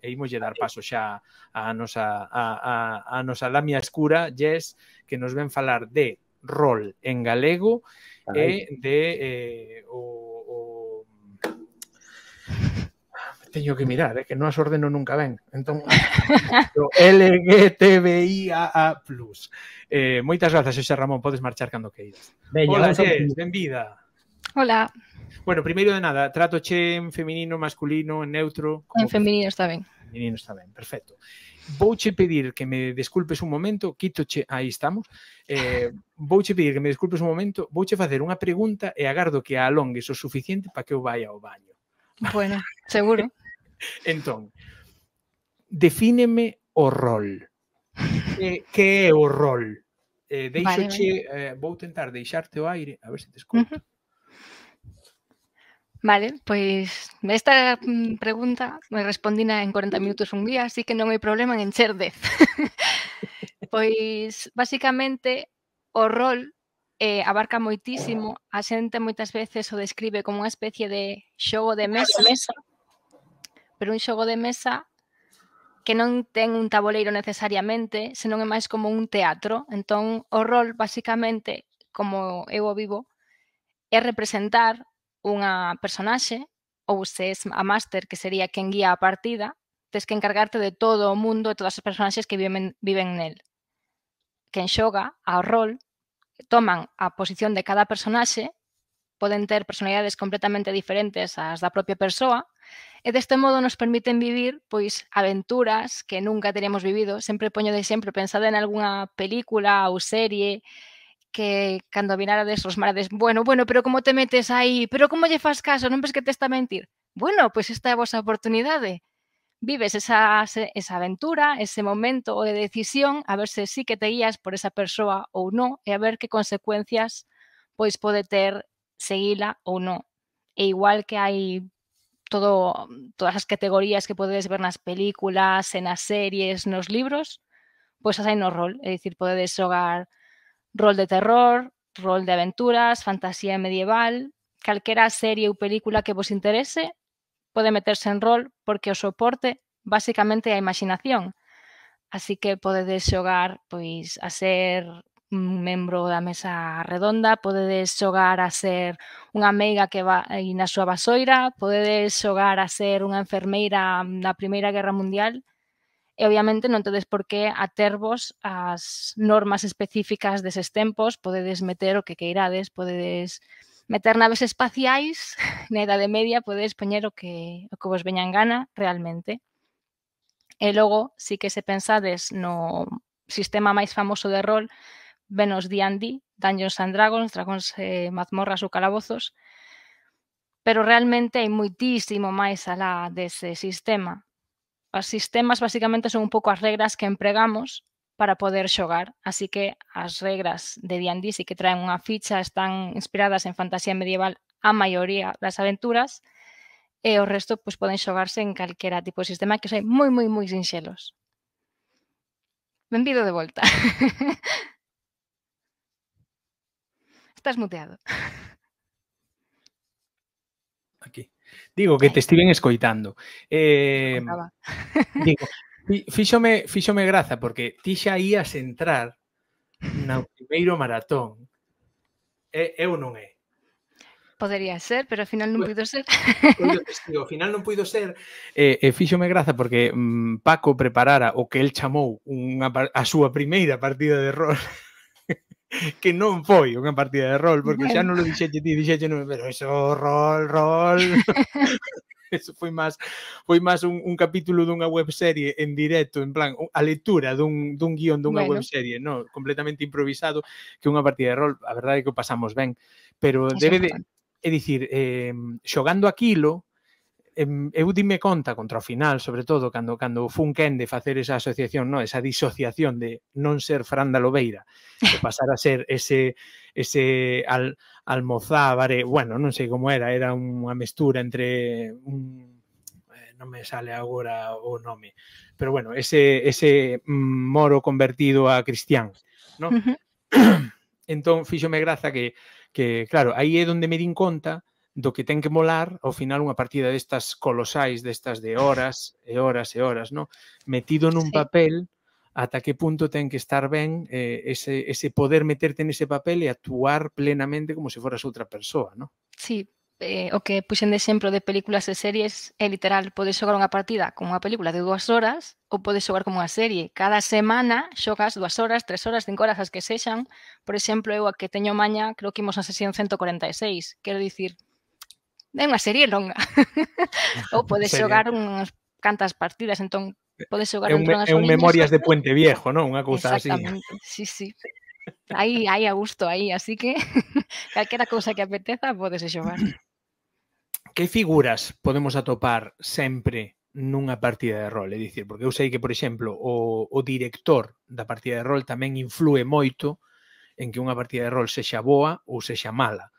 e imoslle dar paso xa a nosa, a, a, a nosa lamia escura, Jess, que nos ven falar de rol en galego Ay. e de eh, o, o... teño que mirar, é eh, que non as ordeno nunca ben. Entón, LGTBIAA+. Eh, moitas grazas, Xosé Ramón, podes marchar cando queiras. Veña, Hola, Jess, benvida. Hola. Bueno, primeiro de nada, trato che en feminino, masculino, en neutro? Como en feminino está ben. Feminino está ben, perfecto. Vouche pedir que me desculpes un momento, quítoche, aí estamos. Eh, vouche pedir que me desculpes un momento, vouche facer unha pregunta e agardo que a alongues o suficiente para que eu vaya ao baño. Bueno, seguro. entón, defíneme o rol. Que, que é o rol? Eh, deixo vale, vale. eh, vou tentar deixarte o aire, a ver se te escuto. Uh -huh. Vale, pois esta mm, pregunta me respondina en 40 minutos un día, así que non hai problema en encher 10. pois, basicamente, o rol eh, abarca moitísimo, a xente moitas veces o describe como unha especie de xogo de mesa, mesa pero un xogo de mesa que non ten un taboleiro necesariamente, senón é máis como un teatro. Entón, o rol, basicamente, como eu o vivo, é representar unha personaxe ou se é a máster, que sería quen guía a partida, tens que encargarte de todo o mundo e todas as personaxes que viven, viven nel. Quen xoga ao rol, toman a posición de cada personaxe, poden ter personalidades completamente diferentes ás da propia persoa, e deste modo nos permiten vivir pois aventuras que nunca teríamos vivido. Sempre poño de sempre, pensade en algunha película ou serie que cando vinarades os marades, bueno, bueno, pero como te metes aí? Pero como lle fas caso? Non ves que te está a mentir? Bueno, pois esta é a vosa oportunidade. Vives esa, esa aventura, ese momento de decisión, a ver se sí que te guías por esa persoa ou non, e a ver que consecuencias pois pode ter seguila ou non. E igual que hai todo todas as categorías que podedes ver nas películas, en as series, nos libros, pois as hai no rol, é dicir, podedes xogar rol de terror, rol de aventuras, fantasía medieval, calquera serie ou película que vos interese pode meterse en rol porque o soporte basicamente é a imaginación. Así que podedes xogar pois a ser un membro da mesa redonda, podedes xogar a ser unha meiga que va aí na súa vasoira, podedes xogar a ser unha enfermeira na Primeira Guerra Mundial, e obviamente non tedes por que atervos as normas específicas deses tempos, podedes meter o que queirades, podedes meter naves espaciais, na Idade Media podedes poñer o que, o que vos veñan gana realmente. E logo, si que se pensades no sistema máis famoso de rol, venos D&D, Dungeons and Dragons, Dragons e eh, Mazmorras ou Calabozos, pero realmente hai moitísimo máis alá dese sistema Os sistemas basicamente son un pouco as regras que empregamos para poder xogar. Así que as regras de D&D si que traen unha ficha, están inspiradas en fantasía medieval a maioría das aventuras e o resto pois, poden xogarse en calquera tipo de sistema que son moi, moi, moi sinxelos. Benvido de volta. Estás muteado. Aquí. Digo que te estiven escoitando. Eh, digo, fíxome, fíxome graza porque ti xa ías entrar no primeiro maratón. E, eu non é. Podería ser, pero ao final non puido ser. Ao final non puido ser. E, e fíxome graza porque mm, Paco preparara o que el chamou unha, a súa primeira partida de rol que non foi unha partida de rol, porque bueno. xa non lo dixete ti, dixete, non, pero iso rol, rol. eso foi máis foi máis un, un capítulo dunha webserie en directo, en plan, a lectura dun, dun guión dunha bueno. webserie, no, completamente improvisado, que unha partida de rol, a verdade é que o pasamos ben, pero Eso debe de, é dicir, eh, xogando aquilo, eu dime conta contra o final, sobre todo cando cando fun quen de facer esa asociación, no, esa disociación de non ser Franda Lobeira, de pasar a ser ese ese al, Almozábar, e, bueno, non sei como era, era unha mestura entre un eh, non me sale agora o nome, pero bueno, ese ese moro convertido a cristián, no? Uh -huh. entón fíxome graza que que claro, aí é onde me din conta do que ten que molar ao final unha partida destas colosais, destas de horas e horas e horas, no? metido nun sí. papel ata que punto ten que estar ben eh, ese, ese poder meterte nese papel e actuar plenamente como se foras outra persoa, no? Sí, eh, o que puxen de exemplo de películas e series é literal, podes xogar unha partida como unha película de dúas horas ou podes xogar como unha serie. Cada semana xogas dúas horas, tres horas, cinco horas, as que sexan. Por exemplo, eu a que teño maña creo que imos na sesión 146. Quero dicir, é unha serie longa. Ou podes serie. xogar unhas cantas partidas, entón podes xogar é un, é un Memorias de Puente Viejo, non? Unha cousa así. Sí, sí. Aí, aí a gusto, aí, así que calquera cousa que apeteza podes xogar. Que figuras podemos atopar sempre nunha partida de rol? É dicir, porque eu sei que, por exemplo, o, o director da partida de rol tamén influe moito en que unha partida de rol sexa boa ou sexa mala.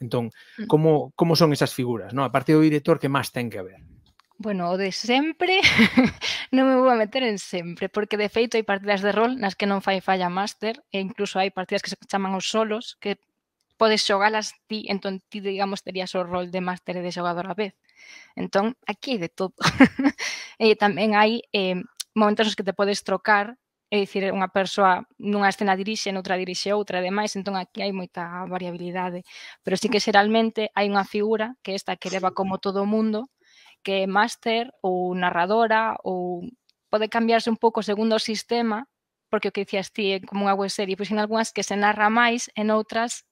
Entón, mm. como, como son esas figuras? No? A partir do director que máis ten que haber? Bueno, o de sempre non me vou a meter en sempre, porque de feito hai partidas de rol nas que non fai falla máster e incluso hai partidas que se chaman os solos que podes xogalas ti, entón ti, digamos, terías o rol de máster e de xogador a vez. Entón, aquí hai de todo. e tamén hai eh, momentos nos que te podes trocar é dicir, unha persoa nunha escena dirixe, noutra dirixe outra, e demais, entón aquí hai moita variabilidade, pero sí que xeralmente hai unha figura que esta que leva como todo o mundo, que é máster ou narradora ou pode cambiarse un pouco segundo o sistema, porque o que dicías ti é como unha web serie, pois en algunhas que se narra máis, en outras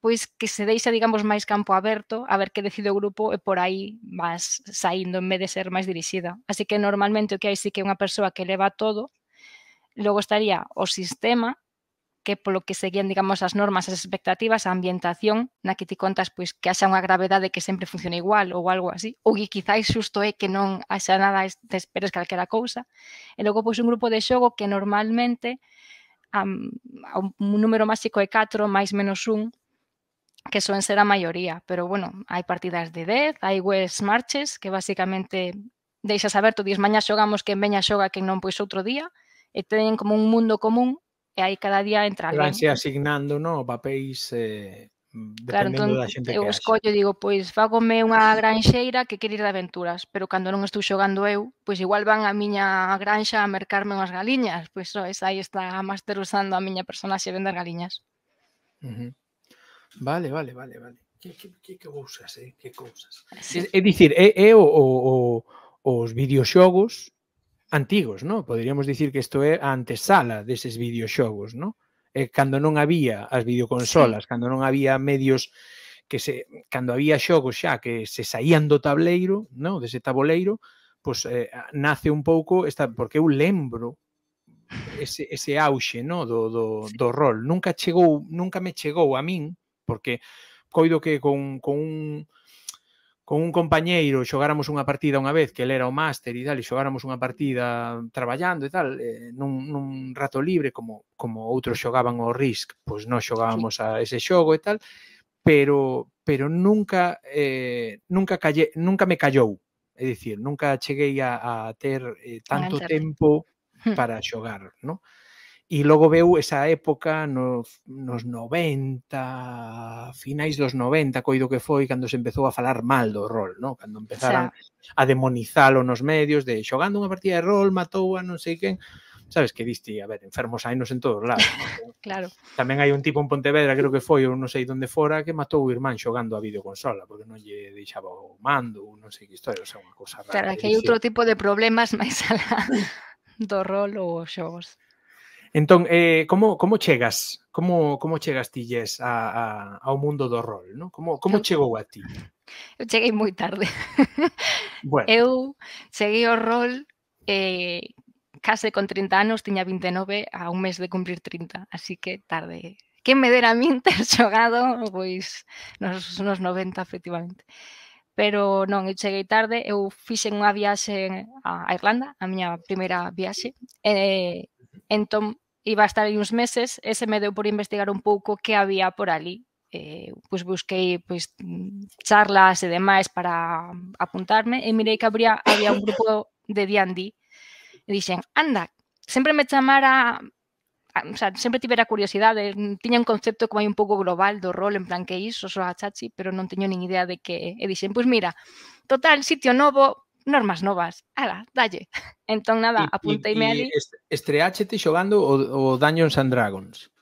pois que se deixa, digamos, máis campo aberto, a ver que decide o grupo e por aí vas saindo en vez de ser máis dirixida. Así que normalmente o que hai sí que é unha persoa que leva todo, Logo estaría o sistema, que polo que seguían, digamos, as normas, as expectativas, a ambientación, na que ti contas pois que haxa unha gravedade que sempre funciona igual ou algo así, ou que quizáis xusto é que non haxa nada, te esperes calquera cousa. E logo pois un grupo de xogo que normalmente a, un número máxico é 4 máis menos 1, que soen ser a maioría, pero bueno, hai partidas de 10, hai webs marches que basicamente deixas aberto, dís, mañá xogamos quen veña xoga, quen non pois outro día, e e eh, teñen como un mundo común e eh, aí cada día entra alguén. Vanse asignando, no, papéis eh, dependendo claro, entón, da xente eu que Eu escollo, digo, pois fágome unha granxeira que quere ir de aventuras, pero cando non estou xogando eu, pois igual van a miña granxa a mercarme unhas galiñas, pois so, esa aí está a máster usando a miña personaxe vender galiñas. Uh -huh. Vale, vale, vale, vale. Que, que, que, que cousas, eh? Que cousas. Sí. É, é dicir, é, é o, o, o, os videoxogos antigos, no? Poderíamos dicir que isto é a antesala deses videoxogos, no? Eh, cando non había as videoconsolas, sí. cando non había medios que se cando había xogos xa que se saían do tableiro, no, dese taboleiro, pois eh, nace un pouco esta porque eu lembro ese ese auxe, no, do do do rol. Nunca chegou, nunca me chegou a min porque coido que con con un con un compañeiro xogáramos unha partida unha vez que ele era o máster e tal, e xogáramos unha partida traballando e tal, eh, nun, nun rato libre como como outros xogaban o Risk, pois non xogábamos a ese xogo e tal, pero pero nunca eh, nunca calle, nunca me callou. É dicir, nunca cheguei a, a ter eh, tanto tempo hmm. para xogar, non? e logo veu esa época nos, nos 90, finais dos 90, coido que foi cando se empezou a falar mal do rol, no? cando empezaran sea, a demonizalo nos medios de xogando unha partida de rol, matou a non sei quen, sabes que diste, a ver, enfermos hai nos en todos lados. ¿no? claro. Tamén hai un tipo en Pontevedra, creo que foi, ou non sei onde fora, que matou o irmán xogando a videoconsola, porque non lle deixaba o mando, non sei que historia, o sea, unha cosa rara. Claro, que hai outro tipo de problemas máis alá do rol ou os xogos. Entón, eh, como, como chegas? Como, como chegas ti, Jess, a, a, ao mundo do rol? No? Como, como chegou a ti? Eu cheguei moi tarde. Bueno. Eu cheguei ao rol eh, case con 30 anos, tiña 29 a un mes de cumprir 30, así que tarde. Que me dera a min ter xogado pois, nos, nos 90, efectivamente. Pero non, eu cheguei tarde, eu fixen unha viaxe a Irlanda, a miña primeira viaxe, e, entón iba a estar aí uns meses e se me deu por investigar un pouco que había por ali. Eh, pois busquei pois, charlas e demais para apuntarme e mirei que habría, había un grupo de D&D e dixen, anda, sempre me chamara o sea, sempre tivera curiosidade, tiña un concepto como hai un pouco global do rol, en plan que iso, só a chachi, pero non teño nin idea de que, e dixen, pois mira, total, sitio novo, normas novas. Ala, dalle. Entón, nada, apunteime ali. Estreáchete xogando o, o Dungeons and Dragons.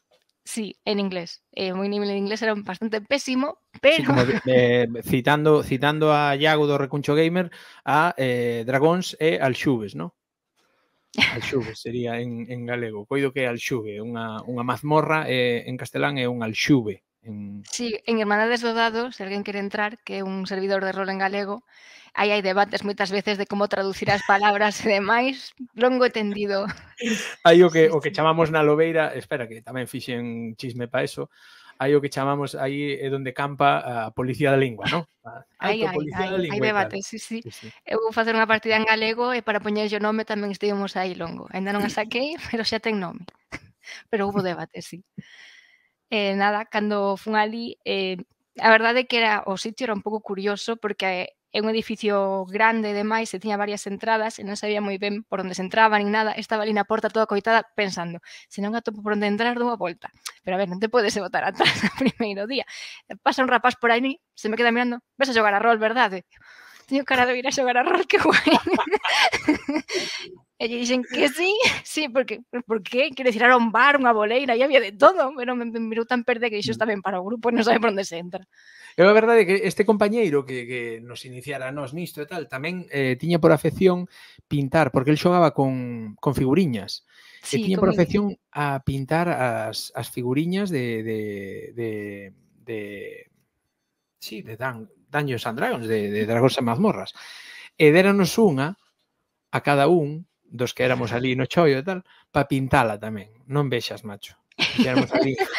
Sí, en inglés. Eh, moi nivel en inglés era bastante pésimo, pero... Sí, como, eh, citando, citando a Iago do Recuncho Gamer, a eh, Dragóns e ¿no? Al Alxube sería en, en galego. Coido que é alxube, unha, unha mazmorra eh, en castelán é un al alxube. En... Sí, en Irmandades do Dado, se alguén quere entrar, que é un servidor de rol en galego, aí hai debates moitas veces de como traducir as palabras e demais, longo e tendido. Aí o que, o que chamamos na Lobeira, espera que tamén fixen chisme pa eso, aí o que chamamos aí é onde campa a policía da lingua, non? Aí, aí, aí, debate, sí, sí, sí, sí. Eu vou facer unha partida en galego e para poñerlle o nome tamén estivemos aí longo. Ainda non a saquei, pero xa ten nome. Pero hubo debate, sí eh, nada, cando fun ali, eh, a verdade é que era o sitio era un pouco curioso porque é un edificio grande e demais, se tiña varias entradas e non sabía moi ben por onde se entraba nin nada, estaba ali na porta toda coitada pensando, se non atopo por onde entrar dou a volta. Pero a ver, non te podes botar atrás no primeiro día. Pasa un rapaz por aí, se me queda mirando, ves a xogar a rol, verdade? Teño cara de vir a xogar a rol, que guai. E dixen que sí, sí, porque, por que? Quero dicir, era un bar, unha boleira, e había de todo, pero me, me mirou tan perde que dixo mm. está ben para o grupo e non sabe por onde se entra. É a verdade que este compañeiro que, que nos iniciara nos nisto e tal, tamén eh, tiña por afección pintar, porque el xogaba con, con figuriñas. Sí, e tiña por afección a pintar as, as figuriñas de, de, de, de sí, de Dan, Dungeons and Dragons, de, de Dragons e Mazmorras. E déranos unha a cada un dos que éramos ali no choio e tal, para pintala tamén. Non vexas, macho. Que éramos ali.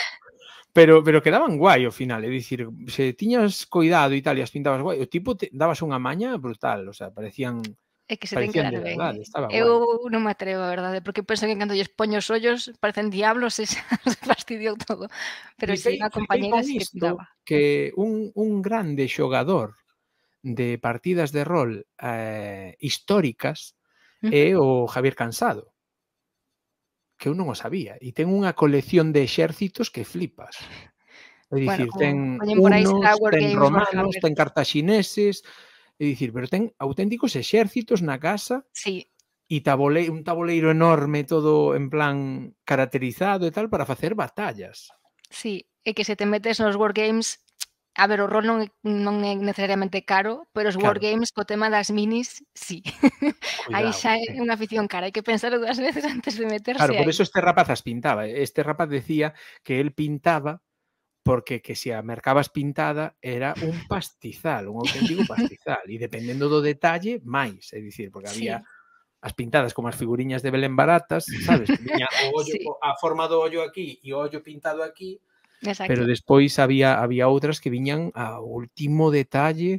pero, pero quedaban guai ao final, é dicir, se tiñas coidado e tal e as pintabas guai, o tipo te, dabas unha maña brutal, o sea, parecían É que se ten que dar ben. Verdade, eu guai. non me atrevo, a verdade, porque penso que cando lles poño os ollos parecen diablos e xa se fastidiou todo. Pero si unha compañera sí que tiraba. Que un, un grande xogador de partidas de rol eh, históricas é o Javier Cansado que eu non o sabía e ten unha colección de exércitos que flipas É dicir, bueno, ten unos, ten romanos, ten cartaxineses, é dicir, pero ten auténticos exércitos na casa. Sí. E tabole, un tabuleiro enorme todo en plan caracterizado e tal para facer batallas. Sí, e que se te metes nos wargames A ver, o rol non é, non é necesariamente caro, pero os claro. wargames co tema das minis, sí. aí xa é unha afición cara, hai que pensar dúas veces antes de meterse Claro, por aí. eso este rapaz as pintaba. ¿eh? Este rapaz decía que él pintaba porque que se a mercabas pintada era un pastizal, un auténtico pastizal. e dependendo do detalle, máis. É dicir, porque había... Sí as pintadas como as figuriñas de Belén baratas, sabes? Viña o ollo, sí. a forma do ollo aquí e o ollo pintado aquí, Exacto. Pero despois había había outras que viñan ao último detalle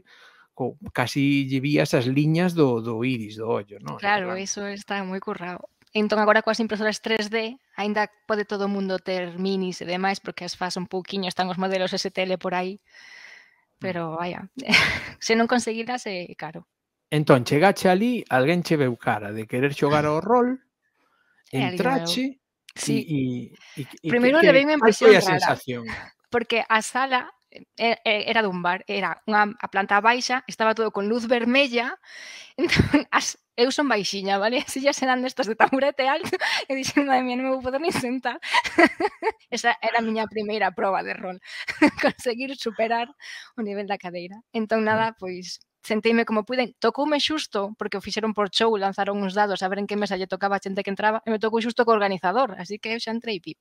co, casi llevías as liñas do, do iris, do ollo, ¿no? Claro, iso está moi currado. Entón agora coas impresoras 3D aínda pode todo o mundo ter minis e demais porque as faz un pouquiño, están os modelos STL por aí. Mm. Pero vaya, se non conseguidas é caro. Entón, chegache ali, alguén che veu cara de querer xogar ao rol, entrache, Sí. Y, y, y Primeiro que, me impresión rara, sensación? Porque a sala eh, eh, eh, era dun bar, era unha a planta baixa, estaba todo con luz vermella, entón as, eu son baixiña, vale? As sillas eran destas de taburete alto, e dixen, madre mía, non me vou poder ni sentar. Esa era a miña primeira proba de rol, conseguir superar o nivel da cadeira. Entón, nada, pois, senteime como puiden, tocoume xusto, porque o fixeron por show, lanzaron uns dados a ver en que mesa lle tocaba a xente que entraba, e me tocou xusto co organizador, así que eu xa entrei pip.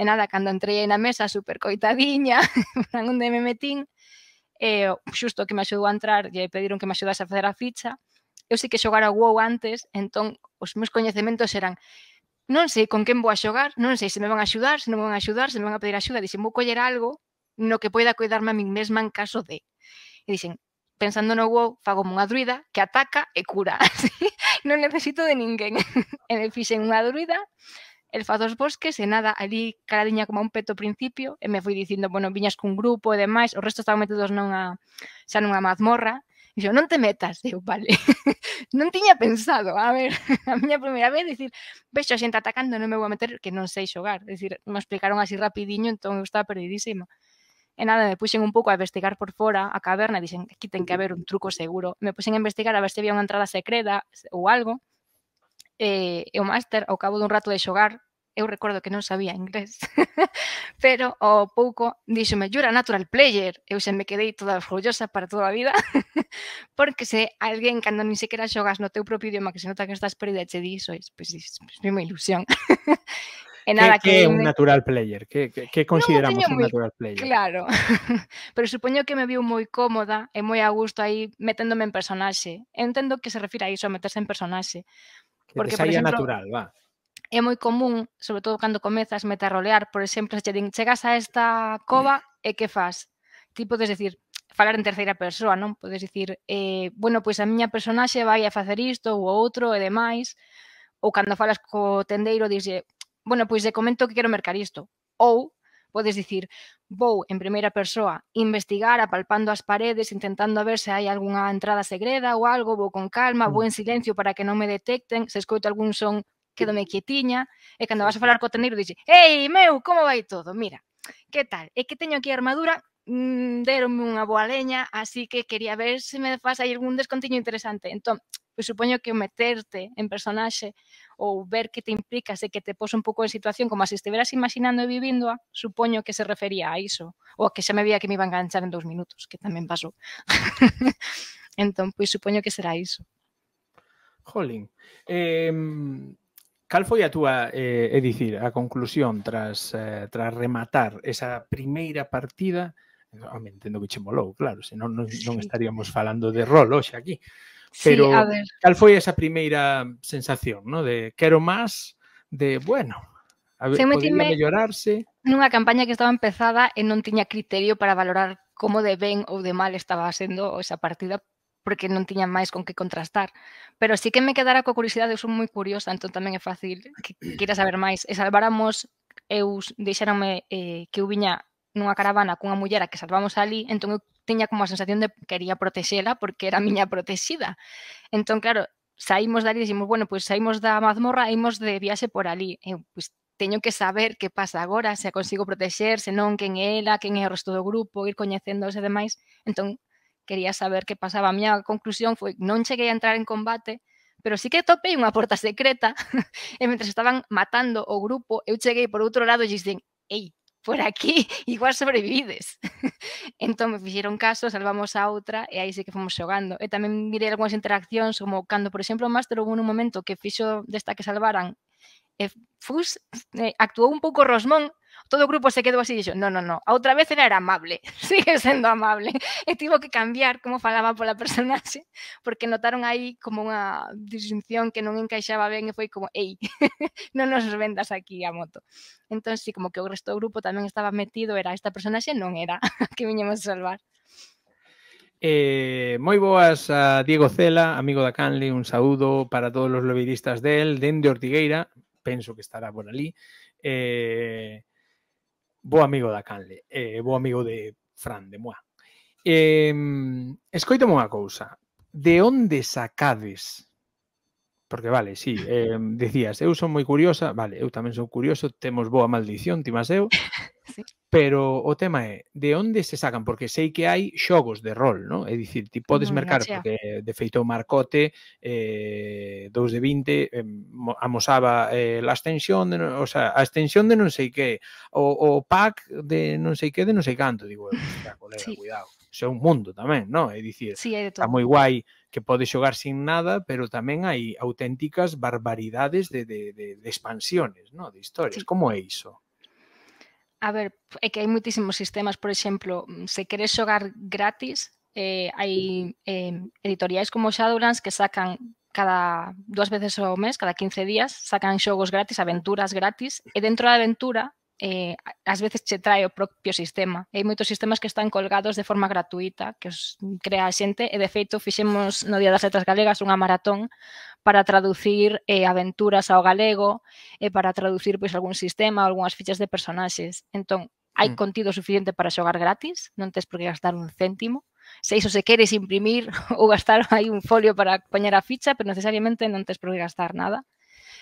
E nada, cando entrei na mesa, super coitadiña, onde me metín, e xusto que me axudou a entrar, lle pediron que me axudase a facer a ficha, eu sei que xogara WoW antes, entón os meus coñecementos eran non sei con quen vou a xogar, non sei se me van a axudar, se non me van a axudar, se me van a pedir axuda, dixen, vou coller algo no que poida cuidarme a min mesma en caso de. E dixen, pensando no WoW, fago unha druida que ataca e cura. non necesito de ninguén. e me fixen unha druida, el faz os bosques e nada, ali caladiña como un peto principio e me foi dicindo, bueno, viñas cun grupo e demais, o resto estaban metidos nunha, xa nunha mazmorra, e eu, non te metas, eu, vale, non tiña pensado, a ver, a miña primeira vez, dicir, vexo a xente atacando, non me vou a meter, que non sei xogar, dicir, me explicaron así rapidiño, entón eu estaba perdidísima. E nada, me puxen un pouco a investigar por fora a caverna, dixen aquí ten que haber un truco seguro. Me puxen a investigar a ver se había unha entrada secreta ou algo. E, e o máster, ao cabo dun rato de xogar, eu recordo que non sabía inglés, pero ao pouco díxome, you're a natural player, eu xa me quedei toda orgullosa para toda a vida, porque se alguén cando nin sequera xogas no teu propio idioma que se nota que estás perdida che dixo, sois, pois, pues, pois, pues, pois, pois, ilusión. E nada, que, que é un natural player? Que, que, que consideramos no, un natural player? Claro, pero supoño que me viu moi cómoda e moi a gusto aí meténdome en personaxe. Entendo que se refira a iso, a meterse en personaxe. Porque, que por exemplo, natural, va é moi común, sobre todo cando comezas meta a rolear, por exemplo, se che din, chegas a esta cova e eh, que faz? Ti podes decir, falar en terceira persoa, non? Podes dicir, eh, bueno, pois a miña personaxe vai a facer isto ou outro e demais, ou cando falas co tendeiro dixe, bueno, pois de comento que quero mercar isto. Ou podes dicir, vou en primeira persoa investigar apalpando as paredes, intentando a ver se hai algunha entrada segreda ou algo, vou con calma, vou mm. en silencio para que non me detecten, se escoito algún son, quedome quietiña, e cando vas a falar co tendeiro dixe, ei, meu, como vai todo? Mira, que tal? É que teño aquí a armadura, mm, deronme unha boa leña, así que quería ver se me faz aí algún descontiño interesante. Entón, pois supoño que meterte en personaxe ou ver que te implicas e que te pos un pouco en situación como se estiveras imaginando e a, supoño que se refería a iso, ou a que xa me vía que me iba a enganchar en dous minutos, que tamén pasou. entón, pois supoño que será iso. Jolín, eh, Cal foi a túa, eh, é dicir, a conclusión tras, eh, tras rematar esa primeira partida? Home, entendo que che molou, claro, senón non, non estaríamos falando de rol hoxe aquí. Pero sí, a ver. cal foi esa primeira sensación, no? De quero máis, de bueno, a ver, podría mellorarse. Nunha campaña que estaba empezada e non tiña criterio para valorar como de ben ou de mal estaba sendo esa partida porque non tiña máis con que contrastar. Pero sí que me quedara coa curiosidade, eu son moi curiosa, entón tamén é fácil que queira saber máis. E salváramos, eu deixárame eh, que eu viña nunha caravana cunha muller a que salvamos ali, entón eu teña como a sensación de que quería protexela porque era a miña protexida. Entón, claro, saímos dali e dicimos, bueno, pois saímos da mazmorra e imos de viaxe por ali. Eu, pois, teño que saber que pasa agora, se a consigo protexer, se non, quen é ela, quen é o resto do grupo, ir coñecéndose e demais. Entón, quería saber que pasaba. A miña conclusión foi non cheguei a entrar en combate, pero sí que topei unha porta secreta e mentre estaban matando o grupo, eu cheguei por outro lado e dixen, ei, por aquí, igual sobrevivides. entón me fixeron caso, salvamos a outra e aí sí que fomos xogando. E eh, tamén mirei algunhas interaccións, como cando, por exemplo, o máster hubo un momento que fixo desta que salvaran e eh, Fus eh, actuou un pouco Rosmón todo o grupo se quedou así e dixo, non, non, non, a outra vez era amable, sigue sendo amable. E tivo que cambiar como falaba pola personaxe, porque notaron aí como unha disyunción que non encaixaba ben e foi como, ei, non nos vendas aquí a moto. Entón, sí, como que o resto do grupo tamén estaba metido, era esta personaxe non era que viñemos a salvar. Eh, moi boas a Diego Cela, amigo da Canli, un saúdo para todos os lobeiristas del, dende Ortigueira, penso que estará por ali. Eh, bo amigo da Canle, eh, bo amigo de Fran, de Moa. Eh, escoítame unha cousa, de onde sacades Porque vale, sí, eh, dicías, eu son moi curiosa, vale, eu tamén son curioso, temos boa maldición, ti máis eu, sí. pero o tema é, de onde se sacan? Porque sei que hai xogos de rol, ¿no? É dicir, ti podes no, mm, mercar, porque de feito o Marcote, eh, 2 de 20, eh, amosaba eh, a extensión, de, o sea, a extensión de non sei que, o, o pack de non sei que, de non sei canto, digo, eu, colega, sí. cuidado. Eso un mundo tamén, non? É dicir, sí, está moi guai que pode xogar sin nada, pero tamén hai auténticas barbaridades de, de, de, de expansiones, no? de historias. Como é iso? A ver, é que hai moitísimos sistemas, por exemplo, mm, se queres xogar gratis, eh, hai eh, editoriais como Shadowlands que sacan cada dúas veces ao mes, cada 15 días, sacan xogos gratis, aventuras gratis, e dentro da aventura eh, ás veces che trae o propio sistema. E hai moitos sistemas que están colgados de forma gratuita, que os crea a xente, e de feito fixemos no Día das Letras Galegas unha maratón para traducir eh, aventuras ao galego e para traducir pois algún sistema, algunhas fichas de personaxes. Entón, hai mm. contido suficiente para xogar gratis, non tes por que gastar un céntimo. Se iso se queres imprimir ou gastar hai un folio para poñer a ficha, pero necesariamente non tes por que gastar nada.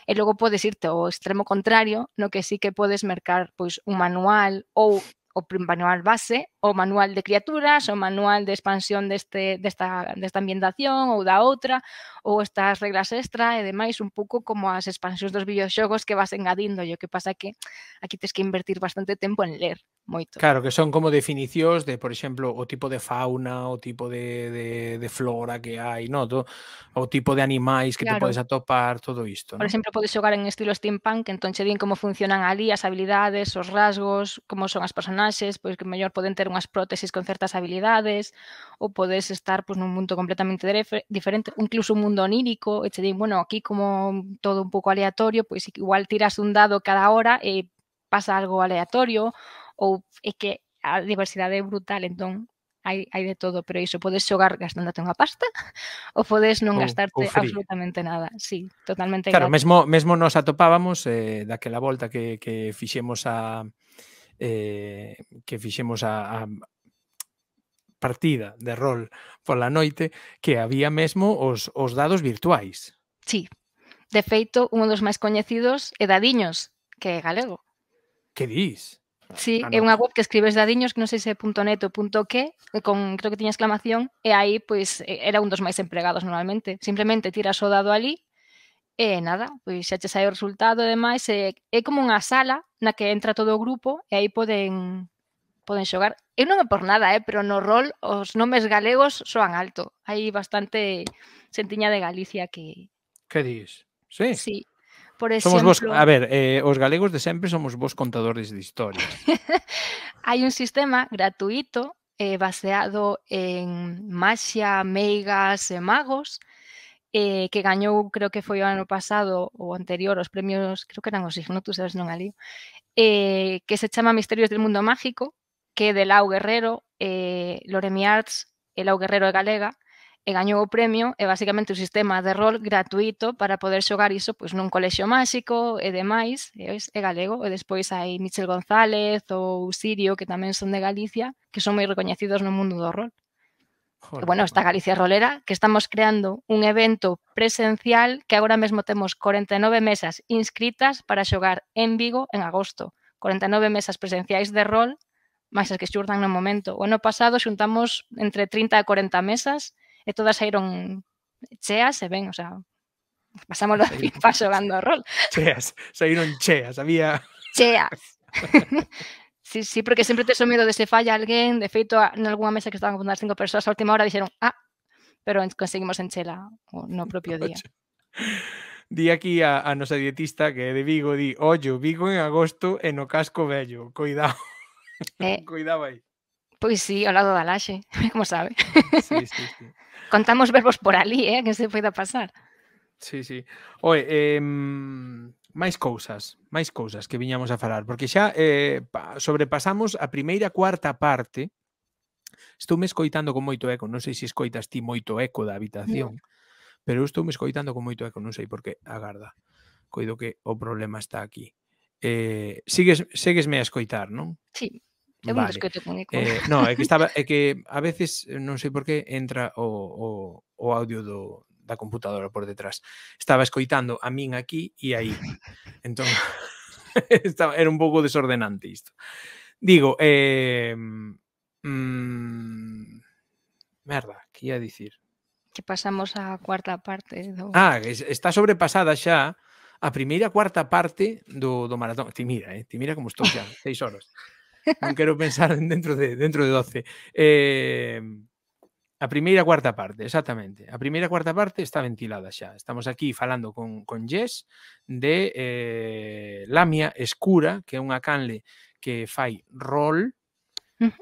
Y luego puedes irte o extremo contrario no que sí que puedes marcar pues un manual o... o manual base, o manual de criaturas, o manual de expansión deste, desta, desta ambientación ou da outra, ou estas reglas extra e demais, un pouco como as expansións dos videoxogos que vas engadindo, e o que pasa que aquí tens que invertir bastante tempo en ler moito. Claro, que son como definicións de, por exemplo, o tipo de fauna, o tipo de, de, de flora que hai, no? o tipo de animais que claro. te podes atopar, todo isto. ¿no? Por exemplo, podes xogar en estilo steampunk, entón che din como funcionan ali as habilidades, os rasgos, como son as personas personaxes, pois que mellor poden ter unhas prótesis con certas habilidades, ou podes estar pois nun mundo completamente diferente, incluso un mundo onírico, e che din, bueno, aquí como todo un pouco aleatorio, pois igual tiras un dado cada hora e pasa algo aleatorio, ou é que a diversidade é brutal, entón hai, hai de todo, pero iso podes xogar gastándote unha pasta ou podes non gastarte o, o absolutamente nada. Sí, totalmente Claro, gratis. mesmo mesmo nos atopábamos eh daquela volta que que fixemos a eh, que fixemos a, a partida de rol pola noite que había mesmo os, os dados virtuais. Sí. De feito, un dos máis coñecidos é Dadiños, que é galego. Que dis? Sí, ah, no. é unha web que escribes Dadiños, que non sei se é .net ou .que, con creo que tiña exclamación, e aí pois era un dos máis empregados normalmente. Simplemente tiras o dado ali E eh, nada, pois xa che sai o resultado e demais, é, eh, é como unha sala na que entra todo o grupo e aí poden poden xogar. Eu non é por nada, eh, pero no rol os nomes galegos soan alto. Hai bastante sentiña de Galicia que... Que dis? Sí? Sí. Por exemplo... Somos vos, a ver, eh, os galegos de sempre somos vos contadores de historias. Hai un sistema gratuito eh, baseado en maxia, meigas e magos, eh, que gañou, creo que foi o ano pasado ou anterior, os premios, creo que eran os Ignotus, sabes, non ali, eh, que se chama Misterios del Mundo Mágico, que de Lau Guerrero, eh, Loremi Arts, e Lau Guerrero e Galega, e gañou o premio, e basicamente un sistema de rol gratuito para poder xogar iso pois, nun colexio máxico e demais, e, e galego, e despois hai Michel González ou Sirio, que tamén son de Galicia, que son moi recoñecidos no mundo do rol. Joder, bueno, está Galicia Rolera, que estamos creando un evento presencial que agora mesmo temos 49 mesas inscritas para xogar en Vigo en agosto. 49 mesas presenciais de rol, máis as que xurdan no momento. O ano pasado xuntamos entre 30 e 40 mesas e todas saíron cheas e ben, o sea, pasámoslo a pipa xogando a rol. Cheas, saíron cheas, había... Cheas. Sí, sí, porque siempre te miedo de se falla alguien. de en alguna mesa que estaban con las cinco personas a última hora dijeron, ah, pero conseguimos en chela, o no propio día. Di aquí a, a dietista que de Vigo, di, oye, Vigo en agosto en Ocasco casco bello. cuidado. Eh, cuidado ahí. Pues sí, al lado de laxe, como sabe. Sí, sí, sí. Contamos verbos por ali, eh, que se pueda pasar. Sí, sí. Oye, eh, em, máis cousas, máis cousas que viñamos a falar, porque xa eh, sobrepasamos a primeira cuarta parte. Estou me escoitando con moito eco, non sei se escoitas ti moito eco da habitación, mm. pero eu estou me escoitando con moito eco, non sei por que, agarda. Coido que o problema está aquí. Eh, sigues, seguesme a escoitar, non? Sí. Eu vale. escoito con eco. Eh, no, é que estaba é que a veces non sei por que entra o, o, o audio do, da computadora por detrás. Estaba escoitando a min aquí e aí. Entón, estaba, era un pouco desordenante isto. Digo, eh, mm, merda, que ia dicir? Que pasamos á cuarta parte do... Ah, está sobrepasada xa a primeira cuarta parte do, do maratón. Ti mira, eh? ti mira como estou xa, seis horas. Non quero pensar dentro de dentro de 12. Eh, A primeira cuarta parte, exactamente. A primeira cuarta parte está ventilada xa. Estamos aquí falando con, con Jess de eh, Lamia Escura, que é unha canle que fai rol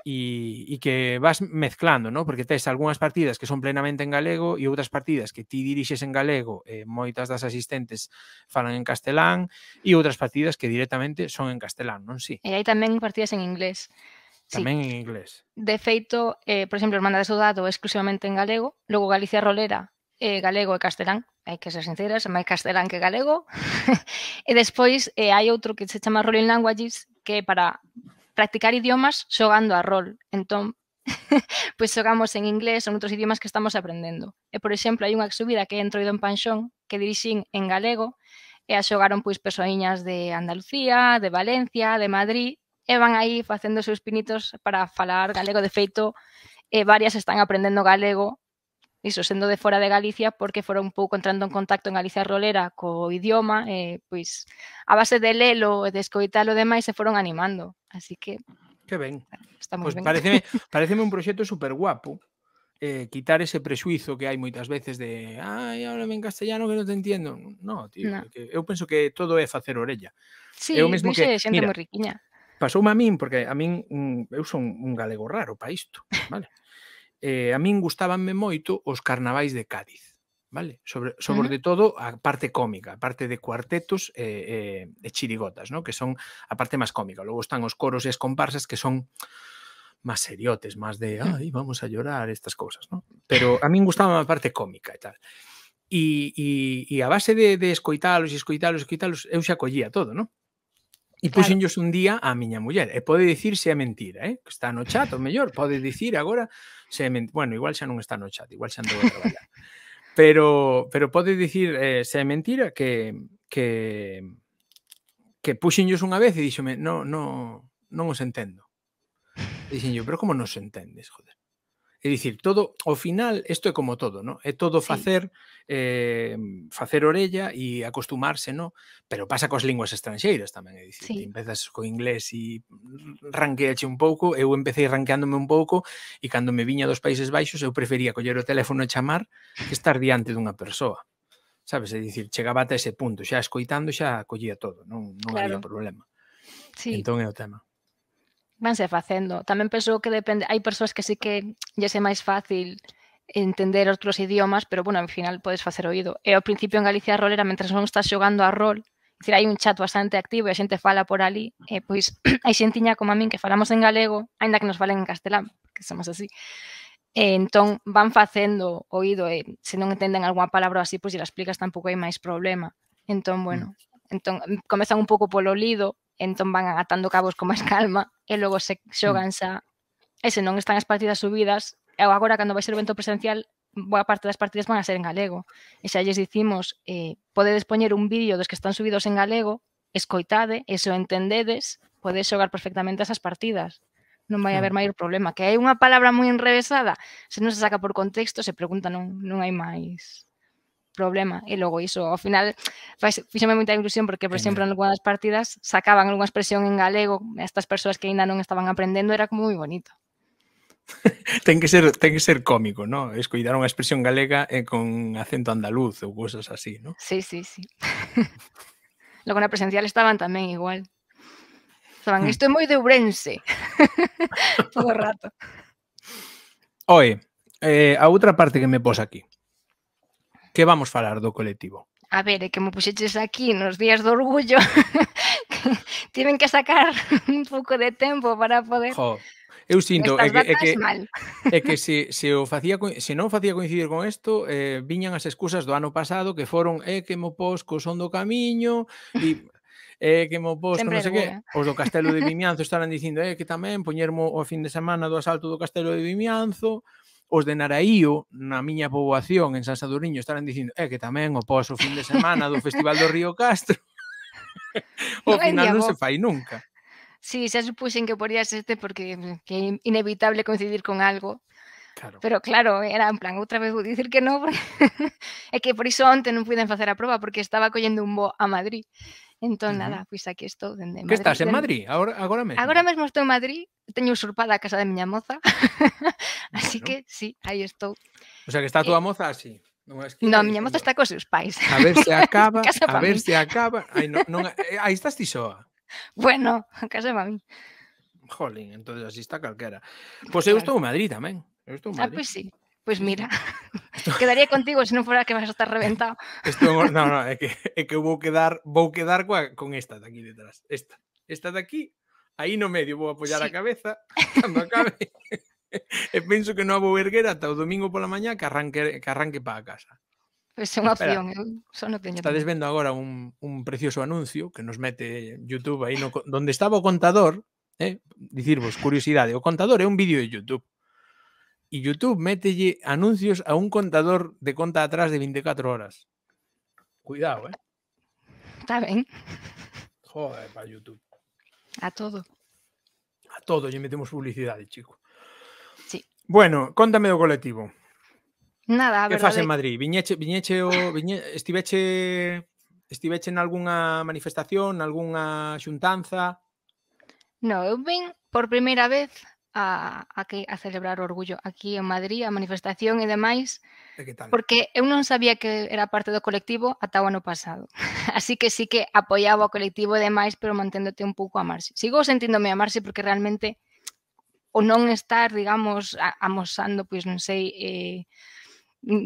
e, e que vas mezclando, ¿no? porque tes algunhas partidas que son plenamente en galego e outras partidas que ti dirixes en galego e eh, moitas das asistentes falan en castelán e outras partidas que directamente son en castelán, non si? Sí. E hai tamén partidas en inglés. Tamén sí. en inglés. De feito, eh, por exemplo, Hermandade Soldado exclusivamente en galego, logo Galicia Rolera, eh, galego e castelán, hai que ser sinceras, é máis castelán que galego. e despois eh, hai outro que se chama Rolling Languages, que é para practicar idiomas xogando a rol. Entón, pois xogamos en inglés ou outros idiomas que estamos aprendendo. E, por exemplo, hai unha subida que é entroido en Panxón, que dirixín en galego, e a xogaron pois persoiñas de Andalucía, de Valencia, de Madrid, e van aí facendo seus pinitos para falar galego. De feito, eh, varias están aprendendo galego, iso, sendo de fora de Galicia, porque foron un pouco entrando en contacto en Galicia Rolera co idioma, e, pois, a base de lelo e de escoitalo demais, se foron animando. Así que... Que ben. Está moi pues pois ben. Pareceme, pareceme un proxecto super guapo eh, quitar ese presuizo que hai moitas veces de ai, háblame en castellano que non te entiendo. No, tío, no. Que eu penso que todo é facer orella. Sí, eu mesmo que, mira, moi riquiña. Pasoume a min, porque a min mm, eu son un galego raro para isto, vale? eh, a min gustábanme moito os carnavais de Cádiz, vale? Sobre, sobre uh -huh. de todo a parte cómica, a parte de cuartetos e, eh, e, e chirigotas, ¿no? que son a parte máis cómica. Logo están os coros e as comparsas que son máis seriotes, máis de, mm. ai, vamos a llorar, estas cousas, ¿no? Pero a min gustaba a parte cómica e tal. E, e, e a base de, de escoitalos e escoitalos e escoitalos, eu xa collía todo, ¿no? E claro. un día a miña muller. E pode dicir se é mentira, eh? Que está no chat, o mellor, pode dicir agora se é mentira. Bueno, igual xa non está no chat, igual xa andou a traballar. pero, pero pode dicir eh, se é mentira que, que, que puxenllos unha vez e díxome, no, no, non os entendo. Dixen yo, pero como non os entendes, joder? É dicir, todo, ao final, isto é como todo, ¿no? É todo facer sí. eh, facer orella e acostumarse, ¿no? Pero pasa coas linguas estranxeiras tamén, é dicir, sí. empezas co inglés e ranqueache un pouco, eu empecé ranqueándome un pouco e cando me viña dos Países Baixos eu prefería coller o teléfono e chamar que estar diante dunha persoa. Sabes, é dicir, chegaba ata ese punto, xa escoitando xa collía todo, non, non claro. había problema. Sí. Entón é o tema vanse facendo. Tamén penso que depende, hai persoas que sí que lle é máis fácil entender outros idiomas, pero bueno, ao final podes facer oído. E ao principio en Galicia a rol era mentre non estás xogando a rol, dicir, hai un chat bastante activo e a xente fala por ali, e pois hai xentiña como a min que falamos en galego, aínda que nos falen en castelán, que somos así. E entón van facendo oído e se non entenden algunha palabra así, pois se la explicas tampouco hai máis problema. Entón, mm. bueno, entón comezan un pouco polo lido, entón van atando cabos con máis calma e logo se xogan xa e se non están as partidas subidas e agora cando vai ser o evento presencial boa parte das partidas van a ser en galego e xa lles dicimos eh, podedes poñer un vídeo dos que están subidos en galego escoitade e se o entendedes podedes xogar perfectamente esas partidas non vai haber maior problema que hai unha palabra moi enrevesada se non se saca por contexto se pregunta non, non hai máis problema e logo iso ao final fixome moita ilusión porque por exemplo en algunhas partidas sacaban algunha expresión en galego estas persoas que aínda non estaban aprendendo era como moi bonito ten que ser ten que ser cómico, ¿no? cuidar unha expresión galega e eh, con acento andaluz ou cousas así, ¿no? Sí, sí, sí. logo na presencial estaban tamén igual. Estaban, hmm. isto é moi de Ourense. Todo o rato. Oi, eh, a outra parte que me pos aquí que vamos falar do colectivo? A ver, é que me puxeches aquí nos días do orgullo, Tienen tiven que sacar un pouco de tempo para poder... Jo, eu sinto, é que, é que, mal. é que se, se, o facía, se non facía coincidir con isto, eh, viñan as excusas do ano pasado que foron é eh, que mo posco co son do camiño e eh, que mo posco non sei que, os do Castelo de Vimianzo estarán dicindo eh, que tamén poñermo o fin de semana do asalto do Castelo de Vimianzo, os de Naraío, na miña poboación, en San Sadurniño, estarán dicindo, é eh, que tamén o pos o fin de semana do Festival do Río Castro. o no final non se fai nunca. Sí, xa supuxen que podías este porque mm, que é inevitable coincidir con algo. Claro. Pero claro, era en plan, outra vez vou dicir que non, porque... é que por iso onte non puiden facer a proba porque estaba collendo un bo a Madrid. Entón, uh -huh. nada, pois aquí estou dende Madrid. Que estás en Madrid? Agora, agora mesmo? Agora mesmo estou en Madrid, teño usurpada a casa de miña moza, así bueno. que sí, aí estou. O sea, que está a tua eh, moza así? Nunha esquina. No, a miña moza está cos seus pais. A ver se acaba, a ver se acaba. Aí, non, non, eh, aí estás ti soa. Bueno, a casa para mí. Jolín, entón así está calquera. Pois pues eu estou en Madrid tamén. Eu estou en ah, Madrid. Ah, pois pues sí pues mira, Esto... quedaría contigo se non fora que vas a estar reventado. Esto, no, no, é que, é que vou quedar vou quedar coa, con esta de aquí detrás. Esta, esta de aquí, aí no medio vou apoyar sí. a cabeza cando acabe. e penso que non vou erguer ata o domingo pola mañá que arranque, que arranque para a casa. Pois é unha opción, Espera, ¿eh? eu só non teño. Estades vendo agora un, un precioso anuncio que nos mete YouTube aí no, donde estaba o contador, eh? dicirvos, curiosidade, o contador é un vídeo de YouTube y YouTube mete anuncios a un contador de conta atrás de 24 horas. Cuidado, ¿eh? Está bien. Joder, para YouTube. A todo. A todo, ya metemos publicidad, chico. Sí. Bueno, contame lo colectivo. Nada, a ¿Qué pasa en Madrid? Viñeche, viñeche o estiveche en alguna manifestación, alguna xuntanza? No, eu por primera vez a, a, que, a celebrar o orgullo aquí en Madrid, a manifestación e demais, e eh, que tal? porque eu non sabía que era parte do colectivo ata o ano pasado. Así que sí que apoiaba o colectivo e demais, pero manténdote un pouco a marxe. Sigo sentíndome a marxe porque realmente o non estar, digamos, amosando, pois non sei, eh,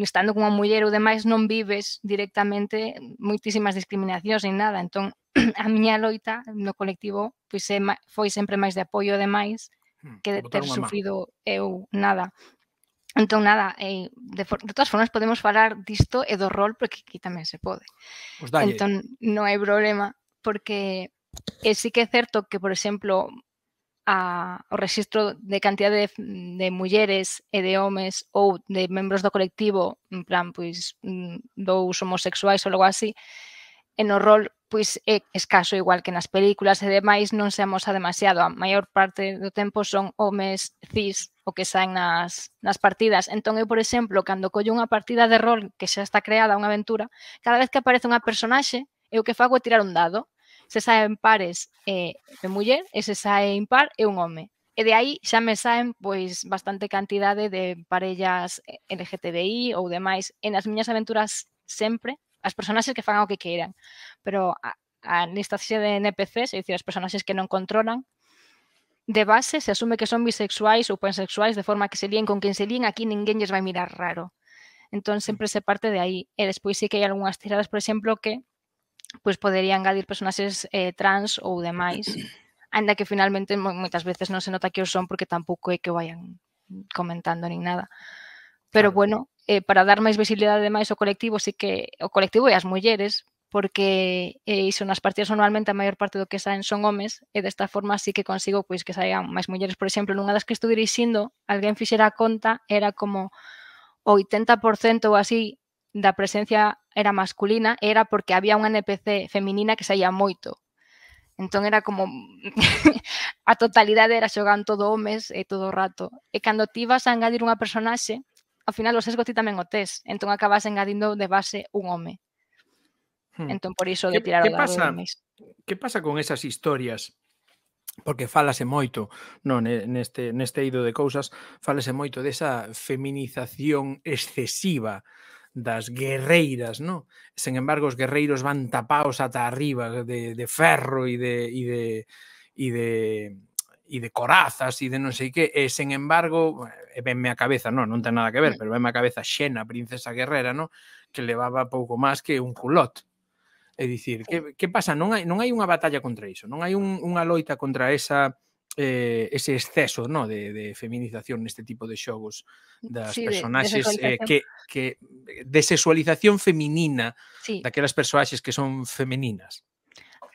estando con unha muller ou demais non vives directamente moitísimas discriminacións nin nada. Entón, a miña loita no colectivo pois, foi sempre máis de apoio demais Hmm, que de ter sufrido eu nada. Entón, nada, eh, de, de todas formas podemos falar disto e do rol, porque aquí tamén se pode. Pues pois dalle. entón, non hai problema, porque e eh, sí que é certo que, por exemplo, a, o registro de cantidad de, de mulleres e de homes ou de membros do colectivo, en plan, pois, mm, dous homosexuais ou algo así, e no rol pois é eh, escaso igual que nas películas e demais non se amosa demasiado. A maior parte do tempo son homes cis o que saen nas, nas partidas. Entón eu, por exemplo, cando collo unha partida de rol que xa está creada unha aventura, cada vez que aparece unha personaxe, eu que fago é tirar un dado. Se saen pares é eh, de muller e se sae impar é un home. E de aí xa me saen pois bastante cantidade de parellas eh, LGTBI ou demais. En as miñas aventuras sempre as personas que hagan lo que quieran, pero a, esta nesta de NPCs, es decir, las personas que no controlan, de base se asume que son bisexuales o pansexuales, de forma que se lien con quien se lien, aquí les va a mirar raro. Entonces, siempre se parte de ahí E despois sí que hay algunas tiradas, por ejemplo, que pues, podrían gadir personas eh, trans o demais, anda que finalmente muchas veces no se nota que son porque tampoco hay que vayan comentando ni nada. Pero bueno, eh, para dar máis visibilidade ademais ao colectivo, sí que o colectivo e as mulleres, porque eh, iso nas partidas normalmente a maior parte do que saen son homes e desta forma sí que consigo pois que saian máis mulleres. Por exemplo, nunha das que estou dirixindo, alguén fixera a conta, era como 80% ou así da presencia era masculina, era porque había unha NPC feminina que saía moito. Entón era como a totalidade era xogan todo homes e todo o rato. E cando ti vas a engadir unha personaxe, ao final o sesgo ti tamén o tes, entón acabas engadindo de base un home. Hmm. Entón por iso de tirar que, o dado pasa, mes. Que pasa con esas historias? porque falase moito non neste, neste ido de cousas, falase moito desa feminización excesiva das guerreiras, non? Sen embargo, os guerreiros van tapaos ata arriba de, de ferro e de, e de, e de e de corazas e de non sei que, e eh, sen embargo, e eh, venme a cabeza, non, non ten nada que ver, mm. pero venme a cabeza Xena, princesa guerrera, non? que levaba pouco máis que un culot. É dicir, que, que pasa? Non hai, non hai unha batalla contra iso, non hai un, unha loita contra esa eh, ese exceso no, de, de feminización neste tipo de xogos mm, das sí, personaxes de, eh, que, que de sexualización feminina sí. daquelas personaxes que son femeninas.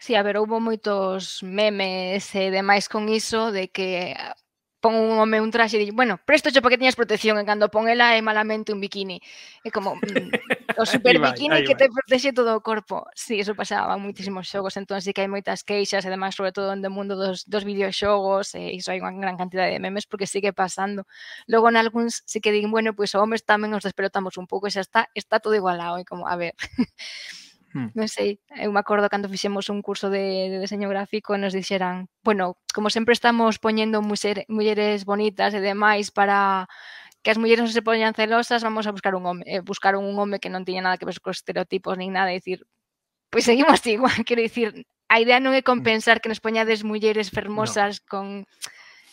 Sí, a ver, houve moitos memes e demais con iso de que ah, pon un home un traxe e di, bueno, presto xo porque que teñas protección e cando pon ela é malamente un bikini. É como mm, o super bikini que te protexe todo o corpo. Sí, eso pasaba moitísimos xogos, entón sí que hai moitas queixas e demais, sobre todo no mundo dos, dos videoxogos, e iso hai unha gran cantidad de memes porque sigue pasando. Logo, en algúns sí que din, bueno, pois pues, homes tamén os despelotamos un pouco e xa está, está todo igualado, e como, a ver... Hmm. Non sei, eu me acordo cando fixemos un curso de, de diseño gráfico e nos dixeran, bueno, como sempre estamos poñendo mulleres bonitas e demais para que as mulleres non se poñan celosas, vamos a buscar un home, eh, buscar un home que non tiña nada que ver cos estereotipos nin nada, e dicir, pois pues seguimos igual, quero dicir, a idea non é hmm. compensar que nos poñades mulleres fermosas no. con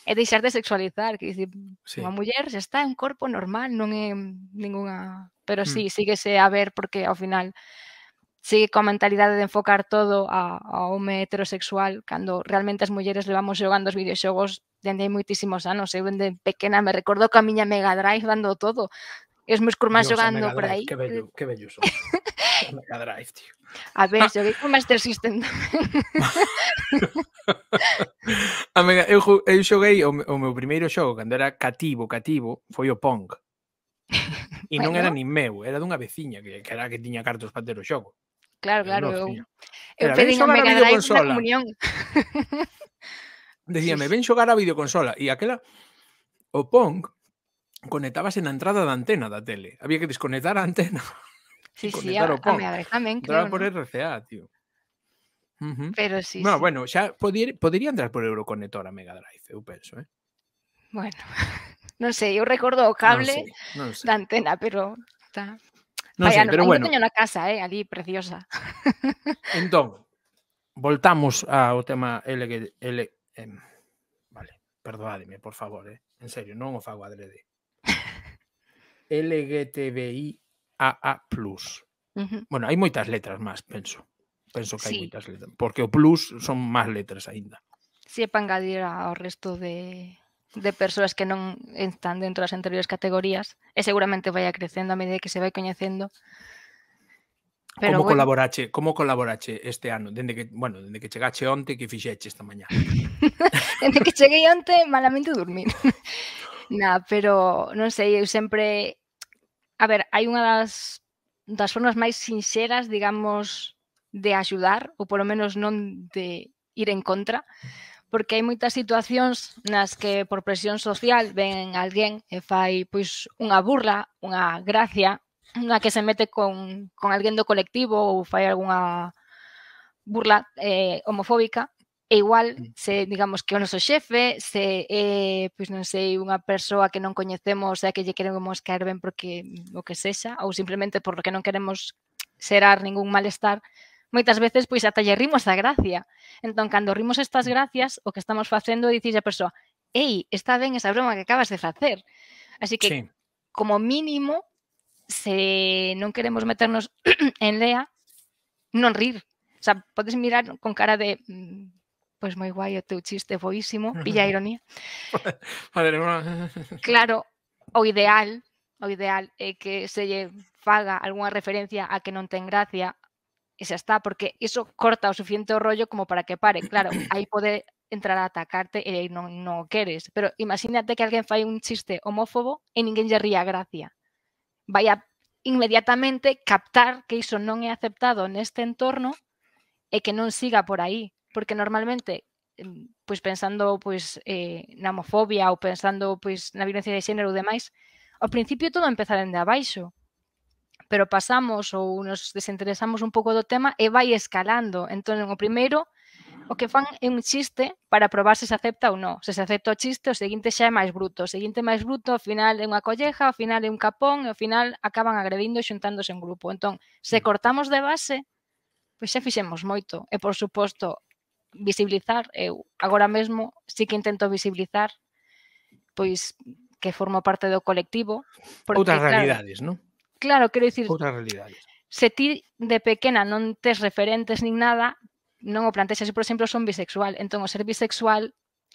é deixar de sexualizar, que dicir, sí. unha muller xa está, en un corpo normal, non é ningunha... Pero sí, mm. síguese a ver porque ao final sigue coa mentalidade de enfocar todo a, ao home heterosexual cando realmente as mulleres levamos xogando os videoxogos dende hai moitísimos anos. Eu ¿eh? dende pequena me recordo que a miña Mega Drive dando todo. E os meus curmas xogando por aí. Que bello, que bello son. Mega Drive, tío. A ver, xoguei con Master System tamén. a mega, eu, eu xoguei o, o meu primeiro xogo cando era cativo, cativo, foi o Pong. E non bueno. era nin meu, era dunha veciña que, que era que tiña cartos para ter o xogo. Claro, claro. yo eu, eu a Mega Decía, me ven xogar a videoconsola. Y aquella, o Pong, conectabas en la entrada de antena de la tele. Había que desconectar a antena. Sí, sí, a, o Pong. a por RCA, tío. Pero sí, bueno, ya bueno, entrar por Euroconector a Mega Drive, eu eh, penso, eh? Bueno, no sé, yo recuerdo el cable de antena, pero está. Non sei, pero bueno. teño na casa, eh, ali preciosa. Entón, voltamos ao tema L L, eh, vale, perdoádeme, por favor, eh. En serio, non o fago adrede. LGTBI AA+. Uh -huh. Bueno, hai moitas letras máis, penso. Penso que sí. hai moitas letras, porque o plus son máis letras aínda. Si é pangadir ao resto de de persoas que non están dentro das anteriores categorías e seguramente vai acrecendo a medida que se vai coñecendo. Pero, como bueno. colaborache, como colaborache este ano, dende que, bueno, dende que chegache onte, que fixeche esta mañá? dende que cheguei onte, malamente dormir. Na, pero non sei, eu sempre A ver, hai unha das das formas máis sinxeras, digamos, de axudar, ou polo menos non de ir en contra, porque hai moitas situacións nas que por presión social ven alguén e fai pois unha burla, unha gracia, na que se mete con, con alguén do colectivo ou fai algunha burla eh, homofóbica e igual mm. se digamos que o noso xefe se é, eh, pois non sei, unha persoa que non coñecemos e que lle queremos caer ben porque o que sexa ou simplemente por que non queremos xerar ningún malestar, moitas veces pois ata lle rimos da gracia. Entón, cando rimos estas gracias, o que estamos facendo é dicir a persoa, ei, está ben esa broma que acabas de facer. Así que, sí. como mínimo, se non queremos meternos en lea, non rir. O sea, podes mirar con cara de mm, pois moi guai o teu chiste boísimo, pilla ironía. Claro, o ideal, o ideal é que se lle faga algunha referencia a que non ten gracia e xa está, porque iso corta o suficiente o rollo como para que pare. Claro, aí pode entrar a atacarte e non, non o queres. Pero imagínate que alguén fai un chiste homófobo e ninguén lle ría gracia. Vai a inmediatamente captar que iso non é aceptado neste entorno e que non siga por aí. Porque normalmente pois pensando pois eh, na homofobia ou pensando pois na violencia de xénero ou demais, ao principio todo empeza dende abaixo pero pasamos ou nos desinteresamos un pouco do tema e vai escalando. Entón, o primeiro, o que fan é un chiste para probar se se acepta ou non. Se se acepta o chiste, o seguinte xa é máis bruto. O seguinte máis bruto, ao final é unha colleja, ao final é un capón e ao final acaban agredindo e xuntándose en grupo. Entón, se mm. cortamos de base, pois xa fixemos moito. E, por suposto, visibilizar, eu agora mesmo sí que intento visibilizar pois que formo parte do colectivo. Porque, Outras claro, realidades, non? Claro, quero dicir... Outra realidade. Se ti de pequena non tes referentes nin nada, non o plantexas. Se, por exemplo, son bisexual. Entón, o ser bisexual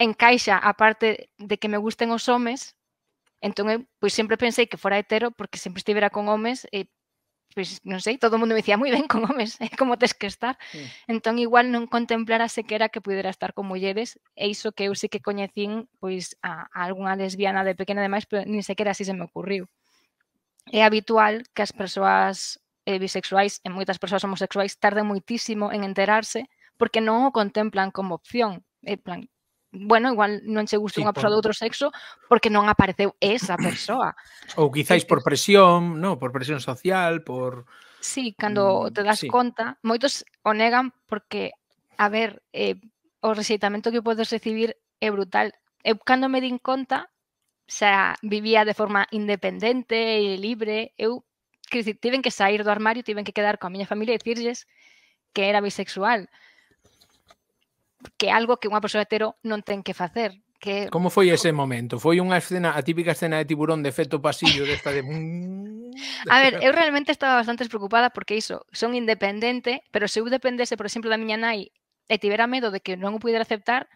encaixa a parte de que me gusten os homes. Entón, eu, pois sempre pensei que fora hetero porque sempre estivera con homes e eh, pois non sei, todo o mundo me dicía moi ben con homes, é eh, como tes que estar. Sí. Entón igual non contemplara sequera que pudera estar con mulleres, e iso que eu sí que coñecín pois a, a algunha lesbiana de pequena demais, pero nin sequera así se me ocurriu é habitual que as persoas eh, bisexuais e moitas persoas homosexuais tarden moitísimo en enterarse porque non o contemplan como opción. É plan, bueno, igual non che gusta sí, unha persoa por... de outro sexo porque non apareceu esa persoa. Ou quizáis por presión, no, por presión social, por Sí, cando mm, te das sí. conta, moitos o negan porque a ver, eh, o rexeitamento que podes recibir é brutal. Eu cando me din conta, xa vivía de forma independente e libre, eu que dicir, tiven que sair do armario, tiven que quedar coa miña familia e dicirlles que era bisexual. Que algo que unha persoa hetero non ten que facer, que Como foi ese momento? Foi unha escena, a típica escena de tiburón de efecto pasillo desta de, de A ver, eu realmente estaba bastante preocupada porque iso, son independente, pero se eu dependese, por exemplo, da miña nai e tivera medo de que non o pudera aceptar,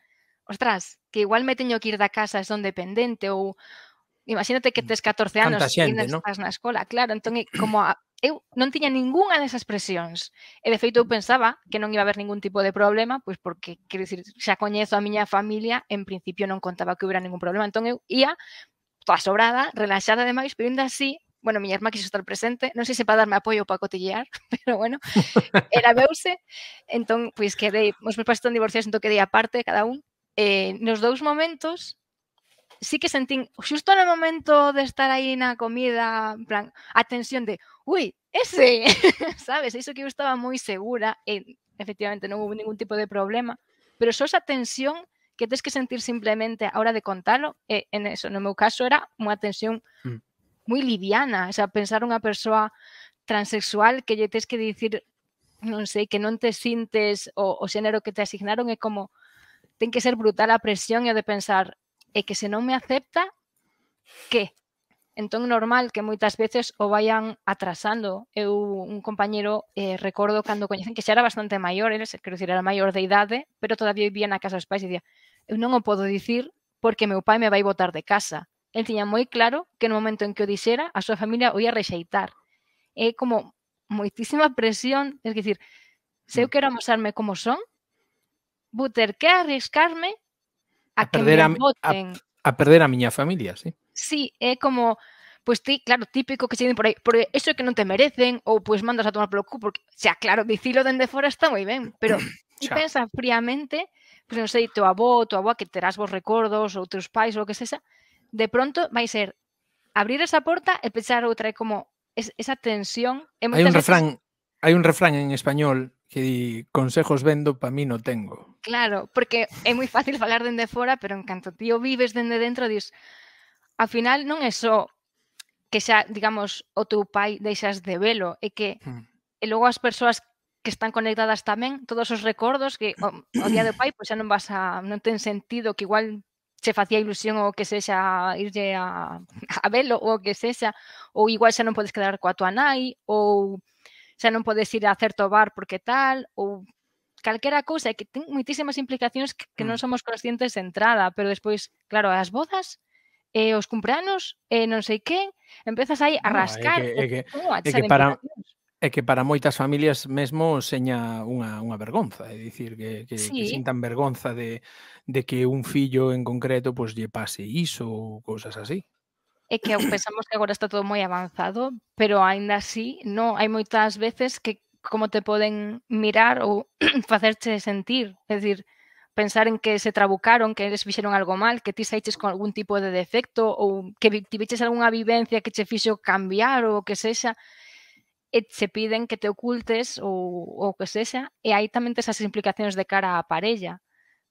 ostras, que igual me teño que ir da casa, son dependente ou imagínate que tes 14 anos e non estás na escola, claro, entón como a, eu non tiña ningunha desas presións. E de feito eu pensaba que non iba a haber ningún tipo de problema, pois porque, quero dicir, xa coñezo a miña familia, en principio non contaba que houbera ningún problema, entón eu ia toda sobrada, relaxada demais, pero ainda así bueno, miña irmá quiso estar presente, non sei se para darme apoio para cotillear, pero bueno, era veuse, entón, pois quedei, os meus pais están divorciados, entón quedei aparte cada un, eh, nos dous momentos sí que sentín, xusto no momento de estar aí na comida, en plan, a tensión de, ui, ese, sabes? Iso que eu estaba moi segura e efectivamente non houve ningún tipo de problema, pero só esa tensión que tens que sentir simplemente a hora de contalo, e en eso, no meu caso era unha tensión mm. moi liviana, o sea, pensar unha persoa transexual que lle tens que dicir, non sei, que non te sintes o, o xénero que te asignaron é como ten que ser brutal a presión e o de pensar e que se non me acepta, que? Entón normal que moitas veces o vayan atrasando. Eu, eh, un compañero, eh, recordo cando coñecen que xa era bastante maior, eh, quero dicir, era maior de idade, pero todavía vivía na casa dos pais e dicía, eu eh, non o podo dicir porque meu pai me vai botar de casa. El tiña moi claro que no momento en que o dixera, a súa familia o ia rexeitar. É como moitísima presión, é dicir, se eu mm. quero amosarme como son, vou ter que arriscarme a, a que me voten. A, a perder a miña familia, sí. Sí, é eh, como pois ti, claro, típico que se por aí, por eso é que non te merecen, ou pois mandas a tomar polo cu, porque, xa, claro, dicilo dende fora está moi ben, pero ti pensa fríamente, pois non sei, teu avó, teu avó, que terás vos recordos, ou teus pais, ou o que sexa, de pronto vai ser abrir esa porta e pechar outra, é como es, esa tensión. É hai un refrán, veces... hai un refrán en español que di, consejos vendo pa mí no tengo. Claro, porque é moi fácil falar dende fora, pero en canto tío vives dende dentro, dis, ao final non é só que xa, digamos, o teu pai deixas de velo, é que hmm. e logo as persoas que están conectadas tamén, todos os recordos que o, o día do pai pois xa non vas a non ten sentido que igual se facía ilusión ou que sexa irlle a, a velo ou que sexa, ou igual xa non podes quedar coa tua nai ou xa non podes ir a certo bar porque tal, ou calquera cousa que ten moitísimas implicacións que, que non mm. somos conscientes de entrada, pero despois, claro, as bodas, eh, os cumpleanos, eh, non sei que, empezas aí a rascar. é que, é que, é que para, é que para moitas familias mesmo seña unha, unha vergonza, é dicir, que, que, sí. que sintan vergonza de, de que un fillo en concreto pois, lle pase iso ou cousas así é que pensamos que agora está todo moi avanzado, pero aínda así, no, hai moitas veces que como te poden mirar ou facerche sentir, é dicir, pensar en que se trabucaron, que eles fixeron algo mal, que ti saiches con algún tipo de defecto ou que tiveches algunha vivencia que che fixo cambiar ou que sexa e se piden que te ocultes ou o que sexa, e aí tamén tes as implicacións de cara á parella.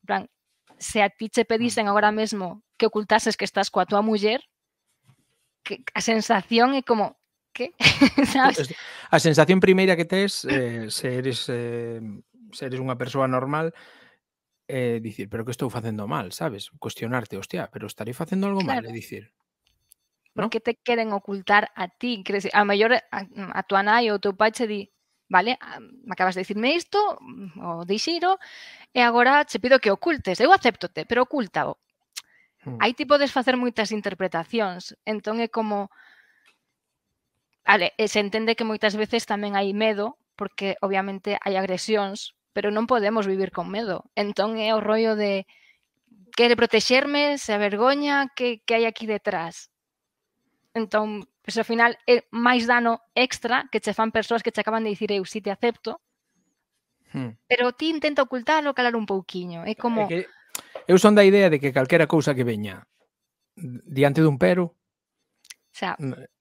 plan, se a ti che pedisen mm. agora mesmo que ocultases que estás coa tua muller, que a sensación é como que? Sabes? A sensación primeira que tes eh, se eres eh, se eres unha persoa normal eh, dicir, pero que estou facendo mal, sabes? Cuestionarte, hostia, pero estarei facendo algo claro. mal, é dicir. ¿no? que te queren ocultar a ti, crees, a maior, a, a tua nai ou teu pai che di, vale, ah, me acabas de dicirme isto, mm, o dixiro, e agora che pido que ocultes, eu acéptote, pero ocúltao. Hmm. Aí ti podes facer moitas interpretacións. Entón é como vale, se entende que moitas veces tamén hai medo, porque obviamente hai agresións, pero non podemos vivir con medo. Entón é o rollo de quere protexerme, se avergoña, que, que hai aquí detrás. Entón, pues, ao final é máis dano extra que che fan persoas que che acaban de dicir eu si te acepto, hmm. pero ti intenta o calar un pouquiño. É como... É que Eu son da idea de que calquera cousa que veña diante dun pero xa.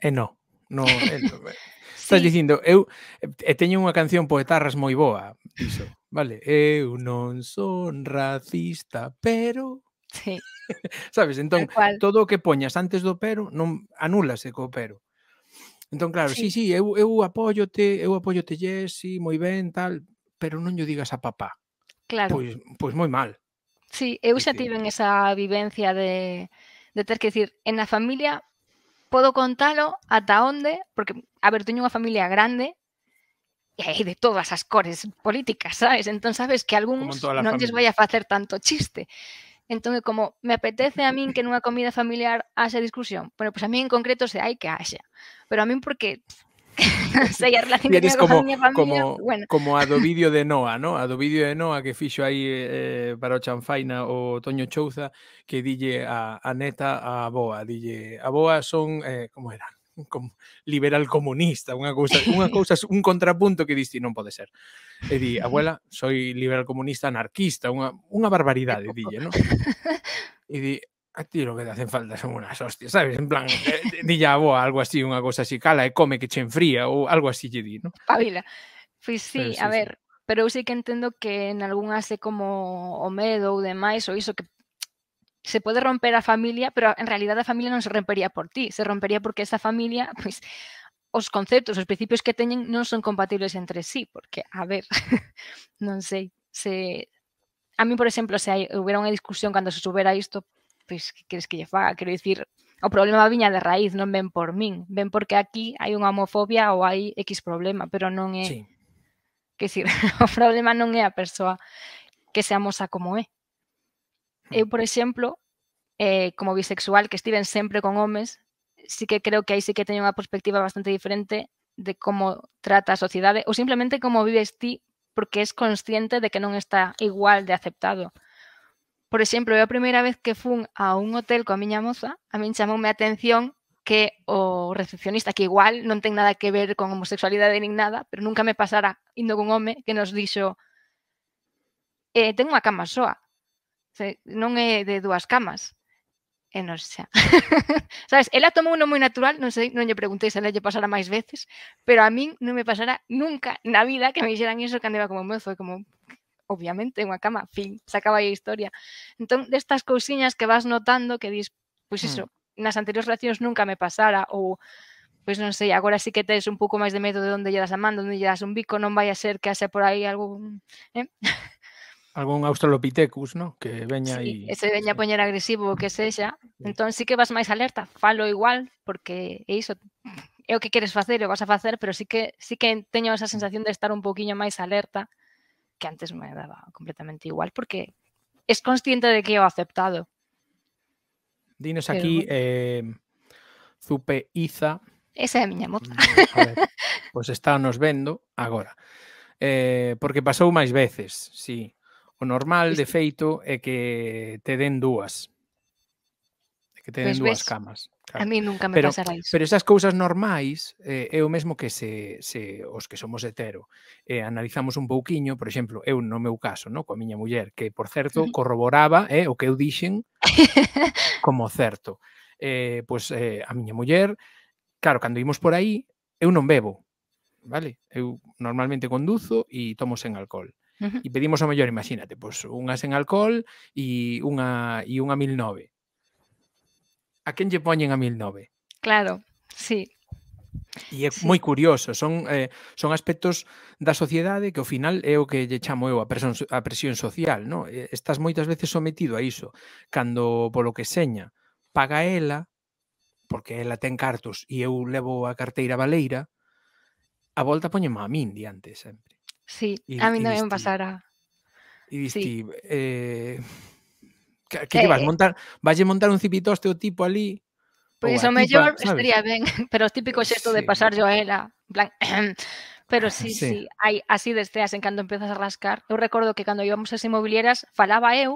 E no, no, e no eh. Estás sí. dicindo, eu e teño unha canción poetarras moi boa, iso, vale? Eu non son racista, pero Sí. Sabes, entón todo o que poñas antes do pero non anúlase co pero. Entón claro, sí, sí, sí eu eu apóllote, eu apóyote sí, moi ben, tal, pero non lle digas a papá. Claro. Pois pois moi mal. Sí, eu xa tiven esa vivencia de, de ter que dicir, en a familia podo contalo ata onde, porque, a ver, teño unha familia grande, e hai de todas as cores políticas, sabes? Entón sabes que algúns non lles vai a facer tanto chiste. Entón, como me apetece a min que nunha comida familiar haxa discusión, bueno, pois pues a min en concreto se hai que haxa. Pero a min porque non sei, a relación que teño como, familia, como, bueno. como a do vídeo de Noa, ¿no? a do vídeo de Noa que fixo aí eh, para o Chanfaina o Toño Chouza que dille a, a neta a boa, dille a boa son, eh, como era? como liberal comunista, unha cousa, unha cousa, un contrapunto que diste non pode ser. E di, abuela, soy liberal comunista anarquista, unha, unha barbaridade, dille, non? E di, a ti lo que te hacen falta son unas hostias, sabes? En plan, eh, di a boa, algo así, unha cosa así, cala e eh, come que che enfría ou algo así lle di, ¿no? Pabila. Pois pues sí, pero, sí, a sí. ver, pero eu sí que entendo que en algún é como o medo ou demais ou iso que se pode romper a familia, pero en realidad a familia non se rompería por ti, se rompería porque esa familia, pois, pues, os conceptos, os principios que teñen non son compatibles entre sí, porque, a ver, non sei, se, a mí, por exemplo, se hai, hubiera unha discusión cando se subera isto, pois que queres que lle faga? Quero dicir, o problema viña de raíz, non ven por min, ven porque aquí hai unha homofobia ou hai X problema, pero non é... Sí. Que si, o problema non é a persoa que se amosa como é. Eu, por exemplo, eh, como bisexual, que estiven sempre con homes, sí que creo que aí sí que teño unha perspectiva bastante diferente de como trata a sociedade ou simplemente como vives ti porque es consciente de que non está igual de aceptado. Por exemplo, eu a primeira vez que fun a un hotel coa miña moza, a min chamoume a atención que o recepcionista, que igual non ten nada que ver con homosexualidade nin nada, pero nunca me pasara indo cun home que nos dixo eh, ten unha cama soa, se, non é de dúas camas. E non xa. Sabes, ela tomou uno moi natural, non sei, non lle preguntei se ela lle pasara máis veces, pero a min non me pasara nunca na vida que me dixeran iso cando iba como mozo, como, obviamente unha cama, fin, se acaba a historia. Entón, destas cousiñas que vas notando que dis, pois hmm. iso, mm. nas anteriores relacións nunca me pasara ou pois non sei, agora sí que tes un pouco máis de medo de onde lle das a mando, onde lle das un bico, non vai a ser que haxa por aí algún... Eh? Algún australopithecus, no? Que veña sí, aí... E veña a poñer agresivo o que sexa. Sí. Entón sí que vas máis alerta, falo igual, porque é iso, é o que queres facer, o vas a facer, pero sí que sí que teño esa sensación de estar un poquinho máis alerta que antes me daba completamente igual porque es consciente de que he aceptado. Dinos aquí, eh, Zupe Iza. Esa é mm, a miña moza. ver, pois está nos vendo agora. Eh, porque pasou máis veces, sí. O normal, de feito, é que te den dúas. É que te den pues pois dúas ves, camas. Claro. A mí nunca me pero, pasará iso. Pero esas cousas normais eh, é o mesmo que se, se os que somos hetero eh, analizamos un pouquiño, por exemplo, eu no meu caso, no, coa miña muller, que por certo corroboraba eh, o que eu dixen como certo. Eh, pois eh, a miña muller, claro, cando imos por aí, eu non bebo, vale? Eu normalmente conduzo e tomo sen alcohol. Uh -huh. E pedimos o mellor, imagínate, pois unha sen alcohol e unha e unha 1009 a quen lle poñen a 1009. Claro, sí. E é sí. moi curioso, son eh, son aspectos da sociedade que ao final é o que lle chamo eu a presión, a presión social, no? Eh, estás moitas veces sometido a iso, cando polo que seña paga ela, porque ela ten cartos e eu levo a carteira baleira, a volta poñema a min diante sempre. Sí, e, a min non pasará. E diste, sí. eh, Que, que, eh, que vas montar, a montar un cipitoste o tipo ali. Pois pues o mellor estaría ben, pero o típico xesto sí. de yo a ela, en plan, Pero ah, sí, sí, sí hai así esteas en cando empezas a rascar. Eu recordo que cando íbamos as inmobiliarias falaba eu,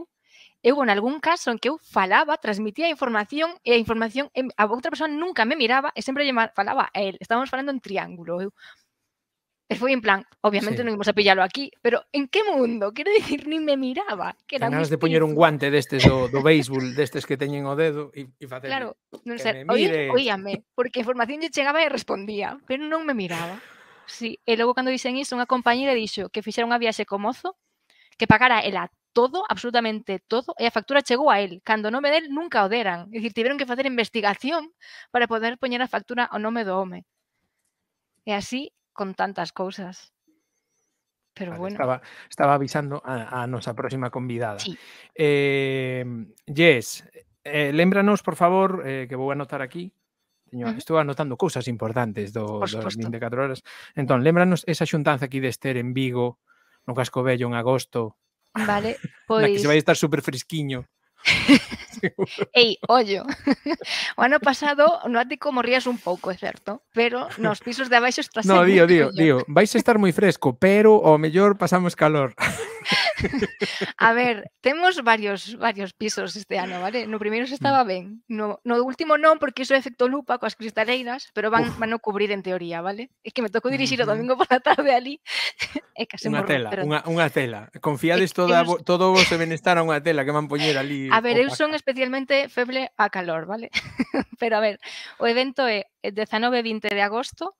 eu en algún caso en que eu falaba, transmitía información e a información a outra persoa nunca me miraba e sempre lle falaba a él. Estábamos falando en triángulo. Eu, E foi en plan, obviamente sí. non imos a pillalo aquí, pero en que mundo? Quero dicir, nin me miraba. Que era Ganas de poñer un guante destes do, do béisbol, destes que teñen o dedo e, e facer Claro, non sei, oí, oíame, porque a información lle chegaba e respondía, pero non me miraba. Sí, e logo cando dixen iso, unha compañeira dixo que fixera unha viaxe co mozo, que pagara el a todo, absolutamente todo, e a factura chegou a él. Cando o nome del nunca o deran. É dicir, tiveron que facer investigación para poder poñer a factura ao nome do home. E así con tantas cousas. Pero vale, bueno. Estaba, estaba avisando a, a nosa próxima convidada. Sí. Eh, yes, eh, lembranos, por favor, eh, que vou anotar aquí. Teño, uh -huh. Estou anotando cousas importantes do, das 24 horas. Entón, lembranos esa xuntanza aquí de Ester en Vigo, no Casco Bello, en agosto. Vale, pois... Na que se vai estar super fresquiño. Ei, ollo. O ano pasado no ático morrías un pouco, é certo, pero nos pisos de abaixo estás No, dio, dio, dio, vais a estar moi fresco, pero o mellor pasamos calor. A ver, temos varios varios pisos este ano, vale? No primeiro se estaba mm. ben, no, no último non, porque iso é efecto lupa coas cristaleiras, pero van, Uf. van a cubrir en teoría, vale? É que me tocou dirixir o domingo pola tarde ali, é case unha tela, pero... unha, unha tela. Confiades toda, todo o vosso benestar a unha tela que van poñer ali. A ver, opaca. eu son especialmente feble a calor, vale? Pero a ver, o evento é 19 e 20 de agosto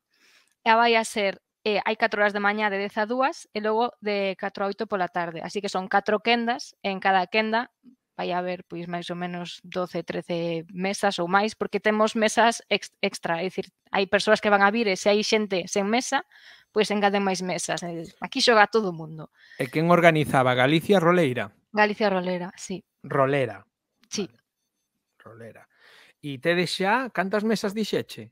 e vai a ser eh, hai 4 horas de mañá de 10 a 2 e logo de 4 a 8 pola tarde. Así que son 4 quendas e en cada quenda vai haber pois máis ou menos 12, 13 mesas ou máis, porque temos mesas ex, extra, é dicir, hai persoas que van a vir e se hai xente sen mesa, pois engaden máis mesas. Eh, aquí xoga todo o mundo. E quen organizaba? Galicia Roleira? Galicia Roleira, sí. Rolera. Sí. Vale. Rolera. E tedes xa, cantas mesas dixeche?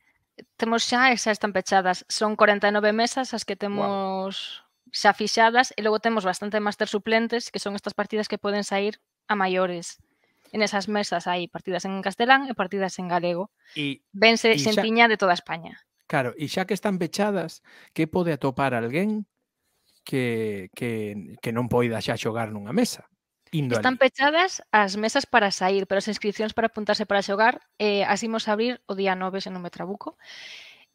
Temos xa, esas están pechadas. Son 49 mesas as que temos wow. xa fixadas e logo temos bastante máster suplentes que son estas partidas que poden sair a maiores. En esas mesas hai partidas en castelán e partidas en galego. E vense y xentiña xa... de toda España. Claro, e xa que están pechadas, que pode atopar alguén que, que, que non poida xa xogar nunha mesa? Indole. Están pechadas as mesas para sair, pero as inscripcións para apuntarse para xogar eh, as imos abrir o día 9, se non me trabuco.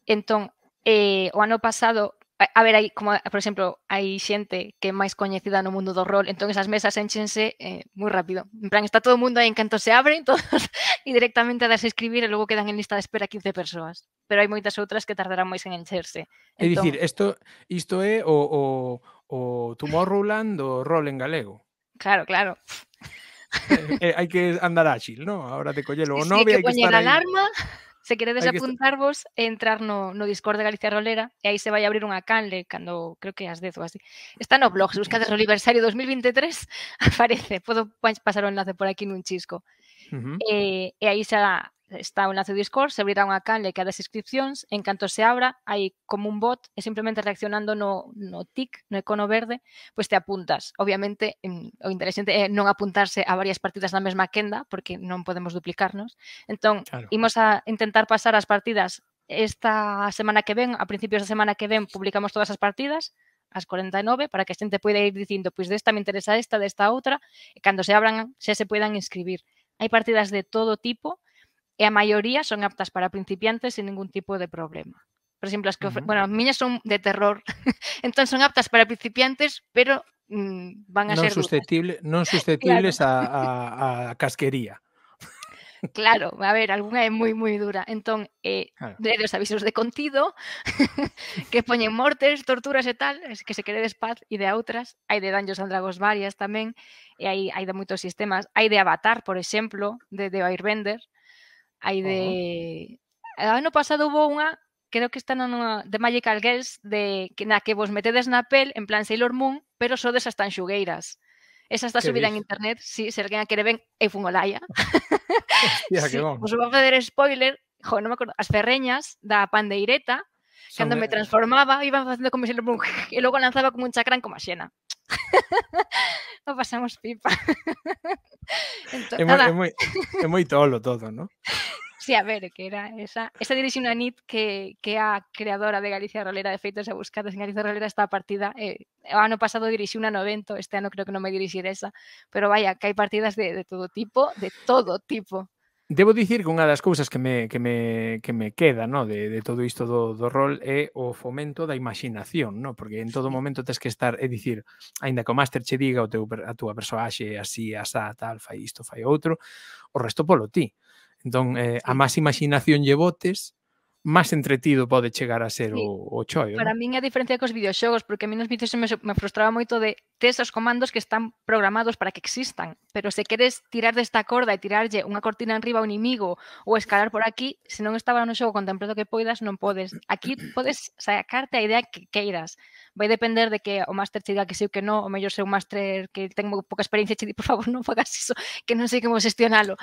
Entón, eh, o ano pasado a ver, hai, como, por exemplo, hai xente que é máis coñecida no mundo do rol, entón esas mesas enchense eh, moi rápido. En plan, está todo o mundo aí en canto se abren, todos, e directamente a darse escribir e logo quedan en lista de espera 15 persoas. Pero hai moitas outras que tardarán máis en encherse. Entón... É dicir, entón isto, isto é o, o, o Tomorrowland do rol en galego. Claro, claro. Eh, eh, hai que andar ágil, ¿no? Ahora te collelo o sí, nove, sí, que poner la alarma, se queredes apuntarvos estar... e entrar no, no Discord de Galicia Rolera e aí se vai abrir unha canle cando creo que as 10 ou así. Está no blog, se buscades o aniversario 2023 aparece, podo pasar o enlace por aquí nun chisco. Uh -huh. eh, e aí xa está o enlace do Discord, se abrirá unha canle que a das inscripcións, en canto se abra, hai como un bot e simplemente reaccionando no, no tic, no icono verde, pois te apuntas. Obviamente, en, o interesante é non apuntarse a varias partidas na mesma quenda, porque non podemos duplicarnos. Entón, claro. imos a intentar pasar as partidas esta semana que ven, a principios da semana que ven, publicamos todas as partidas, as 49 para que a xente poida ir dicindo, pois desta me interesa esta, desta outra, e cando se abran, xa se, se poidan inscribir. Hai partidas de todo tipo, e a maioría son aptas para principiantes sin ningún tipo de problema. Por exemplo, as que ofre... uh -huh. bueno, as miñas son de terror, entón son aptas para principiantes, pero mm, van a non ser susceptible, duras. non susceptibles claro. a, a, a casquería. Claro, a ver, algunha é moi moi dura. Entón, eh, claro. os avisos de contido que poñen mortes, torturas e tal, es que se queredes paz e de outras, hai de Danjos dragos varias tamén, e hai hai de moitos sistemas, hai de Avatar, por exemplo, de de Airbender, hai de... Uh -huh. Ano pasado hubo unha, creo que está na de Magical Girls, de, que, na que vos metedes na pel, en plan Sailor Moon, pero sodes as tan xugueiras. Esa está subida dices? en internet, si sí, se alguén a quere ben, eu fun olaia. Hostia, sí, que bon. Vos vou fazer spoiler, jo, non me acordo, as ferreñas da pandeireta, Cuando me transformaba, iba haciendo como y luego lanzaba como un como a Siena. no pasamos pipa. es, muy, tolo todo, ¿no? Sí, a ver, que era esa. Esta dirige una NIT que, que creadora de Galicia Rolera de Feitos a buscado en Galicia Rolera esta partida. Eh, el ano pasado dirigí una novento, este año creo que no me dirigiré esa, pero vaya, que hay partidas de, de todo tipo, de todo tipo. Debo dicir que unha das cousas que me, que me, que me queda no? de, de todo isto do, do rol é o fomento da imaginación, no? porque en todo momento tens que estar, é dicir, aínda que o máster che diga o teu, a túa persoaxe así, asá, tal, fai isto, fai outro, o resto polo ti. Entón, eh, a máis imaginación lle botes, máis entretido pode chegar a ser sí. o, o choio. Para ¿no? min é a diferencia cos videoxogos, porque a mí nos vídeos me, me frustraba moito de tes os comandos que están programados para que existan, pero se queres tirar desta corda e tirarlle unha cortina en riba ao inimigo ou escalar por aquí, se non estaba no xogo contemplado que poidas, non podes. Aquí podes sacarte a idea que queiras. Vai depender de que o máster te diga que sí ou que non, o mellor seu un máster que ten moi pouca experiencia che di, por favor, non fagas iso, que non sei como xestionalo.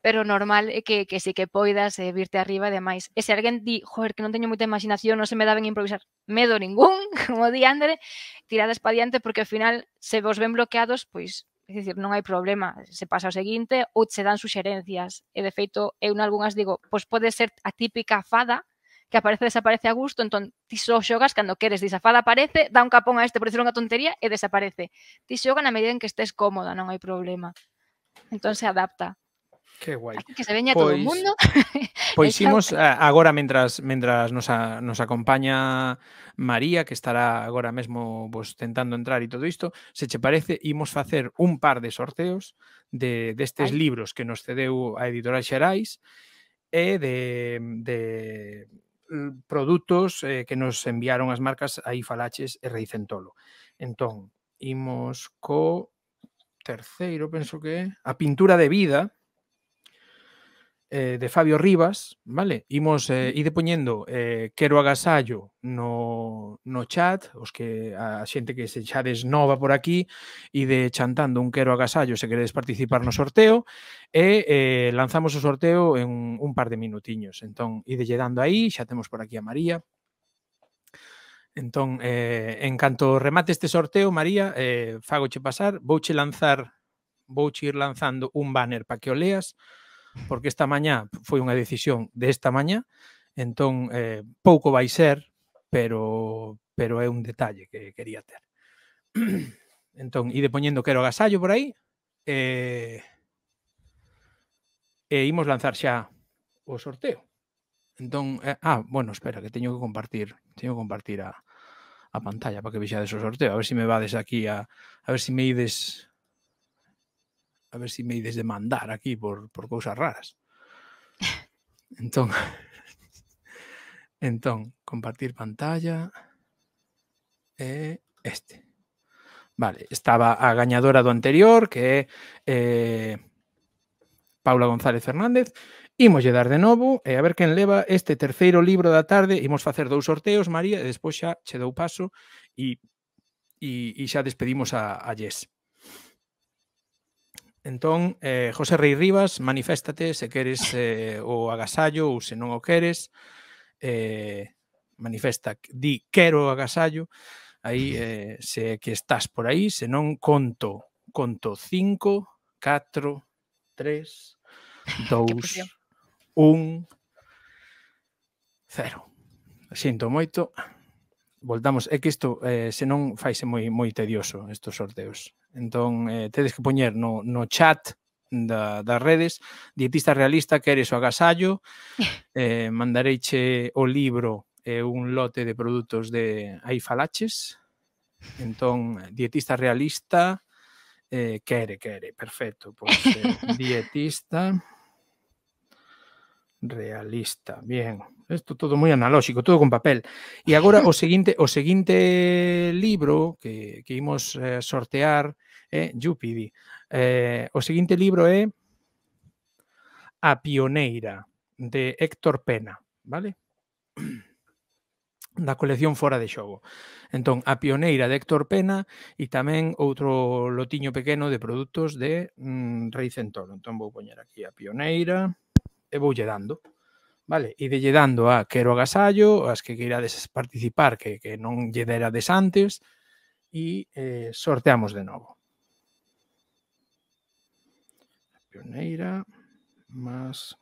Pero normal é que, que sí que poidas eh, virte arriba e demais. E se alguén di, joder, que non teño moita imaginación, non se me dá ben improvisar, medo ningún, como di André, tirades pa diante porque ao final final, se vos ven bloqueados, pois, é dicir, non hai problema, se pasa o seguinte ou che dan suxerencias. E, de feito, eu nalgúnas digo, pois pode ser a típica fada que aparece desaparece a gusto, entón ti só xogas cando queres, dis a fada aparece, dá un capón a este por decir unha tontería e desaparece. Ti xoga na medida en que estés cómoda, non hai problema. Entón se adapta. Que guai. que se veña pois, todo o mundo. Pois imos eh, agora mentras mentras nos, a, nos acompaña María, que estará agora mesmo vos tentando entrar e todo isto, se che parece, imos facer un par de sorteos de destes Ay. libros que nos cedeu a editorial Xerais e de, de produtos eh, que nos enviaron as marcas aí falaches e Reicentolo. Entón, imos co terceiro, penso que é, a pintura de vida, eh, de Fabio Rivas, vale? Imos eh, ide poñendo eh, quero agasallo no, no chat, os que a xente que se xades nova por aquí, ide chantando un quero agasallo se queredes participar no sorteo, e eh, lanzamos o sorteo en un par de minutiños. Entón, ide lle dando aí, xa temos por aquí a María. Entón, eh, en canto remate este sorteo, María, eh, fagoche pasar, vouche lanzar, vouche ir lanzando un banner para que o leas, porque esta mañá foi unha decisión desta de mañá, entón eh, pouco vai ser, pero pero é un detalle que quería ter. Entón, ide poñendo quero gasallo por aí, e, eh, e imos lanzar xa o sorteo. Entón, eh, ah, bueno, espera, que teño que compartir, teño que compartir a, a pantalla para que vexades o sorteo, a ver se si me vades aquí a, a ver se si me ides a ver se si me ides de mandar aquí por, por cousas raras. Entón, entón, compartir pantalla e este. Vale, estaba a gañadora do anterior, que é eh, Paula González Fernández. Imos lle dar de novo e a ver quen leva este terceiro libro da tarde. Imos facer dous sorteos, María, e despois xa che dou paso e, e, e xa despedimos a, a Yes. Entón, eh, José Rey Rivas, maniféstate se queres eh, o agasallo ou se non o queres. Eh, manifesta, di quero o agasallo. Aí eh, se que estás por aí, se non conto, conto 5, 4, 3, 2, 1, 0. Sinto moito. Voltamos, é que isto eh, se non faise moi moi tedioso estos sorteos. Entón, eh, tedes que poñer no, no chat da, das redes, dietista realista, queres o agasallo, eh, mandareiche o libro e eh, un lote de produtos de Aifalaches. falaches, entón, dietista realista, eh, quere, quere, perfecto, pois, eh, dietista realista, bien, Isto todo moi analóxico, todo con papel. E agora o seguinte o seguinte libro que, que imos eh, sortear é Yupidi. Eh, o seguinte libro é A pioneira de Héctor Pena, vale? da colección Fora de Xogo. Entón, a pioneira de Héctor Pena e tamén outro lotiño pequeno de produtos de mm, Rei Centoro. Entón, vou poñer aquí a pioneira e lle dando. Vale, e delle dando a quero agasallo, as que queirades participar, que, que non lle derades antes, e eh, sorteamos de novo. más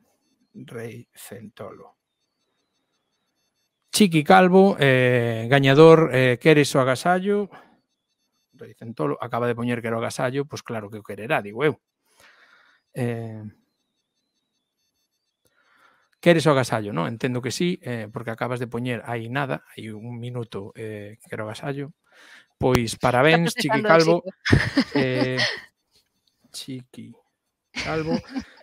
Rey Centolo. Chiqui Calvo, eh, gañador, eh, queres o agasallo? Rey Centolo acaba de poner que era o agasallo, Pues claro que quererá, digo eu. Eh, queres o agasallo, ¿no? Entiendo que sí, eh, porque acabas de poner, hay nada, hay un minuto eh, que pues o agasallo. Pues parabéns, Chiqui Calvo. Eh, Chiqui Calvo.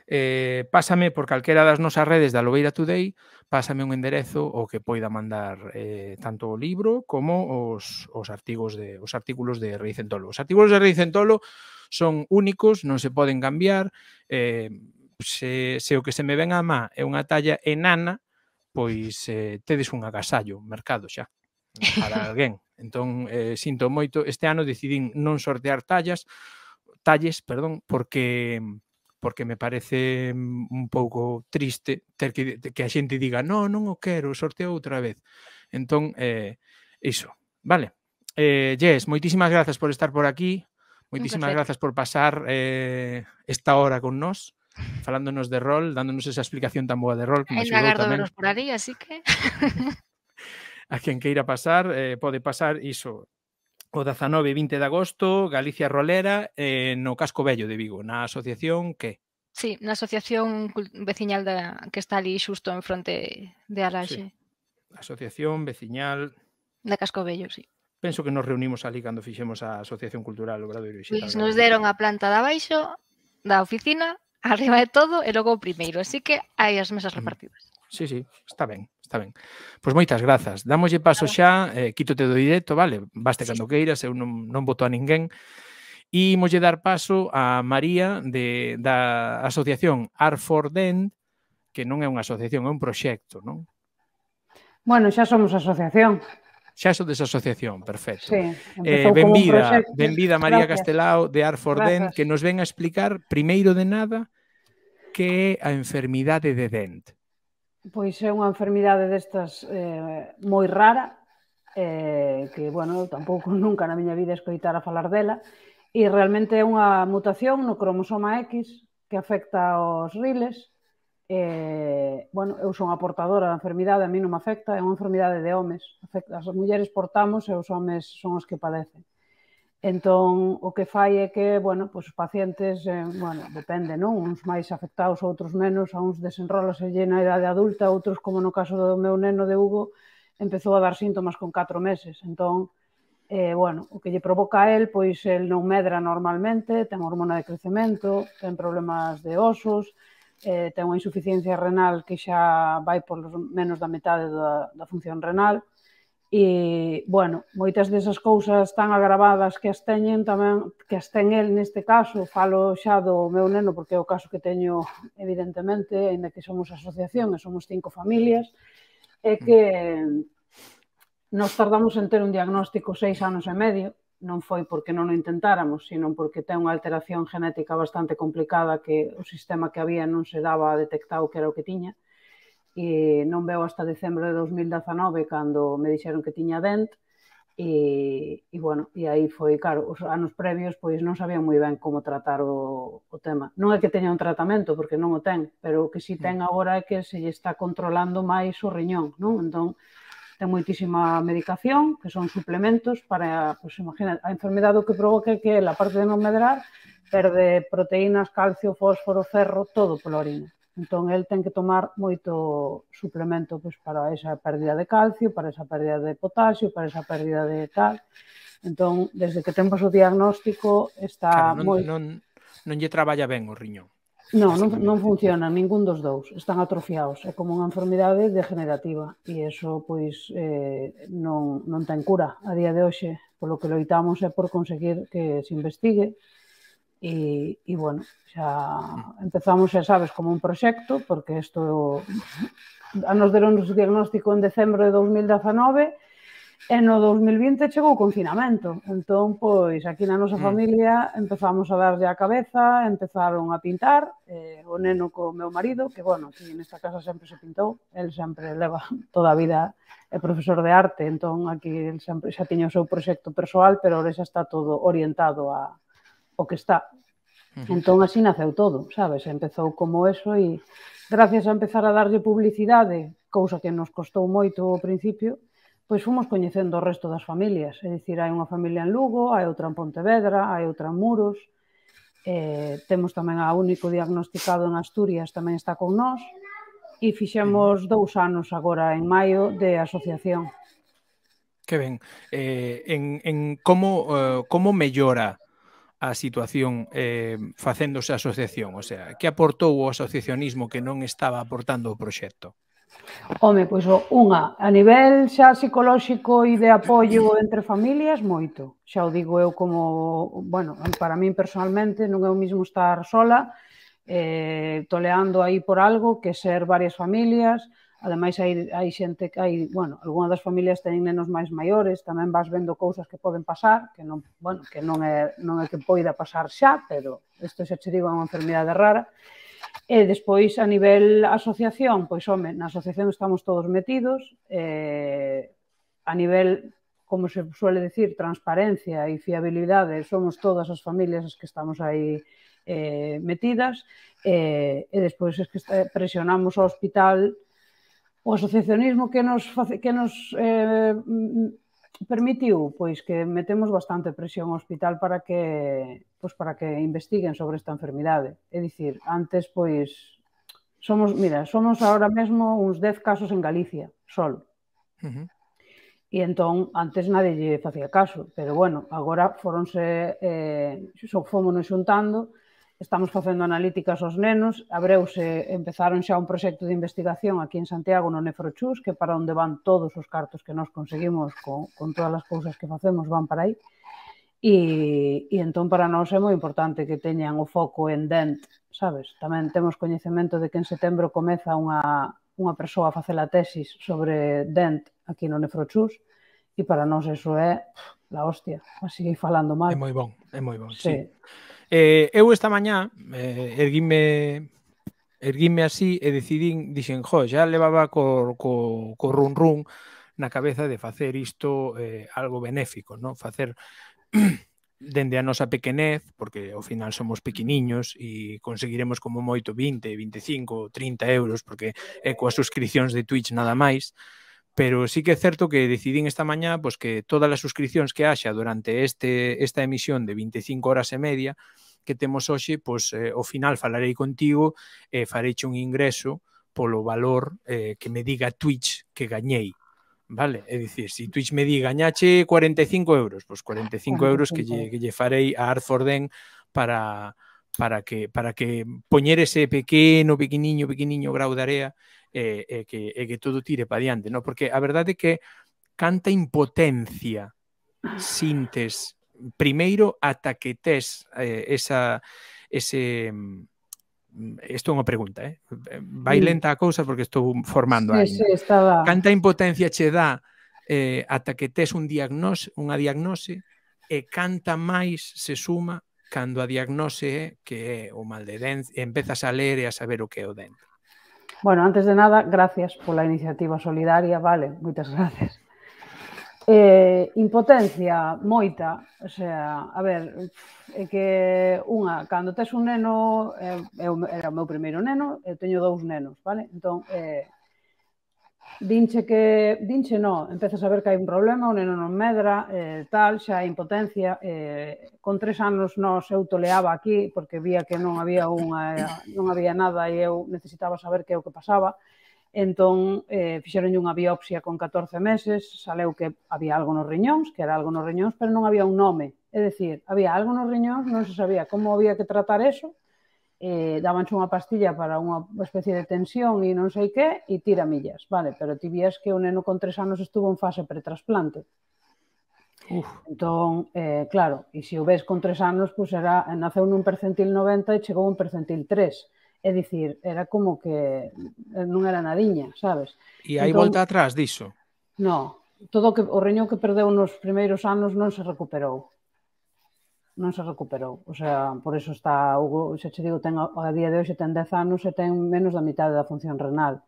eh, pásame por calquera das nosas redes da Lobeira Today, pásame un enderezo o que poida mandar eh, tanto o libro como os, os, artigos de, os artículos de Rei Centolo. Os artículos de Rei Centolo son únicos, non se poden cambiar, eh, se, se o que se me ven a má é unha talla enana, pois eh, tedes un agasallo, mercado xa, para alguén. Entón, eh, sinto moito, este ano decidín non sortear tallas, talles, perdón, porque porque me parece un pouco triste ter que, que a xente diga non, non o quero, sorteo outra vez. Entón, eh, iso. Vale. Eh, Jess, moitísimas grazas por estar por aquí. Moitísimas grazas por pasar eh, esta hora con nós falándonos de rol, dándonos esa explicación tan boa de rol como Ainda agardo tamén. por ali, así que a quen queira pasar, eh, pode pasar iso o 19 e 20 de agosto, Galicia Rolera, eh, no Casco Bello de Vigo, na asociación que? Sí, na asociación veciñal da, que está ali xusto en fronte de Araxe. Sí. Asociación veciñal... Da Casco Bello, sí. Penso que nos reunimos ali cando fixemos a Asociación Cultural Obradoiro Digital. pues nos deron a planta de abaixo da oficina, arriba de todo e logo o primeiro. Así que hai as mesas mm. repartidas. Sí, sí, está ben. Está ben. Pois moitas grazas. Dámoslle paso xa, eh, quítote do directo, vale? Baste cando queiras, eu non, non voto a ninguén. E molle dar paso a María de, da asociación Dent, que non é unha asociación, é un proxecto, non? Bueno, xa somos asociación. Xa so desasociación, perfecto. Sí, eh, benvida, benvida María Gracias. Castelao de Dent, que nos ven a explicar, primeiro de nada, que é a enfermidade de Dent. Pois é unha enfermidade destas eh, moi rara, eh, que, bueno, tampouco nunca na miña vida escoitar a falar dela, e realmente é unha mutación no cromosoma X que afecta aos riles, eh, bueno, eu son a portadora da enfermidade, a mí non me afecta, é unha enfermidade de homes, afecta, as mulleres portamos e os homes son os que padecen. Entón, o que fai é que, bueno, pois os pacientes, eh, bueno, depende, non? Uns máis afectados, outros menos, a uns desenrolase na idade adulta, outros, como no caso do meu neno de Hugo, empezou a dar síntomas con 4 meses. Entón, eh, bueno, o que lle provoca a él, pois el non medra normalmente, ten hormona de crecemento, ten problemas de osos, eh, ten unha insuficiencia renal que xa vai por menos da metade da, da función renal, E, bueno, moitas desas cousas tan agravadas que as teñen tamén, que as ten el neste caso, falo xa do meu neno, porque é o caso que teño evidentemente, en que somos asociación e somos cinco familias, é que nos tardamos en ter un diagnóstico seis anos e medio, non foi porque non o intentáramos, sino porque ten unha alteración genética bastante complicada que o sistema que había non se daba a detectar o que era o que tiña e non veo hasta decembro de 2019 cando me dixeron que tiña dent e, e bueno, e aí foi, claro, os anos previos pois non sabía moi ben como tratar o, o tema. Non é que teña un tratamento, porque non o ten, pero o que si ten agora é que se lle está controlando máis o riñón, non? Entón, ten moitísima medicación, que son suplementos para, pois pues, imagina, a enfermedade o que provoca é que a parte de non medrar perde proteínas, calcio, fósforo, ferro, todo pola orina. Entón, el ten que tomar moito suplemento pois, para esa pérdida de calcio, para esa pérdida de potasio, para esa pérdida de tal. Entón, desde que temos o diagnóstico, está claro, non, moi... Non, non lle traballa ben o riñón. Non, non, non funciona ningún dos dous, están atrofiados, é como unha enfermidade degenerativa e eso pois eh, non, non ten cura a día de hoxe, polo que loitamos é por conseguir que se investigue e, e bueno, xa mm. empezamos, xa sabes, como un proxecto, porque isto a nos deron o diagnóstico en decembro de 2019 e no 2020 chegou o confinamento. Entón, pois, aquí na nosa mm. familia empezamos a darlle a cabeza, empezaron a pintar, eh, o neno co meu marido, que, bueno, aquí nesta casa sempre se pintou, el sempre leva toda a vida é profesor de arte, entón aquí el sempre xa tiña o seu proxecto persoal, pero ahora xa está todo orientado a, o que está. Entón así naceu todo, sabes? Empezou como eso e gracias a empezar a darlle publicidade, cousa que nos costou moito ao principio, pois fomos coñecendo o resto das familias. É dicir, hai unha familia en Lugo, hai outra en Pontevedra, hai outra en Muros, eh, temos tamén a único diagnosticado en Asturias, tamén está con nós, e fixemos dous anos agora en maio de asociación. Que ben. Eh, en, en como, uh, como mellora a situación eh, facéndose asociación? O sea, que aportou o asociacionismo que non estaba aportando o proxecto? Home, pois unha, a nivel xa psicolóxico e de apoio entre familias, moito. Xa o digo eu como, bueno, para min personalmente non é o mismo estar sola, eh, toleando aí por algo que ser varias familias, Ademais, hai, hai xente que hai, bueno, algunha das familias teñen nenos máis maiores, tamén vas vendo cousas que poden pasar, que non, bueno, que non é, non é que poida pasar xa, pero isto xa che digo é unha enfermidade rara. E despois, a nivel asociación, pois, home, na asociación estamos todos metidos, eh, a nivel como se suele decir, transparencia e fiabilidade, somos todas as familias as que estamos aí eh, metidas, eh, e despois es que presionamos ao hospital o asociacionismo que nos, que nos eh, mm, permitiu pois que metemos bastante presión ao hospital para que pois para que investiguen sobre esta enfermidade. É dicir, antes pois somos, mira, somos agora mesmo uns 10 casos en Galicia, solo. Uh -huh. E entón, antes nadie lle facía caso, pero bueno, agora foronse, eh, fomos xuntando estamos facendo analíticas aos nenos, abreuse, empezaron xa un proxecto de investigación aquí en Santiago no Nefrochus, que para onde van todos os cartos que nós conseguimos con, con todas as cousas que facemos van para aí. E, e entón para nós é moi importante que teñan o foco en DENT, sabes? Tamén temos coñecemento de que en setembro comeza unha, unha persoa a facer a tesis sobre DENT aquí no Nefrochus, e para nós eso é la hostia, así falando mal. É moi bon, é moi bon, sí. sí. Eh, eu esta mañá eh, erguime erguime así e decidín, dixen, jo, xa levaba co, co, co run run na cabeza de facer isto eh, algo benéfico, no? facer dende a nosa pequenez, porque ao final somos pequeniños e conseguiremos como moito 20, 25, 30 euros, porque é eh, coas suscripcións de Twitch nada máis, pero sí que é certo que decidín esta mañá pois, que todas as suscripcións que haxa durante este, esta emisión de 25 horas e media que temos hoxe, pois, eh, ao final falarei contigo e eh, fareiche un ingreso polo valor eh, que me diga Twitch que gañei. Vale, é dicir, se Twitch me di gañache 45 euros, pois 45 euros que lle, que lle farei a Art para, para que para que poñer ese pequeno, pequeniño, pequeniño grau de area e, eh, e, eh, que, e eh, que todo tire para diante, no? porque a verdade é que canta impotencia sintes primeiro ata que tes eh, esa ese isto mm, é unha pregunta, eh? Vai lenta a cousa porque estou formando sí, aí. Sí, estaba... Canta impotencia che dá eh, ata que tes un diagnose, unha diagnose e canta máis se suma cando a diagnose é que é o mal de dente, empezas a ler e a saber o que é o dente. Bueno, antes de nada, gracias pola iniciativa solidaria, vale, moitas gracias. Eh, impotencia moita, o sea, a ver, é que unha, cando tes un neno, eu, eh, era o meu primeiro neno, eu teño dous nenos, vale? Entón, eh, Dinche que, dinche no, empezas a ver que hai un problema, o neno non medra, eh, tal, xa hai impotencia. Eh, con tres anos non se toleaba aquí porque vía que non había unha, non había nada e eu necesitaba saber que é o que pasaba. Entón, eh, fixeron unha biopsia con 14 meses, saleu que había algo nos riñóns, que era algo nos riñóns, pero non había un nome. É dicir, había algo nos riñóns, non se sabía como había que tratar eso, eh, dabanche unha pastilla para unha especie de tensión e non sei que, e tira millas, vale, pero ti vías que un neno con tres anos estuvo en fase pretrasplante. Uf. Entón, eh, claro, e se o ves con tres anos, pues era, naceu nun percentil 90 e chegou un percentil 3. É dicir, era como que eh, non era nadiña, sabes? E hai entón, volta atrás diso? No, todo que, o reño que perdeu nos primeiros anos non se recuperou non se recuperou. O sea, por eso está, Hugo, xa che digo, ten, a día de hoxe ten 10 anos e ten menos da mitad da función renal.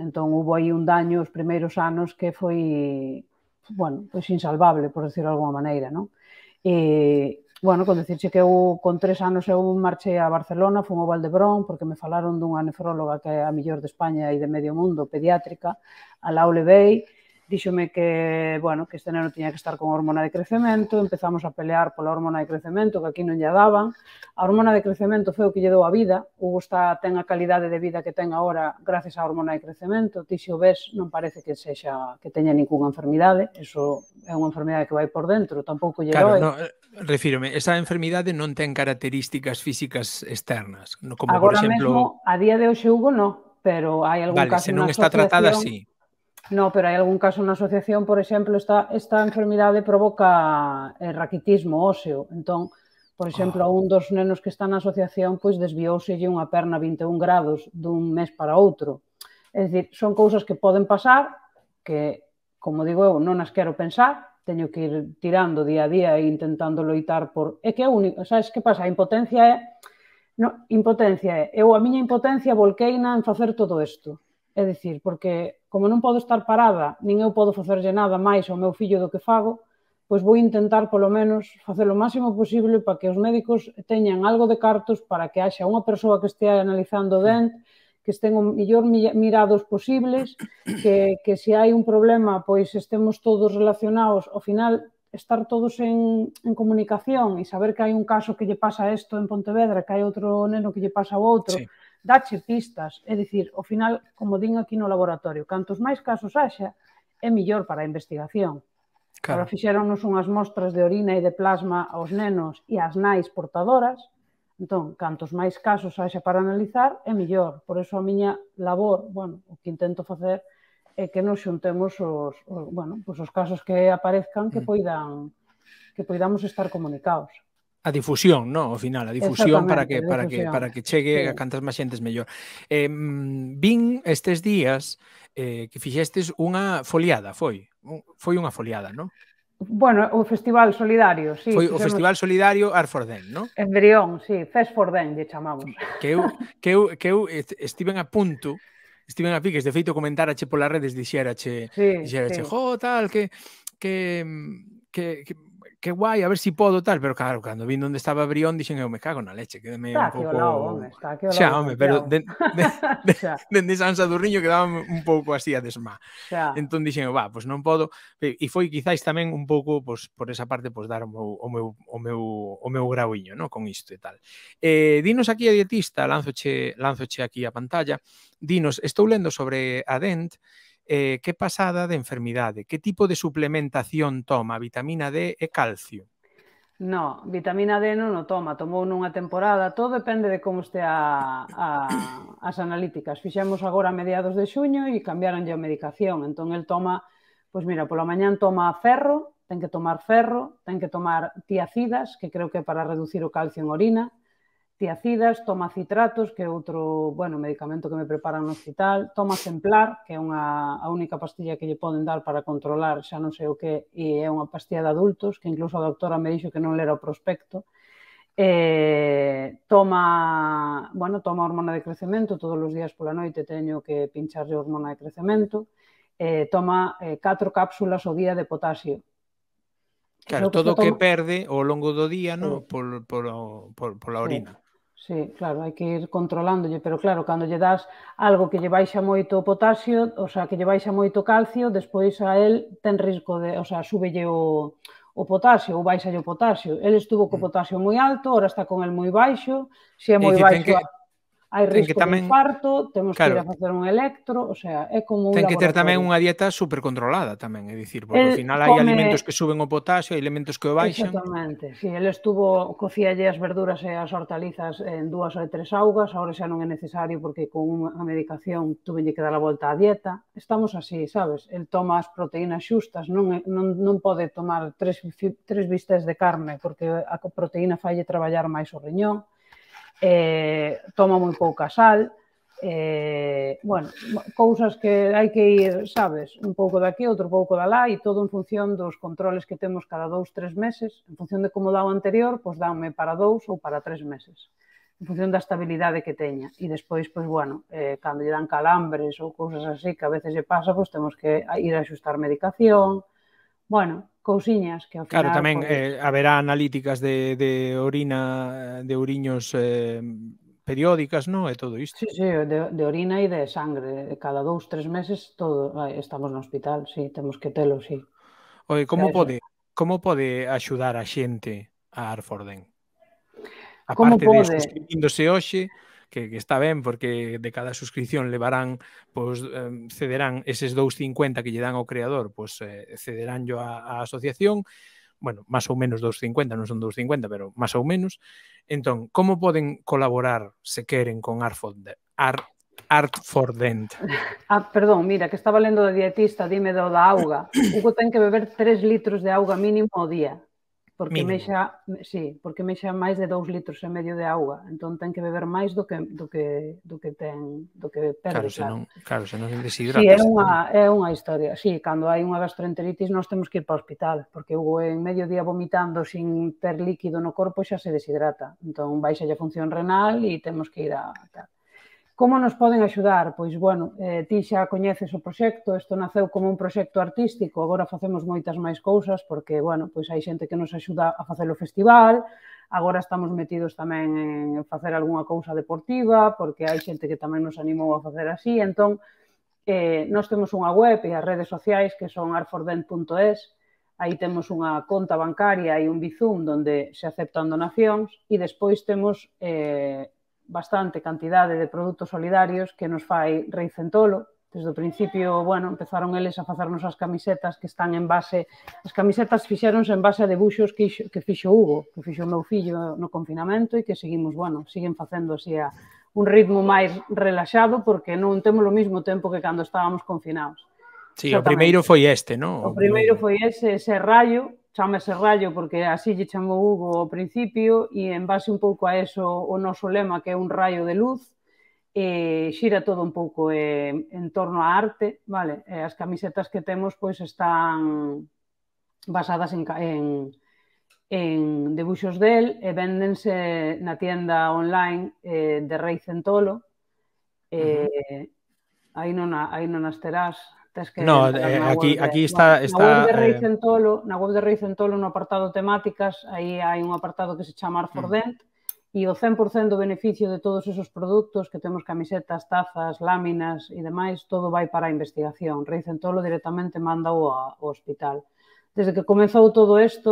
Entón, hubo aí un daño os primeiros anos que foi, bueno, pois insalvable, por decirlo de alguma maneira, non? E, bueno, con decirche que eu con tres anos eu marchei a Barcelona, fui ao Valdebrón, porque me falaron dunha nefróloga que é a millor de España e de medio mundo, pediátrica, a Laule Bey, díxome que, bueno, que este neno tiña que estar con hormona de crecemento, empezamos a pelear pola hormona de crecemento que aquí non lle daban. A hormona de crecemento foi o que lle dou a vida, Hugo está, ten a calidade de vida que ten agora gracias á hormona de crecemento, ti se o ves non parece que sexa que teña ningunha enfermidade, eso é unha enfermidade que vai por dentro, tampouco lle claro, doi. No, eh, refírome, esa enfermidade non ten características físicas externas, como agora por exemplo... Agora mesmo, a día de hoxe Hugo, non, pero hai algún vale, caso se non está tratada sí. No, pero hai algún caso na asociación, por exemplo, esta, esta enfermidade provoca eh, raquitismo óseo. Entón, por exemplo, a oh. un dos nenos que está na asociación, pois lle unha perna 21 grados dun mes para outro. É dicir, son cousas que poden pasar, que, como digo eu, non as quero pensar, teño que ir tirando día a día e intentando loitar por... É que é único, sabes que pasa? A impotencia é... No, impotencia é, eu a miña impotencia volqueina en facer todo isto É dicir, porque como non podo estar parada, nin eu podo facerlle nada máis ao meu fillo do que fago, pois vou intentar polo menos facer o máximo posible para que os médicos teñan algo de cartos para que haxa unha persoa que estea analizando o dente, que estén o mellor mirados posibles, que, que se hai un problema, pois estemos todos relacionados, ao final estar todos en, en comunicación e saber que hai un caso que lle pasa isto en Pontevedra, que hai outro neno que lle pasa o outro, sí dache pistas, é dicir, ao final, como din aquí no laboratorio, cantos máis casos haxa, é mellor para a investigación. Claro. Ahora fixéronos unhas mostras de orina e de plasma aos nenos e ás nais portadoras, entón, cantos máis casos haxa para analizar, é mellor. Por eso a miña labor, bueno, o que intento facer é que nos xuntemos os, os, bueno, pues os casos que aparezcan que mm. poidan que poidamos estar comunicados. A difusión, no, Ao final, a difusión para que para que para que chegue sí. a cantas máis xentes mellor. Eh, vin estes días eh, que fixestes unha foliada, foi? Foi unha foliada, non? Bueno, o Festival Solidario, sí. Foi o Festival Solidario Art for Den, non? En Brión, sí, Fest for Den, lle chamamos. Mm, que eu, que eu, que eu estiven a punto estiven a piques, de feito comentarache polas redes dixerache, sí, dixérache, sí. jo, tal, que, que, que, que que guai, a ver si podo tal, pero claro, cando vin onde estaba Brión, dixen eu me cago na leche, quedeme un pouco... Lado, home, está aquí xa, home, pero de, de, de, de San Riño quedaba un pouco así a desmá. Entón dixen eu, va, pois pues non podo, e foi quizáis tamén un pouco pois, por esa parte pois, dar o meu, o meu, o meu, o meu grauiño no? con isto e tal. Eh, dinos aquí a dietista, lanzoche, lanzoche aquí a pantalla, dinos, estou lendo sobre a DENT, eh, que pasada de enfermidade? Que tipo de suplementación toma? Vitamina D e calcio? No, vitamina D non o toma, tomou nunha temporada, todo depende de como estea a, a, as analíticas. Fixemos agora a mediados de xuño e cambiaron a medicación, entón el toma, pois mira, pola mañán toma ferro, ten que tomar ferro, ten que tomar tiacidas, que creo que é para reducir o calcio en orina, tiacidas, toma citratos, que é outro, bueno, medicamento que me preparan no hospital, toma semplar, que é unha a única pastilla que lle poden dar para controlar, xa non sei o que, e é unha pastilla de adultos, que incluso a doctora me dixo que non lera o prospecto. Eh, toma, bueno, toma hormona de crecemento, todos os días pola noite teño que pincharlle hormona de crecemento. Eh, toma eh, 4 cápsulas o día de potasio, Claro, todo o que perde ao longo do día, no, por, por, por, la orina. Sí, claro, hai que ir controlándolle, pero claro, cando lle das algo que lle baixa moito o potasio, o sea, que lle baixa moito calcio, despois a el ten risco de, o sea, súbelle o, o potasio ou baixa o potasio. El estuvo co mm. potasio moi alto, ora está con el moi baixo, se é moi baixo... Que hai risco tamén, de infarto, temos claro, que ir a facer un electro, o sea, é como un Ten que ter tamén unha dieta supercontrolada tamén, é dicir, porque ao final hai come... alimentos que suben o potasio, hai alimentos que o baixan. Exactamente, si, sí, el estuvo, cocíalle as verduras e as hortalizas en dúas ou tres augas, agora xa non é necesario porque con unha medicación tuve que dar a volta á dieta. Estamos así, sabes? El toma as proteínas xustas, non, non, non pode tomar tres, tres vistas de carne porque a proteína falle traballar máis o riñón eh, toma moi pouca sal, eh, bueno, cousas que hai que ir, sabes, un pouco daqui, outro pouco da lá, e todo en función dos controles que temos cada dous, tres meses, en función de como dá o anterior, pois dáme para dous ou para tres meses en función da estabilidade que teña. E despois, pois, bueno, eh, cando lle dan calambres ou cousas así que a veces lle pasa, pois temos que ir a axustar medicación, bueno, cousiñas que ao final... Claro, tamén pues... eh, haberá analíticas de, de orina, de uriños eh, periódicas, non? E todo isto. Sí, sí, de, de orina e de sangre. Cada dous, tres meses todo eh, estamos no hospital, sí, temos que telo, sí. Oye, como pode, como pode axudar a xente a Arforden? A como parte pode? de suscribíndose hoxe, que, que está ben porque de cada suscripción levarán, pois eh, cederán eses 2.50 que lle dan ao creador, pois eh, cederánllo á, a asociación, bueno, máis ou menos 250, non son 250, pero máis ou menos. Entón, como poden colaborar, se queren, con Art for, de, Art, Art for Dent? Ah, perdón, mira, que estaba lendo da dietista, dime do da auga. Hugo ten que beber 3 litros de auga mínimo ao día porque Mínimo. mexa, sí, porque mexa máis de 2 litros e medio de auga, entón ten que beber máis do que do que do que ten, do que perde. Claro, se non, claro, se non deshidratas. Sí, é unha é unha historia. Sí, cando hai unha gastroenteritis nós temos que ir para o hospital, porque o en medio día vomitando sin ter líquido no corpo xa se deshidrata. Entón baixa a función renal e temos que ir a tal. Como nos poden axudar? Pois, bueno, eh, ti xa coñeces o proxecto, isto naceu como un proxecto artístico, agora facemos moitas máis cousas porque, bueno, pois hai xente que nos axuda a facer o festival, agora estamos metidos tamén en facer algunha cousa deportiva, porque hai xente que tamén nos animou a facer así, entón, eh, nós temos unha web e as redes sociais que son arfordent.es, aí temos unha conta bancaria e un bizum onde se aceptan donacións e despois temos eh, bastante cantidade de produtos solidarios que nos fai Rei Centolo. Desde o principio, bueno, empezaron eles a facernos as camisetas que están en base... As camisetas fixeronse en base a debuxos que, que fixo Hugo, que fixo o meu fillo no confinamento e que seguimos, bueno, siguen facendo así a un ritmo máis relaxado porque non temos o mesmo tempo que cando estábamos confinados. Sí, o primeiro foi este, non? O primeiro foi ese, ese rayo chamase Rayo porque así lle chamou Hugo ao principio e en base un pouco a eso o noso lema que é un raio de luz e xira todo un pouco eh, en torno a arte, vale? E as camisetas que temos pois están basadas en, en, en debuxos del e véndense na tienda online eh, de Rei Centolo. Eh, uh -huh. aí, non, aí non as terás, Tens que no, eh, aquí, de, aquí está, está... está eh, na web de Rey Centolo, na web de Rey Centolo, no apartado temáticas, aí hai un apartado que se chama Art for mm. Dent, e o 100% do beneficio de todos esos produtos que temos camisetas, tazas, láminas e demais, todo vai para a investigación. Rei Centolo directamente manda o ao hospital. Desde que comezou todo isto,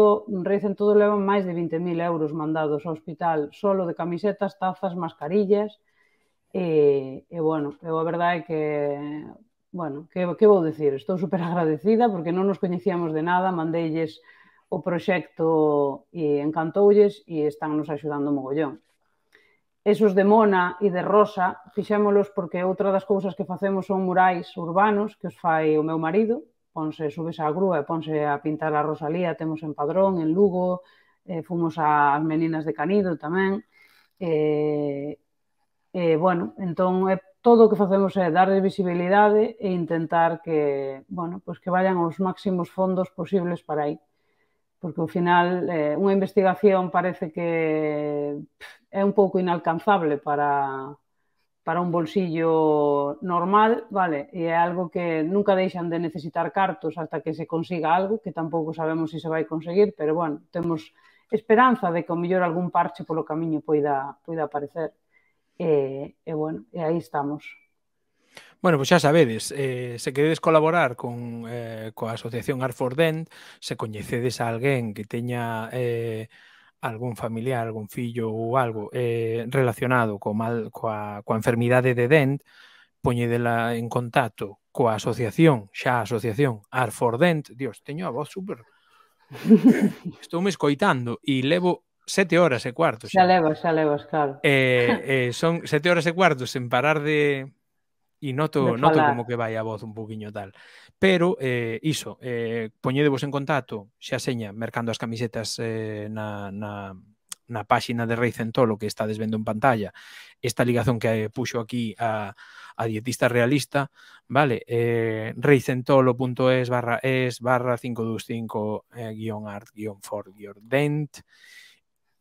Rei Centolo leva máis de 20.000 euros mandados ao hospital, solo de camisetas, tazas, mascarillas, e, e bueno, eu a verdade é que bueno, que, que vou decir, estou super agradecida porque non nos coñecíamos de nada, mandeilles o proxecto e encantoulles e están nos axudando mogollón. Esos de Mona e de Rosa fixémolos porque outra das cousas que facemos son murais urbanos que os fai o meu marido, ponse, subes á grúa e ponse a pintar a Rosalía, temos en Padrón, en Lugo, eh, fomos ás Meninas de Canido tamén, eh, eh, bueno, entón é todo o que facemos é dar visibilidade e intentar que, bueno, pois que vayan os máximos fondos posibles para aí. Porque ao final eh, unha investigación parece que pff, é un pouco inalcanzable para, para un bolsillo normal, vale, e é algo que nunca deixan de necesitar cartos hasta que se consiga algo, que tampouco sabemos se si se vai conseguir, pero bueno, temos esperanza de que o mellor algún parche polo camiño poida, poida aparecer. E, e bueno, e aí estamos. Bueno, pois pues xa sabedes, eh, se queredes colaborar con, eh, coa asociación Art for Dent, se coñecedes a alguén que teña eh, algún familiar, algún fillo ou algo eh, relacionado co mal, coa, coa enfermidade de Dent, poñedela en contacto coa asociación, xa a asociación Art for Dent, Dios, teño a voz super... Estou me escoitando e levo sete horas e cuarto. Xa, xa levas, xa levas, claro. Eh, eh, son sete horas e cuarto sen parar de... E noto, de noto como que vai a voz un poquinho tal. Pero, eh, iso, eh, poñedevos en contacto, xa seña, mercando as camisetas eh, na, na, na páxina de Rei Centolo que está desvendo en pantalla esta ligazón que eh, puxo aquí a, a dietista realista, vale, eh, reicentolo.es barra es barra 525 eh, guión art guión for guión dent,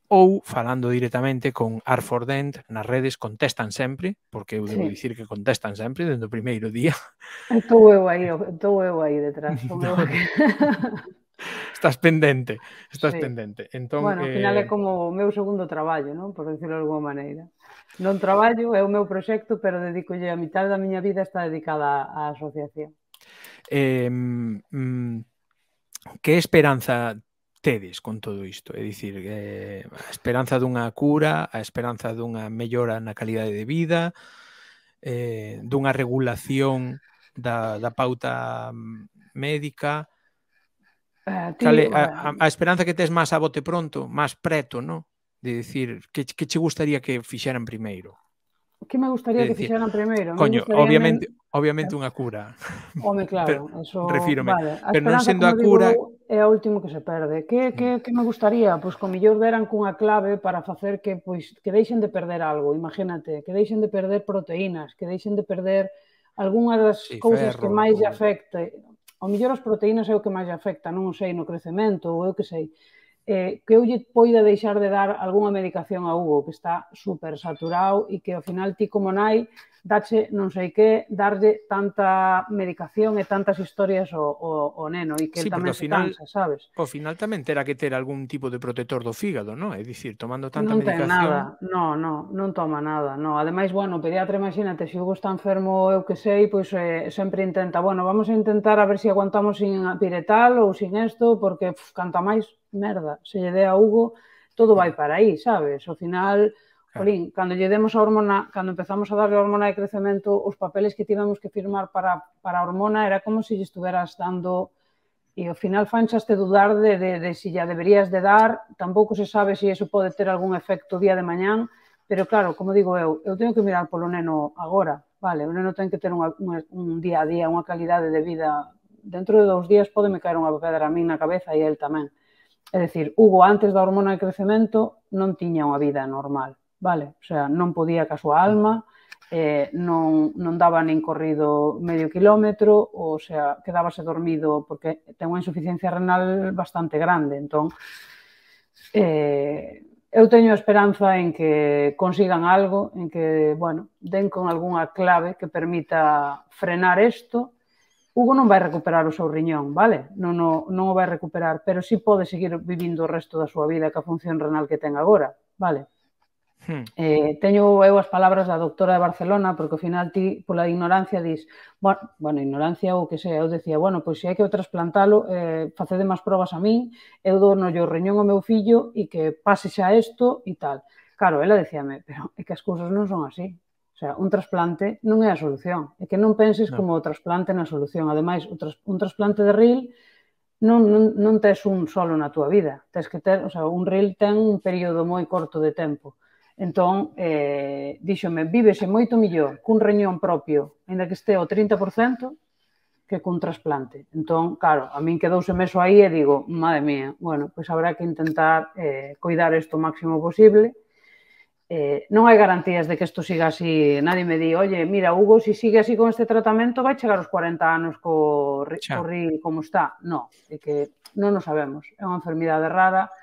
ou falando directamente con for Dent nas redes contestan sempre, porque eu debo sí. dicir que contestan sempre dende o primeiro día. Estou eu aí, estou eu aí detrás. como entón, estás pendente, estás sí. pendente. Entón, bueno, ao final eh... é como o meu segundo traballo, non? por decirlo de alguma maneira. Non traballo, é o meu proxecto, pero dedico a mitad da miña vida está dedicada á asociación. Eh, mm, que esperanza tedes con todo isto? É dicir, eh, a esperanza dunha cura, a esperanza dunha mellora na calidade de vida, eh, dunha regulación da, da pauta mm, médica, Uh, ti, Cale, a, a, esperanza que tes máis a bote pronto, máis preto, no? De dicir, que, que che gustaría que fixeran primeiro? Que me gustaría de que decir, fixeran primeiro? Coño, obviamente, men obviamente unha cura. Home, claro, pero, eso... Refírome. Vale, a pero non sendo a cura... Digo, é o último que se perde. Que, que, mm. que me gustaría? Pois que mellor millor deran cunha clave para facer que pois que deixen de perder algo, imagínate, que deixen de perder proteínas, que deixen de perder algunha das sí, cousas ferro, que máis lle afecte. O millor as proteínas é o que máis lle afecta, non o sei no crecemento ou eu que sei. Eh, que eu lle poida deixar de dar algunha medicación a Hugo, que está super saturado e que ao final ti como nai dache non sei que, darlle tanta medicación e tantas historias ao, ao, ao neno e que sí, tamén se final, cansa, sabes? O final tamén terá que ter algún tipo de protector do fígado, non? É dicir, tomando tanta non medicación... Non ten nada, non, non, non toma nada, non. Ademais, bueno, o pediatra, imagínate, se o está enfermo, eu que sei, pois eh, sempre intenta, bueno, vamos a intentar a ver se si aguantamos sin piretal ou sin esto, porque pff, canta máis merda, se lle dé a Hugo, todo vai para aí, sabes? Ao final, Olín, cando lle demos a hormona, cando empezamos a darle a hormona de crecemento, os papeles que tivemos que firmar para, para a hormona era como se lle estuveras dando e ao final fanchaste dudar de, de, de si ya deberías de dar, tampouco se sabe se si eso pode ter algún efecto día de mañán, pero claro, como digo eu, eu teño que mirar polo neno agora, vale, o neno ten que ter unha, un, un día a día, unha calidade de vida, dentro de dous días pode me caer unha pedra a min na cabeza e el tamén. É dicir, Hugo antes da hormona de crecemento non tiña unha vida normal, vale? O sea, non podía ca súa alma, eh, non, non daba nin corrido medio kilómetro, o sea, quedábase dormido porque ten unha insuficiencia renal bastante grande, entón, eh, eu teño esperanza en que consigan algo, en que, bueno, den con algunha clave que permita frenar isto. Hugo non vai recuperar o seu riñón, vale? Non, non, non o vai recuperar, pero sí pode seguir vivindo o resto da súa vida ca función renal que ten agora, vale? Hmm. Eh, teño eu as palabras da doctora de Barcelona, porque ao final ti, pola ignorancia, dis, bueno, bueno ignorancia ou que sea, eu decía, bueno, pois se hai que o trasplantalo, eh, facede máis probas a min, eu dono o reñón ao meu fillo e que pase xa isto e tal. Claro, ela decíame, pero é que as cousas non son así. O sea, un trasplante non é a solución. É que non penses no. como o trasplante na solución. Ademais, o tras, un trasplante de ril non, non, non tes un solo na túa vida. Tes que ter, o sea, un ril ten un período moi corto de tempo. Entón, eh, díxome, vívese moito millor cun reñón propio, ainda que este o 30%, que cun trasplante. Entón, claro, a min quedouse meso aí e digo, madre mía, bueno, pois habrá que intentar eh, cuidar isto o máximo posible. Eh, non hai garantías de que isto siga así. Nadie me di, oye, mira, Hugo, se si sigue así con este tratamento vai chegar aos 40 anos co, co ril como está. No, é que non o sabemos. É unha enfermidade rara,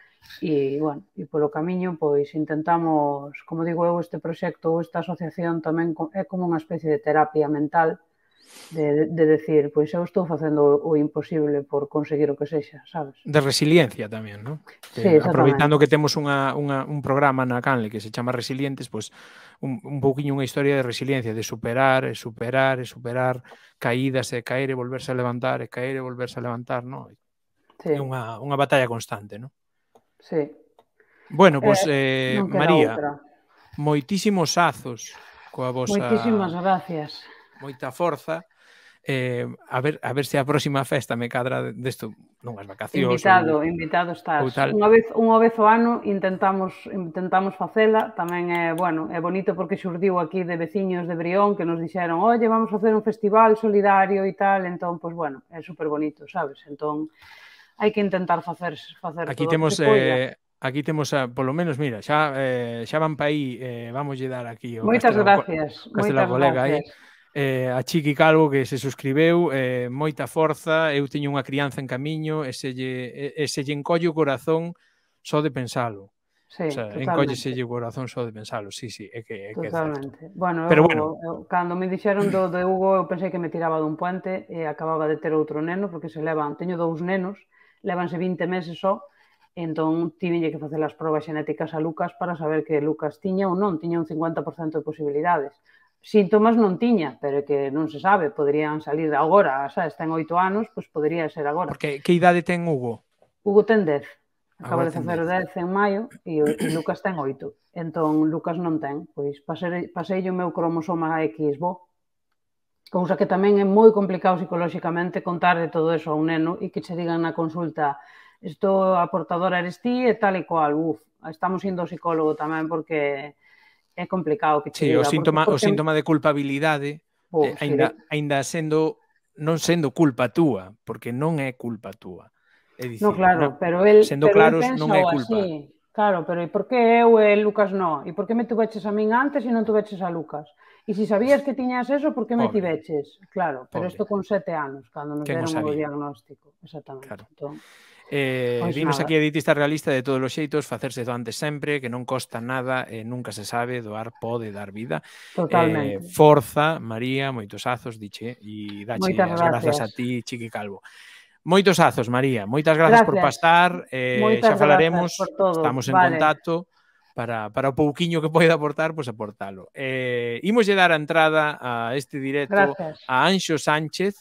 E, bueno, e polo camiño, pois, intentamos, como digo eu, este proxecto ou esta asociación tamén é como unha especie de terapia mental de, de decir, pois eu estou facendo o imposible por conseguir o que sexa, sabes? De resiliencia tamén, non? Sí, aproveitando que temos unha, unha, un programa na Canle que se chama Resilientes, pois un, un pouquiño unha historia de resiliencia, de superar, e superar, e superar, caídas, e caer e volverse a levantar, e caer e volverse a levantar, non? Sí. É unha, unha batalla constante, non? Sí. Bueno, pois eh, eh, María, outra. moitísimos azos coa vosa Moitísimas gracias. Moita forza. Eh, a ver a ver se a próxima festa me cadra desto nunhas vacacións. Invitado, ou, invitado estás. Unha vez unha vez o ano intentamos intentamos facela, tamén é, bueno, é bonito porque xurdiu aquí de veciños de Brión que nos dixeron, "Olle, vamos a facer un festival solidario e tal", entón, pois pues, bueno, é super bonito, sabes? Entón, hai que intentar facer facer Aquí todo temos eh, aquí temos a, eh, polo menos, mira, xa eh, xa van pa aí, eh, vamos lle dar aquí o Moitas Castelo, gracias. Castelo Colega aí. Eh, a Chiqui Calvo que se suscribeu, eh, moita forza, eu teño unha crianza en camiño, ese lle, ese lle encollo o corazón só de pensalo. Sí, o sea, lle o corazón só de pensalo, sí, sí, é que, é que totalmente. é certo. Bueno, Pero eu, bueno. Eu, cando me dixeron do, do Hugo, eu pensei que me tiraba dun puente e acababa de ter outro neno, porque se levan, teño dous nenos, levanse 20 meses só, entón tivenlle que facer as probas xenéticas a Lucas para saber que Lucas tiña ou non, tiña un 50% de posibilidades. Síntomas non tiña, pero é que non se sabe, poderían salir agora, xa está en oito anos, pois podría ser agora. Porque que idade ten Hugo? Hugo ten 10. Acaba de facer o 10 en maio e, e Lucas ten 8. Entón, Lucas non ten. Pois pasei, pasei o meu cromosoma X bo, cousa que tamén é moi complicado psicolóxicamente contar de todo eso a un neno e que che digan na consulta isto a portadora eres ti e tal e cual, uf, estamos indo ao psicólogo tamén porque é complicado que che sí, diga. O síntoma, porque, o síntoma de culpabilidade oh, eh, ainda, sí. ainda sendo non sendo culpa túa, porque non é culpa túa. É dicir, no, claro, no, pero el, sendo pero claros, non é culpa. Así. Claro, pero e por que eu e Lucas non? E por que me tuveches a min antes e non tuveches a Lucas? E se si sabías que tiñas eso, por que me tiveches? Claro, pero isto con sete anos, cando nos deron o diagnóstico. Exactamente. Claro. Entón, Eh, pois vimos nada. aquí editista realista de todos os xeitos, facerse doante antes sempre, que non costa nada, eh, nunca se sabe, doar pode dar vida. Totalmente. Eh, forza, María, moitos azos, diche, e dache Moitas as grazas. grazas a ti, Chiqui Calvo. Moitos azos, María. Moitas grazas, gracias. por pasar. Eh, xa falaremos, estamos en vale. contacto para, para o pouquiño que poida aportar, pois aportalo. Eh, imoslle dar a entrada a este directo Gracias. a Anxo Sánchez.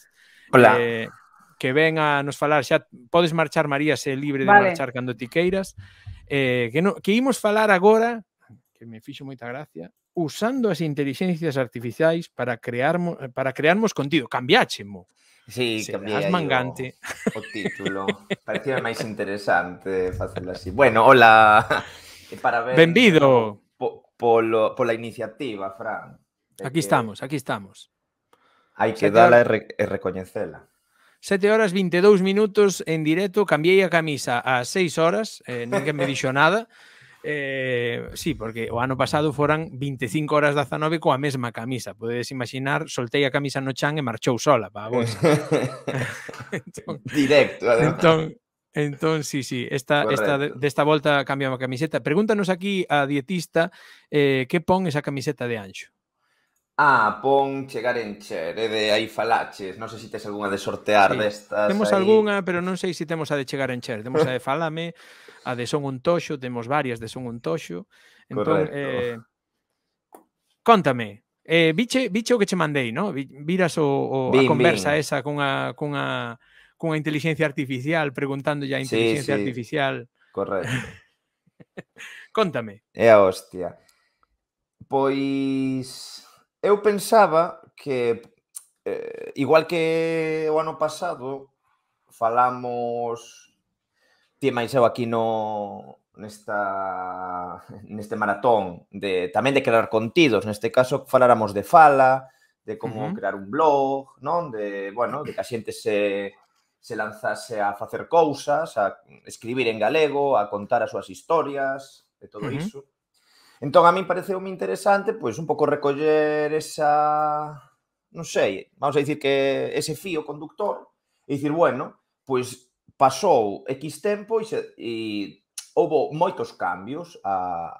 Hola. Eh, que ven a nos falar xa, podes marchar María se libre de vale. marchar cando ti queiras. Eh, que, no, que imos falar agora, que me fixo moita gracia, usando as inteligencias artificiais para crearmos para crearmos contido, cambiáchemo. Sí, as mangante. O, o título. Parecía máis interesante facelo así. Bueno, hola. para ver Benvido. Po, polo, pola iniciativa, Fran. Aquí que... estamos, aquí estamos. Hai que dala horas... e, recoñecela. 7 horas 22 minutos en directo, cambiei a camisa a 6 horas, eh, que me dixo nada. Eh, sí, porque o ano pasado foran 25 horas 19 coa mesma camisa. Podedes imaginar, soltei a camisa no chan e marchou sola para a bolsa. entón, Directo, además. Entón, Entón, sí, sí, esta, esta desta volta cambiamos a camiseta. Pregúntanos aquí a dietista eh, que pon esa camiseta de ancho. Ah, pon chegar en Cher, eh, é de aí falaches. Non sei se tes algunha de sortear sí. destas. Temos aí... algunha, pero non sei se temos a de chegar en Cher. Temos a de Falame, a de Son un Toxo, temos varias de Son un Toxo. Entón, Correcto. eh, contame, eh, biche, biche o que che mandei, no? Viras o, o bin, a conversa bin. esa cunha, cunha, con a inteligencia artificial, preguntando ya a inteligencia sí, sí. artificial. Correcto. Contame. É a hostia. Pois eu pensaba que eh, igual que o ano pasado falamos ti máis eu aquí no nesta neste maratón de tamén de crear contidos, neste caso faláramos de fala, de como uh -huh. crear un blog, non? De, bueno, de que a xente se se lanzase a facer cousas, a escribir en galego, a contar as súas historias, e todo uh -huh. iso. Entón, a min pareceu moi interesante, pois, un pouco recoller esa... non sei, vamos a dicir que ese fío conductor, e dicir, bueno, pois, pasou X tempo e, se, e houve moitos cambios a,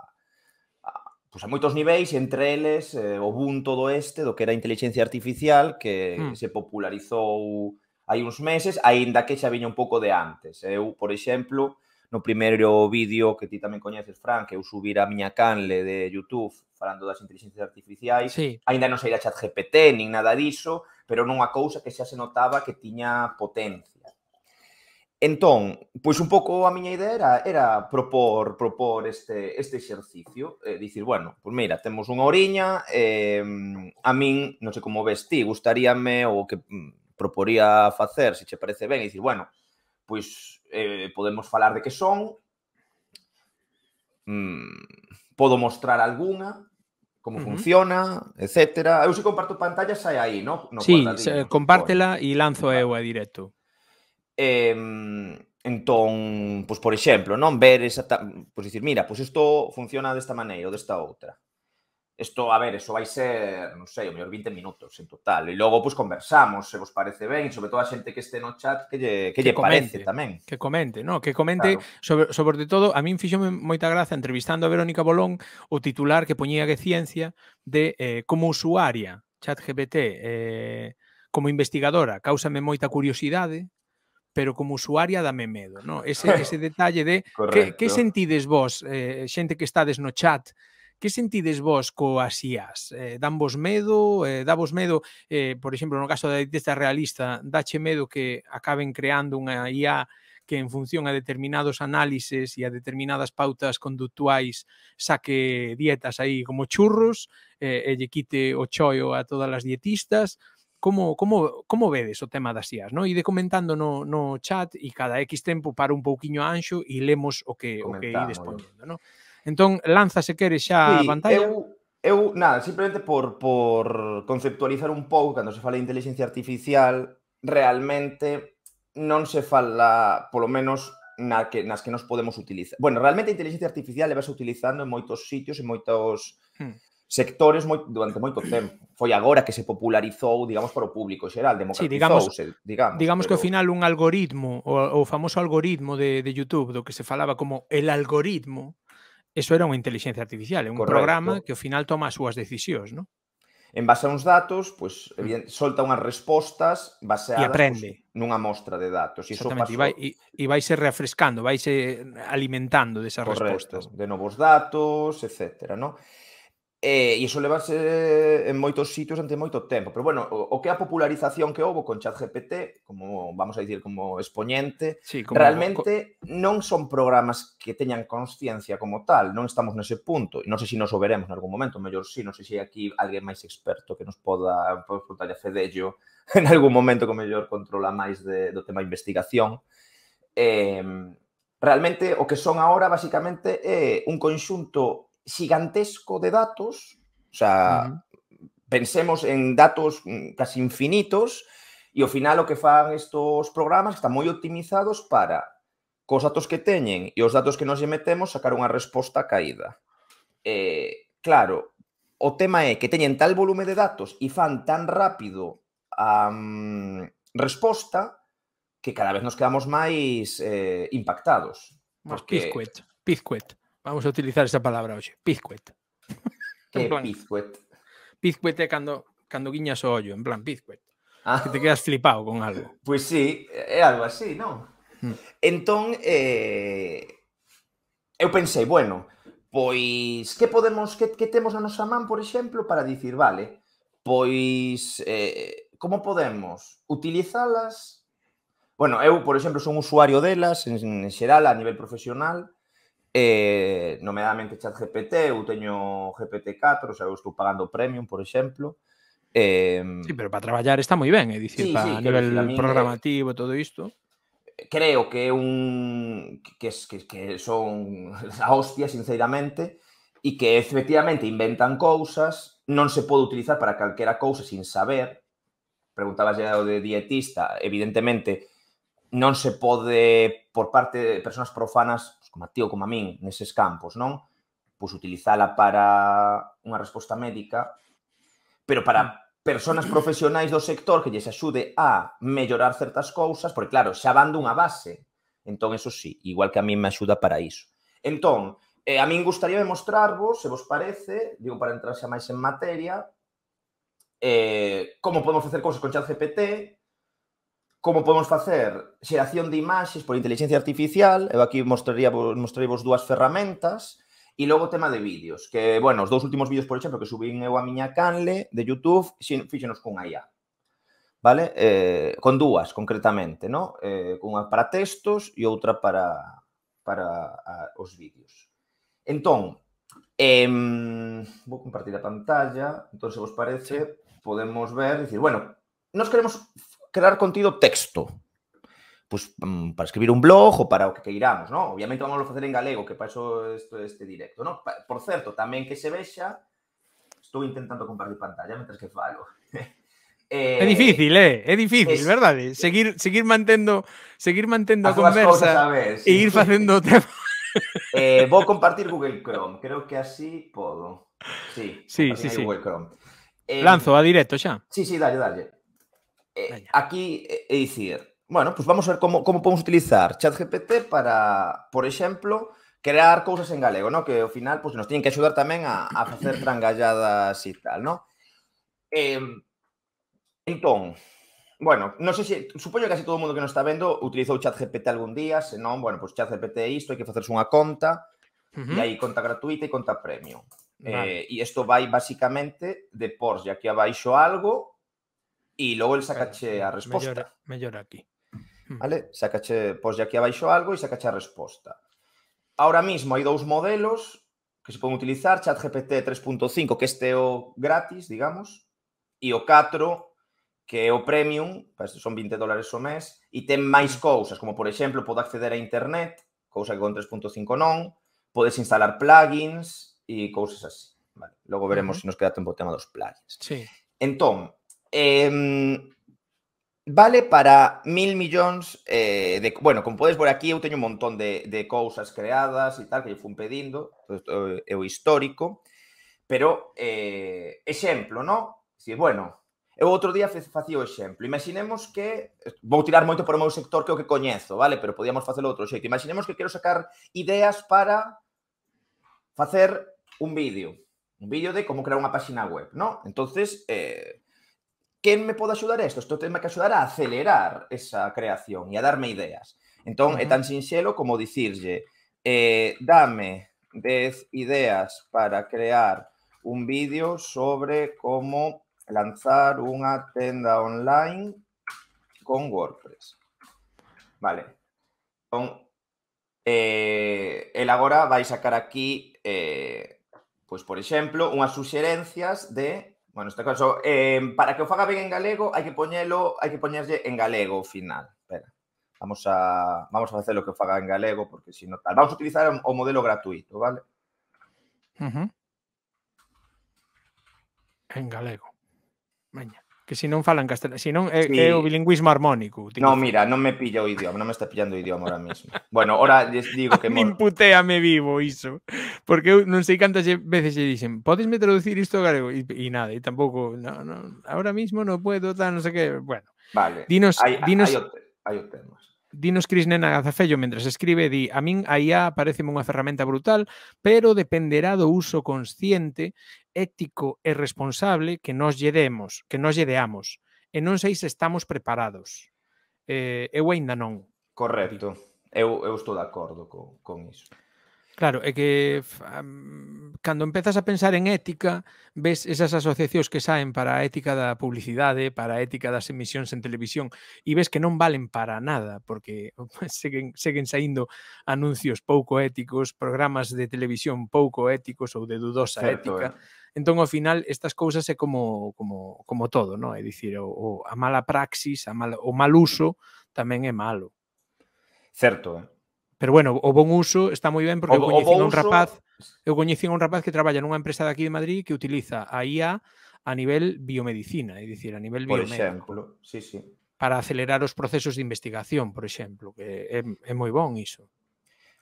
a, pois, a moitos niveis, entre eles eh, o boom todo este do que era a inteligencia artificial que que hmm. se popularizou hai uns meses, aínda que xa viña un pouco de antes. Eu, por exemplo, no primeiro vídeo que ti tamén coñeces, Frank, que eu subir a miña canle de YouTube falando das inteligencias artificiais, sí. aínda non saíra chat GPT nin nada diso, pero non cousa que xa se notaba que tiña potencia. Entón, pois un pouco a miña idea era, era propor propor este este exercicio, eh, dicir, bueno, pois mira, temos unha oriña, eh, a min, non sei como ves ti, gustaríame ou que mm, proporía facer, se che parece ben, e dicir, bueno, pois eh, podemos falar de que son, mm, podo mostrar alguna, como uh -huh. funciona, etcétera. Eu se comparto pantalla sai aí, no? no sí, se, compártela e lanzo eu a directo. Eh, entón, pois por exemplo, non ver esa, pois dicir, mira, pois isto funciona desta maneira ou desta outra. Isto, a ver, eso vai ser, non sei, o mellor 20 minutos en total. E logo, pois, pues, conversamos, se vos parece ben, sobre todo a xente que este no chat, que lle, que, que lle comente, parece tamén. Que comente, no, que comente, claro. sobre, sobre todo, a min fixome moita graza entrevistando a Verónica Bolón o titular que poñía que ciencia de eh, como usuaria chat GPT, eh, como investigadora, causame moita curiosidade, pero como usuaria dame medo, no? Ese, ese detalle de que, que sentides vos, eh, xente que estades no chat, que sentides vos coas IAS? Eh, dan vos medo? Eh, dá vos medo, eh, por exemplo, no caso da dentista realista, dache medo que acaben creando unha IA que en función a determinados análises e a determinadas pautas conductuais saque dietas aí como churros eh, e lle quite o choio a todas as dietistas como, como, como vedes o tema das IAS, no? Ide comentando no, no chat e cada X tempo para un pouquiño anxo e lemos o que, o que ides ponendo, no? Entón, lanza se quere xa sí, a pantalla. Eu, eu, nada, simplemente por, por conceptualizar un pouco, cando se fala de inteligencia artificial, realmente non se fala, polo menos, na que, nas que nos podemos utilizar. Bueno, realmente a inteligencia artificial vas utilizando en moitos sitios e moitos hmm. sectores moi, durante moito tempo. Foi agora que se popularizou, digamos, para o público xeral, democratizouse, sí, digamos. Digamos, digamos pero... que ao final un algoritmo, o, o famoso algoritmo de, de YouTube, do que se falaba como el algoritmo, eso era unha inteligencia artificial, é ¿eh? un Correcto. programa que ao final toma as súas decisións, non? En base a uns datos, pues, mm. evidente, solta unhas respostas baseadas e aprende. Pues, nunha mostra de datos. E Exactamente, pasó... e, vai, e, e vai refrescando, eh, alimentando desas Correcto, respostas. De novos datos, etcétera, ¿no? E, e iso levarse en moitos sitios ante moito tempo. Pero bueno, o, o que a popularización que houve con ChatGPT, como vamos a dicir, como expoñente, sí, como, realmente co... non son programas que teñan consciencia como tal, non estamos nese punto. E non sei se nos o veremos en algún momento, mellor si, sí, non sei se hai aquí alguén máis experto que nos poda contar a Fedello en algún momento que mellor controla máis de, do tema investigación. Eh, realmente o que son agora basicamente é un conxunto gigantesco de datos, o sea, uh -huh. pensemos en datos mm, casi infinitos, e ao final o que fan estos programas están moi optimizados para cos datos que teñen e os datos que nos lle metemos sacar unha resposta caída. Eh, claro, o tema é que teñen tal volume de datos e fan tan rápido a um, resposta que cada vez nos quedamos máis eh, impactados. porque... Pizcuet, pizcuet. Vamos a utilizar esa palabra hoxe. Pizcuet. Que é pizcuet? Pizcuet é cando, cando guiñas o ollo, en plan pizcuet. Ah. Que te quedas flipado con algo. Pois pues sí, é algo así, non? Hmm. Entón, eh, eu pensei, bueno, pois que podemos, que, que temos na nosa man, por exemplo, para dicir, vale, pois eh, como podemos utilizalas Bueno, eu, por exemplo, son usuario delas en, en xeral a nivel profesional, eh, nomeadamente chat GPT, eu teño GPT-4, o sea, eu estou pagando premium, por exemplo, Eh, sí, pero para traballar está moi ben, é dicir, sí, para sí, nivel programativo e todo isto. Creo que é un que, que, que son a hostia, sinceramente, e que efectivamente inventan cousas, non se pode utilizar para calquera cousa sin saber. xa o de dietista, evidentemente non se pode por parte de persoas profanas como a ou como a min, neses campos, non? Pois utilizala para unha resposta médica, pero para mm. personas profesionais do sector que lles axude a mellorar certas cousas, porque claro, xa van dunha base. Entón, eso sí, igual que a min me axuda para iso. Entón, eh, a min gustaría mostrarvos, se vos parece, digo para entrar xa máis en materia, eh, como podemos facer cousas con ChatGPT, Como podemos facer xeración de imaxes por inteligencia artificial, eu aquí mostraría vos dúas ferramentas, e logo o tema de vídeos, que, bueno, os dous últimos vídeos, por exemplo, que subín eu a miña canle de YouTube, fíxenos con IA, vale? Eh, con dúas, concretamente, no? Eh, unha para textos e outra para, para a, os vídeos. Entón, eh, vou compartir a pantalla, entón, se vos parece, podemos ver, dicir, bueno, nos queremos crear contido texto. Pues mm, para escribir un blog o para que iramos, ¿no? Obviamente vamos a hacer en galego, que para eso esto, este directo, ¿no? por cierto, también que se vea estoy intentando compartir pantalla mientras que falo. Es eh, difícil, eh? Es difícil, ¿verdad? Seguir seguir mantendo seguir manteniendo conversa e ir tema. eh, compartir Google Chrome, creo que así puedo. Sí, sí, sí, Google Chrome. Lanzo eh, a directo ya. Sí, sí, dale, dale. Eh, aquí eh, é dicir, bueno, pues vamos a ver como, como podemos utilizar ChatGPT para, por exemplo, crear cousas en galego, ¿no? Que ao final pues, nos tienen que axudar tamén a, a facer trangalladas e tal, ¿no? Eh, entón, bueno, non sei se, supoño que casi todo o mundo que nos está vendo utilizou ChatGPT algún día, senón, bueno, pues ChatGPT é isto, hai que facerse unha conta, uh -huh. e aí conta gratuita e conta premium. Vale. Eh, e isto vai basicamente de porse aquí abaixo algo e logo el sacache a resposta. Mellor, mellor aquí. Hmm. Vale? Sacache, poslle aquí abaixo algo e sacache a resposta. Ahora mismo hai dous modelos que se poden utilizar, ChatGPT 3.5, que este é o gratis, digamos, e o 4, que é o premium, son 20 dólares o mes, e ten máis hmm. cousas, como por exemplo, pode acceder a internet, cousa que con 3.5 non, podes instalar plugins e cousas así. Vale. Logo veremos uh -huh. se nos queda tempo o tema dos plugins. Sí. Entón, eh, vale para mil millóns eh, de... Bueno, como podes ver aquí, eu teño un montón de, de cousas creadas e tal que lle fun pedindo, é o eh, histórico, pero eh, exemplo, non? Si, bueno, eu outro día facía o exemplo. Imaginemos que... Vou tirar moito para o meu sector que o que coñezo, vale? Pero podíamos facelo outro xeito. Imaginemos que quero sacar ideas para facer un vídeo. Un vídeo de como crear unha páxina web, non? Entonces, eh, ¿Qué me puede ayudar a esto? Esto que ayudar a acelerar esa creación y a darme ideas. Entonces, es tan como decirle, eh, dame 10 ideas para crear un vídeo sobre cómo lanzar una tienda online con WordPress. Vale. Entón, eh, el agora vai sacar aquí, eh, pues por ejemplo, unas sugerencias de bueno, este caso, em, para que os haga bien en galego, hay que poñelo, hay que poñerlle en galego final. Espera. Vamos a vamos a que os haga en galego porque si no tal. Vamos a utilizar un modelo gratuito, vale? En galego. Venga. que si non falan castelán, si non é, sí. é o bilingüismo armónico. Tipo. No, mira, non me pilla o idioma, non me está pillando o idioma ahora mismo. bueno, ora lles digo que... Min puteame vivo iso, porque eu non sei cantas veces lle podes me traducir isto galego? E, e nada, e tampouco, no, no, ahora mismo non puedo, tal, non sei que, bueno. Vale, dinos, hay, dinos... Hay, hay o tema. Dinos Cris Nena Gazafello mentras escribe di a min a IA parece unha ferramenta brutal, pero dependerá do uso consciente, ético e responsable que nos lle demos, que nos lle deamos. E non sei se estamos preparados. Eh, eu aínda non. Correcto. Eu, eu estou de acordo con, con iso. Claro, é que um, cando empezas a pensar en ética, ves esas asociacións que saen para a ética da publicidade, para a ética das emisións en televisión, e ves que non valen para nada, porque seguen, seguen saindo anuncios pouco éticos, programas de televisión pouco éticos ou de dudosa Certo, ética. Eh? Entón, ao final, estas cousas é como, como, como todo, ¿no? É dicir, o, o, a mala praxis, a mal, o mal uso tamén é malo. Certo, eh? Pero bueno, o bon uso está moi ben porque o, eu coñecín a un rapaz, uso... eu coñecín a un rapaz que traballa nunha empresa de aquí de Madrid que utiliza a IA a nivel biomedicina, é dicir, a nivel biomédico. Por exemplo, sí, sí. Para acelerar os procesos de investigación, por exemplo, que é, é moi bon iso.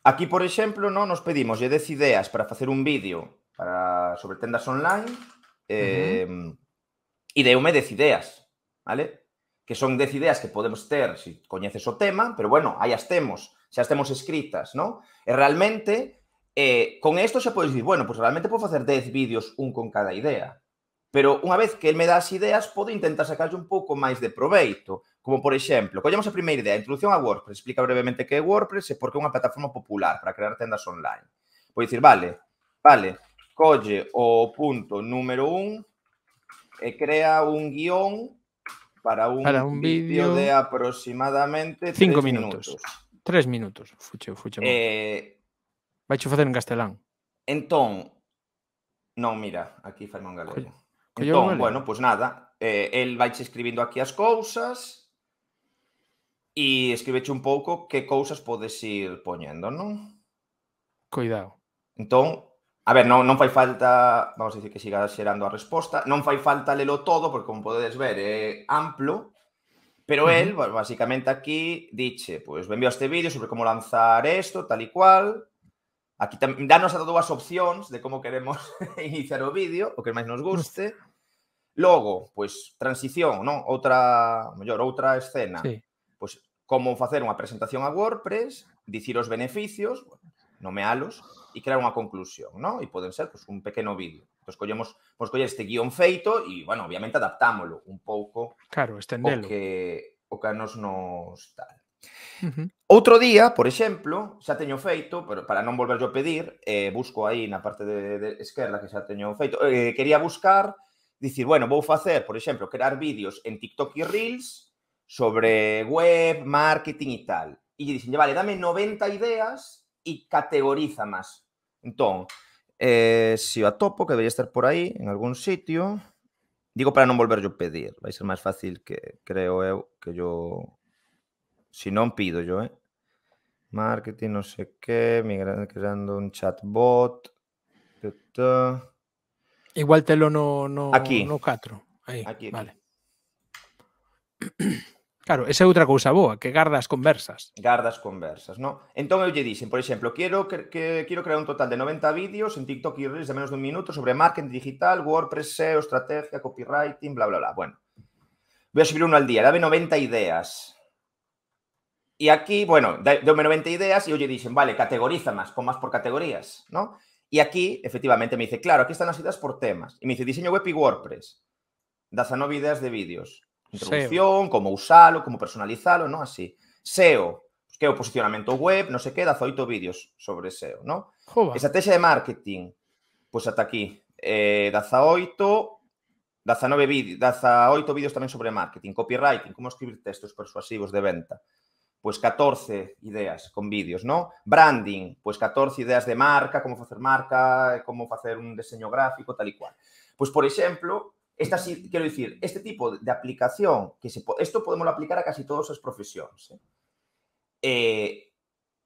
Aquí, por exemplo, non nos pedimos des ideas para facer un vídeo para sobre tendas online eh, uh -huh. e deume 10 ideas, vale? Que son des ideas que podemos ter se si coñeces o tema, pero bueno, aí as temos xa estemos escritas, non? E realmente, eh, con isto xa podes dicir, bueno, pois pues realmente podo facer 10 vídeos un con cada idea. Pero unha vez que me dá as ideas, podo intentar sacarlle un pouco máis de proveito. Como, por exemplo, collemos a primeira idea, a introducción a WordPress. Explica brevemente que é WordPress e por que é unha plataforma popular para crear tendas online. Pois dicir, vale, vale, colle o punto número un e crea un guión para un, para un vídeo de aproximadamente 5 minutos. minutos. Tres minutos, fuche, fuche. Eh... Vai xo facer en castelán. Entón, non, mira, aquí fai mon galego. Co, entón, galego? bueno, pois pues nada, eh, el vai escribindo aquí as cousas e escribeche un pouco que cousas podes ir poñendo, non? Cuidado. Entón, a ver, non, non fai falta, vamos a dicir que siga xerando a resposta, non fai falta lelo todo, porque como podedes ver, é amplo, Pero él, básicamente aquí, dice, pues envió este vídeo sobre cómo lanzar esto, tal y cual. Aquí danos a todas las opciones de cómo queremos iniciar el vídeo, o que más nos guste. Luego, pues, transición, ¿no? Otra, mayor, otra escena. pues, cómo hacer una presentación a WordPress, decir los beneficios, nomealos, e crear unha conclusión, no? E poden ser pois, un pequeno vídeo. Entón, collemos, pois, coller este guión feito e, bueno, obviamente adaptámolo un pouco claro, estendelo. o que, o que nos nos tal. Uh -huh. Outro día, por exemplo, xa teño feito, pero para non yo a pedir, eh, busco aí na parte de, de esquerda que xa teño feito, eh, quería buscar, dicir, bueno, vou facer, por exemplo, crear vídeos en TikTok e Reels sobre web, marketing e tal. E dixen, vale, dame 90 ideas y categoriza más. Entonces, eh, si a topo, que debería estar por ahí, en algún sitio, digo para no volver yo a pedir, Va a ser más fácil que creo que yo... Si no, pido yo, eh? Marketing, no sé qué. migrando, creando un chatbot... Igual te lo no, no, aquí. no cuatro aquí, vale. Claro, esa es otra cosa boa, que gardas conversas. Gardas conversas, no? Entonces oye dicen, por ejemplo, quiero que, crear un total de 90 vídeos en TikTok y Reels de menos de un minuto sobre marketing digital, WordPress, SEO, estrategia, copywriting, bla, bla, bla. Bueno, voy a subir uno al día, dame 90 ideas. Y aquí, bueno, dame 90 ideas y oye, dicen, vale, categoriza más, pon más por categorías, ¿no? Y aquí, efectivamente, me dice, claro, aquí están las ideas por temas. Y me dice, diseño web y WordPress. 9 ideas de vídeos. Introducción, cómo usarlo, cómo personalizarlo, ¿no? Así. SEO, que posicionamiento web, no sé qué, Daza oito vídeos sobre SEO, ¿no? Esa Estrategia de marketing, pues hasta aquí. Eh, daza oito, daza vídeos, daza vídeos también sobre marketing, copywriting, cómo escribir textos persuasivos de venta. Pues 14 ideas con vídeos, ¿no? Branding, pues 14 ideas de marca, cómo hacer marca, cómo hacer un diseño gráfico, tal y cual. Pues, por ejemplo... Esta, quero dicir, este tipo de aplicación, que se, esto podemos aplicar a casi todas as profesións. Eh? Eh,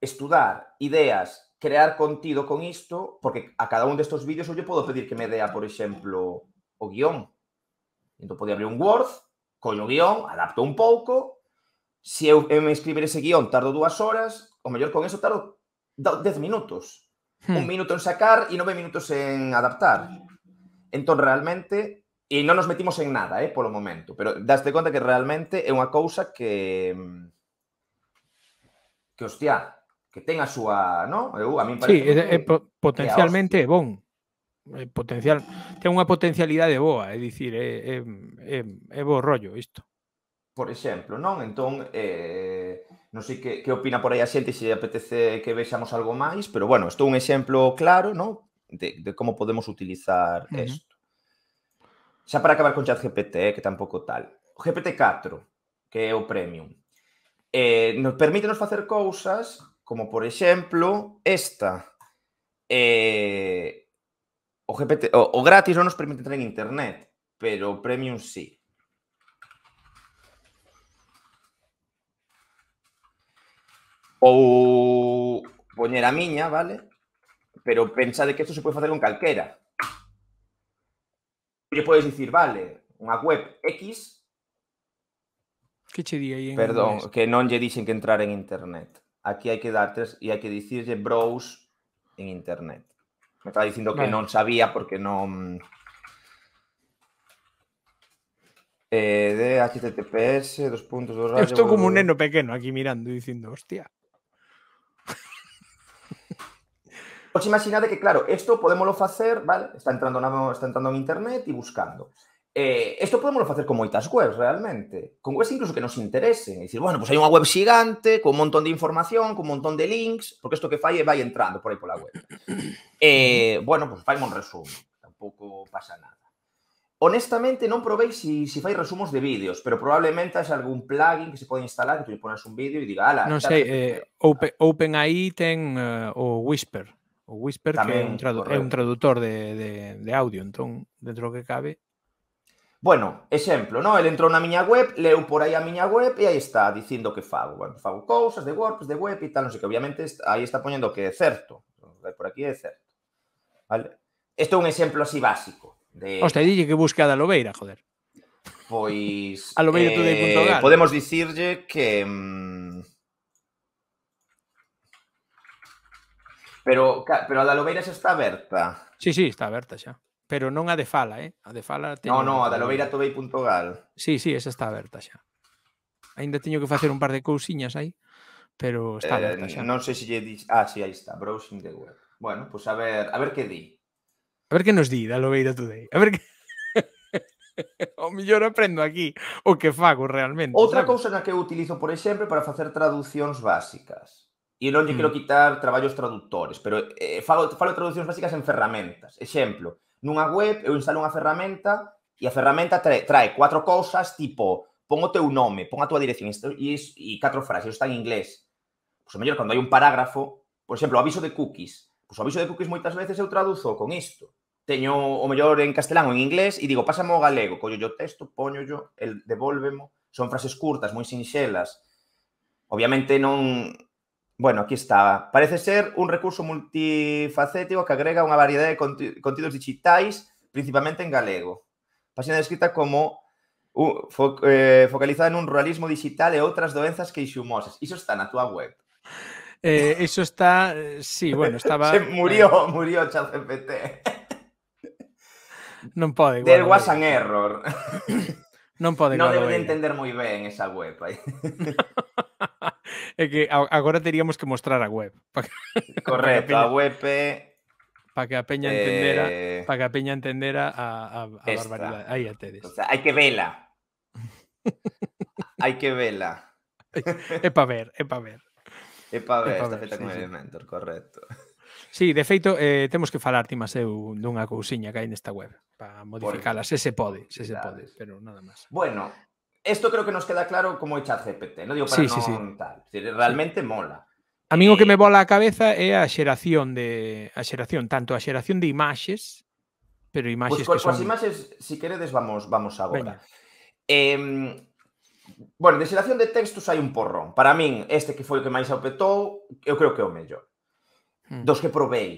estudar ideas, crear contido con isto, porque a cada un destos vídeos eu lle podo pedir que me dea, por exemplo, o guión. Entón, podía abrir un Word, coño o guión, adapto un pouco, se eu, eu me escribir ese guión tardo dúas horas, o mellor con eso tardo 10 minutos. Hmm. Un minuto en sacar e nove minutos en adaptar. Entón, realmente, E non nos metimos en nada, eh, polo momento, pero daste conta que realmente é unha cousa que que hostia, que ten a súa, no? Eu a min parece sí, é, é, potencialmente é bon. É potencial, ten unha potencialidade boa, é dicir, é, é, é, é bo rollo isto. Por exemplo, non? Entón, eh, non sei que, que opina por aí a xente se apetece que vexamos algo máis, pero bueno, isto é un exemplo claro, non? De, de como podemos utilizar isto. Uh -huh xa para acabar con chat GPT, que tampouco tal, o GPT-4, que é o premium, eh, nos permite nos facer cousas como, por exemplo, esta. Eh, o, GPT, o, o gratis non nos permite entrar en internet, pero o premium sí. Ou poñer a miña, vale? Pero pensade que isto se pode facer con calquera. le puedes decir, vale, una web X. Que che di aí Perdón, que non lle dicen que entrar en internet. Aquí hay que tres y e hay que dicirlle browse en internet. Me estaba diciendo que no sabía porque no... Eh, de https dos puntos como un neno pequeño aquí mirando y diciendo, hostia. Pues de que, claro, podemos lo hacer, vale? Está entrando está entrando en internet y buscando. Eh, esto podemos lo hacer con moitas webs, realmente. Con webs incluso que nos interesen. Es bueno, pues hay una web gigante, con un montón de información, con un montón de links, porque esto que falle va entrando por ahí por la web. Eh, bueno, pues fai un resumen. Tampoco pasa nada. Honestamente, no probéis si, si resumos de vídeos, pero probablemente es algún plugin que se puede instalar que tú le pones un vídeo y diga, ala... No sé, eh, Open, Item ten o Whisper. O Whisper que es un, eh, traductor de, de, de audio, de dentro que cabe... Bueno, exemplo, no, él entrou una miña web, leu por ahí a miña web y ahí está diciendo que fago. Bueno, fago cousas de WordPress, de web y tal, no sé que. Obviamente ahí está poniendo que é certo. Por aquí é certo. Vale? esto é un ejemplo así básico. Hostia, dille que busque a ve joder. Pois... a eh, podemos decirle que... Mm, Pero, pero a da Lobeira xa está aberta. Sí, sí, está aberta xa. Pero non a de Fala, eh? A de Fala... Teño... No, no, a da Lobeira tobei.gal. Sí, sí, esa está aberta xa. Ainda teño que facer un par de cousiñas aí, pero está eh, aberta xa. Eh, non sei se lle dix... Ah, sí, aí está, browsing the web. Bueno, pois pues a ver, a ver que di. A ver que nos di da Lobeira Today. A ver que... o mellor aprendo aquí o que fago realmente. Outra cousa na que eu utilizo, por exemplo, para facer traducións básicas. E non lle quero mm. quitar traballos traductores, pero eh, falo, falo de traduccións básicas en ferramentas. Exemplo, nunha web eu instalo unha ferramenta e a ferramenta trae, trae cuatro cousas tipo pon o teu nome, pon a tua dirección e, e catro frases, está en inglés. Pois o mellor, cando hai un parágrafo, por exemplo, aviso de cookies. Pois o aviso de cookies moitas veces eu traduzo con isto. Teño o mellor en castelán ou en inglés e digo, pásame ao galego, collo o texto, poño yo, el, devolvemo. Son frases curtas, moi sinxelas. Obviamente non Bueno, aquí está. Parece ser un recurso multifacético que agrega unha variedade de contidos digitais, principalmente en galego. Página descrita como uh, fo, eh, focalizada nun ruralismo digital e outras doenzas queixumosas. Iso está na túa web. Eh, iso está, eh, sí, bueno, estaba... Se murió, eh... murió ChatGPT. Non pode. Del bueno, was an error. no poden deben de entender muy bien esa web. ahora é que que mostrar a web. Correcto, a, web para que a peña eh. entendiera eh. para que a peña entendiera a, a, a que vela. hay que vela. es para ver, es para ver. es para ver, está con Elementor, correcto. Sí, de feito, eh, temos que falar, ti eu, dunha cousiña que hai nesta web para modificalas, se se pode, se se pode, pero nada máis. Bueno, isto creo que nos queda claro como é ChatGPT, non digo para sí, non sí, sí. tal, realmente mola. A mí o que me bola a cabeza é a xeración de a xeración, tanto a xeración de imaxes, pero imaxes pues, que son... Pois imaxes, se si queredes, vamos vamos agora. Venga. Eh, bueno, de xeración de textos hai un porrón. Para min, este que foi o que máis apetou, eu creo que é o mellor. Hmm. dos que provei.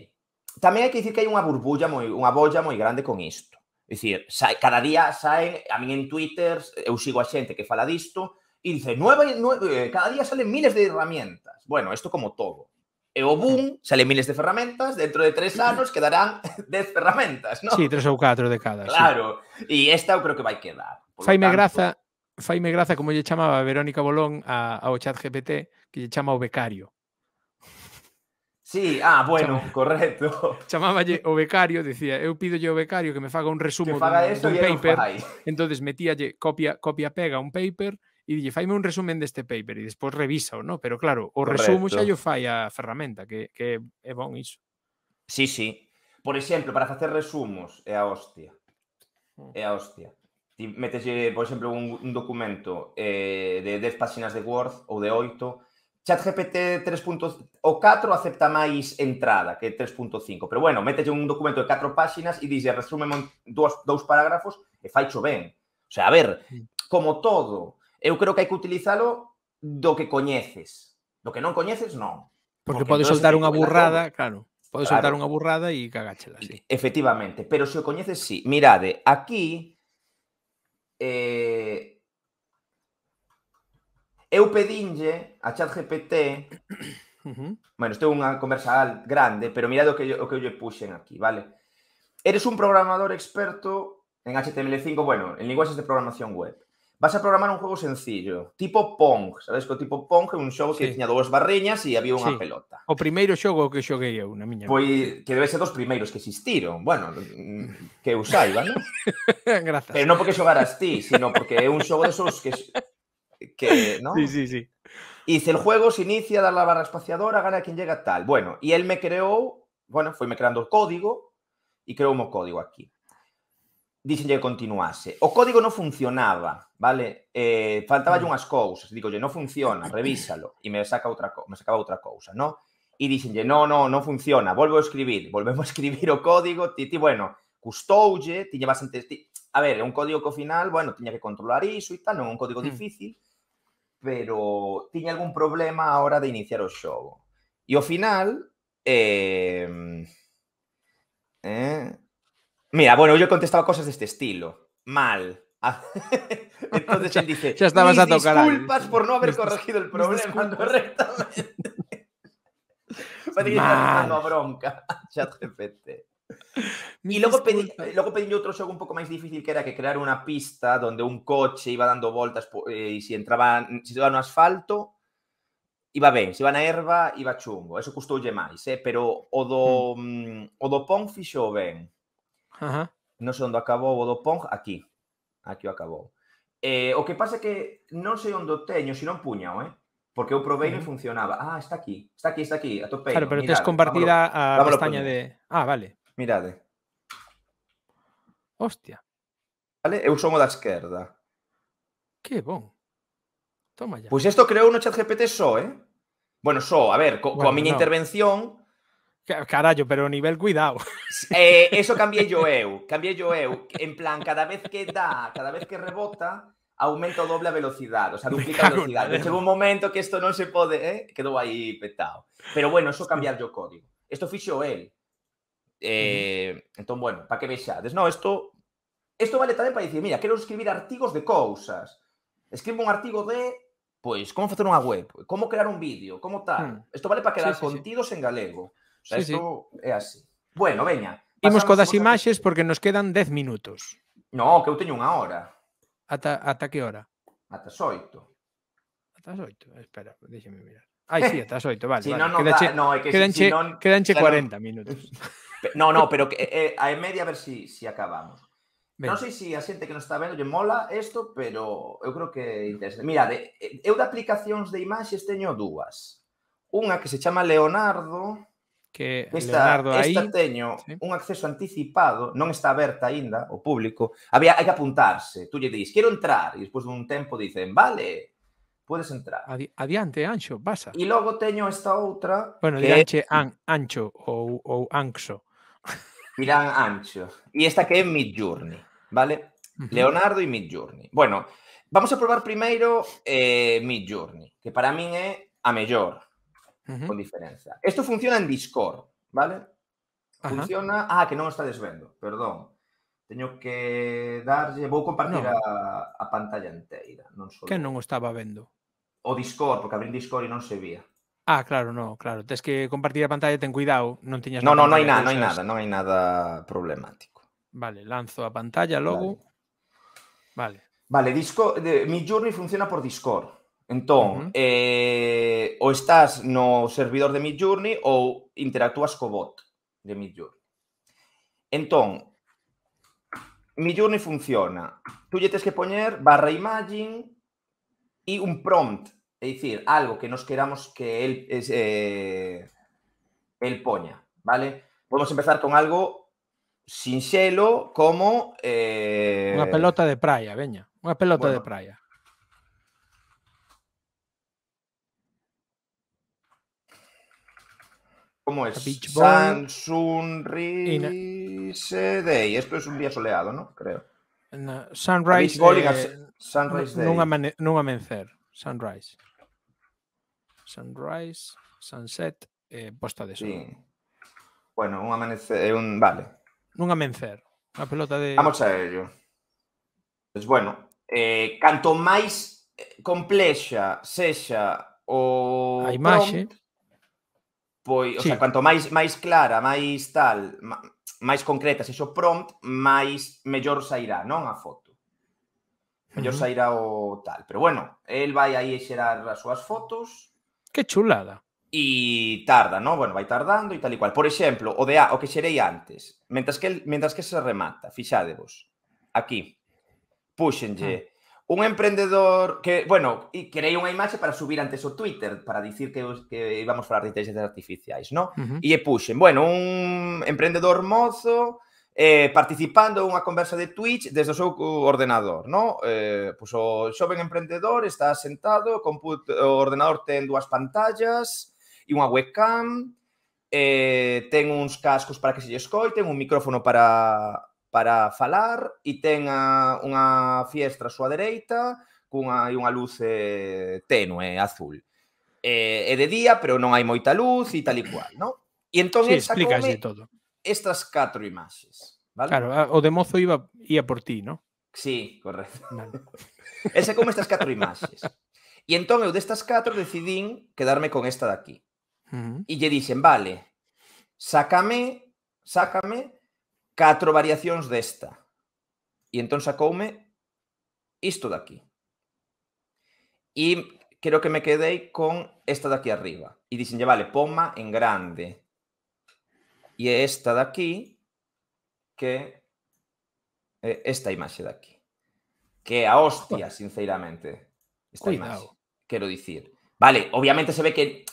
Tamén hai que dicir que hai unha burbulla moi unha bolla moi grande con isto. É dicir, sai, cada día saen, a min en Twitter, eu sigo a xente que fala disto, e dice, nueva, nueva, eh, cada día salen miles de herramientas. Bueno, isto como todo. E o boom, hmm. salen miles de ferramentas, dentro de tres anos quedarán 10 ferramentas, non? Sí, tres ou catro de cada. Claro, sí. e esta eu creo que vai quedar. faime tanto... graza, faime graza como lle chamaba Verónica Bolón a, ao chat GPT, que lle chama o becario. Sí, ah, bueno, Chama... correcto. Chamáballe o becario, decía, eu pídolle ao becario que me faga un resumo que faga dun, dun paper. Entonces metíalle copia, copia pega un paper e dille, faime un resumen deste paper e despois revisa o, no? Pero claro, o correcto. resumo xa yo fai a ferramenta, que, que é bon iso. Sí, sí. Por exemplo, para facer resumos é a hostia. Mm. É a hostia. Ti metes, por exemplo, un, un documento eh, de 10 páxinas de Word ou de 8 ChatGPT 3.0 o 4 acepta máis entrada que 3.5, pero bueno, mételle un documento de 4 páxinas e dixe, resume dous, dous parágrafos e faixo ben. O sea, a ver, como todo, eu creo que hai que utilizalo do que coñeces. Do que non coñeces, non. Porque, Porque podes soltar unha burrada, todo. claro. Podes claro. soltar unha burrada e cagáchela, sí. Efectivamente, pero se o coñeces, sí. Mirade, aquí eh, Eu pedinlle a ChatGPT Bueno, este é unha conversa grande, pero mirad o que, o que eu lle puxen aquí, vale? Eres un programador experto en HTML5, bueno, en linguaxes de programación web. Vas a programar un juego sencillo, tipo Pong. Sabes que o tipo Pong é un xogo sí. que tiña dúas barriñas e había unha sí. pelota. O primeiro xogo que xoguei eu na miña. Pois que debe ser dos primeiros que existiron. Bueno, que eu saiba, non? Grazas. Pero non porque xogaras ti, sino porque é un xogo desos que que, ¿no? Sí, sí, sí. Y si el juego se inicia, dar la barra espaciadora, gana quien llega tal. Bueno, y él me creó, bueno, fue me creando el código Y creo un código aquí. dice que continuase. O código no funcionaba, vale? Eh, faltaba yo mm. unas cosas Digo, no funciona, revísalo. Y me saca otra me sacaba cosa no Y dicen, que no no no funciona, vuelvo a escribir. Volvemos a escribir o código, titi bueno, custoulle, tiene bastante... a ver, un código que final, bueno, tenía que controlar eso y tal, no un código mm. difícil, pero tenía algún problema a hora de iniciar el show. Y al final, em, ¿eh? mira, bueno, he contestado cosas de este estilo. Mal. Entonces él dice, ya estabas disculpas por no haber corregido el problema correctamente. Parece que está bronca. GPT y logo pedi, logo pedí outro xogo un pouco máis difícil que era que crear unha pista donde un coche iba dando voltas e eh, se entraba, se iba no asfalto iba ben, se iba na erva iba chungo, eso custoulle máis, eh? pero o do, hmm. mm. o do Pong fixo ben. Uh Non sei onde acabou o do Pong, aquí. Aquí o acabou. Eh, o que pasa é que non sei onde o teño, se non puñao, eh? Porque eu provei e funcionaba. Ah, está aquí, está aquí, está aquí, atopei. Claro, pero tes convertida a vámonos, pestaña de... Ah, vale. Mirad. Hostia. Vale? Eu son o da esquerda. Que bon. Toma ya. Pois pues isto creou no GPT só, eh? Bueno, SO, a ver, con mi miña intervención Carallo, pero nivel cuidado. Eh, eso cambié yo eu, Cambié yo eu, en plan cada vez que da, cada vez que rebota, aumenta o doble velocidad, o sea, duplica la velocidade. en un momento que esto no se puede, eh? Quedó ahí petado. Pero bueno, eso cambiar yo código. Isto fixo él. Eh, uh Entón, bueno, para que vexades, no, isto isto vale tamén para dicir, mira, quero escribir artigos de cousas. Escribo un artigo de pois como facer unha web, como crear un vídeo, como tal. Hmm. Isto hmm. vale para quedar sí, sí, contidos sí. en galego. O sea, sí, sí. é así. Bueno, veña. Imos co das imaxes porque nos quedan 10 minutos. No, que eu teño unha hora. Ata, ata que hora? Ata as 8. Ata as 8? Espera, déxeme mirar. Ai, sí, ata as 8, vale. si vale. No, no, quedanche, no, que si, si 40 minutos. No, no, pero que, eh, eh, a media a ver si, si acabamos. Ben. Non sei se a xente que nos está vendo lle mola isto, pero eu creo que é interesante. Mira, de, eh, eu de aplicacións de imaxes teño dúas. Unha que se chama Leonardo, que esta, Leonardo esta aí... Esta teño sí. un acceso anticipado, non está aberta aínda o público. Había, hai que apuntarse. Tú lle dis, quero entrar, e despois dun tempo dicen, vale, podes entrar. Adi adiante, Anxo, pasa. E logo teño esta outra... Bueno, que... Ancho ou, ou Anxo. Milán ancho. Y esta que é Midjourney, vale? Uh -huh. Leonardo e Midjourney. Bueno, vamos a probar primeiro eh, Midjourney, que para min é a mellor, uh -huh. con diferenza. Isto funciona en Discord, vale? Funciona... -huh. Ah, que non o estades vendo, perdón. Teño que darlle... Vou compartir no. a, a pantalla inteira. Non só... Que non estaba vendo? O Discord, porque abrín Discord e non se vía. Ah, claro, no, claro. Tes que compartir a pantalla, ten cuidado, non tiñas No, no, non hai nada, non hai nada, non hai nada problemático. Vale, lanzo a pantalla logo. Vale. Vale, vale disco, de, Mi Journey funciona por Discord. Entón, uh -huh. eh, ou estás no servidor de Midjourney ou interactúas co bot de Midjourney. Entón, Midjourney funciona. Tú lle tens que poñer barra imagine e un prompt Es decir, algo que nos queramos que él, es, eh, poña, ¿vale? Podemos empezar con algo sin celo, como... Eh, Una pelota de playa, veña. Una pelota de playa. ¿Cómo es? Sunrise Day. Esto es un día soleado, ¿no? Creo. sunrise. Eh, sunrise Day. mencer. Sunrise. sunrise, sunset eh, posta de sol. Sí. Bueno, un amanecer, eh, un vale. Un amencer, unha pelota de Vamos a ello. Pois pues bueno, eh canto máis eh, complexa sexa o a imaxe, prompt, pois, sí. o sea, canto máis máis clara, máis tal, máis concreta sexa o prompt, máis mellor sairá, non a foto. Mellor uh -huh. sairá o tal, pero bueno, el vai aí a xerar as súas fotos Que chulada. E tarda, no? Bueno, vai tardando e tal e cual. Por exemplo, o de A, o que xerei antes, mentras que, mentras que se remata, fixadevos, aquí, puxenlle mm. Ah. un emprendedor que, bueno, e querei unha imaxe para subir antes o Twitter, para dicir que, que íbamos falar de inteligencias artificiais, no? Uh -huh. E puxen, bueno, un emprendedor mozo eh, participando unha conversa de Twitch desde o seu ordenador, no? Eh, pois o xoven emprendedor está sentado, comput o ordenador ten dúas pantallas e unha webcam, eh, ten uns cascos para que se lle escoiten, un micrófono para, para falar e ten a, unha fiestra á súa dereita cunha e unha luz eh, tenue, azul. Eh, é de día, pero non hai moita luz e tal e cual, non? E entón sí, explícase todo estas catro imaxes. Vale? Claro, ah, o de mozo iba, ia por ti, no? Sí, correcto. Vale. Ese como estas catro imaxes. E entón eu destas catro decidín quedarme con esta de aquí. Uh -huh. E lle dixen, vale, sácame, sácame catro variacións desta. E entón sacoume isto de aquí. E creo que me quedei con esta de aquí arriba. E dixen, vale, poma en grande, y esta de aquí que eh, esta esta de aquí Que a hostia, sinceramente. Esta imagen, quiero decir Vale, obviamente se ve que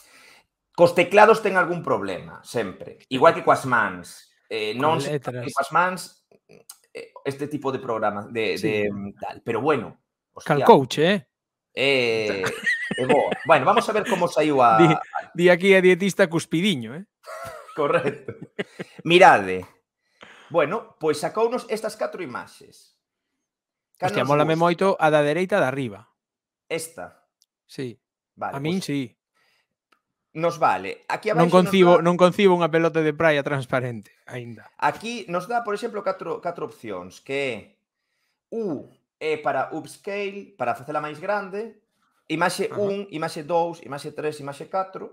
los teclados tienen algún problema, siempre, Igual que Quasmans eh, no Eh, este tipo de programa de, pero bueno, hostia. Eh? bueno, vamos a ver cómo se a... Di, aquí a dietista cuspidiño, eh? Correcto. Mirade. Bueno, pois sacounos estas catro imaxes. Hostia, me moito a da dereita da arriba. Esta. Sí. Vale, a pois min pues... sí. Nos vale. Aquí abaixo non concibo, da... non concibo unha pelota de praia transparente aínda. Aquí nos dá, por exemplo, catro, catro opcións, que é U é para upscale, para facela máis grande, imaxe 1, imaxe 2, imaxe 3, imaxe 4,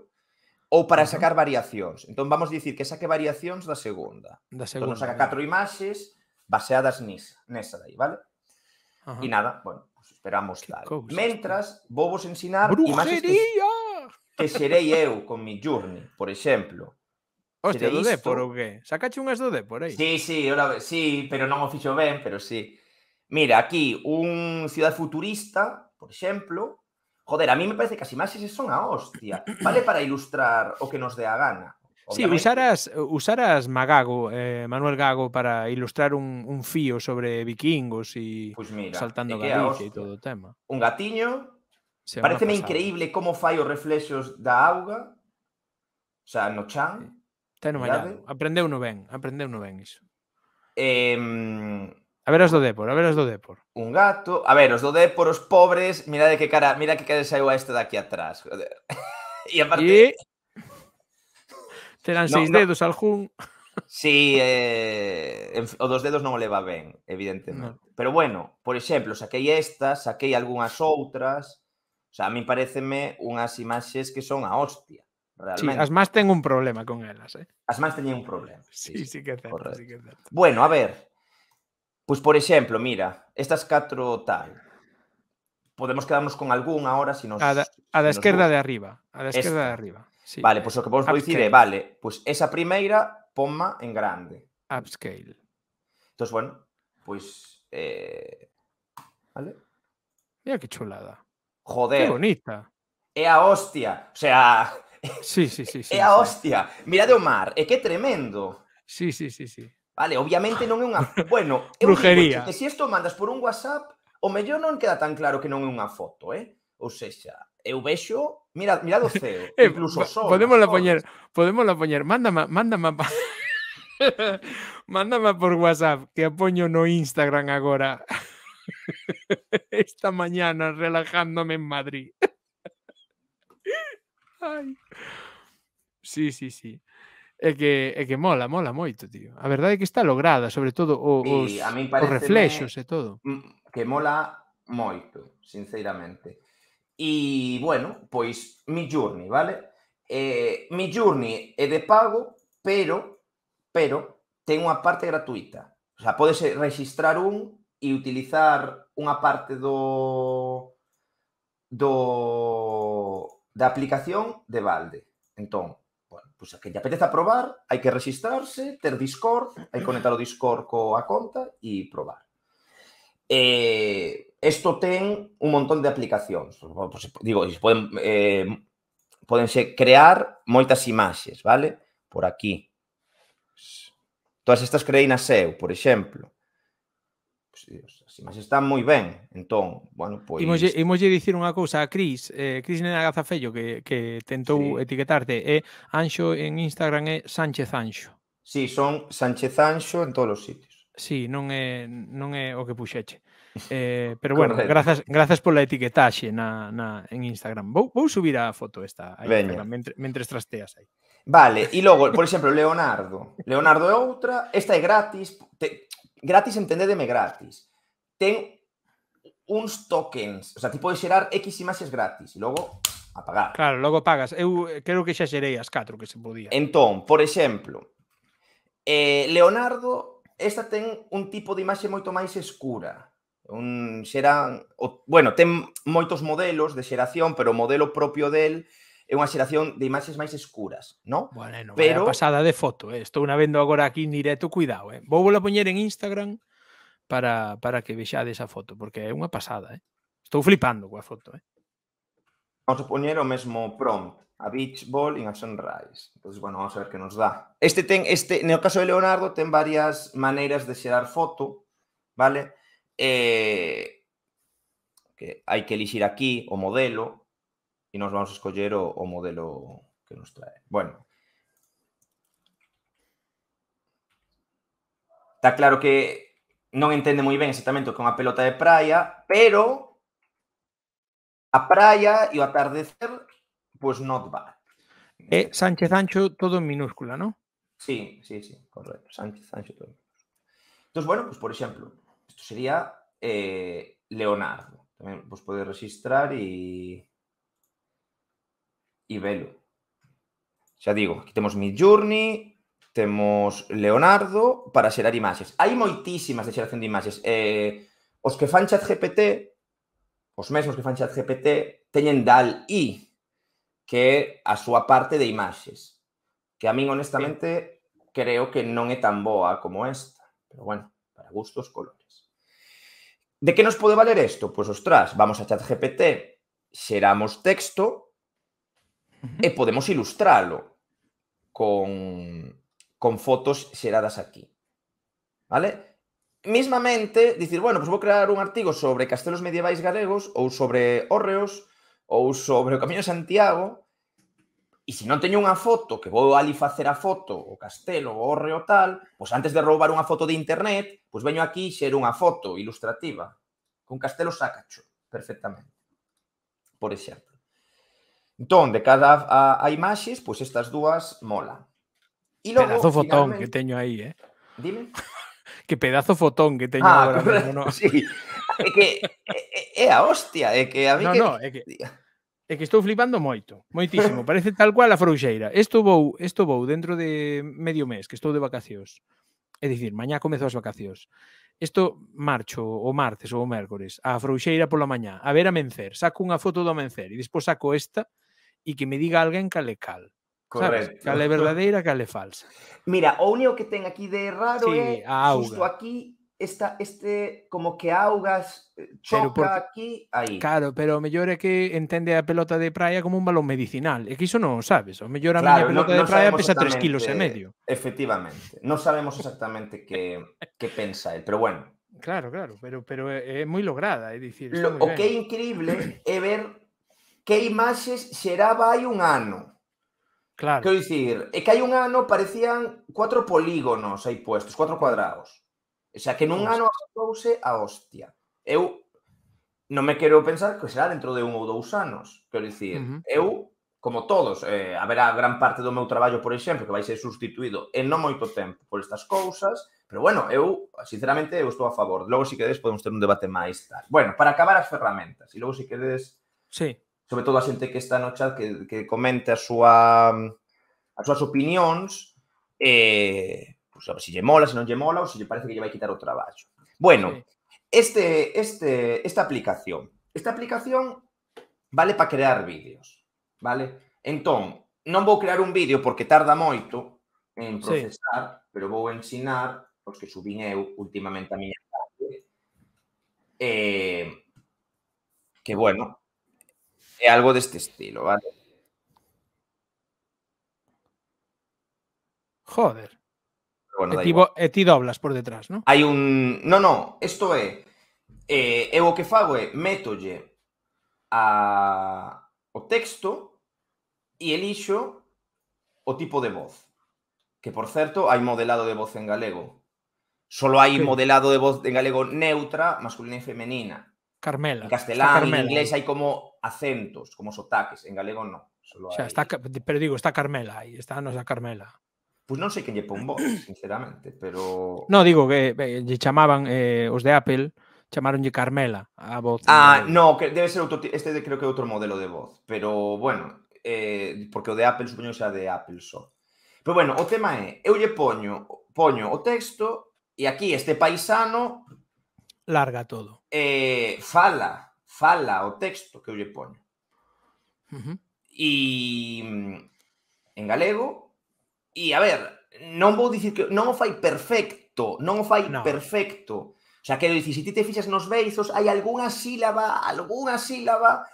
ou para sacar variaciones. Entonces vamos a decir que saque variacións la segunda. Da segunda. Entón saca catro imaxes baseadas nisa, nesa ahí, vale? Y e nada, bueno, pues, esperamos tal. Mientras, Mentras, vou ensinar que, seré yo eu con mi journey, por ejemplo. Hostia, do ¿Por qué? ¿Saca Sacache unhas do ahí. Sí, sí, sí, pero no o fixo bien, pero sí. Mira, aquí un ciudad futurista, por ejemplo... Joder, a mí me parece que as imaxes son a hostia. Vale para ilustrar o que nos dé a gana. Obviamente. Sí, usaras, usaras Magago, eh, Manuel Gago, para ilustrar un, un fío sobre vikingos y pues mira, saltando Galicia e todo o tema. Un gatiño. Se Pareceme increíble como fai os reflexos da auga. O sea, no chan. Teno mallado. Aprendeu no ben, aprendeu no ben iso. Eh, A ver os do Depor, a ver os do Depor. Un gato. A ver, os do Depor, os pobres, mira de que cara, mira que cara saiu a este daqui atrás. Joder. E parte... E... Terán no, seis no. dedos algún. Sí, eh, o dos dedos non o leva ben, evidentemente. No. Pero bueno, por exemplo, saquei estas, saquei algunhas outras. O sea, a mí pareceme unhas imaxes que son a hostia. Realmente. Sí, as máis ten un problema con elas, eh? As máis teñen un problema. Sí, sí, sí que é certo, sí que é certo. Bueno, a ver, Pois, por exemplo, mira, estas catro tal. Podemos quedarnos con algún ahora se si nos... A da, a da esquerda esquerda de arriba. A da esquerda Esta. de arriba. Sí. Vale, pois o que podemos ah, dicir é, vale, pois esa primeira ponma en grande. Upscale. Entón, bueno, pois... Eh... Vale? Mira que chulada. Joder. Que bonita. É a hostia. O sea... Sí, sí, sí. sí é a hostia. Sí. Mirade o É que tremendo. Sí, sí, sí, sí. Vale, obviamente non é unha... Bueno, eu Brujería. digo que se isto mandas por un WhatsApp, o mellor non queda tan claro que non é unha foto, eh? Ou sexa, eu vexo, mira, mira do ceo, eh, incluso o sol. Podemos la poñer, podemos la poñer, mándame, mándame pa... mándame por WhatsApp, que a poño no Instagram agora. Esta mañana relajándome en Madrid. Ay. Sí, sí, sí é que, é que mola, mola moito, tío. A verdade é que está lograda, sobre todo o, os, a mí os reflexos e todo. Que mola moito, sinceramente. E, bueno, pois, mi journey, vale? Eh, mi journey é de pago, pero, pero, ten unha parte gratuita. O sea, podes registrar un e utilizar unha parte do do da aplicación de balde. Entón, pues, a que lle apetece probar, hai que registrarse, ter Discord, hai que conectar o Discord coa conta e probar. Eh, esto ten un montón de aplicacións. Pues, digo, poden, eh, podense crear moitas imaxes, vale? Por aquí. Todas estas creínas eu, por exemplo así, mas está moi ben. Entón, bueno, pois... Imoslle, imoslle dicir unha cousa a Cris, eh, Cris Nena Gazafello, que, que tentou sí. etiquetarte, é Anxo en Instagram é Sánchez Anxo. Sí, son Sánchez Anxo en todos os sitios. Sí, non é, non é o que puxeche. Eh, pero bueno, Correcto. grazas, grazas pola etiquetaxe na, na, en Instagram. Vou, vou subir a foto esta aí, mentre, mentre trasteas aí. Vale, e logo, por exemplo, Leonardo. Leonardo é outra, esta é gratis, te, gratis, entendedeme gratis, ten uns tokens, o sea, ti podes xerar X imaxes gratis e logo a pagar. Claro, logo pagas. Eu eh, creo que xa xerei as 4 que se podía. Entón, por exemplo, eh, Leonardo, esta ten un tipo de imaxe moito máis escura. Un xeran, o, bueno, ten moitos modelos de xeración, pero o modelo propio del é unha xeración de imaxes máis escuras, ¿no? Bueno, no, Pero... pasada de foto, eh? estou na vendo agora aquí en directo, cuidado, eh? Vou vola poñer en Instagram para, para que vexade esa foto, porque é unha pasada, eh? Estou flipando coa foto, eh? Vamos a poñer o mesmo prompt, a beach ball in a sunrise. Entonces, bueno, vamos a ver que nos dá. Este ten, este, no caso de Leonardo, ten varias maneiras de xerar foto, vale? Eh, que hai que elixir aquí o modelo, y nos vamos a escoger o, modelo que nos trae. Bueno. Está claro que no entiende muy bien exactamente con que pelota de praia, pero a praia y o atardecer, pues not bad. Eh, Sánchez Ancho todo en minúscula, ¿no? Sí, sí, sí, correcto. Sánchez Ancho todo en minúscula. Entonces, bueno, pues, por ejemplo, esto sería eh, Leonardo. También vos pues, registrar y... e velo. Xa digo, aquí temos Mid Journey, temos Leonardo para xerar imaxes. Hai moitísimas de xeración de imaxes. Eh, os que fan chat GPT, os mesmos que fan chat GPT, teñen DAL I, que é a súa parte de imaxes. Que a min, honestamente, creo que non é tan boa como esta. Pero bueno, para gustos, colores. De que nos pode valer isto? Pois, ostras, vamos a chat GPT, xeramos texto e podemos ilustralo con, con fotos xeradas aquí. Vale? Mismamente, dicir, bueno, pois pues vou crear un artigo sobre castelos medievais galegos ou sobre Órreos ou sobre o Camiño de Santiago e se non teño unha foto que vou ali facer a foto o castelo, o Orreo tal, pois pues antes de roubar unha foto de internet, pois pues veño aquí xer unha foto ilustrativa. Con castelo sacacho, perfectamente. Por exemplo. Entón, de cada a, a imaxes, pois pues estas dúas mola. E logo, Pedazo fotón que teño aí, eh? Dime? que pedazo fotón que teño ah, agora correcto, mesmo, no? sí. É que é, é a hostia, é que a mí no, que... No, é que... É que estou flipando moito, moitísimo. Parece tal cual a frouxeira. Esto vou, esto vou dentro de medio mes, que estou de vacacións. É dicir, mañá comezo as vacacións. Isto marcho o martes ou o mércores a frouxeira pola mañá a ver a mencer. Saco unha foto do mencer e despois saco esta Y que me diga alguien que le cal. Correcto. Sabes? verdadera, verdadera, falsa. Mira, lo único que tengo aquí de raro es justo aquí está este como que augas eh, choca aquí, ahí. Claro, pero me es que entiende a pelota de playa como un balón medicinal. Es que eso no sabes. O mejor a claro, pelota de playa pesa tres kilos y medio. Efectivamente. No sabemos exactamente qué qué pensa él, pero bueno. Claro, claro, pero, pero eh, es muy lograda, es decir Lo, que increíble es ver que imaxes xeraba hai un ano. Claro. Quero dicir, é que hai un ano parecían cuatro polígonos aí puestos, cuatro cuadrados. O sea, que nun ano acabouse a hostia. Eu non me quero pensar que será dentro de un ou dous anos. Quero dicir, uh -huh. eu, como todos, eh, haberá gran parte do meu traballo, por exemplo, que vai ser sustituído en non moito tempo por estas cousas, pero bueno, eu, sinceramente, eu estou a favor. Logo, se si queredes, podemos ter un debate máis tal. Bueno, para acabar as ferramentas, e logo, se si queredes, sí sobre todo a xente que está no chat que, que comente a súa mm, as súas opinións e pues, pois, se lle mola, se non lle mola ou se lle parece que lle vai quitar o traballo. Bueno, este, este, esta aplicación. Esta aplicación vale para crear vídeos, vale? Entón, non vou crear un vídeo porque tarda moito en procesar, sí. pero vou ensinar os que subín eu últimamente a miña tarde. Eh, que, bueno, É eh, algo deste estilo, vale? Joder. bueno, e, ti, e ti doblas por detrás, non? Hai un... No, no, isto é... Eh, eu o que fago é metolle a... o texto e elixo o tipo de voz. Que, por certo, hai modelado de voz en galego. Solo hai sí. modelado de voz en galego neutra, masculina e femenina. Carmela. En castelán, Carmela. en inglés hai como acentos, como sotaques, en galego non. Solo hai... xa, está, pero digo, está Carmela aí, está a nosa Carmela. Pois pues non sei quen lle pon voz, sinceramente, pero... No, digo que eh, lle chamaban eh, os de Apple, chamaronlle Carmela a voz. Ah, de... no, que debe ser outro, este de, creo que é outro modelo de voz, pero bueno, eh, porque o de Apple supoño xa de Apple só. Pero bueno, o tema é, eu lle poño, poño o texto e aquí este paisano larga todo. Eh, fala, fala o texto que eu lle poño. Uh -huh. E en galego, e a ver, non vou dicir que non o fai perfecto, non o fai no. perfecto. O sea, quero dicir, se ti te fixas nos beizos, hai algunha sílaba, algunha sílaba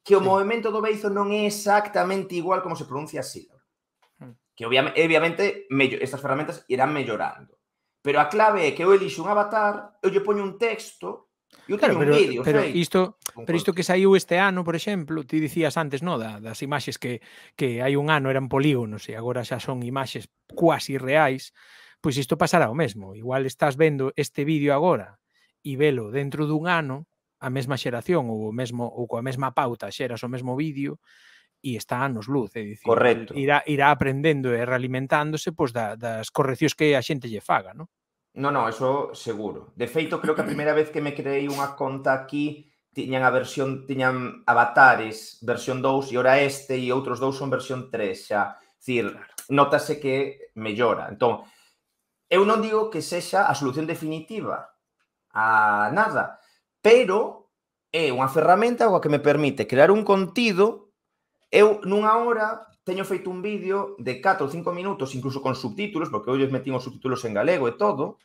que o sí. movimento do beizo non é exactamente igual como se pronuncia a sílaba. Uh mm. -huh. Que obviamente, obviamente mello, estas ferramentas irán mellorando. Pero a clave é que eu elixo un avatar, eu lle poño un texto Eu claro, pero, vídeo, pero sei. isto, pero isto que saiu este ano, por exemplo, ti dicías antes, no, da, das imaxes que que hai un ano eran polígonos e agora xa son imaxes cuasi reais, pois isto pasará o mesmo. Igual estás vendo este vídeo agora e velo dentro dun ano a mesma xeración ou o mesmo ou coa mesma pauta xeras o mesmo vídeo e está anos luz, é dicir, Correcto. irá, irá aprendendo e realimentándose pois, da, das correccións que a xente lle faga, non? Non, non, eso seguro. De feito, creo que a primeira vez que me creei unha conta aquí tiñan a versión, tiñan avatares versión 2 e ora este e outros dous son versión 3 xa. Cir, notase que mellora. Entón, eu non digo que sexa a solución definitiva a nada, pero é unha ferramenta coa que me permite crear un contido Eu nunha hora teño feito un vídeo de 4 ou 5 minutos, incluso con subtítulos, porque hoxe metín os subtítulos en galego e todo.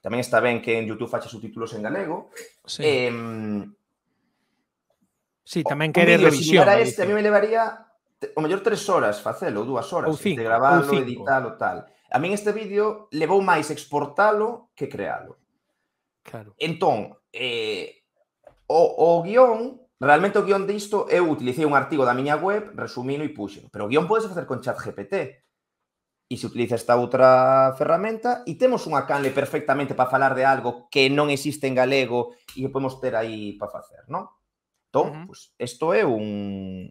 Tamén está ben que en YouTube facha subtítulos en galego. Sí. Eh, sí, tamén quere revisión. Para este, a mí me levaría o mellor tres horas facelo, dúas horas, ou de gravalo, editalo, tal. A mí este vídeo levou máis exportalo que crealo. Claro. Entón, eh, o, o guión Realmente o guión disto, eu utilicei un artigo da miña web, resumino e puxo. Pero o guión podes facer con chat GPT. E se utiliza esta outra ferramenta e temos unha canle perfectamente para falar de algo que non existe en galego e que podemos ter aí para facer, non? Entón, uh -huh. pues, isto é un...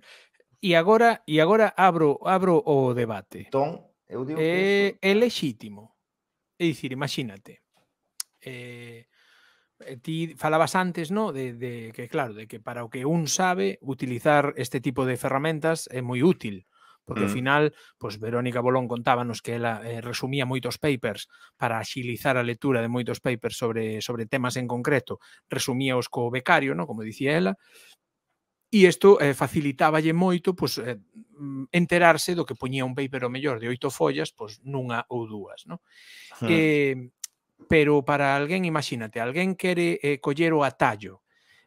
E agora, e agora abro, abro o debate. Entón, eu digo é, que eh, isto... é legítimo. É dicir, imagínate. Eh, Eh, ti falabas antes, no, de, de que claro, de que para o que un sabe utilizar este tipo de ferramentas é moi útil, porque ao mm. final, pois Verónica Bolón contábanos que ela eh, resumía moitos papers para axilizar a lectura de moitos papers sobre sobre temas en concreto, resumíaos co becario, no, como dicía ela, E isto eh, facilitáballe moito pois, eh, mm, enterarse do que poñía un paper o mellor de oito follas pois, nunha ou dúas. No? Uh -huh. eh, pero para alguén, imagínate, alguén quere eh, coller o atallo,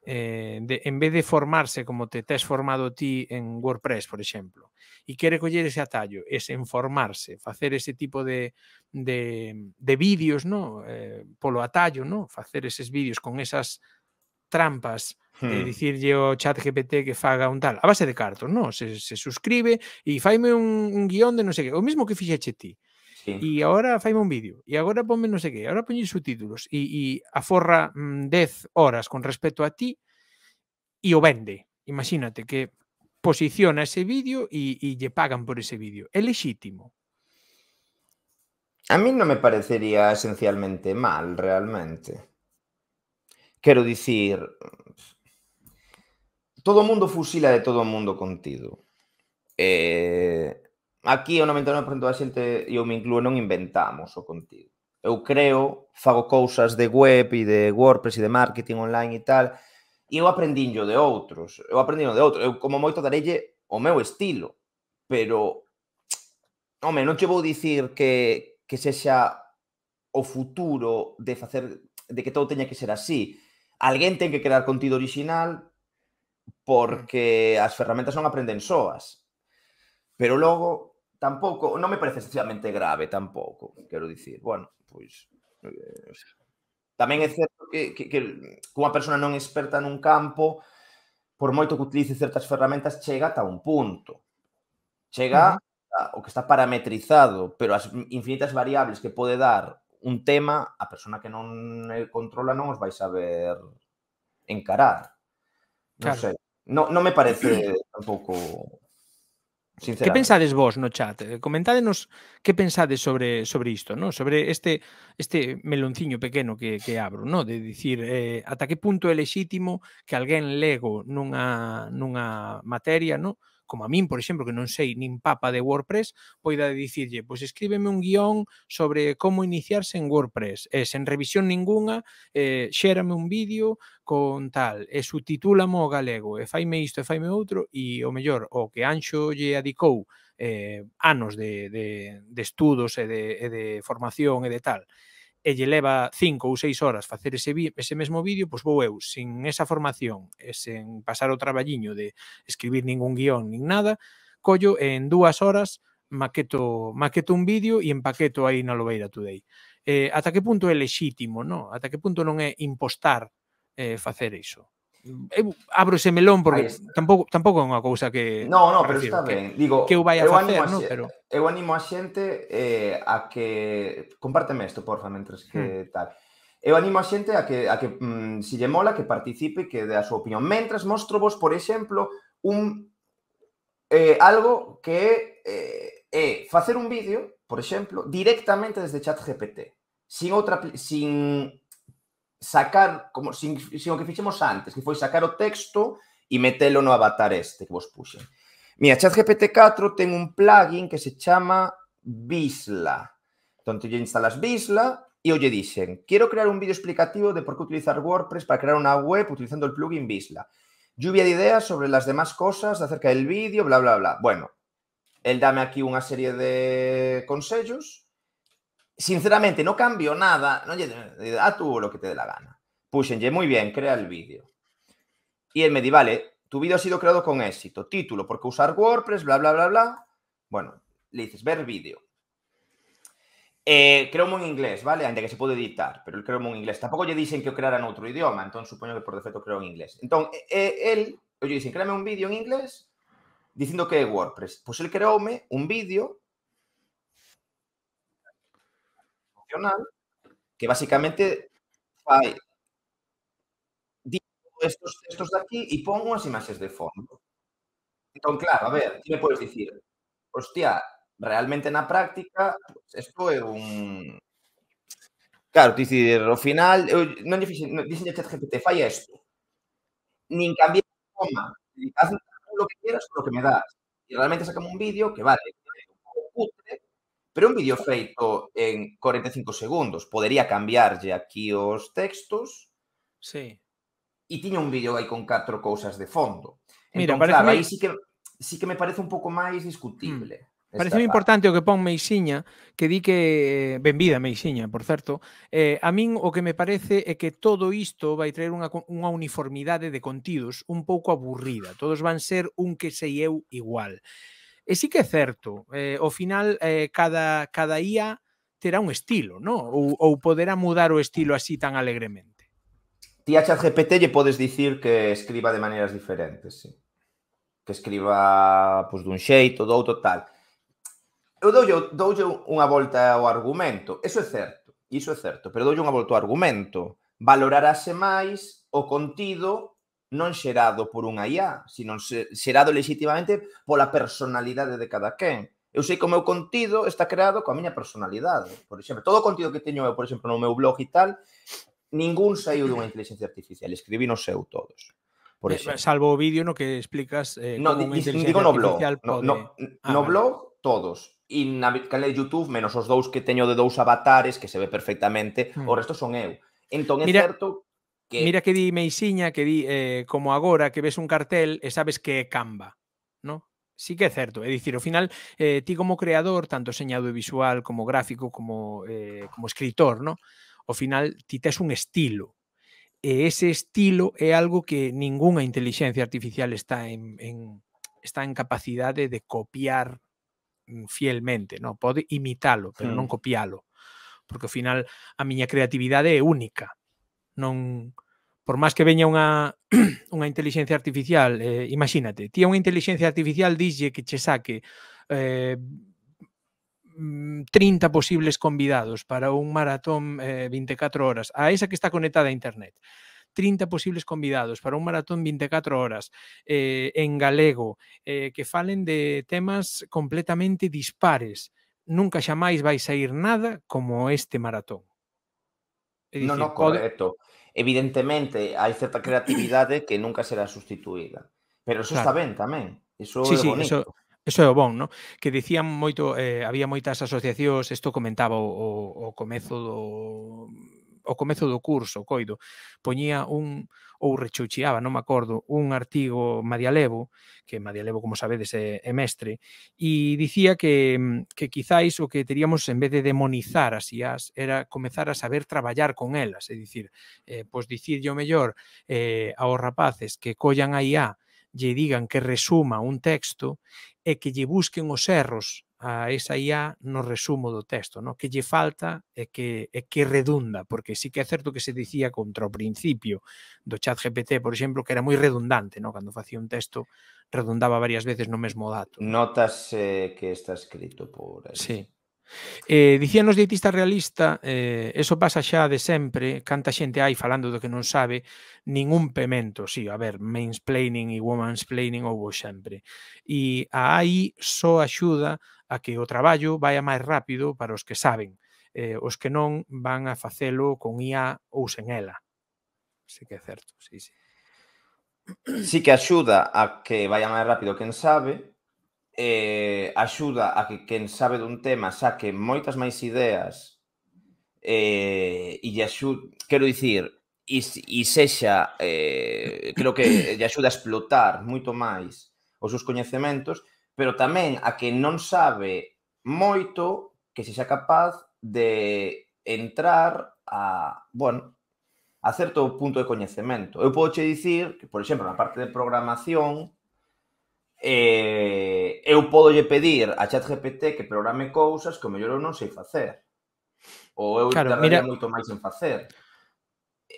eh, de, en vez de formarse como te tes formado ti en WordPress, por exemplo, e quere coller ese atallo, ese informarse, facer ese tipo de, de, de vídeos, no? Eh, polo atallo, no? facer eses vídeos con esas trampas eh, hmm. de dicirlle ao chat GPT que faga un tal, a base de cartos, no? se, se suscribe e faime un, un guión de non sei que, o mesmo que fixeche ti. Sí. E agora faime un vídeo, e agora ponme non sei que, agora poñe subtítulos, e, e aforra 10 mm, horas con respecto a ti, e o vende. Imagínate que posiciona ese vídeo e, e lle pagan por ese vídeo. É lexítimo. A mí non me parecería esencialmente mal, realmente. Quero dicir, todo mundo fusila de todo mundo contido. Eh, aquí o 99% da xente, e eu me incluo, non inventamos o contido. Eu creo, fago cousas de web e de WordPress e de marketing online e tal, e eu aprendinllo de outros. Eu aprendinllo de outros. Eu, como moito, darelle o meu estilo. Pero, home, non che vou dicir que, que sexa o futuro de facer de que todo teña que ser así. Alguén ten que crear contido original porque as ferramentas non aprenden soas. Pero logo, tampouco, non me parece excesivamente grave tampouco, quero dicir. Bueno, pois eh, tamén é certo que, que, que unha persona non experta nun campo por moito que utilice certas ferramentas chega ata un punto. Chega uh -huh. o que está parametrizado, pero as infinitas variables que pode dar un tema a persona que non controla non os vai saber encarar. Non claro. sei. No, non me parece tampouco Que pensades vos no chat? Eh, comentádenos que pensades sobre sobre isto, ¿no? sobre este este meloncinho pequeno que, que abro, ¿no? de dicir eh, ata que punto é lexítimo que alguén lego nunha, nunha materia ¿no? como a min, por exemplo, que non sei nin papa de WordPress, poida dicirlle, pois escríbeme un guión sobre como iniciarse en WordPress, e sen revisión ningunha, eh, xérame un vídeo con tal, e subtitúlamo o galego, e faime isto, e faime outro, e o mellor, o que Anxo lle adicou eh, anos de, de, de estudos e de, e de formación e de tal, e lle leva 5 ou 6 horas facer ese, ese mesmo vídeo, pois vou eu, sin esa formación, e sen pasar o traballiño de escribir ningún guión, nin nada, collo e en dúas horas maqueto, maqueto un vídeo e empaqueto aí na Lobeira Today. Eh, ata que punto é lexítimo, no? Ata que punto non é impostar eh, facer iso? eu abro ese melón porque tampouco tampouco é unha cousa que No, no, pero está ben. Digo, que eu vai a facer, no, pero eu animo a xente eh, a que compárteme isto, porfa, mentres que hmm. tal. Eu animo a xente a que a que mm, si lle mola que participe, que dé a súa opinión. Mentres mostro vos, por exemplo, un eh, algo que eh, é eh, eh, facer un vídeo, por exemplo, directamente desde ChatGPT, sin outra sin sacar, como si que fichemos antes, que fue sacar o texto y metelo no avatar este que vos puse Mira, ChatGPT4 tengo un plugin que se llama Bisla. Entonces, ya instalas Bisla y oye, dicen, quiero crear un vídeo explicativo de por qué utilizar WordPress para crear una web utilizando el plugin Visla. Lluvia de ideas sobre las demás cosas acerca del vídeo, bla, bla, bla. Bueno, él dame aquí una serie de consejos sinceramente, no cambió nada. No, a eh, tú lo que te dé la gana. Pushenje, muy bien, crea el vídeo. Y él me dice, vale, tu vídeo ha sido creado con éxito. Título, porque usar WordPress, bla, bla, bla, bla. Bueno, le dices, ver vídeo. Eh, creo en inglés, ¿vale? aunque que se puede editar, pero él creo en inglés. Tampoco le dicen que yo creara en otro idioma, entonces supongo que por defecto creo en inglés. Entonces, e, e, él, oye, dicen, créame un vídeo en inglés diciendo que es WordPress. pues él creóme un vídeo que básicamente fai estos textos de aquí y pongo las imágenes de fondo. entonces claro, a ver, ¿qué me puedes decir? hostia, realmente en la práctica, pues, esto es un... Claro, dice dicir, final, eh, no es difícil dice non, chat GPT, falla esto ni cambié la forma. haz lo que quieras con lo que me das. y realmente sacamos un vídeo que vale, un Pero un vídeo feito en 45 segundos podería cambiarlle aquí os textos. Sí. E tiña un vídeo aí con catro cousas de fondo. Mira, entón, claro, aí sí que, sí que me parece un pouco máis discutible. Mm. Parece moi importante o que pon Meixiña, que di que... Eh, Benvida, Meixiña, por certo. Eh, a min o que me parece é que todo isto vai traer unha, unha uniformidade de contidos un pouco aburrida. Todos van ser un que sei eu igual. E sí que é certo, eh, ao final eh, cada, cada IA terá un estilo, no? ou, ou poderá mudar o estilo así tan alegremente. Ti a ChatGPT lle podes dicir que escriba de maneiras diferentes, sí. que escriba pois, dun xeito, doutro, tal. Eu doulle, doulle unha volta ao argumento, eso é certo, iso é certo, pero doulle unha volta ao argumento, valorarase máis o contido non xerado por unha IA, sino xerado legítimamente pola personalidade de cada quen. Eu sei que o meu contido está creado coa miña personalidade. Por exemplo, todo o contido que teño eu, por exemplo, no meu blog e tal, ningún saiu dunha inteligencia artificial. Escribí no seu todos. Por eh, exemplo. Salvo o vídeo no que explicas eh, no, como digo no blog, pode... no, no, ah, no blog todos e na canal de YouTube menos os dous que teño de dous avatares que se ve perfectamente, hmm. o resto son eu. Entón é Mira, certo Que... Mira que di Meixiña, que di eh, como agora que ves un cartel e sabes que é Canva, no? Sí que é certo, é dicir, ao final eh, ti como creador, tanto señado e visual como gráfico, como, eh, como escritor, no? ao final ti tes un estilo, e ese estilo é algo que ningunha inteligencia artificial está en, en está en capacidade de copiar mm, fielmente, no? Pode imitalo, pero non hmm. copialo, porque ao final a miña creatividade é única. Non por máis que veña unha, unha inteligencia artificial, eh, imagínate, ti unha inteligencia artificial dixlle que che saque eh, 30 mm, posibles convidados para un maratón eh, 24 horas, a esa que está conectada a internet. 30 posibles convidados para un maratón 24 horas eh, en galego, eh, que falen de temas completamente dispares. Nunca xamais vai sair nada como este maratón. Non, dicir, no, no, correcto. Pode evidentemente hai certa creatividade que nunca será sustituída. Pero eso claro. está ben tamén. Eso sí, é sí, bonito. Eso... Eso é o bon, no? Que dicían moito, eh, había moitas asociacións, isto comentaba o, o comezo do o comezo do curso, coido, poñía un, ou rechoucheaba, non me acordo, un artigo Madialevo, que Madialevo, como sabedes, é, é mestre, e dicía que, que quizáis o que teríamos, en vez de demonizar as IAS, era comezar a saber traballar con elas, é dicir, eh, pois dicir yo mellor eh, aos rapaces que collan a IA lle digan que resuma un texto e que lle busquen os erros a esa IA no resumo do texto, no? que lle falta é que, é que redunda, porque sí que é certo que se dicía contra o principio do chat GPT, por exemplo, que era moi redundante, no? cando facía un texto redundaba varias veces no mesmo dato. Notas eh, que está escrito por... Sí, Eh, dicían os dietistas realista, eh, eso pasa xa de sempre, canta xente hai falando do que non sabe ningún pemento, sí, a ver, mansplaining e womansplaining houbo sempre. E a AI só axuda a que o traballo vaya máis rápido para os que saben, eh, os que non van a facelo con IA ou sen ela. Sí que é certo, sí, sí. Sí que axuda a que vaya máis rápido quen sabe, eh, axuda a que quen sabe dun tema saque moitas máis ideas eh, e lle axuda, quero dicir, e, e sexa, eh, creo que lle axuda a explotar moito máis os seus coñecementos, pero tamén a que non sabe moito que se xa capaz de entrar a, bueno, a certo punto de coñecemento. Eu podo che dicir que, por exemplo, na parte de programación, eh, eu podo lle pedir a ChatGPT que programe cousas que o mellor eu non sei facer. Ou eu claro, tardaría mira, moito máis en facer.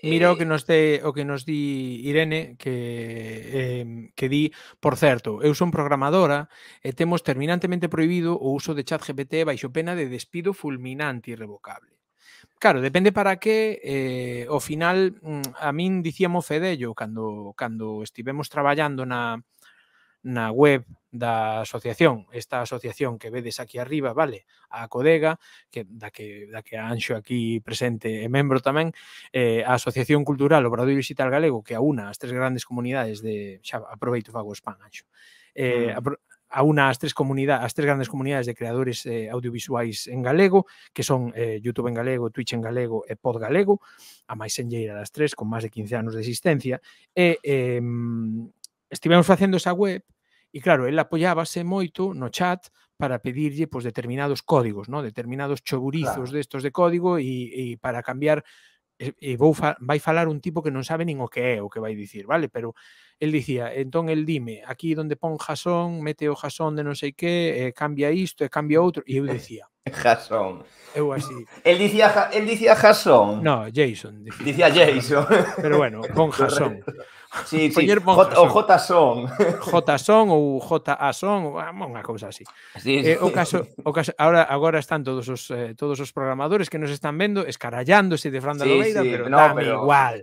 Mira eh, o que nos de, o que nos di Irene que eh, que di, por certo, eu son programadora e temos terminantemente prohibido o uso de ChatGPT baixo pena de despido fulminante e irrevocable. Claro, depende para que eh, ao final mm, a min dicíamo Fedello cando cando estivemos traballando na na web da asociación, esta asociación que vedes aquí arriba, vale, a Codega, que da que da que Anxo aquí presente é membro tamén, eh, a Asociación Cultural e Digital Galego que aúna as tres grandes comunidades de xa aproveito fago spam, Anxo. Eh, apro, a aúna as tres comunidades, as tres grandes comunidades de creadores eh, audiovisuais en galego, que son eh, YouTube en galego, Twitch en galego e Pod galego, a máis enlleira das tres con máis de 15 anos de existencia, e eh, estivemos facendo esa web E claro, ele apoiábase moito no chat para pedirlle pois, determinados códigos, no? determinados chogurizos claro. destos de código e, e para cambiar e, eh, eh, vou fa, vai falar un tipo que non sabe nin o que é o que vai dicir, vale? Pero el dicía, entón el dime, aquí onde pon jasón, mete o jasón de non sei que, eh, cambia isto e cambia outro, e eu dicía. jasón. Eu así. el dicía, el dicía jasón. No, Jason. Dicía, dicía Jason. Pero bueno, con jasón. Sí, sí. Monjas, o J son. J son ou J a son, unha cousa así. Sí, sí. Eh, o caso, o caso agora agora están todos os eh, todos os programadores que nos están vendo escarallándose de Fran da sí, Lobeira, sí, pero no, dame pero... igual.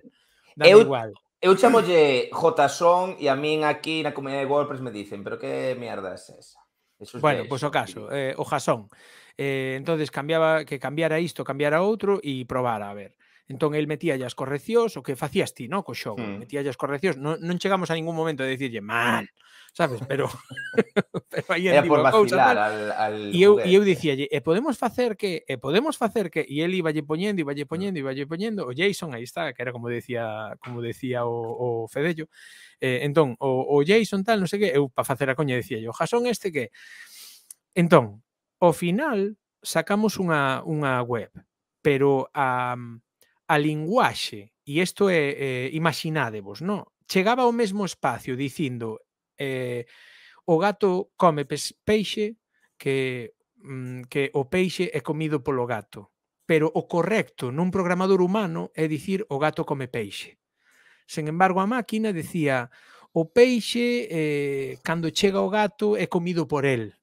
Dame eu, igual. Eu chamolle J son e a min aquí na comunidade de WordPress me dicen, pero que mierda es esa? Eso es bueno, pois pues o caso, eh, o Jasón. Eh, entonces cambiaba que cambiara isto, cambiara outro e probara a ver. Entón el metíalle as correccións, o que facías ti, no, co xogo, mm. metíalle as correccións, non, non chegamos a ningún momento de dicirlle mal, sabes, pero pero aí en digo cousa, al, al e eu e eu dicía, e podemos facer que, e podemos facer que, e el lle poñendo, iba lle hmm. poñendo, iba lle poñendo, o Jason aí está, que era como decía, como decía o, o Fedello. Eh, entón, o, o Jason tal, non sei que, eu para facer a coña dicía o Jason este que Entón, ao final sacamos unha unha web, pero a um, a linguaxe, e isto é, eh, eh imaginádevos, non? Chegaba ao mesmo espacio dicindo eh, o gato come peixe que, mm, que o peixe é comido polo gato. Pero o correcto nun programador humano é dicir o gato come peixe. Sen embargo, a máquina decía o peixe eh, cando chega o gato é comido por el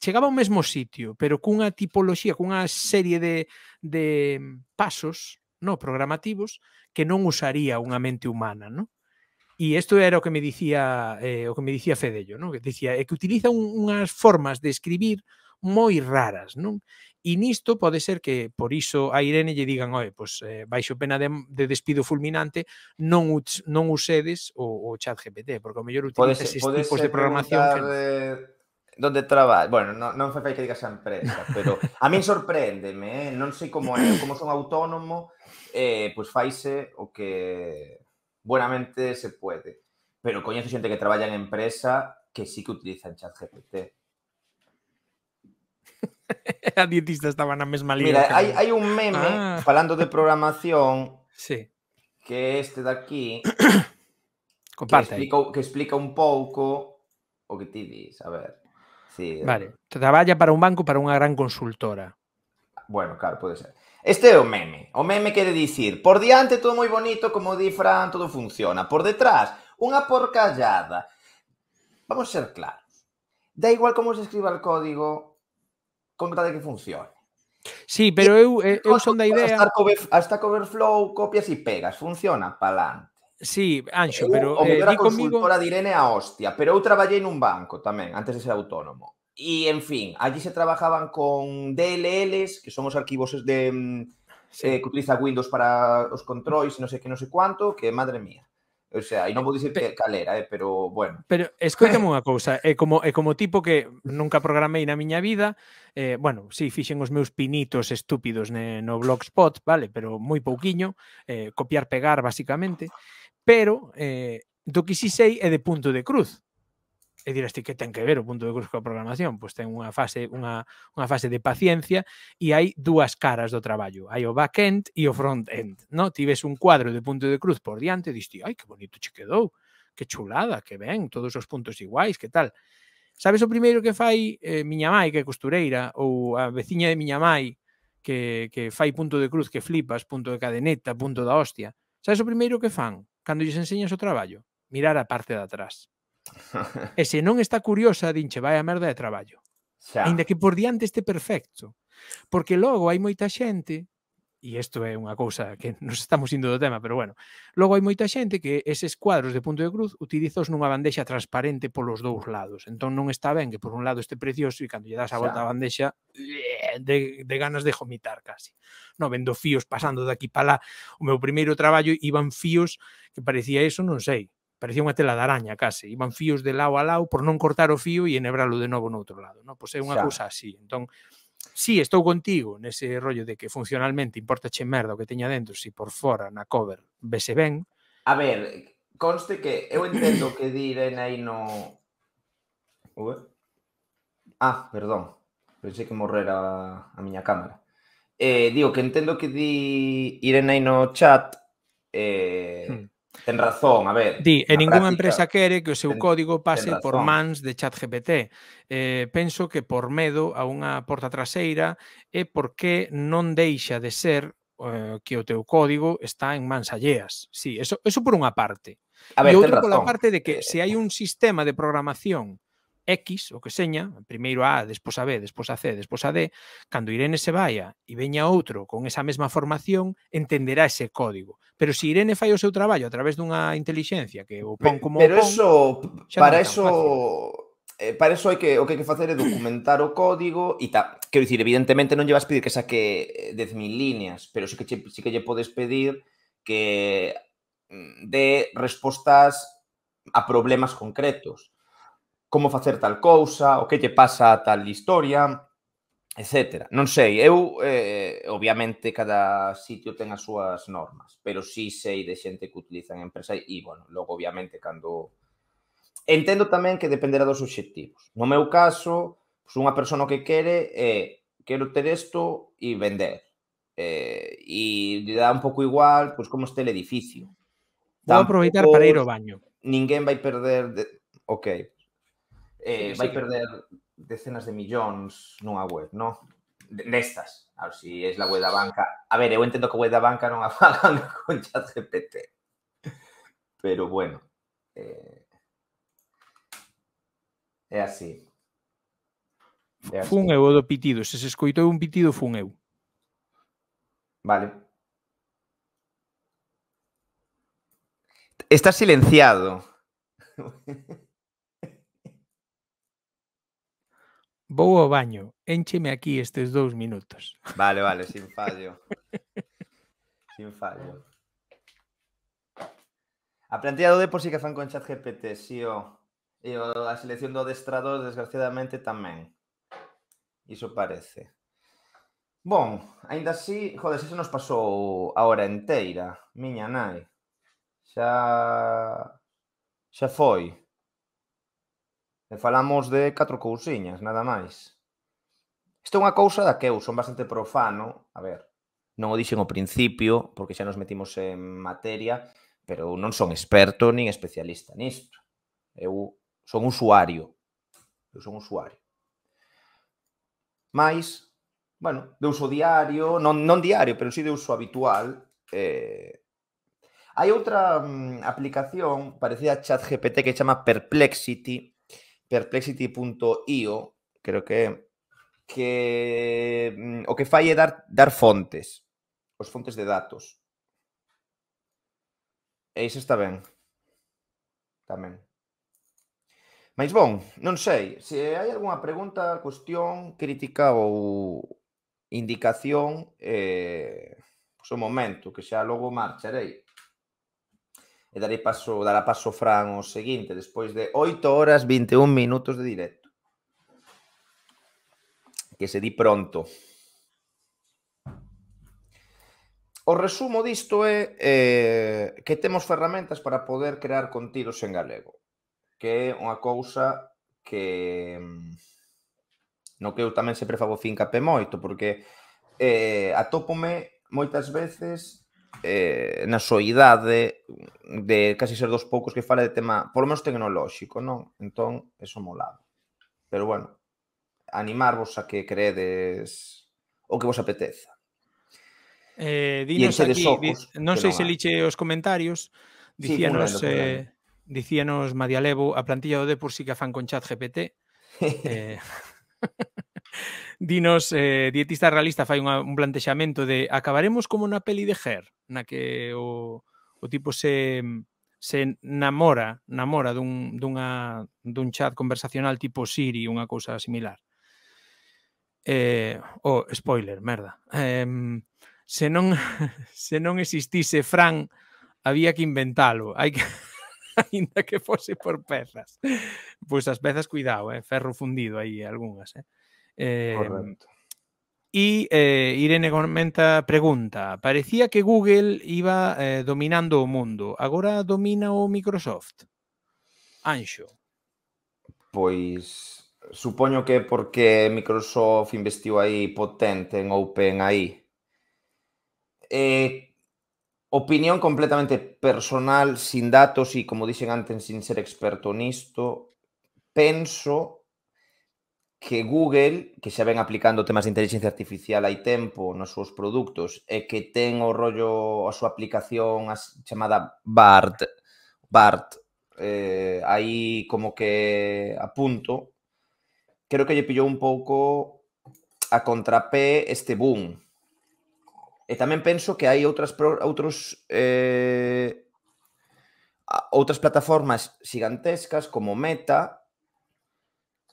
chegaba ao mesmo sitio, pero cunha tipoloxía, cunha serie de, de mm, pasos no programativos que non usaría unha mente humana, non? E isto era o que me dicía eh, o que me dicía Fedello, non? Que dicía é que utiliza un, unhas formas de escribir moi raras, non? E nisto pode ser que por iso a Irene lle digan, "Oe, pois eh, baixo pena de, de despido fulminante, non us, non usedes o, o chat GPT, porque ao mellor utilizas estes tipos de programación que eh, donde traballas. Bueno, non, non fai que digas a empresa, pero a min sorpréndeme, eh? non sei como é, como son autónomo, Eh, pues faise o que buenamente se puede. Pero coño, gente que trabaja en empresa que sí que utilizan ChatGPT. GPT. dietista estaba la misma línea. Mira, un meme ah. hablando de programación sí. que este de Comparte que, explica, que explica un poco o que te saber a ver. Sí, eh. vale, Trabaja para un banco, para una gran consultora. Bueno, claro, puede ser. Este é o meme. O meme quere dicir, por diante todo moi bonito, como di Fran, todo funciona. Por detrás, unha porcallada. Vamos ser claros. Da igual como se escriba o código, con tal de que funcione. Sí, pero eu, eu son da idea... Hasta cover, hasta cover flow, copias e pegas, funciona palante. Sí, Anxo, pero... Eu, o mellor eh, a consultora conmigo... Irene a hostia, pero eu traballei nun banco tamén, antes de ser autónomo Y en fin, allí se trabajaban con DLLs, que son os arquivos de, mm, sí. eh, que utiliza Windows para os controis, non sei que, non sei cuánto, que madre mía. O sea, e non vou dicir que calera, eh, pero bueno. Pero escoitame unha cousa, é eh, como é eh, como tipo que nunca programei na miña vida, eh, bueno, si sí, fixen os meus pinitos estúpidos ne, no Blogspot, vale, pero moi pouquiño, eh, copiar pegar basicamente, pero eh, do que si sei é de punto de cruz e dirás que ten que ver o punto de cruz coa programación, pois ten unha fase unha, unha fase de paciencia e hai dúas caras do traballo, hai o back-end e o front-end, no? Ti ves un cuadro de punto de cruz por diante e dis ti, ai, que bonito che quedou, que chulada, que ben, todos os puntos iguais, que tal. Sabes o primeiro que fai eh, miña mãe, que é costureira, ou a veciña de miña mãe, que, que fai punto de cruz, que flipas, punto de cadeneta, punto da hostia. Sabes o primeiro que fan? Cando lles enseñas o traballo, mirar a parte de atrás e se non está curiosa, dinche, vai a merda de traballo. Xa. Ainda que por diante este perfecto. Porque logo hai moita xente e isto é unha cousa que nos estamos indo do tema, pero bueno, logo hai moita xente que eses cuadros de punto de cruz utilizos nunha bandexa transparente polos dous lados. Entón non está ben que por un lado este precioso e cando lle das a volta á bandexa de, de ganas de vomitar casi. No, vendo fíos pasando daqui para lá. O meu primeiro traballo iban fíos que parecía eso, non sei, parecía unha tela de araña case, iban fíos de lado a lado por non cortar o fío e enhebralo de novo noutro lado, non? Pois é unha cousa así. Entón, sí, estou contigo nese rollo de que funcionalmente importa che merda o que teña dentro, si por fora na cover vese ben. A ver, conste que eu entendo que diren aí no... Ué? Ah, perdón. Pensei que morrera a miña cámara. Eh, digo que entendo que di Irene aí no chat eh, hmm Ten razón, a ver. Di, e ninguna práctica, empresa quere que o seu ten, código pase por mans de ChatGPT. Eh, penso que por medo a unha porta traseira é porque non deixa de ser eh, que o teu código está en mans alleas. Sí, eso, eso por unha parte. A ver, e outra pola parte de que se hai eh, un sistema de programación X, o que seña, primeiro a despois a B, despois a C, despois a D, cando Irene se vaia e veña outro con esa mesma formación, entenderá ese código. Pero se Irene fai o seu traballo a través dunha inteligencia que o pon como Pero o pon, eso, para no eso eh, para eso hai que o que hai que facer é documentar o código e ta, quero dicir, evidentemente non lle vas pedir que saque 10.000 eh, líneas, pero sí que che, sí que lle podes pedir que mm, dé respostas a problemas concretos como facer tal cousa, o que lle pasa a tal historia, etc. Non sei, eu, eh, obviamente, cada sitio ten as súas normas, pero sí sei de xente que utilizan empresa e, bueno, logo, obviamente, cando... Entendo tamén que dependerá dos obxectivos. No meu caso, pois unha persona que quere é eh, quero ter isto e vender. Eh, e lle dá un pouco igual pois como este el edificio. Vou aproveitar para ir ao baño. Ninguén vai perder... De... Ok eh, sí, vai sí. perder decenas de millóns nunha web, non? Nestas, a ver, si é a web da banca. A ver, eu entendo que a web da banca non a fagan con chat GPT. Pero bueno, eh, é así. É así. Fun eu do pitido, se se escoitou un pitido fun eu. Vale. Estás silenciado. Vou ao baño, éncheme aquí estes dous minutos. Vale, vale, sin fallo. sin fallo. A plantilla do Depor sí que fan con chat GPT, sí o... E a selección do adestrador, desgraciadamente, tamén. Iso parece. Bon, aínda así, joder, se nos pasou a hora enteira, miña nai. Xa... Xa foi. E falamos de catro cousiñas, nada máis. Isto é unha cousa da que eu son bastante profano, a ver, non o dixen ao principio, porque xa nos metimos en materia, pero non son experto nin especialista nisto. Eu son usuario. Eu son usuario. Mais, bueno, de uso diario, non, non diario, pero sí de uso habitual. Eh... Hai outra mm, aplicación parecida a ChatGPT que chama Perplexity, perplexity.io, creo que, que mm, o que fai é dar, dar fontes, os fontes de datos. E iso está ben. Tamén. Mais bon, non sei, se hai algunha pregunta, cuestión, crítica ou indicación, eh, pois o momento, que xa logo marcharei e darei paso, dará paso Fran o seguinte, despois de 8 horas 21 minutos de directo. Que se di pronto. O resumo disto é eh, que temos ferramentas para poder crear contidos en galego, que é unha cousa que no que eu tamén sempre finca pe moito, porque eh, atópome moitas veces eh, na súa idade de casi ser dos poucos que fala de tema, por lo menos tecnolóxico, non? Entón, eso molado. Pero bueno, animarvos a que credes o que vos apeteza. Eh, dinos aquí, socos, di, non sei se liche os comentarios, dicíanos sí, eh, dicíanos Madialevo, a plantilla do Depur si que afan con chat GPT. eh, Dinos, eh, Dietista Realista fai unha, un plantexamento de acabaremos como na peli de Her, na que o, o tipo se se namora, namora dun, dunha, dun chat conversacional tipo Siri, unha cousa similar. Eh, oh, spoiler, merda. Eh, se non se non existise Fran, había que inventalo. Hai que ainda que fose por pezas. Pois as pezas, cuidado, eh, ferro fundido aí algunhas, eh. Y eh, Irene Comenta pregunta, parecía que Google iba eh, dominando el mundo, ¿Ahora domina o Microsoft? Ancho Pues Supongo que porque Microsoft Investió ahí potente en OpenAI. Eh, opinión completamente personal, sin datos y como dicen antes, sin ser experto en esto penso que Google, que xa ven aplicando temas de inteligencia artificial hai tempo nos seus produtos, e que ten o rollo, a súa aplicación as, chamada BART, BART, eh, aí como que a punto, creo que lle pillou un pouco a contrapé este boom. E tamén penso que hai outras outros eh, outras plataformas gigantescas como Meta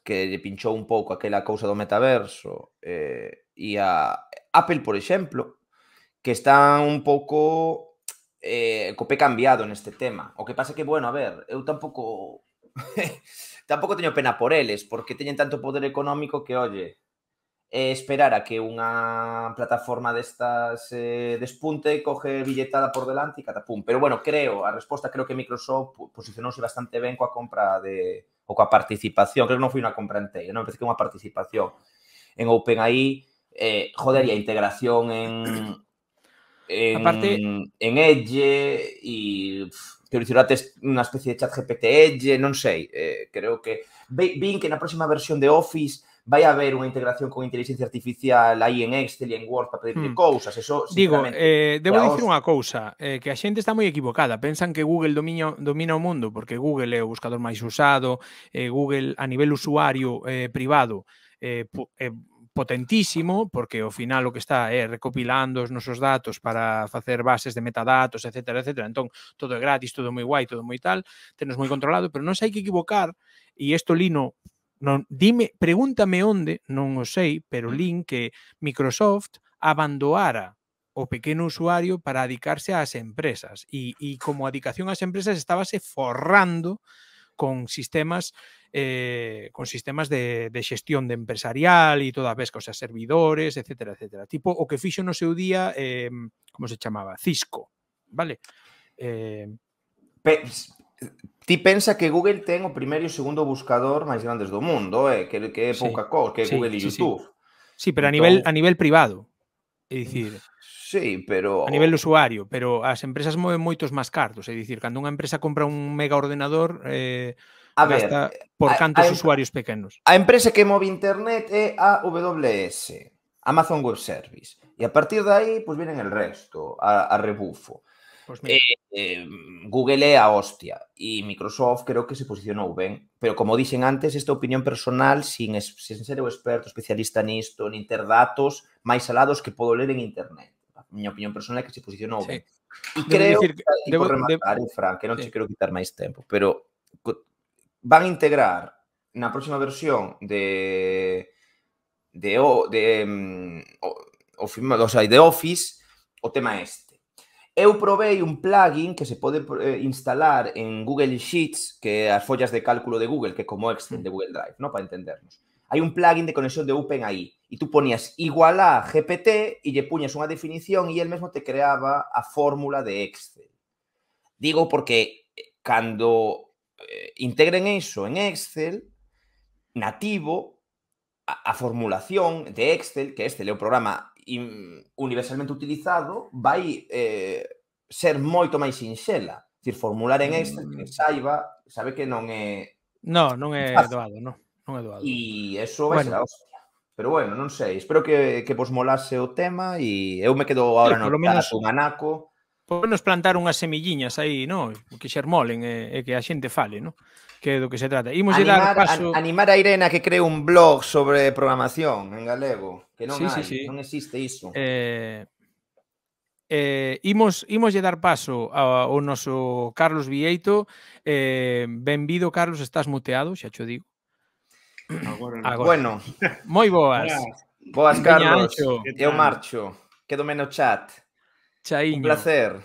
que lle pinchou un pouco aquela cousa do metaverso eh, e a Apple, por exemplo, que está un pouco eh, co cambiado neste tema. O que pasa que, bueno, a ver, eu tampouco tampouco teño pena por eles, porque teñen tanto poder económico que, olle, eh, esperar a que unha plataforma destas eh, despunte, e coge billetada por delante e catapum. Pero bueno, creo, a resposta creo que Microsoft posicionouse bastante ben coa compra de, ou coa participación, creo que non foi unha compra inteira, non, Parece que unha participación en OpenAI, eh, joder, e a integración en, en, parte... en Edge e que utilizaste unha especie de chat GPT Edge, non sei, eh, creo que vin que na próxima versión de Office vai haber unha integración con inteligencia artificial aí en Excel e en Word para pedirte hmm. cousas, eso Digo, eh, debo dicir unha cousa, eh, que a xente está moi equivocada, pensan que Google domina, domina o mundo, porque Google é o buscador máis usado, eh, Google a nivel usuario eh, privado, eh, eh, potentísimo, porque ao final o que está é recopilando os nosos datos para facer bases de metadatos, etc, etc. Entón, todo é gratis, todo moi guai, todo moi tal, tenos moi controlado, pero non se hai que equivocar, e isto Lino Non, dime, pregúntame onde, non o sei, pero link que Microsoft abandoara o pequeno usuario para adicarse ás empresas. E, e como adicación ás empresas estábase forrando con sistemas eh, con sistemas de, de xestión de empresarial e toda a pesca, o sea, servidores, etcétera, etcétera. Tipo o que fixo no seu día, eh, como se chamaba? Cisco, vale? Eh, Ti pensa que Google ten o primeiro e o segundo buscador máis grandes do mundo, eh? que, que é pouca sí, cousa, que é sí, Google e sí, YouTube. Sí, sí pero a nivel entón a nivel privado. É dicir, Sí, pero... A nivel usuario, pero as empresas moven moitos máis cartos, é dicir, cando unha empresa compra un mega ordenador, eh, a ver, eh, por cantos a, usuarios pequenos. A empresa que move internet é a AWS, Amazon Web Service, e a partir de aí, pois pues, vienen el resto, a, a rebufo. Pues eh, eh, Google é a hostia e Microsoft creo que se posicionou ben. Pero como dixen antes, esta opinión personal, sin, sin ser o experto, especialista nisto, ter datos máis salados que podo ler en internet. A miña opinión personal é que se posicionou sí. ben. E creo decir, que, debo, rematar, debo, Frank, que non sí. quero quitar máis tempo, pero van a integrar na próxima versión de de o de mm, o, o, o, o, o, o, o, o, o, o tema este Eu provei un plugin que se pode eh, instalar en Google Sheets, que é as follas de cálculo de Google, que como Excel hmm. de Google Drive, ¿no? para entendernos. Hai un plugin de conexión de OpenAI e tú ponías igual a GPT e lle puñas unha definición e el mesmo te creaba a fórmula de Excel. Digo porque eh, cando eh, integren iso en Excel, nativo, a, a formulación de Excel, que Excel é o programa Mm, universalmente utilizado vai eh, ser moito máis sinxela. Dicir, formular en Excel, que mm. saiba, sabe que non é... No, non é fácil. doado, non. Non é doado. E eso vai bueno. ser a hostia. Pero bueno, non sei, espero que, que vos molase o tema e eu me quedo agora sí, no menos... un anaco podemos plantar unhas semilliñas aí, no? que xermolen e, eh, que a xente fale, no? que é do que se trata. Imos animar, dar paso... An, animar a Irena que cree un blog sobre programación en galego, que non sí, hai, sí, sí. non existe iso. Eh, eh, imos, imos lle dar paso ao, noso Carlos Vieito. Eh, benvido, Carlos, estás muteado, xa cho digo. Agora, Agora. Bueno. Moi boas. Boas, Carlos. Eu marcho. Quedo menos chat. Chaiño. Un placer.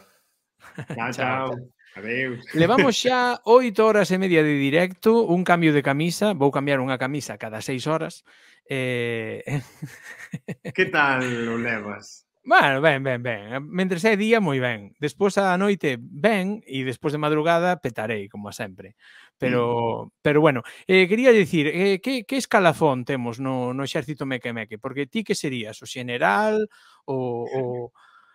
chao, chao. Adeus. Levamos xa oito horas e media de directo, un cambio de camisa, vou cambiar unha camisa cada seis horas. Eh... que tal o levas? Bueno, ben, ben, ben. Mentre é día, moi ben. Despois a noite, ben, e despois de madrugada, petarei, como a sempre. Pero, mm. pero bueno, eh, quería dicir, eh, que, que escalafón temos no, no exército meque meque? Porque ti que serías? O general? O, o,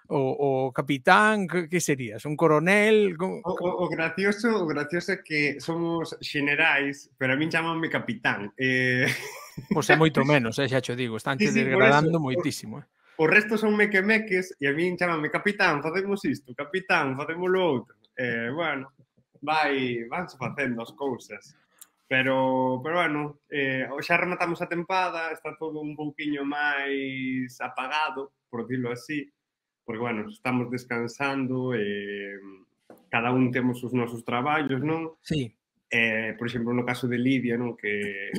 o, o capitán, que serías? Un coronel? Como... O, o, o gracioso, o gracioso é que somos xenerais, pero a min chamanme capitán. Eh... Pois é moito menos, eh, xa xo digo, estánche sí, sí, degradando moitísimo. Eh. O resto son mequemeques e a min chamanme capitán, facemos isto, capitán, facemos lo outro. Eh, bueno, vai, vanse facendo as cousas. Pero, pero bueno, eh, xa rematamos a tempada, está todo un pouquiño máis apagado, por dilo así, porque, bueno, estamos descansando, eh, cada un temos os nosos traballos, non? Sí. Eh, por exemplo, no caso de Lidia, non? Que,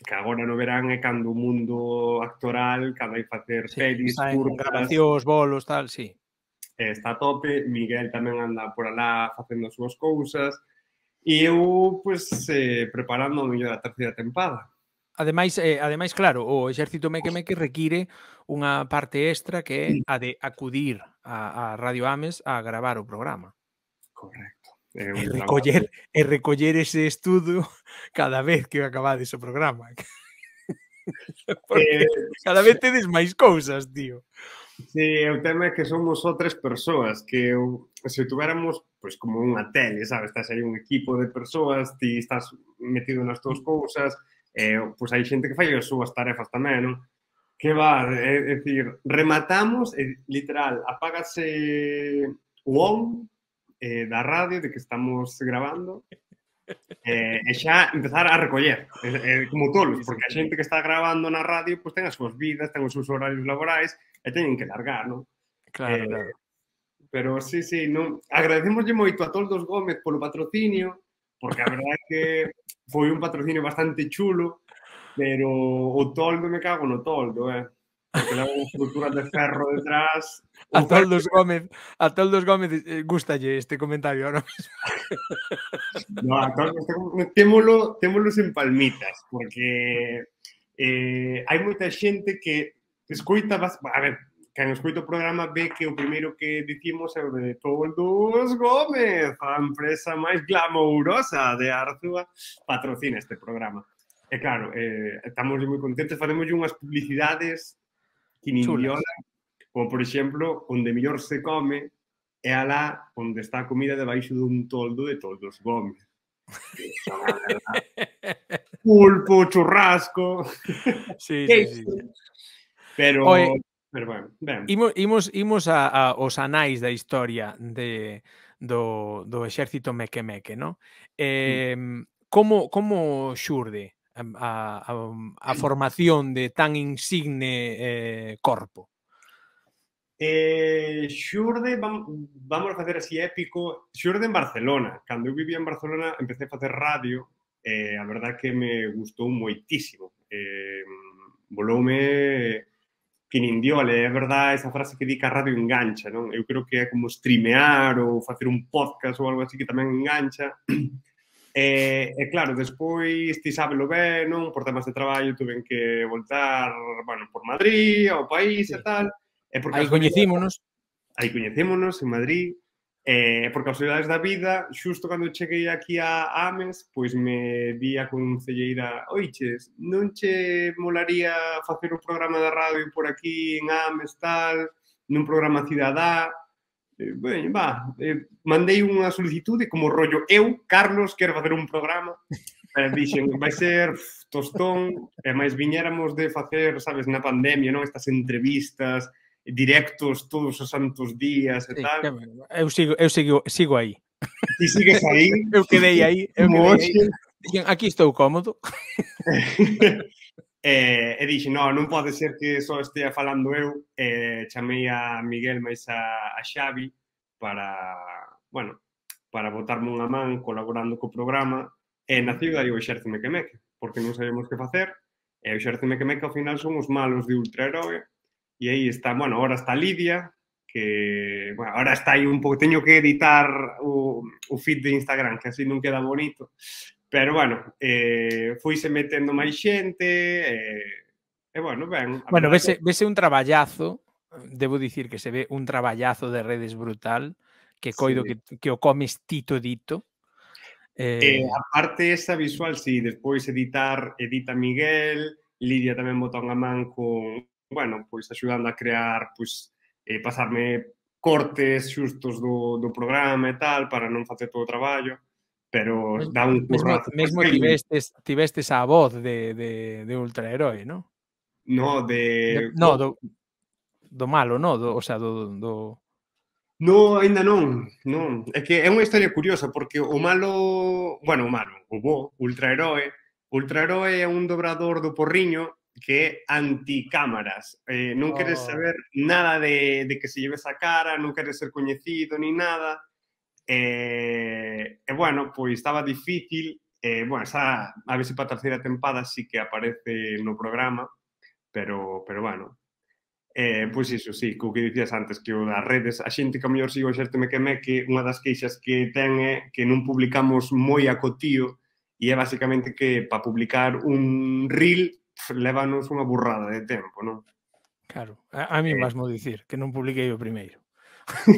que agora no verán é cando o mundo actoral cando vai facer sí, pelis, curtas... bolos, tal, sí. Eh, está a tope, Miguel tamén anda por alá facendo as súas cousas, e eu, pois, pues, eh, preparando o mellor a terceira tempada Ademais, eh, ademais claro, o exército meque require unha parte extra que é a de acudir a, a Radio Ames a gravar o programa. Correcto. Eh, e recoller, e recoller ese estudo cada vez que acabades o programa. Porque eh, cada vez tedes máis cousas, tío. Sí, o tema é que somos só tres persoas, que se tuviéramos pois como unha tele, sabes, estás aí un equipo de persoas, ti estás metido nas túas cousas, eh, pois hai xente que fai as súas tarefas tamén, non? Que va, é, é dicir, rematamos, e, literal, apágase o on eh, da radio de que estamos grabando eh, e xa empezar a recoller eh, eh, como tolos, porque a xente que está grabando na radio pois ten as súas vidas, ten os seus horarios laborais e teñen que largar, non? Claro, eh, claro. Pero sí, sí, non... agradecemoslle moito a todos os Gómez polo patrocinio, porque a verdade é que foi un patrocinio bastante chulo, pero o toldo me cago no toldo, eh. Porque leva unha estrutura de ferro detrás. A Toldos que... Gómez, a Toldos Gómez eh, gustalle este comentario ahora mismo. No, a Toldos témolo, témolo en palmitas, porque eh, hai moita xente que escoita, a ver, que escuchado el programa ve que lo primero que dicimos es o de Toldos Gómez, La empresa más glamourosa de Arzúa, patrocina este programa. E claro, eh, estamos muy contentos, faremos unas publicidades que nin viola, como por ejemplo, donde mejor se come es alá onde está a comida de un toldo de Toldos Gómez. Pulpo, churrasco. Sí, sí, sí. Pero Pero bueno, ben. Imos, imos, imos a, a, os anais da historia de, do, do exército meque-meque, no? Eh, mm. como, como xurde a, a, a formación de tan insigne eh, corpo? Eh, xurde, vam, vamos a facer así épico, xurde en Barcelona. Cando eu vivía en Barcelona, empecé a facer radio, eh, a verdad que me gustou moitísimo. Eh, voloume que nin diole, é verdade, esa frase que di que a radio engancha, non? Eu creo que é como streamear ou facer un podcast ou algo así que tamén engancha. E, e claro, despois ti lo ben, non? Por temas de traballo tuven que voltar, bueno, por Madrid, ao país sí. e tal. E porque aí coñecímonos. Aí coñecémonos en Madrid. Eh, por casualidades da vida, xusto cando cheguei aquí a Ames, pois me di a concelleira, oiches, non che molaría facer un programa de radio por aquí en Ames, tal, nun programa cidadá, eh, ben, va, eh, mandei unha solicitude como rollo eu, Carlos, quero facer un programa, eh, dixen, vai ser tostón, e máis viñéramos de facer, sabes, na pandemia, non estas entrevistas, directos todos os santos días e sí, tal. Eu sigo, eu sigo, sigo aí. Ti sigues aí? eu quedei aí. Eu quedei aí. Aquí estou cómodo. e, e dixe, no, non pode ser que só estea falando eu. E, chamei a Miguel máis a, a Xavi para, bueno, para botarme unha man colaborando co programa. E na cidade o Xerce Mequemeque, porque non sabemos que facer. E o Xerce Mequemeque ao final son os malos de ultraheroe Y aí está, bueno, ahora está Lidia, que bueno, ahora está aí un pouco, teño que editar o, o feed de Instagram, que así non queda bonito. Pero bueno, eh, fuise metendo máis xente, eh, e eh, bueno, ben. Bueno, vese, vese un traballazo, debo dicir que se ve un traballazo de redes brutal, que coido sí. que, que o comes tito dito. Eh... eh, a esa visual, si sí, despois editar, edita Miguel, Lidia tamén bota unha man con bueno, pois axudando a crear, pois, eh, pasarme cortes xustos do, do programa e tal, para non facer todo o traballo, pero dá un currazo. Mesmo, mesmo tivestes, tivestes a voz de, de, de ultraheroe, non? No, de... de no, do, do malo, no? Do, o sea, do... do... No, ainda non, non. É que é unha historia curiosa, porque o malo, bueno, o malo, o bo, ultraheroe, ultraheroe é un dobrador do Porriño que anticámaras. Eh, non queres oh. saber nada de, de que se lleve a cara, non queres ser coñecido ni nada. Eh, e, eh, eh, bueno, pois estaba difícil. Eh, bueno, xa, a ver se para a terceira tempada sí que aparece no programa, pero, pero bueno. Eh, pois iso, sí, co que dicías antes, que o das redes, a xente que a mellor sigo a xerte me queme, que unha das queixas que ten é que non publicamos moi a cotío, e é basicamente que para publicar un reel levanos unha burrada de tempo, non? Claro, a, a mí eh, mesmo dicir que non publiquei o primeiro.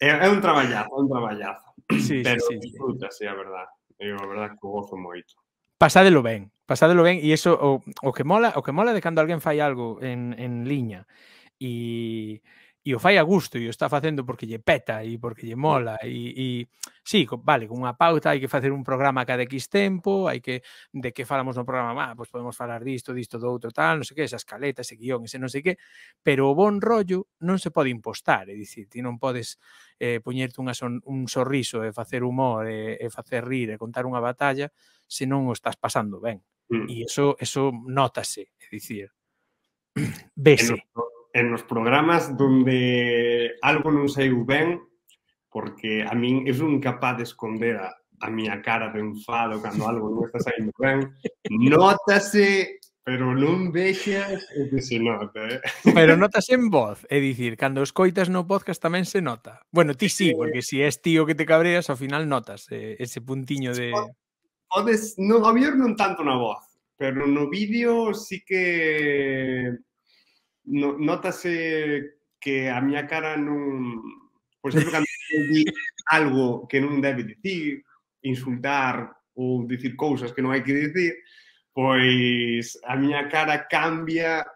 é, é un traballazo, un traballazo. Sí, Pero sí, sí, sí. sí, a verdad. Eu a verdad que gozo moito. Pasádelo ben, pasádelo ben e iso o, o que mola, o que mola de cando alguén fai algo en en liña e e o fai a gusto e o está facendo porque lle peta e porque lle mola e, e sí, vale, con unha pauta hai que facer un programa cada X tempo hai que, de que falamos no programa ah, pois podemos falar disto, disto, do outro tal non sei que, esas escaleta, ese guión, ese non sei que pero o bon rollo non se pode impostar é dicir, ti non podes eh, poñerte unha son, un sorriso e facer humor e, e facer rir e contar unha batalla se non o estás pasando ben mm. e eso, eso notase é dicir vese. No, en los programas donde algo non saiu ben, porque a min é un capaz de esconder a, a miña cara de enfado cando algo non está saindo ben, notase, pero non vexas e que se nota, eh? Pero notas en voz, é dicir, cando escoitas no podcast tamén se nota. Bueno, ti sí, porque si és tío que te cabreas, ao final notas eh, ese puntiño de... Podes, no, a non tanto na voz, pero no vídeo sí que no, notase que a miña cara non... Por exemplo, cando di algo que non debe dicir, insultar ou dicir cousas que non hai que dicir, pois a miña cara cambia...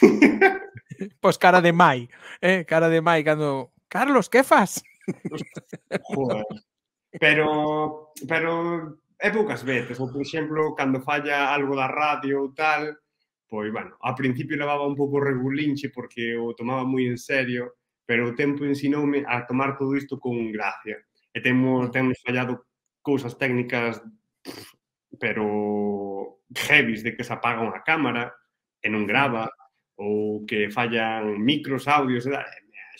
pois cara de mai, eh? cara de mai, cando... Carlos, que faz? Pero, pero é poucas veces, ou por exemplo, cando falla algo da radio ou tal, Poi, bueno, a principio levaba un pouco regulinche porque o tomaba moi en serio, pero o tempo ensinoume a tomar todo isto con gracia. E temos, temos fallado cousas técnicas pero heavies de que se apaga unha cámara e non grava ou que fallan micros, audios,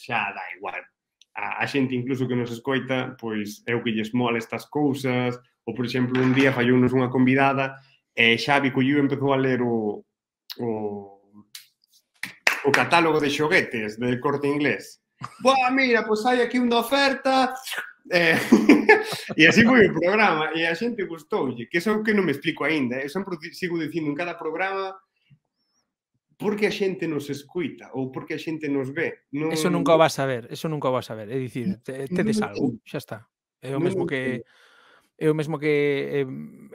xa dá igual. A, a xente incluso que nos escoita, pois é o que lles mola estas cousas, ou por exemplo, un día fallou unha convidada e Xavi Colliu empezou a ler o, o, o catálogo de xoguetes de corte inglés. Boa, mira, pois hai aquí unha oferta. Eh, e así foi o programa e a xente gustoulle, que é o que non me explico aínda, eu eh, sempre sigo dicindo en cada programa por que a xente nos escuita ou por que a xente nos ve. Non... Eso nunca o vas a ver, eso nunca o vas a ver. É dicir, te, tedes algo, xa está. É o mesmo que é o mesmo que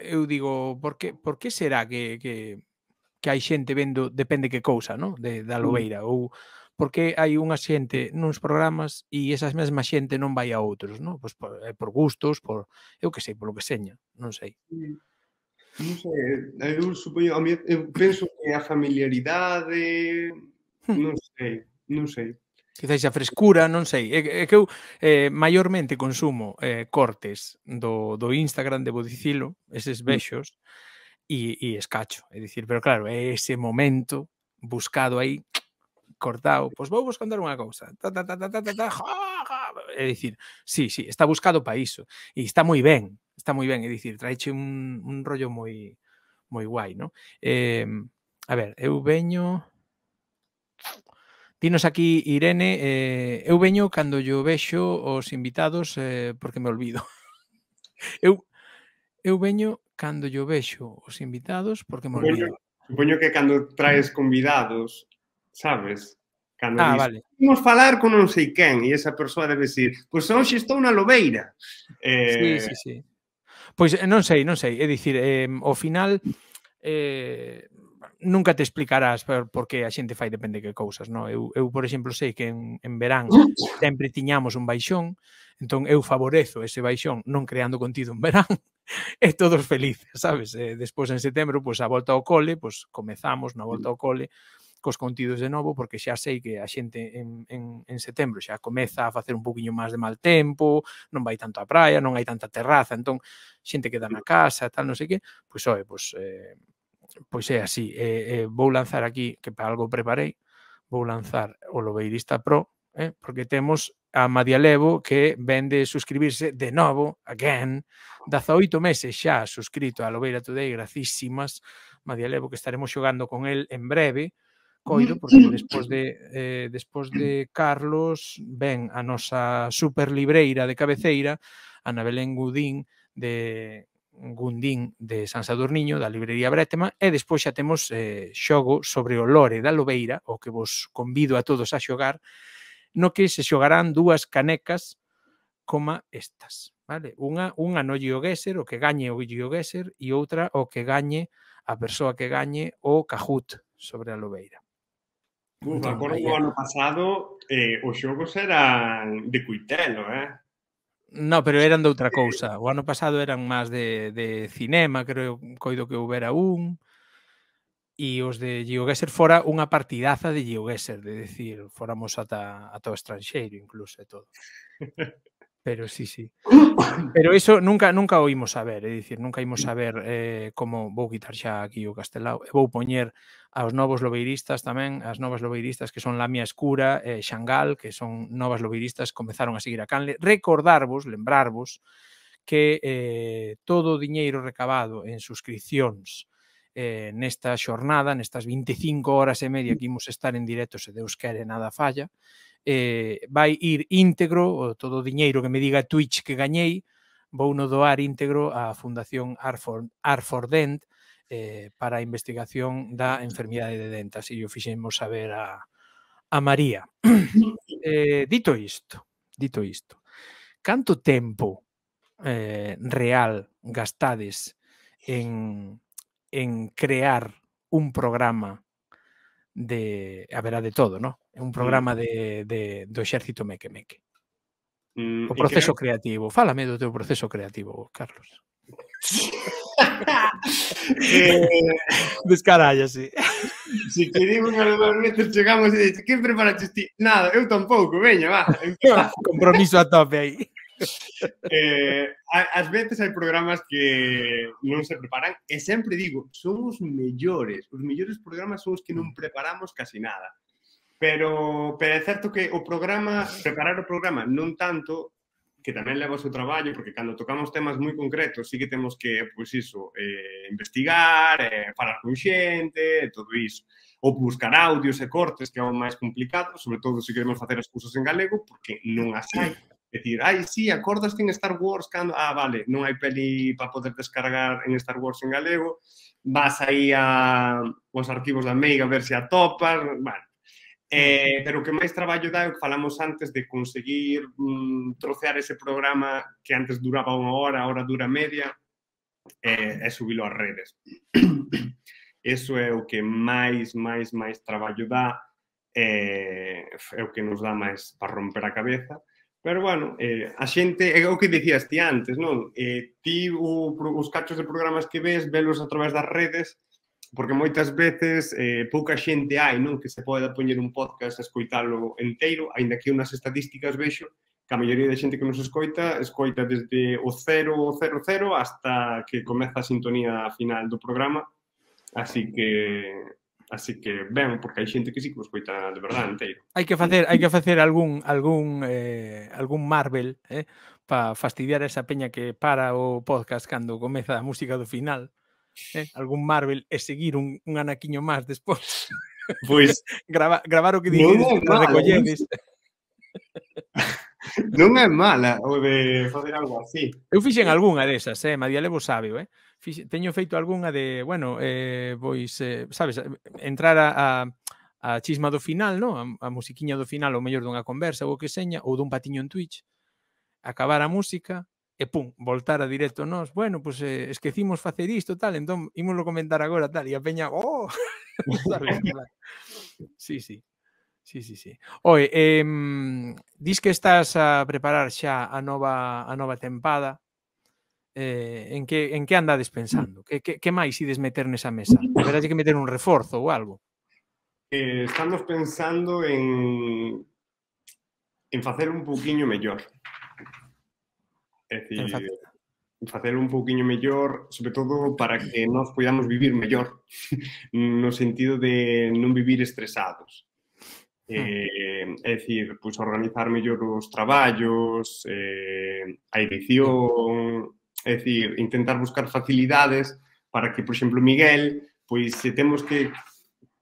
eu digo, por que, por que será que, que que hai xente vendo depende que cousa, non? De, da lobeira, mm. ou porque hai unha xente nuns programas e esa mesma xente non vai a outros, non? Pois por, eh, por gustos, por eu que sei, polo que seña, non sei. Mm. Non sei, eh, eu supoño, a mí, eu penso que a familiaridade, hmm. non sei, non sei. Quizáis a frescura, non sei. É, é que eu eh, maiormente consumo eh, cortes do, do Instagram, de Bodicilo, eses mm. vexos, mm e, e escacho. É dicir, pero claro, é ese momento buscado aí, cortado, pois vou vos contar unha cousa. Ta, ta, ta, ta, ta, ta, ta, ja, ja. É dicir, sí, sí, está buscado para iso. E está moi ben, está moi ben. É dicir, traeche un, un rollo moi moi guai, non? Eh, a ver, eu veño... Dinos aquí, Irene, eh, eu veño cando yo vexo os invitados eh, porque me olvido. eu, eu veño cando yo vexo os invitados porque me olvido. Supoño, supoño que cando traes mm. convidados, sabes, cando ah, dices, vale. vamos falar con non sei quen e esa persoa debe decir, pois pues, hoxe estou na lobeira. Eh... Sí, sí, sí. Pois eh, non sei, non sei, é dicir, eh, ao final eh, nunca te explicarás por, por que a xente fai depende que cousas, no? Eu, eu por exemplo, sei que en, en verán sempre tiñamos un baixón, entón eu favorezo ese baixón non creando contido en verán, e todos felices, sabes? E despois en setembro, pois a volta ao cole, pois comezamos na volta mm. ao cole cos contidos de novo, porque xa sei que a xente en, en, en setembro xa comeza a facer un poquinho máis de mal tempo, non vai tanto á praia, non hai tanta terraza, entón xente queda na casa, tal, non sei que, pois oi, pois eh, pois é así. Eh, eh, vou lanzar aquí, que para algo preparei, vou lanzar o Lobeirista Pro, eh, porque temos a Madia Levo que vende suscribirse de novo, again, 18 meses xa suscrito a Lobeira Today, gracísimas, Madia Levo que estaremos xogando con el en breve, coido, porque despois de, eh, despois de Carlos ven a nosa super libreira de cabeceira, Ana Belén Gudín, de, Gundín de San Sadurniño, da librería Bretema, e despois xa temos eh, xogo sobre o Lore da Lobeira, o que vos convido a todos a xogar, no que se xogarán dúas canecas coma estas. Vale? Unha, unha no GeoGuessr, o que gañe o GeoGuessr, e outra o que gañe a persoa que gañe o Cajut sobre a Lobeira. Uf, pois entón, o ano pasado eh, os xogos eran de cuitelo, eh? No, pero eran de outra cousa. O ano pasado eran máis de, de cinema, creo, coido que houbera un. E os de GeoGuessr fora unha partidaza de GeoGuessr, de decir, fóramos ata, ata o estranxeiro incluso e todo. Pero sí, sí. Pero eso nunca nunca oímos saber, é dicir, nunca imos saber eh, como vou quitar xa aquí o Castelao. E vou poñer aos novos lobeiristas tamén, as novas lobeiristas que son Lamia Escura, eh, Xangal, que son novas lobeiristas, comenzaron a seguir a Canle. Recordarvos, lembrarvos, que eh, todo o diñeiro recabado en suscripcións eh, nesta xornada, nestas 25 horas e media que imos estar en directo, se Deus quere, nada falla, eh, vai ir íntegro, todo o diñeiro que me diga Twitch que gañei, vou no doar íntegro á Fundación Arford, Arford Dent eh, para a investigación da enfermidade de Dent, así o fixemos saber a, a María. eh, dito isto, dito isto, canto tempo eh, real gastades en, en crear un programa de haberá de todo, ¿no? É un mm. programa de, de, do exército meque meque. Mm, o proceso que... creativo. Fálame do teu proceso creativo, Carlos. eh... sí. Se queremos algún metros chegamos e dices, que preparaste ti? Nada, eu tampouco, veña, va. Compromiso a tope aí. eh, ás veces hai programas que non se preparan e eh, sempre digo, son os mellores os mellores programas son os que non mm. preparamos casi nada pero, pero é certo que o programa preparar o programa non tanto que tamén leva o seu traballo, porque cando tocamos temas moi concretos, sí que temos que, pois iso, eh, investigar, eh, falar con xente, todo iso. Ou buscar audios e cortes, que é o máis complicado, sobre todo se queremos facer as cursos en galego, porque non as hai decir, ai, sí, acordaste en Star Wars cando... Ah, vale, non hai peli para poder descargar en Star Wars en galego. Vas aí a os arquivos da Meiga a ver se atopas. Bueno, Eh, pero o que máis traballo dá é o que falamos antes de conseguir mm, trocear ese programa que antes duraba unha hora, ahora dura media, eh, é subilo ás redes. Eso é o que máis, máis, máis traballo dá, eh, é o que nos dá máis para romper a cabeza. Pero bueno, eh, a xente, é o que dicías ti antes, non? Eh, ti o, os cachos de programas que ves, velos a través das redes, porque moitas veces eh, pouca xente hai, non? Que se poda poñer un podcast a escoitalo enteiro, aínda que unhas estadísticas vexo que a maioría da xente que nos escoita escoita desde o 000 hasta que comeza a sintonía final do programa. Así que Así que ben, porque hai xente que sí que os coita de verdade inteiro. Hai que facer, hai que facer algún algún eh, algún Marvel, eh, para fastidiar esa peña que para o podcast cando comeza a música do final. Eh, algún Marvel e seguir un, un anaquiño máis despois. Pois Grava, gravar o que dixes, no, no, Non é mala o de facer algo así. Eu fixen algunha desas, eh, Madia Levo sabe, eh fixe, teño feito algunha de, bueno, eh, pois, eh, sabes, entrar a, a, a chisma do final, no? a, a musiquiña do final, ou mellor dunha conversa, ou que seña, ou dun patiño en Twitch, acabar a música, e pum, voltar a directo nós, bueno, pues, eh, esquecimos facer isto, tal, entón, ímoslo comentar agora, tal, e a peña, oh! sí, sí. Sí, sí, sí. Oe, eh, dis que estás a preparar xa a nova, a nova tempada eh, en, que, en que andades pensando? Que, que, que máis ides meter nesa mesa? Haberálle que meter un reforzo ou algo? Eh, estamos pensando en en facer un pouquiño mellor. É dicir, facer un pouquiño mellor, sobre todo para que nós podamos vivir mellor, no sentido de non vivir estresados. Hmm. Eh, é dicir, pois organizar mellor os traballos, eh, a edición, É dicir, intentar buscar facilidades para que, por exemplo, Miguel, pois se temos que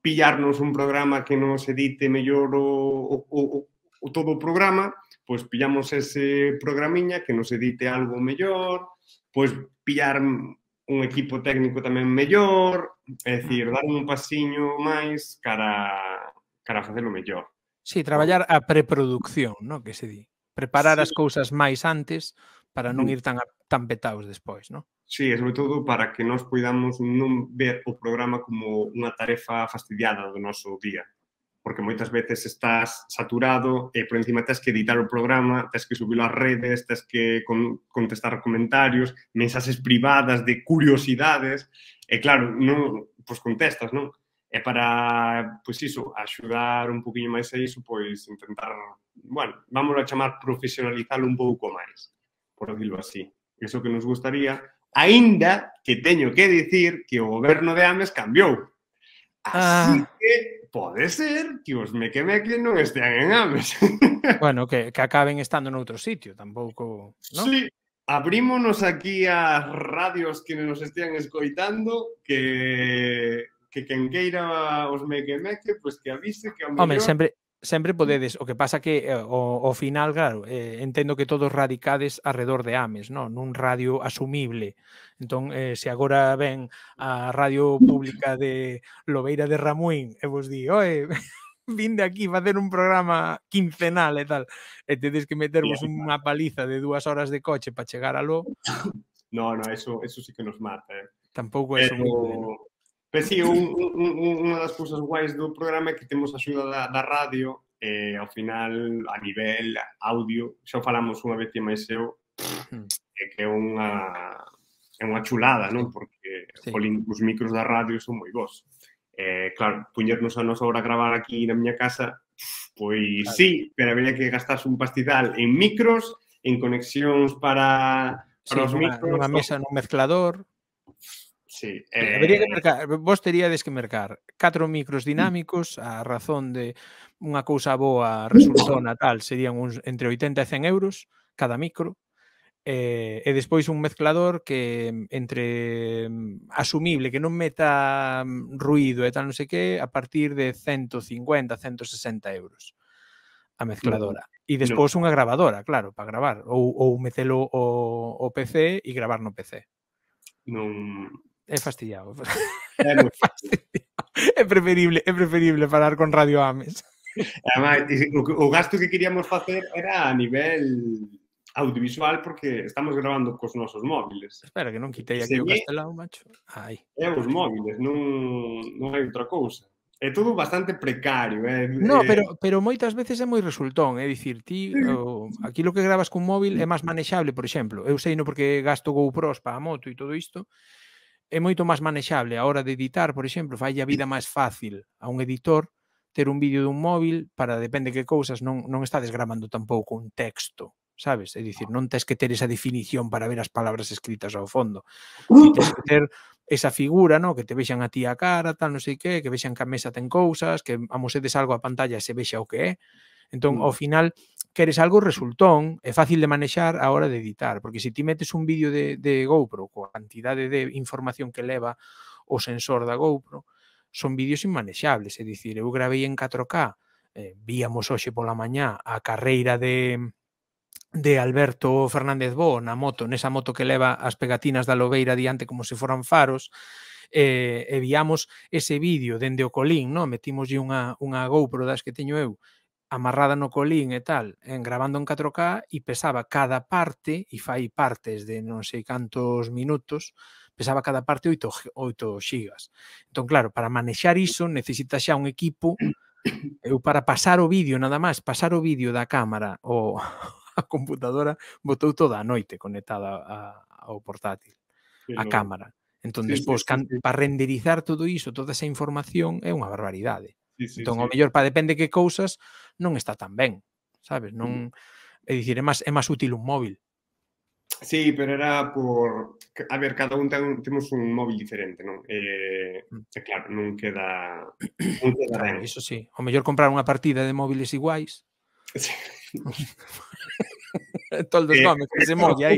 pillarnos un programa que nos edite mellor o, o, o, o todo o programa, pois pillamos ese programiña que nos edite algo mellor, pois pillar un equipo técnico tamén mellor, é dicir, dar un pasiño máis cara cara a facelo mellor. Sí, traballar a preproducción, no, que se di. Preparar sí. as cousas máis antes para non ir tan, tan petados despois, non? Sí, e sobre todo para que nós poidamos non ver o programa como unha tarefa fastidiada do noso día. Porque moitas veces estás saturado e por encima tens que editar o programa, tens que subilo ás redes, tens que con, contestar comentarios, mensaxes privadas de curiosidades. E claro, non, pois contestas, non? E para, pois iso, axudar un poquinho máis a iso, pois intentar, bueno, vamos a chamar profesionalizarlo un pouco máis por decirlo así. Eso que nos gustaría, aínda que teño que dicir que o goberno de Ames cambiou. Así ah. que pode ser que os mequemeques non estean en Ames. bueno, que, que acaben estando noutro sitio, tampouco... ¿no? Sí, abrímonos aquí as radios que nos estean escoitando que que quen queira os mequemeque, pois pues que avise que ao mellor... sempre, sempre podedes, o que pasa que eh, o, o final, claro, eh, entendo que todos radicades arredor de Ames, non? nun radio asumible. Entón, eh, se agora ven a radio pública de Lobeira de Ramuín e vos di, oe, vinde aquí, a facer un programa quincenal e tal, e tedes que metervos unha paliza de dúas horas de coche para chegar a lo. No, no, eso, eso sí que nos mata. Eh. Tampouco é Pero... asumible. No? Pero sí, un, un, unha das cousas guais do programa é que temos a axuda da, da radio e eh, ao final a nivel audio, xa falamos unha vez máis eu, é que é unha é unha chulada, non? Porque sí. Polín, os micros da radio son moi bons. Eh, claro, puñernos a nos agora a gravar aquí na miña casa, pois claro. sí, pero había que gastarse un pastizal en micros, en conexións para, para sí, os micros. Unha mesa no mezclador Sí, eh... Habería que mercar, vos teríades que mercar catro micros mm. dinámicos a razón de unha cousa boa resultou tal, serían uns entre 80 e 100 euros cada micro eh, e despois un mezclador que entre mm, asumible, que non meta mm, ruido e tal non sei que, a partir de 150, 160 euros a mezcladora. No. E despois no. unha gravadora, claro, para gravar. Ou, ou metelo o, o PC e gravar no PC. Non, é fastidiado. É, fastidiado. é preferible, é preferible parar con Radio Ames. Ademais, o, o gasto que queríamos facer era a nivel audiovisual porque estamos grabando cos nosos móviles. Espera, que non quitei aquí Se o castelao, macho. Ai. É eh, os móviles, non, non hai outra cousa. É todo bastante precario. É, eh, no, pero, pero moitas veces é moi resultón. É dicir, ti, sí. o, lo que grabas cun móvil é máis manexable, por exemplo. Eu sei no porque gasto GoPros para a moto e todo isto, é moito máis manexable a hora de editar, por exemplo, fai a vida máis fácil a un editor ter un vídeo dun móvil para depende que cousas non, non está desgramando tampouco un texto sabes? É dicir, non tens que ter esa definición para ver as palabras escritas ao fondo. Si tens que ter esa figura, no, que te vexan a ti a cara, tal, non sei que, que vexan que a mesa ten cousas, que amosedes algo a pantalla e se vexa o que é. Entón, mm. ao final, queres algo resultón, é fácil de manexar a hora de editar, porque se ti metes un vídeo de, de GoPro coa cantidade de información que leva o sensor da GoPro, son vídeos inmanexables, é dicir, eu gravei en 4K, eh, víamos hoxe pola mañá a carreira de de Alberto Fernández Bo na moto, nesa moto que leva as pegatinas da Lobeira diante como se foran faros, eh, e viamos ese vídeo dende o colín, no? metimos unha, unha GoPro das que teño eu, amarrada no colín e tal, en grabando en 4K e pesaba cada parte, e fai partes de non sei cantos minutos, pesaba cada parte 8, 8 gigas. Entón, claro, para manexar iso necesita xa un equipo eu para pasar o vídeo nada máis, pasar o vídeo da cámara ou a computadora botou toda a noite conectada a, ao portátil, a a cámara. Entón, sí, despois, sí, sí. para renderizar todo iso, toda esa información, é unha barbaridade. Sí, sí, entón, sí. o mellor, para depende que cousas, non está tan ben, sabes? Non, mm. é dicir, é máis, é máis útil un móvil. Sí, pero era por... A ver, cada un ten, temos un móvil diferente, non? Eh, mm. claro, non queda... Non queda claro, ben. Iso sí. O mellor comprar unha partida de móviles iguais. Sí. Toldos eh, Gómez, que se molle aí.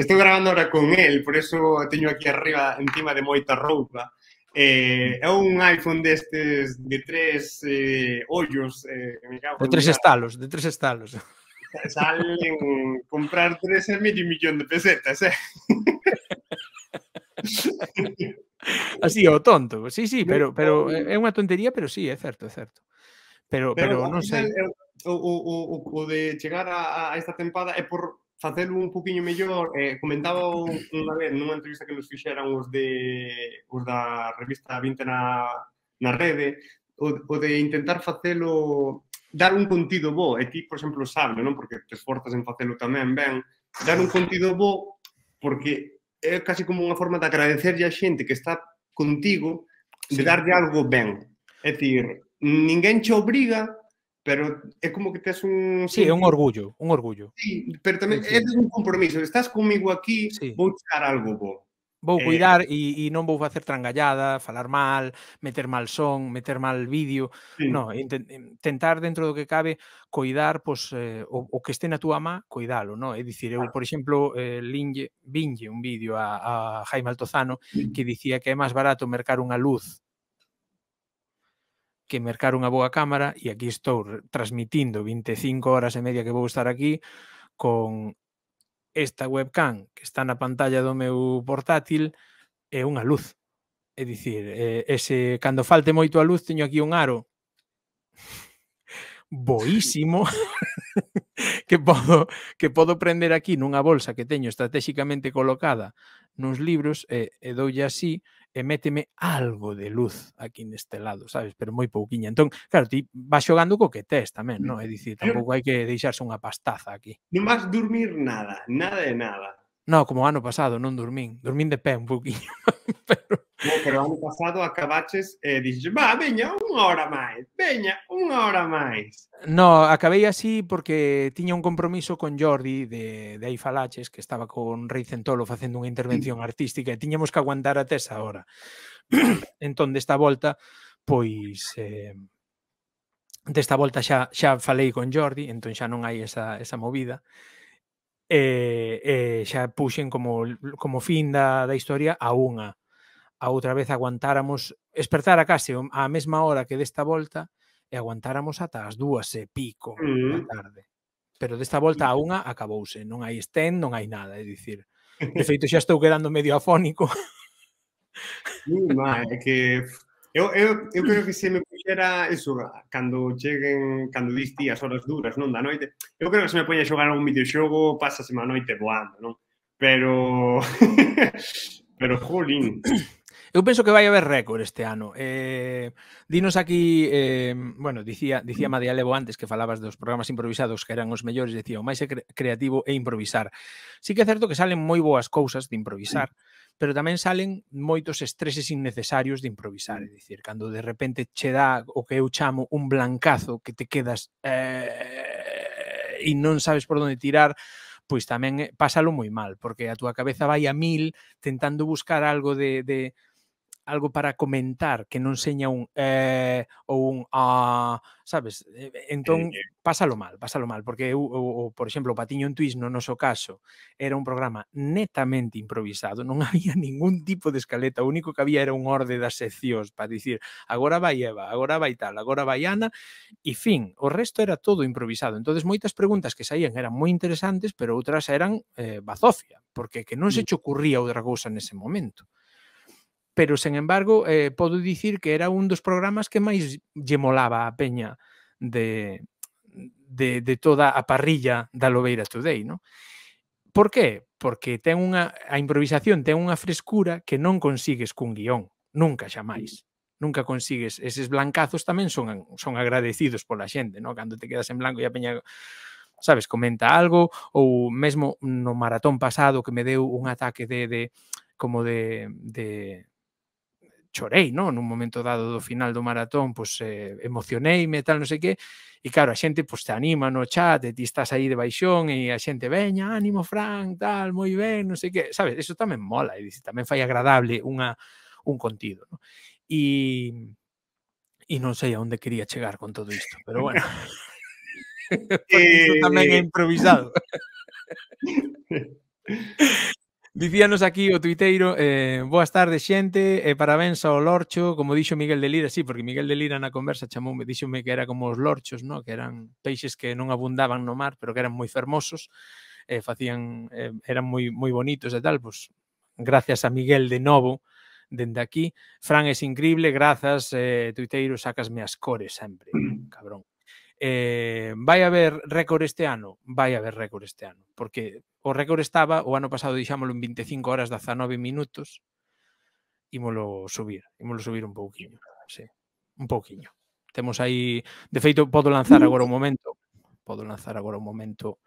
estou grabando agora con el, por eso teño aquí arriba, encima de moita roupa. Eh, é un iPhone destes de tres eh, ollos eh, me cago de tres mirar. estalos, de tres estalos salen comprar tres e medio millón de pesetas eh? así o tonto sí, sí, pero, pero é unha tontería pero sí, é certo, é certo pero, pero, pero non sei eh, o, o, o, o de chegar a, a esta tempada é por facelo un poquinho mellor, eh, comentaba unha vez nunha entrevista que nos fixeran os de os da revista 20 na, na rede, o, o de intentar facelo dar un contido bo, e ti, por exemplo, sabe, non? Porque te esforzas en facelo tamén ben, dar un contido bo porque é casi como unha forma de agradecerlle a xente que está contigo de sí. darlle algo ben. É dicir, ninguén che obriga pero é como que tes un... Sí, é un orgullo, un orgullo. Sí, pero tamén é sí. un compromiso. Estás comigo aquí, sí. vou buscar algo bo. Vou eh... cuidar e, e non vou facer trangallada, falar mal, meter mal son, meter mal vídeo. Sí. No, tentar dentro do que cabe cuidar pois, eh, o, o que este na túa má, cuidalo. No? É dicir, eu, por exemplo, eh, linge, vinge un vídeo a, a Jaime Altozano que dicía que é máis barato mercar unha luz que mercar unha boa cámara e aquí estou transmitindo 25 horas e media que vou estar aquí con esta webcam que está na pantalla do meu portátil é unha luz. É dicir, ese cando falte moito a luz teño aquí un aro boísimo que podo que podo prender aquí nunha bolsa que teño estratégicamente colocada nuns libros e, e doulle así e eh, méteme algo de luz aquí neste lado, sabes? Pero moi pouquiña. Entón, claro, ti vas xogando co que tes tamén, non? É dicir, tampouco hai que deixarse unha pastaza aquí. Non vas dormir nada, nada de nada. Non, como ano pasado non dormín, dormín de pé un pouquinho, pero No, pero ano pasado acabaches e eh, dixes, va, veña, unha hora máis, veña, unha hora máis. No, acabei así porque tiña un compromiso con Jordi de, de Aifalaches, que estaba con Rei Centolo facendo unha intervención artística e tiñamos que aguantar até esa hora. entón, desta volta, pois... Eh, desta volta xa, xa falei con Jordi, entón xa non hai esa, esa movida e, eh, eh, xa puxen como, como fin da, da historia a unha a outra vez aguantáramos, a case a mesma hora que desta volta e aguantáramos ata as dúas e pico mm. da tarde. Pero desta volta a unha acabouse, non hai estén, non hai nada, é dicir, de feito xa estou quedando medio afónico. Ma, é que eu, eu, eu creo que se me puxera eso, cando cheguen, cando diste as horas duras, non, da noite, eu creo que se me poña a xogar algún videoxogo, pasa a noite voando, non? Pero, pero, jolín, Eu penso que vai haber récord este ano. Eh, dinos aquí, eh, bueno, dicía, dicía mm. Madia Levo antes que falabas dos programas improvisados que eran os mellores, dicía, o máis é cre creativo é improvisar. Sí que é certo que salen moi boas cousas de improvisar, mm. pero tamén salen moitos estreses innecesarios de improvisar, mm. é dicir, cando de repente che dá o que eu chamo un blancazo que te quedas eh, e non sabes por onde tirar, pois tamén eh, pásalo moi mal, porque a túa cabeza vai a mil tentando buscar algo de, de, algo para comentar que non seña un eh, ou un ah, sabes? Entón, pásalo mal, pásalo mal, porque eu, eu, eu por exemplo, o Patiño en Twist, no noso caso, era un programa netamente improvisado, non había ningún tipo de escaleta, o único que había era un orde das seccións para dicir, agora vai Eva, agora vai tal, agora vai Ana, e fin, o resto era todo improvisado. entonces moitas preguntas que saían eran moi interesantes, pero outras eran eh, bazofia, porque que non se mm. che ocurría outra cousa nese momento pero sen embargo eh, podo dicir que era un dos programas que máis lle molaba a peña de, de, de toda a parrilla da Lobeira Today, non? Por que? Porque ten unha, a improvisación ten unha frescura que non consigues cun guión, nunca xa máis. Mm. Nunca consigues, eses blancazos tamén son, son agradecidos pola xente, non? Cando te quedas en blanco e a peña sabes, comenta algo, ou mesmo no maratón pasado que me deu un ataque de, de como de, de chorei, no, Nun momento dado do final do maratón, pois eh, emocioneime, tal, non sei que, e claro, a xente pois te anima no chat, e ti estás aí de baixón e a xente, veña, ánimo, Fran, tal, moi ben, non sei que, sabes? Eso tamén mola, e dice, tamén fai agradable unha un contido, no? E e non sei a onde quería chegar con todo isto, pero bueno. Porque isto tamén é eh. improvisado. Dicíanos aquí o tuiteiro, eh, boas tardes xente, e eh, parabéns ao Lorcho, como dixo Miguel de Lira, sí, porque Miguel de Lira na conversa chamoume, díxome que era como os lorchos, no? que eran peixes que non abundaban no mar, pero que eran moi fermosos, eh, facían, eh, eran moi, moi bonitos e tal, pois, gracias a Miguel de Novo, dende aquí. Fran, es increíble, grazas, eh, tuiteiro, sacasme as cores sempre, cabrón. Eh, vai haber récord este ano? Vai haber récord este ano, porque o récord estaba, o ano pasado dixámoslo en 25 horas 19 minutos, ímolo subir, ímolo subir un pouquiño, sí, un pouquiño. Temos aí, de feito, podo lanzar agora un momento, podo lanzar agora un momento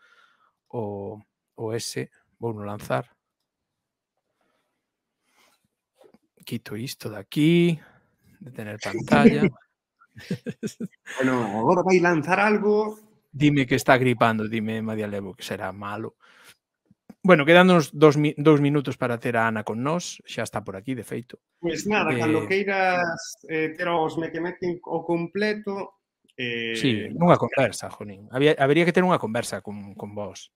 o, o S, vou no lanzar. Quito isto de aquí, de tener pantalla. bueno, agora vai lanzar algo Dime que está gripando, dime Madia Levo que será malo. Bueno, quedándonos dos, dos minutos para ter a Ana con nós, xa está por aquí, de feito. Pois pues nada, eh... cando queiras eh, ter os mequemequen o completo... Eh... Sí, unha conversa, Jonín. Había, habería que ter unha conversa con, con vos.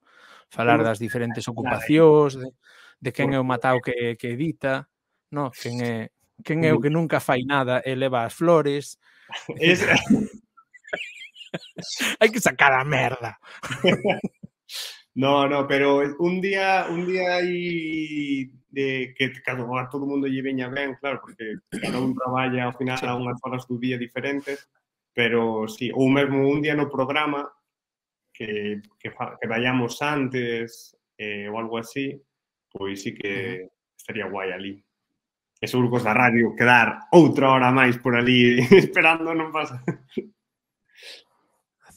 Falar das diferentes eh. ocupacións, de, de quen é o matao que, que edita, no? quen, é, quen é o mm. que nunca fai nada e leva as flores. Es... Hai que sacar a merda. No, no, pero un día, un día hay de, que cada todo el mundo lleve bien, claro, porque cada un trabaja, al final a unas horas día diferentes, pero sí, o un día no programa que, vayamos antes eh, o algo así, pues sí que estaría guay allí. Es seguro radio quedar otra hora más por allí, esperando ¿no pasa.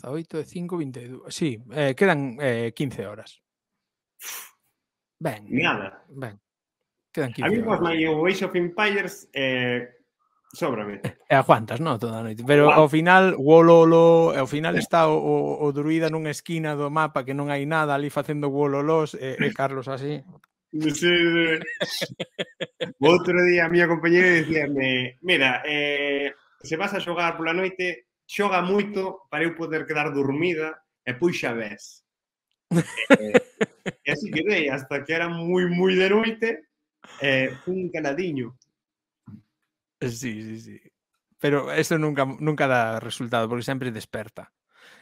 18 e 5, 22. Sí, eh, quedan eh, 15 horas. Ben. Nada. Ben. Quedan 15 A mí pues, mai o Age of Empires eh, Sóbrame. E aguantas, non? Toda a noite. Pero ao final, lo, ao final está o, o, o druida nunha esquina do mapa que non hai nada ali facendo wololos e, eh, Carlos así. Sí, sí. Outro día a miña compañera dicía, mira, eh, se vas a xogar pola noite, xoga moito para eu poder quedar dormida e pois xa ves. e, e así quedei, hasta que era moi, moi de noite, eh, un canadiño. Sí, sí, sí. Pero eso nunca, nunca dá resultado, porque sempre desperta.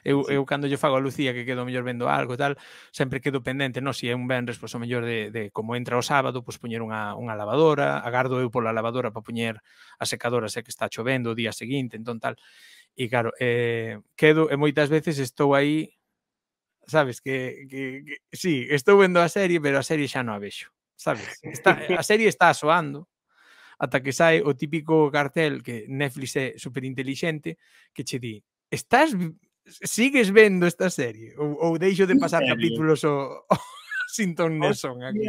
Eu, sí. eu cando yo fago a Lucía que quedo mellor vendo algo e tal, sempre quedo pendente, non, se si é un ben pois o mellor de, de como entra o sábado, pois poñer unha, unha lavadora, agardo eu pola lavadora para poñer a secadora se que está chovendo o día seguinte, entón tal. E claro, eh, quedo e eh, moitas veces estou aí, sabes, que, que, que sí, estou vendo a serie, pero a serie xa non a vexo, sabes? Está, a serie está soando, ata que sai o típico cartel que Netflix é superinteligente, que che di, estás sigues vendo esta serie ou, ou deixo de pasar capítulos o, o Sinton Nelson aquí.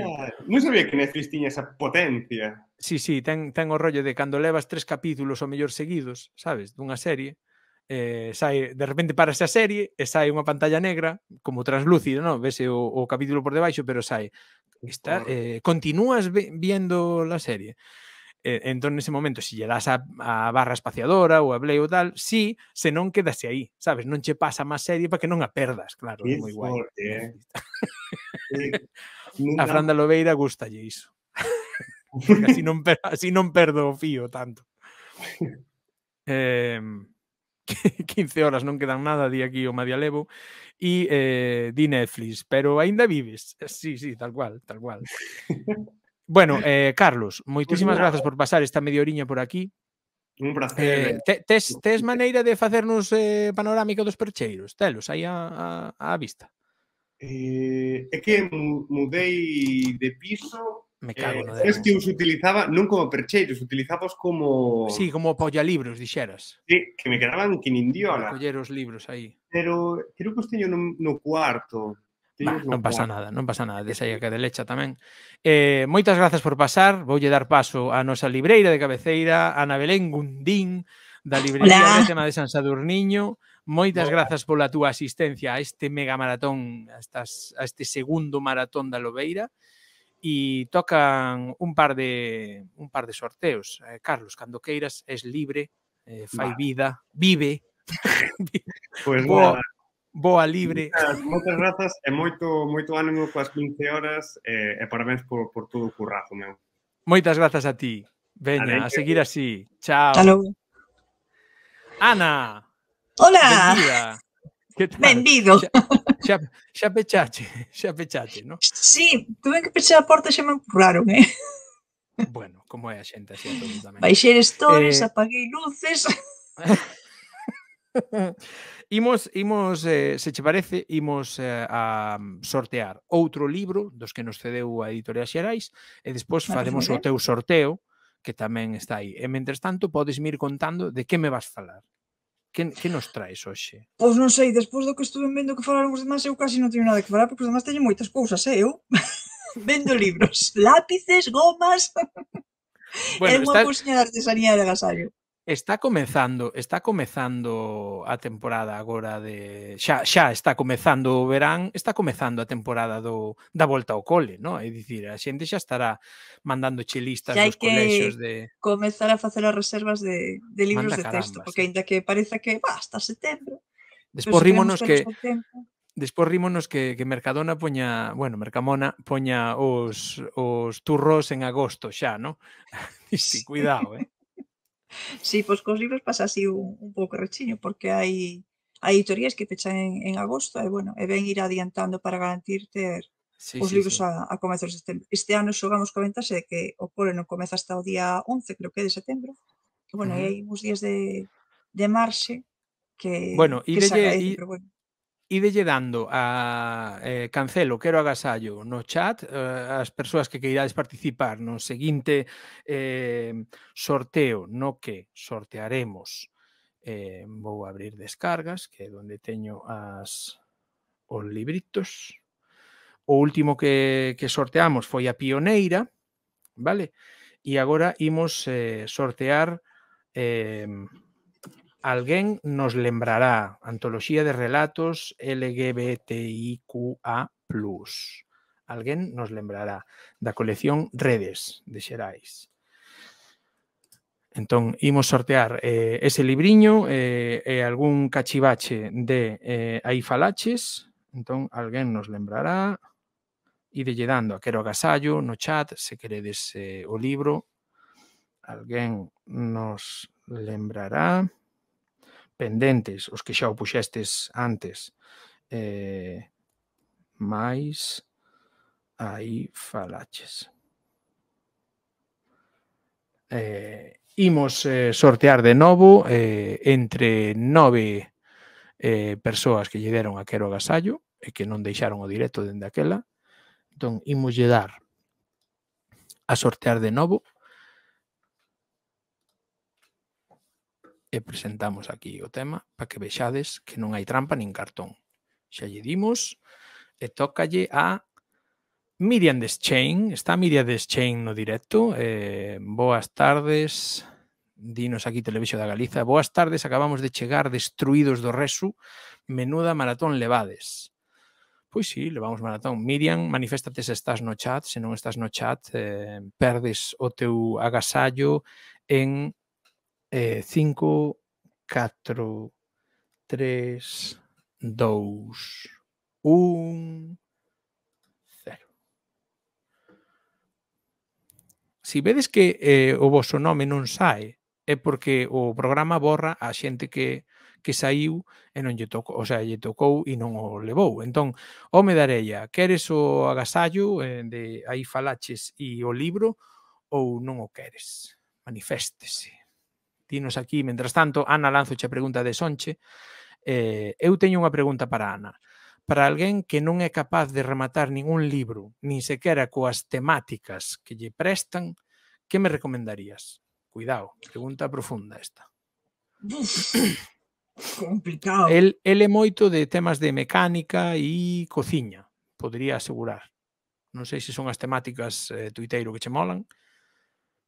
Non sabía que Netflix tiña esa potencia. Sí, sí, ten, ten o rollo de cando levas tres capítulos o mellor seguidos, sabes, dunha serie, eh, sai, de repente para esa serie e sai unha pantalla negra, como translúcido, non? Vese o, o capítulo por debaixo, pero sai. Está, eh, continúas viendo la serie. Eh, entón, nese momento, se lle das a, a barra espaciadora ou a play ou tal, si, sí, se non quedase aí, sabes? Non che pasa máis serie para que non a perdas, claro. é moi guai. eh? eh A Fran da Lobeira lle iso. así non, así non perdo o fío tanto. Eh, 15 horas non quedan nada, di aquí o Levo e eh, di Netflix, pero aínda vives. Sí, sí, tal cual, tal cual. bueno, eh, Carlos, moitísimas pues grazas por pasar esta media oriña por aquí. Un eh, placer. Eh, te, tes, tes maneira de facernos eh, panorámica dos percheiros, telos, aí a, a, a vista. Eh, é que mudei de piso Me eh, cago eh, Es que os utilizaba non como percheiros, utilizados como... Sí, como polla libros, dixeras. Sí, que me quedaban que nin diona. Coller os libros aí. Pero creo que os teño no, no cuarto. Bah, non pasa nada, non pasa nada, que de lecha tamén. Eh, moitas grazas por pasar, voulle dar paso á nosa libreira de cabeceira, Ana Belén Gundín, da librería Hola. de tema de San Sadurniño. Moitas Hola. grazas pola túa asistencia a este mega maratón, a, estas, a este segundo maratón da Lobeira e tocan un par de un par de sorteos. Eh, Carlos, cando queiras es libre, eh, fai vida, vive. pois pues boa, nada. boa libre. Moitas grazas e moito moito ánimo coas 15 horas eh, e parabéns por, por todo o currazo, meu. Moitas grazas a ti. Veña, a, a seguir así. Chao. Hello. Ana. Hola. Que tal? Vendido. Xa, xa, xa pechache, xa pechache, non? Sí, tuve que pechar a porta xa me empurraron, eh? Bueno, como é a xente así absolutamente. Baixer stories, eh... apaguei luces. imos, imos eh, se che parece, imos eh, a mm, sortear outro libro dos que nos cedeu a Editorial Xerais e despois facemos o teu sorteo que tamén está aí. E, mentres tanto, podes mir contando de que me vas falar. Que, que nos traes hoxe? Pois non sei, despois do que estuve vendo que falaron os demás, eu casi non teño nada que falar, porque os demás teñen moitas cousas, eh, eu? vendo libros, lápices, gomas... Bueno, é unha estás... de artesanía de agasallo. Está comezando, está comezando a temporada agora de xa xa está comezando o verán, está comezando a temporada do da volta ao cole, no? É dicir, a xente xa estará mandando listas dos colexios de comezar a facer as reservas de, de libros Manda de caramba, texto, porque sí. que parece que va hasta setembro. Despois rímonos que Despois rímonos que, que Mercadona poña, bueno, Mercamona poña os, os turros en agosto xa, no? Sí. cuidado, eh? Sí, pois cos libros pasa así un, un pouco rechiño, porque hai hai editorías que pechan en, en agosto e bueno, e ben ir adiantando para garantir ter sí, os sí, libros sí. A, a comezo de setembro. Este ano xogamos co ventas de que o polo non comeza hasta o día 11, creo que de setembro. Que, bueno, uh -huh. hai uns días de, de marxe que Bueno, que se agradece, pero bueno ídelle dando a eh, cancelo, quero agasallo no chat, eh, as persoas que queirades participar no seguinte eh, sorteo no que sortearemos eh, vou abrir descargas que é onde teño as os libritos o último que, que sorteamos foi a pioneira vale? e agora imos eh, sortear eh, Alguén nos lembrará. Antoloxía de relatos LGBTIQA+. Alguén nos lembrará da colección Redes de Xerais. Entón, imos sortear eh, ese libriño eh, e algún cachivache de eh, aí falaches. Entón, alguén nos lembrará. Idelle dando a quero agasallo no chat, se queredes eh, o libro. Alguén nos lembrará pendentes, os que xa o puxestes antes, eh, máis aí falaches. Eh, imos eh, sortear de novo eh, entre nove eh, persoas que lle deron a Quero Agasallo e que non deixaron o directo dende aquela. Entón, imos lle dar a sortear de novo e presentamos aquí o tema para que vexades que non hai trampa nin cartón. Xa lle dimos e tócalle a Miriam Deschain. Está Miriam Deschain no directo. Eh, boas tardes, dinos aquí Televixo da Galiza. Boas tardes, acabamos de chegar destruídos do resu. Menuda maratón levades. Pois sí, levamos maratón. Miriam, maniféstate se estás no chat, se non estás no chat, eh, perdes o teu agasallo en eh, 5, 4, 3, 2, 1, 0. Si vedes que eh, o voso nome non sae, é porque o programa borra a xente que que saiu e non lle tocou, o sea, lle tocou e non o levou. Entón, home da arella, queres o agasallo eh, de aí falaches e o libro ou non o queres? Maniféstese dinos aquí. Mentras tanto, Ana, lanzo a pregunta de Sonche. Eh, eu teño unha pregunta para Ana. Para alguén que non é capaz de rematar ningún libro, nin sequera coas temáticas que lle prestan, que me recomendarías? Cuidado, pregunta profunda esta. Uf, complicado. El, el é moito de temas de mecánica e cociña, podría asegurar. Non sei se son as temáticas eh, tuiteiro que che molan,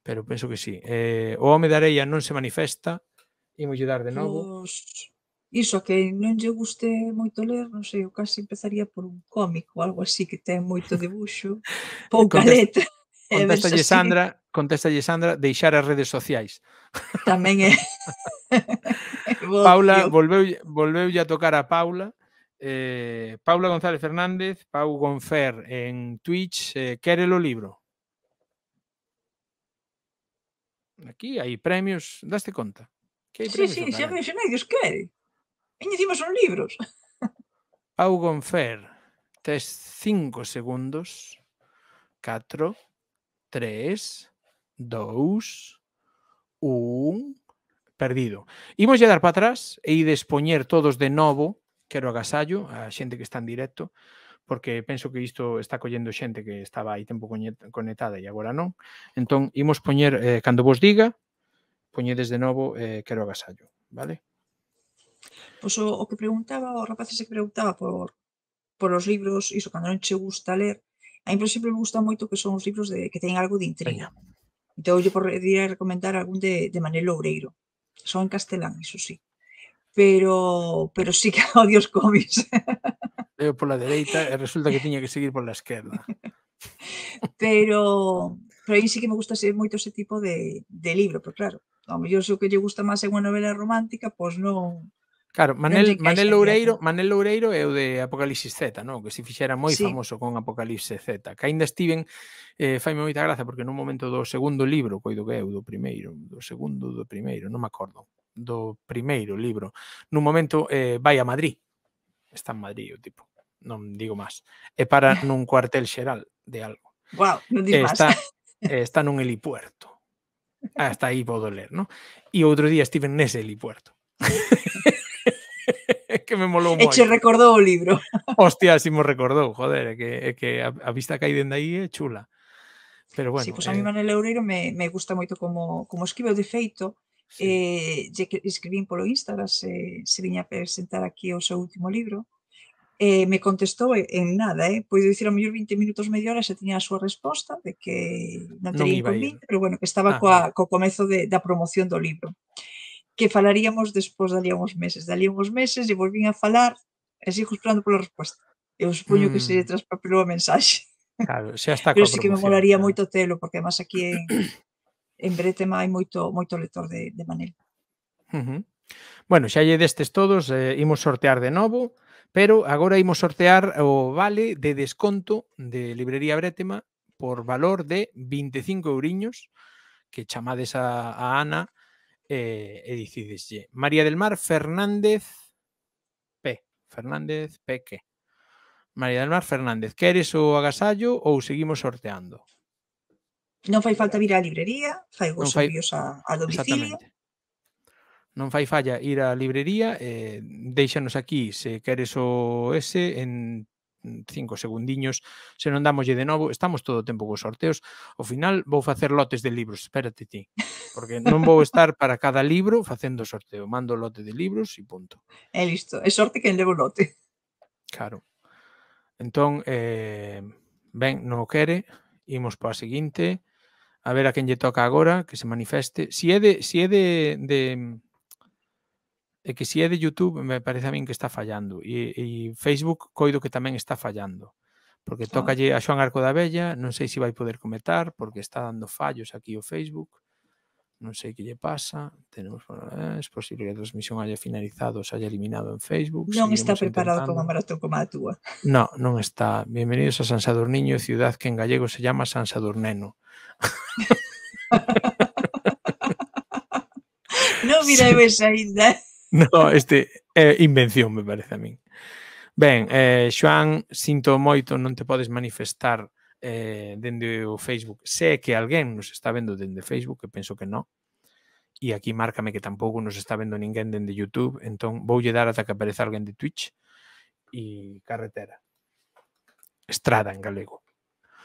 pero penso que sí. Eh, o home de areia non se manifesta, imos dar de novo. Os... Pois, iso que non lle guste moito ler, non sei, eu casi empezaría por un cómic ou algo así que ten moito debuxo, pouca Contest... letra. Contéstalle Sandra, contéstalle Sandra, deixar as redes sociais. Tamén é. Paula, volveu, volveu a tocar a Paula, eh, Paula González Fernández, Pau Gonfer en Twitch, eh, quere o libro? Aquí hai premios, daste conta? Que hai sí, premios sí, xa mencionei Dios quere. E encima son libros. Augonfer, tes 5 segundos, 4, 3, 2, 1, perdido. Imos lle dar para atrás e ides poñer todos de novo, quero agasallo, a xente que está en directo, porque penso que isto está collendo xente que estaba aí tempo conectada e agora non. Entón, imos poñer, eh, cando vos diga, poñedes de novo eh, quero agasallo, vale? Pois o, o que preguntaba, o rapaz ese que preguntaba por, por os libros, iso, cando non che gusta ler, a mí, sempre me gusta moito que son os libros de, que teñen algo de intriga. Veña. Entón, eu por diría recomendar algún de, de Manel Loureiro. Son en castelán, iso sí pero pero sí que odio os cómics. Leo pola dereita e eh, resulta que tiña que seguir pola esquerda. Pero pero aí sí que me gusta ser moito ese tipo de, de libro, pero claro, a mellor o que lle gusta máis é unha novela romántica, pois non Claro, Manel, non Manel Loureiro, Manel Loureiro é o de Apocalipsis Z, non? que se fixera moi sí. famoso con Apocalipse Z. Que Steven eh, faime moita graza porque nun momento do segundo libro, coido que é o do primeiro, do segundo do primeiro, non me acordo do primeiro libro. Nun momento eh, vai a Madrid. Está en Madrid o tipo, non digo máis. E para nun cuartel xeral de algo. Wow, non digo máis. Está, está nun helipuerto. Hasta ah, aí podo ler, non? E outro día estive nese helipuerto. que me molou moi. E recordou o libro. Hostia, si mo recordou, joder, é que, é que a, a vista que dende aí é chula. Pero bueno, sí, pois pues a eh... mí Manuel Eureiro me, me gusta moito como, como escribe, de feito, Sí. Eh, lle escribín polo Instagram se, se viña a presentar aquí o seu último libro. Eh, me contestou en nada, eh? poido dicir a mellor 20 minutos media hora se tiña a súa resposta de que non tería inconveniente, pero bueno, que estaba ah. coa, co comezo de, da promoción do libro que falaríamos despois dali a uns meses. Dali a uns meses e volvín a falar e sigo esperando pola resposta. Eu supoño mm. que se mm. traspapelou a mensaxe. Claro, xa está Pero sí que me molaría claro. moito telo, porque además aquí en, en brete máis moito moito lector de, de Manel. Uh -huh. Bueno, xa lle destes todos, eh, imos sortear de novo, pero agora imos sortear o vale de desconto de Librería Bretema por valor de 25 euriños que chamades a, a Ana eh, e dicídeslle María del Mar Fernández P. Fernández P. Que? María del Mar Fernández, queres o agasallo ou seguimos sorteando? Non fai falta vir á librería, fai os fai... envíos a, a domicilio. Non fai falla ir á librería, eh, deixanos aquí se queres o ese en cinco segundiños, se non damoslle de novo, estamos todo o tempo cos sorteos. Ao final vou facer lotes de libros, espérate ti, porque non vou estar para cada libro facendo sorteo, mando lote de libros e punto. É listo, é sorte que levo lote. Claro. Entón, eh, ben, non o quere, imos para a seguinte a ver a quen lle toca agora que se manifeste. Si é de, si é de, de é que si é de YouTube me parece a min que está fallando e, e Facebook coido que tamén está fallando porque ah. tocalle a Xoan Arco da Bella, non sei se vai poder comentar porque está dando fallos aquí o Facebook non sei que lle pasa, tenemos eh, es posible que a transmisión haya finalizado, se haya eliminado en Facebook. Non está preparado para un maratón como a túa. No, non está. Bienvenidos a San Sadurniño, ciudad que en gallego se llama San Sadurneno. non mira sí. esa ainda. No, este é eh, invención, me parece a min. Ben, eh, Xoan, sinto moito, non te podes manifestar eh, dende o Facebook. Se é que alguén nos está vendo dende Facebook, que penso que non, e aquí márcame que tampouco nos está vendo ninguén dende YouTube, entón voulle dar ata que apareza alguén de Twitch e carretera. Estrada en galego.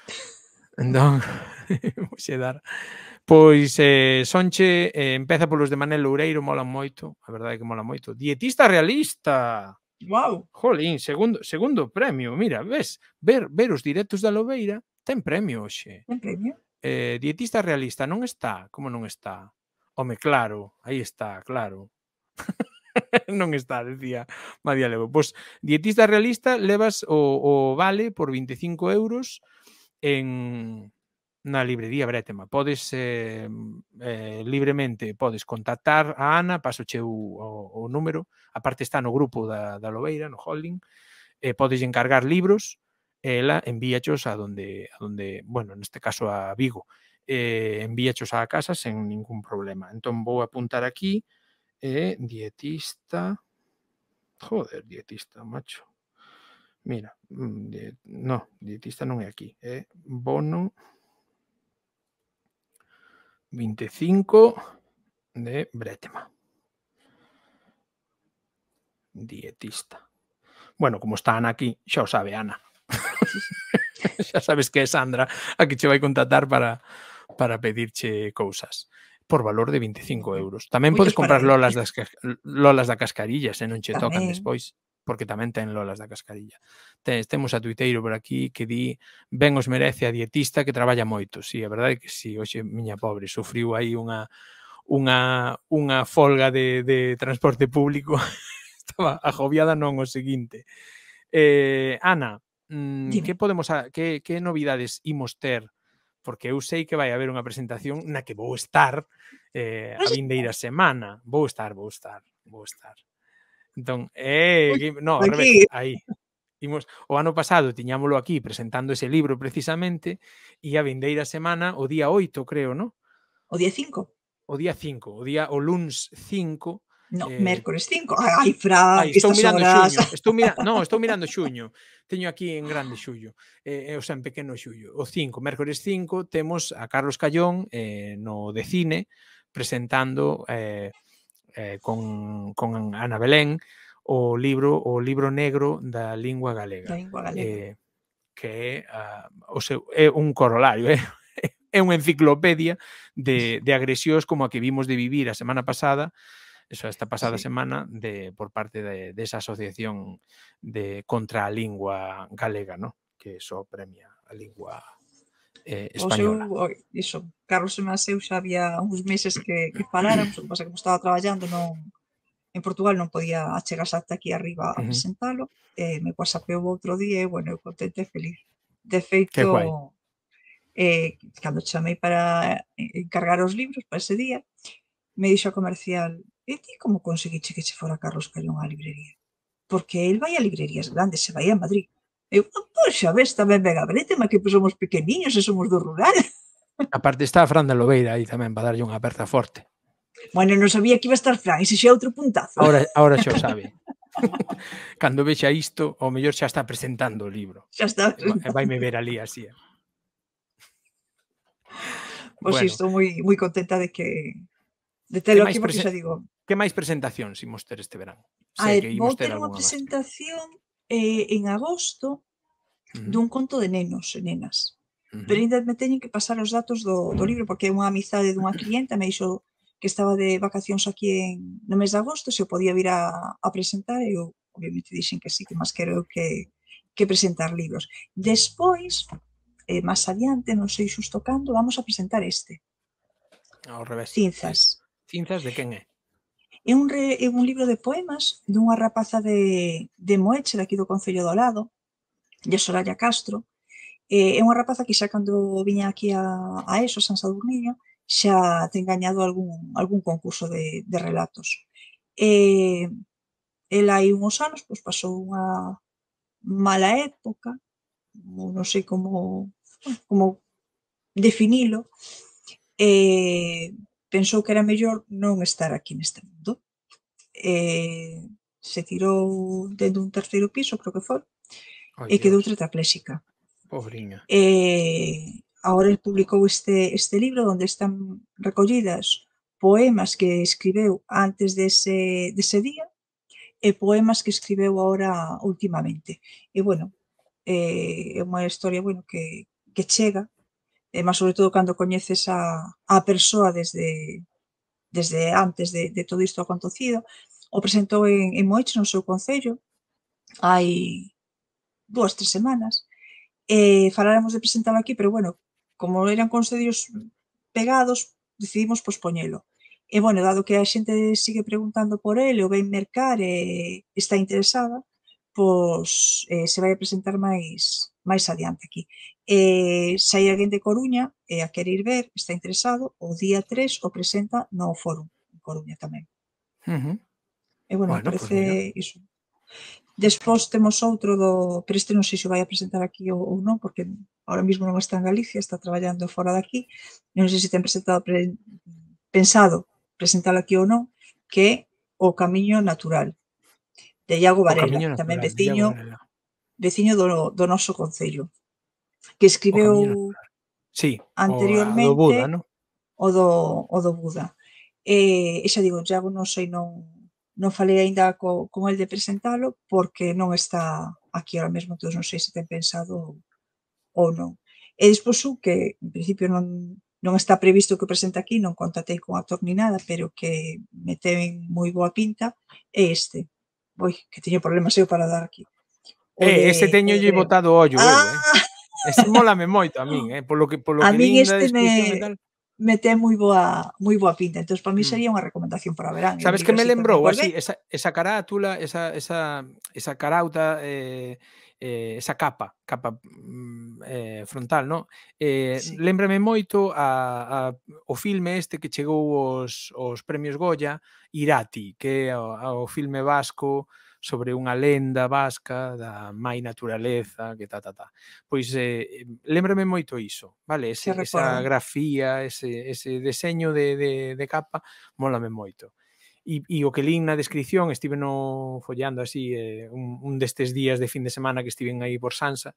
Entón, vou voulle dar. Pois, eh, Sonche, eh, empeza polos de Manel Loureiro, mola moito, a verdade é que mola moito. Dietista realista! Wow. Jolín, segundo, segundo premio, mira, ves, ver ver os directos da Lobeira ten premio hoxe. Ten premio? Eh, dietista realista non está, como non está? Home, claro, aí está, claro. non está, decía María Levo. Pois, dietista realista levas o, o vale por 25 euros en na librería Bretema. Podes eh, eh, libremente podes contactar a Ana, pasoche o, o, o número, a parte está no grupo da, da Lobeira, no holding, eh, podes encargar libros, ela envíachos a donde, a donde, bueno, neste caso a Vigo, eh, envíachos a casa sen ningún problema. Entón vou apuntar aquí, eh, dietista, joder, dietista, macho, mira, mm, diet, no, dietista non é aquí, é eh, bono, 25 de Bretema. Dietista. Bueno, como está Ana aquí, ya lo sabe Ana. ya sabes que es Sandra a que te va a contratar para, para cosas por valor de 25 euros. También puedes comprar lolas de cascarillas, en ¿eh? un tocan porque tamén ten lolas da cascarilla. Ten, temos a tuiteiro por aquí que di ben os merece a dietista que traballa moito. Si, sí, a verdade é que si, sí, hoxe miña pobre sufriu aí unha unha unha folga de, de transporte público estaba agobiada non o seguinte. Eh, Ana, mm, que podemos que que novidades imos ter porque eu sei que vai haber unha presentación na que vou estar eh, a vindeira eh. semana. Vou estar, vou estar, vou estar. Entón, é... Eh, pois no, ao revés, aí. Imos, o ano pasado tiñámolo aquí presentando ese libro precisamente e a vindeira semana, o día 8, creo, no? O día 5. O día 5, o día o luns 5 No, eh, mércores 5. Ai, Fran, ai, estou mirando horas... xuño. Estou mirando, no, estou mirando xuño. Teño aquí en grande xullo. Eh, eh, o sea, en pequeno xullo. O 5, mércores 5, temos a Carlos Callón eh, no de cine presentando eh, eh, con, con Ana Belén o libro o libro negro da lingua galega. Da lingua galega. Eh, que é, uh, ah, o seu, é un corolario, é, é unha enciclopedia de, de agresións como a que vimos de vivir a semana pasada, eso, esta pasada sí. semana, de, por parte de, de esa asociación de contra a lingua galega, ¿no? que só premia a lingua eh, española. O seu, iso, Carlos Maseu xa había uns meses que, que falaran, o que pasa que estaba traballando non en Portugal non podía achegarse hasta aquí arriba a presentalo, uh -huh. eh, me whatsappeu outro día e, bueno, eu contente e feliz. De feito, eh, cando chamei para encargar os libros para ese día, me dixo a comercial, e ti como conseguiche que se fora Carlos Callón a librería? Porque el vai a librerías grandes, se vai a Madrid. Eu, ah, poxa, ves, tamén ven a Bretema, que somos pequeniños e somos do rural. A parte está a Fran de Lobeira aí tamén para darlle unha aperta forte. Bueno, non sabía que iba a estar Fran, ese xa é outro puntazo. Ahora, ahora xa o sabe. Cando vexa isto, o mellor xa está presentando o libro. Xa está. Vaime ver ali así. Pois bueno. estou moi moi contenta de que de telo aquí, porque xa digo. Que máis presentacións imos ter este verán? Sei vou ter unha presentación eh, en agosto uh -huh. dun conto de nenos e nenas. Uh -huh. Pero ainda me teñen que pasar os datos do, do libro, porque é unha amizade dunha clienta, me dixo que estaba de vacacións aquí en, no mes de agosto, se o podía vir a, a presentar, e eu obviamente dixen que sí, que máis quero que, que presentar libros. Despois, eh, máis adiante, non sei xusto cando, vamos a presentar este. Ao revés. Cinzas. Cinzas de quen é? É un, re, é un libro de poemas dunha rapaza de, de Moeche, daqui do Concello do Lado, de Soraya Castro. É eh, unha rapaza que xa cando viña aquí a, a ESO, San Sadurniño, xa ten gañado algún, algún concurso de, de relatos. E, eh, ela hai uns anos pois, pasou unha mala época, non sei como, como definilo, e eh, pensou que era mellor non estar aquí neste mundo eh, se tirou dentro dun terceiro piso, creo que foi, oh, e quedou tetrapléxica. Pobriña. Eh, agora publicou este, este libro onde están recollidas poemas que escribeu antes dese, dese día e poemas que escribeu agora últimamente. E, bueno, eh, é unha historia bueno, que, que chega, e máis sobre todo cando coñeces a, a persoa desde, desde antes de, de todo isto acontecido, o presentou en, en Moix, no seu concello, hai dúas, tres semanas, e faláramos de presentalo aquí, pero bueno, como eran concellos pegados, decidimos pospoñelo. E, bueno, dado que a xente sigue preguntando por ele, o ben mercar e está interesada, pois eh, se vai a presentar máis máis adiante aquí. Eh, se hai alguén de Coruña e eh, a querer ver, está interesado, o día 3 o presenta no Fórum, en Coruña tamén. Uh -huh. E, bueno, bueno parece pues, iso. Despois temos outro do, pero este non sei se vai a presentar aquí ou, ou non, porque ahora mismo non está en Galicia, está traballando fora daqui. Non sei se ten presentado pre, pensado presentar aquí ou non, que é O Camiño Natural de Iago Varela, natural, tamén veciño veciño do, do noso concello, que escribeu sí, anteriormente o, do Buda, no? o, do, o do Buda. E, e xa digo, Iago non sei non non falei aínda co, con el de presentalo porque non está aquí ahora mesmo, entón non sei se ten pensado ou non. E despois o que, en principio, non, non está previsto que presente aquí, non contatei con actor ni nada, pero que me ten moi boa pinta, é este. Ui, que teño problemas eu para dar aquí. eh, de, ese teño lle de... botado ollo, ah! eu, eh, eh. Ese mola me moito a min, eh, polo que polo a que min este me, tal me ten moi boa moi boa pinta. Entón, para mí mm. sería unha recomendación para verán. Sabes que me lembrou así esa, esa carátula, esa esa esa carauta eh, eh esa capa, capa mm, eh, frontal, no? Eh, sí. lembrame moito a, a o filme este que chegou os os premios Goya, Irati, que é o, o filme vasco sobre unha lenda vasca da mai naturaleza, que ta, ta, ta. Pois eh, lembrame moito iso, vale? Ese, esa grafía, ese, ese deseño de, de, de capa, molame moito. E, e o que lín na descripción, estive no follando así eh, un, un destes días de fin de semana que estiven aí por Sansa,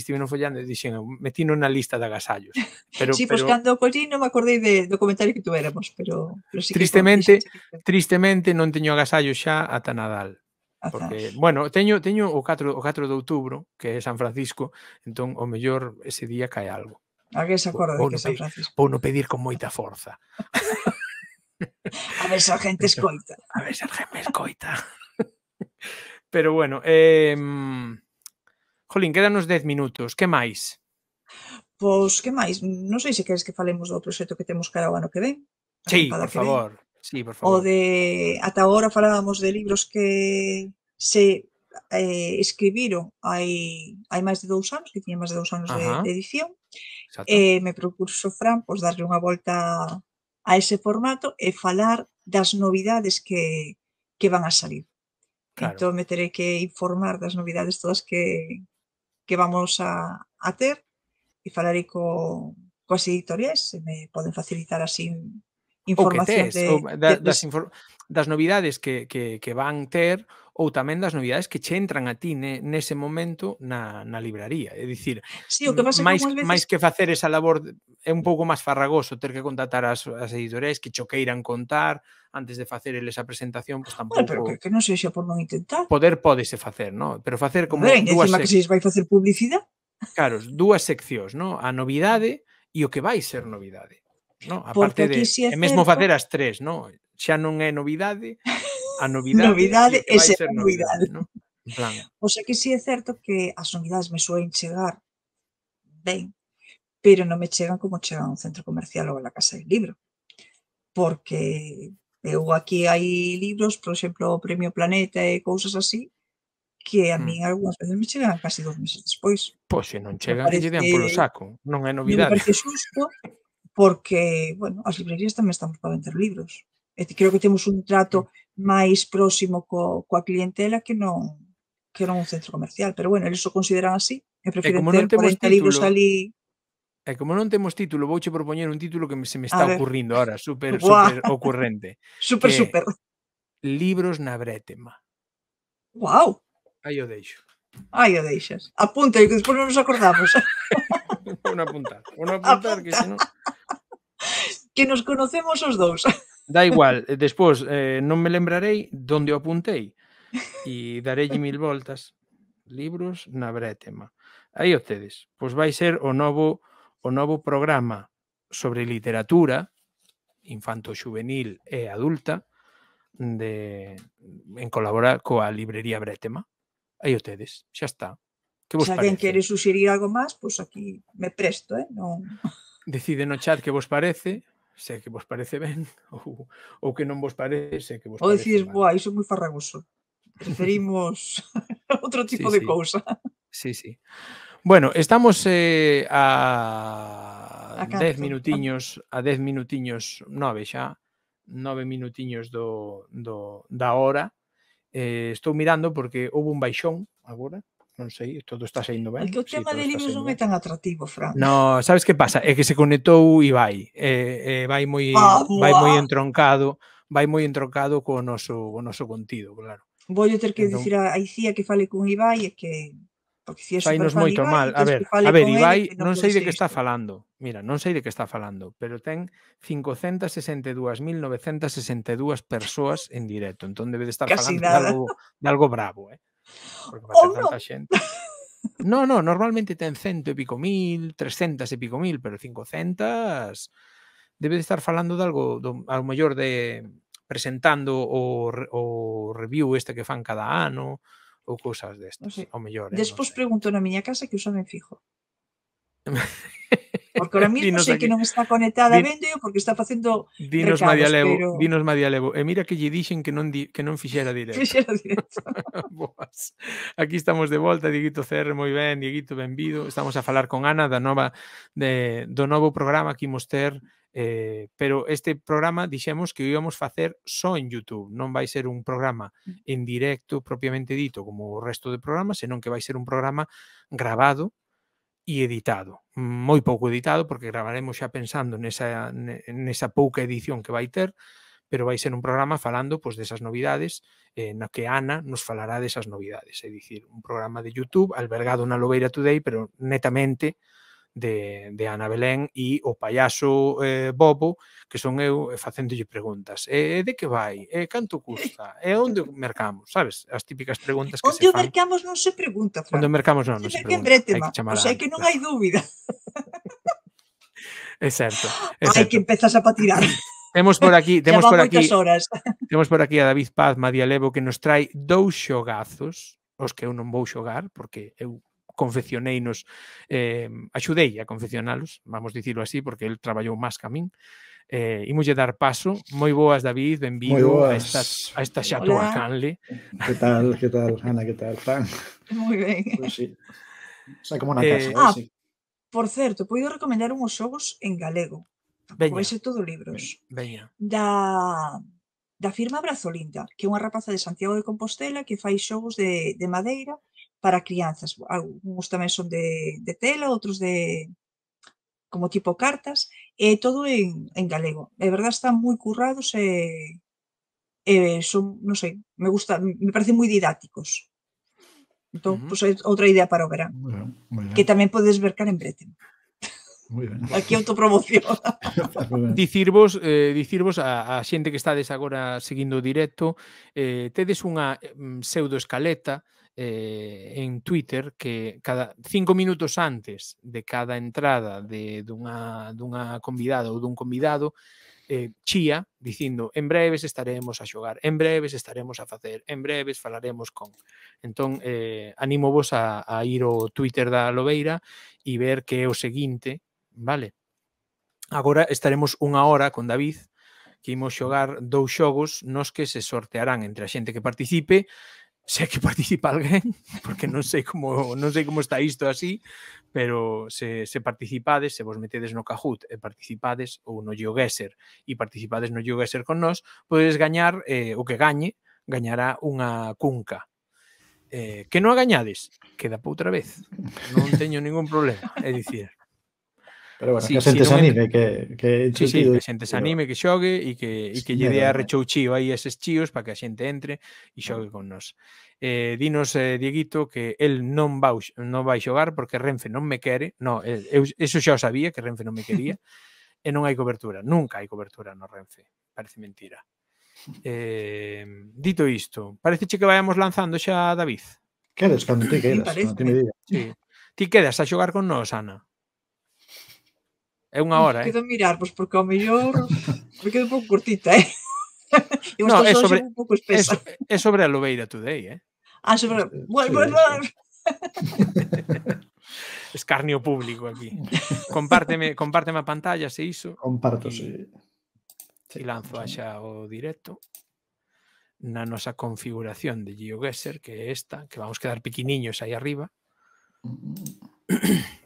estive no follando e dixen, metino na lista de agasallos. Pero, sí, pero... pois cando colí non me acordei de, do comentario que tuéramos, pero... pero sí tristemente, que... tristemente non teño agasallos xa ata Nadal porque bueno, teño teño o 4 o 4 de outubro, que é San Francisco, entón o mellor ese día cae algo. A que se acorda de que San Francisco. Pou no pedir con moita forza. a ver se a gente escoita. A ver se a gente escoita. Pero bueno, eh Jolín, quedanos 10 minutos, que máis? Pois, que máis? Non sei se queres que falemos do proxecto que temos cara o ano que ven. Sí, por favor, Sí, por favor. O de ata agora falábamos de libros que se eh, escribiron hai, hai máis de dous anos, que tiña máis de dous anos de, de edición. Exacto. Eh, me propuso Fran pois, darle unha volta a ese formato e falar das novidades que, que van a salir. Claro. Entón me terei que informar das novidades todas que, que vamos a, a ter e falarei co, coas editoriais se me poden facilitar así información o que tes, de, da, de, das, infor das novidades que, que, que van ter ou tamén das novidades que che entran a ti ne, nese momento na, na libraría. É dicir, sí, o que pasa máis, que veces... máis que facer esa labor é un pouco máis farragoso ter que contatar as, as editorais que choqueiran contar antes de facer eles a presentación, pois pues, tampouco... Bueno, pero que, que non xa por non intentar. Poder podese facer, non? Pero facer como ben, dúas... Encima sec... que se vai facer publicidade. Claro, dúas seccións, non? A novidade e o que vai ser novidade no? A parte de, si é, é mesmo facer as tres, no? xa non é novidade, a novidade, novidade é vai ser novidade, novidade no? En plan. O pois sea que si sí é certo que as unidades me suelen chegar ben, pero non me chegan como chegan a un centro comercial ou a la Casa del Libro. Porque eu aquí hai libros, por exemplo, o Premio Planeta e cousas así, que a mí mm. algunhas veces me chegan casi dos meses despois. Pois se non chegan, lle dan polo saco, non é novidade. me parece xusto, porque, bueno, as librerías tamén estamos para vender libros. E creo que temos un trato máis próximo co, coa clientela que non que non un centro comercial, pero bueno, eles o consideran así, e prefiren e ter 40 título, libros ali E como non temos título, vouche propoñer un título que se me está ocurrindo ahora, super, super ocurrente. super, que, super. Libros na brétema. Wow. Aí o deixo. Aí o deixas. Apunta, que despois non nos acordamos. Uno apuntar, uno apuntar, que que senón... Que nos conocemos os dous. Da igual, eh, despois eh, non me lembrarei donde o apuntei e darelle mil voltas. Libros na bretema. Aí o tedes. Pois vai ser o novo o novo programa sobre literatura infanto juvenil e adulta de en colaborar coa librería Bretema. Aí o tedes, xa está. Que vos Se alguén quere suxerir algo máis, pois aquí me presto, eh? Non... Decide no chat que vos parece, se que vos parece ben, ou, ou que non vos parece, se que vos ou parece decís, mal. Ou iso é moi farragoso. Preferimos outro tipo sí, de sí. cousa. Sí, sí. Bueno, estamos eh, a, a 10 minutiños, a 10 minutiños, 9 xa, 9 minutiños do, do, da hora. Eh, estou mirando porque houve un baixón agora, non sei, todo está saindo ben. Que o tema sí, de libros non é tan atractivo, Fran. No, sabes que pasa? É que se conectou Ibai, eh, eh, vai moi ah, vai moi entroncado, vai moi entroncado co noso o noso contido, claro. Volle ter que entón, dicir a Icía que fale con Ibai e que porque si é moito Ibai, mal. A ver, a ver, Ibai non, non sei de que está falando. Mira, non sei de que está falando, pero ten 562.962 persoas en directo, entón debe de estar Casi falando nada. de algo, de algo bravo, eh? Porque para oh, ter no. tanta xente... No, no, normalmente ten cento e pico mil, 300 e pico mil, pero 500 debe de estar falando de algo, do, ao mellor de presentando o, o review este que fan cada ano ou cousas destas, eh, no sé. ao mellor. Despois no pregunto na miña casa que usan en fijo. Porque ahora mismo sei que non está conectada Din... vendo porque está facendo dinos recados, Levo, pero... dinos María Levo. E mira que lle dixen que non di, que non fixera directo. Fixera directo. Boas. Aquí estamos de volta, Dieguito Cerre, moi ben, Dieguito, benvido. Estamos a falar con Ana da nova de, do novo programa que imos ter Eh, pero este programa dixemos que o íbamos facer só en YouTube, non vai ser un programa mm. en directo propiamente dito como o resto de programas, senón que vai ser un programa grabado e editado, moi pouco editado porque gravaremos xa pensando nesa, nesa pouca edición que vai ter, pero vai ser un programa falando pois, desas novidades eh, na que Ana nos falará desas novidades, é dicir, un programa de YouTube albergado na Lobeira Today, pero netamente de, de Ana Belén e o payaso eh, Bobo, que son eu eh, facéndolle preguntas. E eh, de que vai? E eh, canto custa? E eh, onde mercamos? Sabes? As típicas preguntas que onde se fan. Onde mercamos non se pregunta, Fran. Onde mercamos non, non se, se pregunta. Brete, hai que o sea, que non hai dúbida. É certo. É certo. Ai, que empezas a patirar. Temos por aquí, temos por aquí. Horas. Temos por aquí a David Paz, Madia Levo que nos trae dous xogazos, os que eu non vou xogar porque eu confeccioneinos, eh, axudei a confeccionalos, vamos dicirlo así, porque el traballou máis que a min, eh, imos dar paso. Moi boas, David, benvido a esta, a esta xa tua canle. Que tal, que tal, Ana, que tal, Fran? Moi ben. Pois pues, sí. como na eh, casa, eh, ah, sí. Por certo, poido recomendar unhos xogos en galego. Veña. Pois é todo libros. Veña. Da da firma Brazolinda, que é unha rapaza de Santiago de Compostela que fai xogos de, de madeira para crianzas. Algúns tamén son de, de tela, outros de como tipo cartas, e eh, todo en, en galego. É verdade, están moi currados e, eh, e eh, son, non sei, me gusta, me parecen moi didácticos. Entón, uh -huh. pois pues, é outra idea para o verán. Muy bien, muy bien. Que tamén podes ver cara en Breten. Muy ben. Aquí autopromoción. dicirvos, eh, dicirvos a, a xente que estades agora seguindo o directo, eh, tedes unha mm, eh, eh, en Twitter que cada cinco minutos antes de cada entrada de, dunha, dunha convidada ou dun convidado eh, chía dicindo en breves estaremos a xogar, en breves estaremos a facer, en breves falaremos con. Entón, eh, animo vos a, a ir ao Twitter da Lobeira e ver que é o seguinte, vale? Agora estaremos unha hora con David que imos xogar dous xogos nos que se sortearán entre a xente que participe se que participa alguén, porque non sei como non sei como está isto así, pero se, se participades, se vos metedes no Kahoot e participades ou no Yogeser e participades no Yogeser con nós, podedes gañar eh, o que gañe, gañará unha cunca. Eh, que non a gañades, queda para outra vez. Non teño ningún problema, é dicir. Pero bueno, sí, que a xente se anime, que, que sí, sí, que a xente se anime, que xogue e que, e que lle dé a chío aí eses chíos para que a xente entre e xogue con nos. Eh, dinos, eh, Dieguito, que el non vai, non vai xogar porque Renfe non me quere. No, eu, eso xa o sabía, que Renfe non me quería. e non hai cobertura. Nunca hai cobertura no Renfe. Parece mentira. Eh, dito isto, parece que vayamos lanzando xa, David. Queres, cando ti quedas. sí, no, ti Sí. Ti quedas a xogar con nos, Ana? É unha hora, eh? Quedo mirar, pois, porque ao mellor me quedo un pouco curtita, eh? Eu no, é sobre, un pouco espesa. É, é sobre a Lobeira Today, eh? Ah, sobre... Bueno, sí. bueno, Escarnio público aquí. Compárteme, compárteme a pantalla, se iso. Comparto, sí. E lanzo xa o directo na nosa configuración de GeoGuessr, que é esta, que vamos quedar pequeniños aí arriba. Mm-hmm.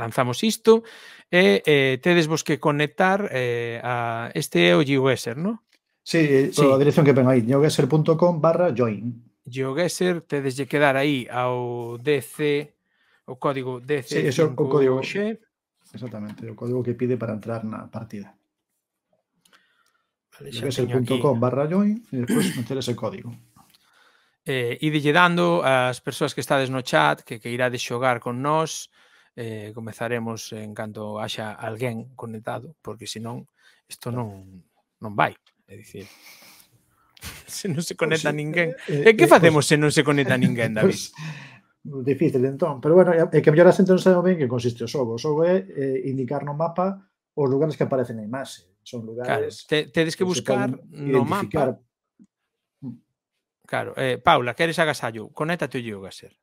lanzamos isto e eh, tedes vos que conectar eh, a este é o GeoGuessr, non? Sí, eh, sí. a dirección que ven aí, geoguessr.com barra join. GeoGuessr, tedes de quedar aí ao DC, o código DC. Sí, eso, o código, exactamente, o código que pide para entrar na partida. Vale, geoguessr.com barra join e depois meter ese código eh, dille dando ás persoas que estades no chat que queirades xogar con nós eh, comezaremos en canto haxa alguén conectado, porque senón isto non non vai, é dicir, se non se pois conecta pues, ninguén. Eh, eh, eh que eh, pois facemos pues, se non se conecta ninguén, David? Pues, pois, difícil entón, pero bueno, é que mellor a xente non sabe ben que consiste o xogo. O xogo é eh, indicar no mapa os lugares que aparecen na imaxe. Son lugares... Claro, te, tedes que buscar no mapa. Claro, eh, Paula, queres agasallo? Conéctate o Yoga Ser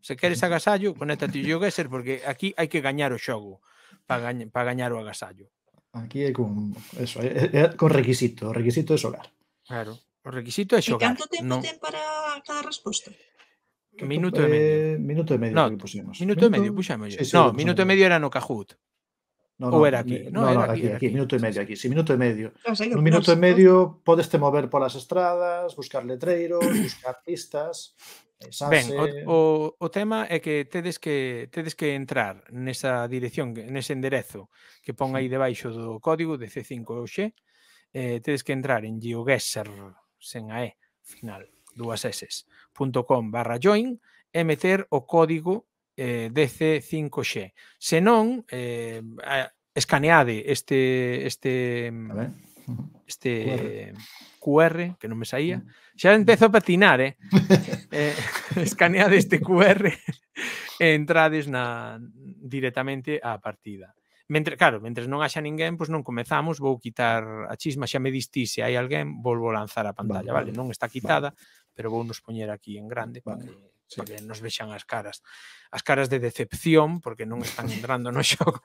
se queres agasallo, conéctate o Gesser porque aquí hai que gañar o xogo para gañar, pa gañar o agasallo. Aquí é con eso, é, é con requisito, o requisito é xogar. Claro, o requisito é xogar. E canto tempo no... ten para cada resposta? Minuto e eh, medio. Eh, minuto e medio no, que Minuto, minuto e medio, puxamos. Sí, sí, no, minuto e medio era no Cajut. No, no, Ou era aquí? No, no, era, no, aquí, era aquí, aquí, minuto e medio aquí. Si, sí, minuto e medio. No, no minuto no, e medio no. podeste mover polas estradas, buscar letreiros, buscar pistas. Xa eh, Ben, o, o, o tema é que tedes que tedes que entrar nesa dirección, nese enderezo que pon aí debaixo do código de C5OX, eh, tedes que entrar en geoguesser, sen a E final, dúas S, .com barra join e meter o código eh, DC5G. Senón, eh, escaneade este, este, este QR, QR que non me saía. Mm. Xa empezo a patinar, eh? eh escaneade este QR e entrades na directamente á partida. Mentre, claro, mentre non haxa ninguén, pois non comezamos, vou quitar a chisma, xa me distí se hai alguén, volvo a lanzar a pantalla, vale, vale? Non está quitada, vale. pero vou nos poñer aquí en grande vale. para que se que nos vexan as caras. As caras de decepción, porque non están entrando no xogo.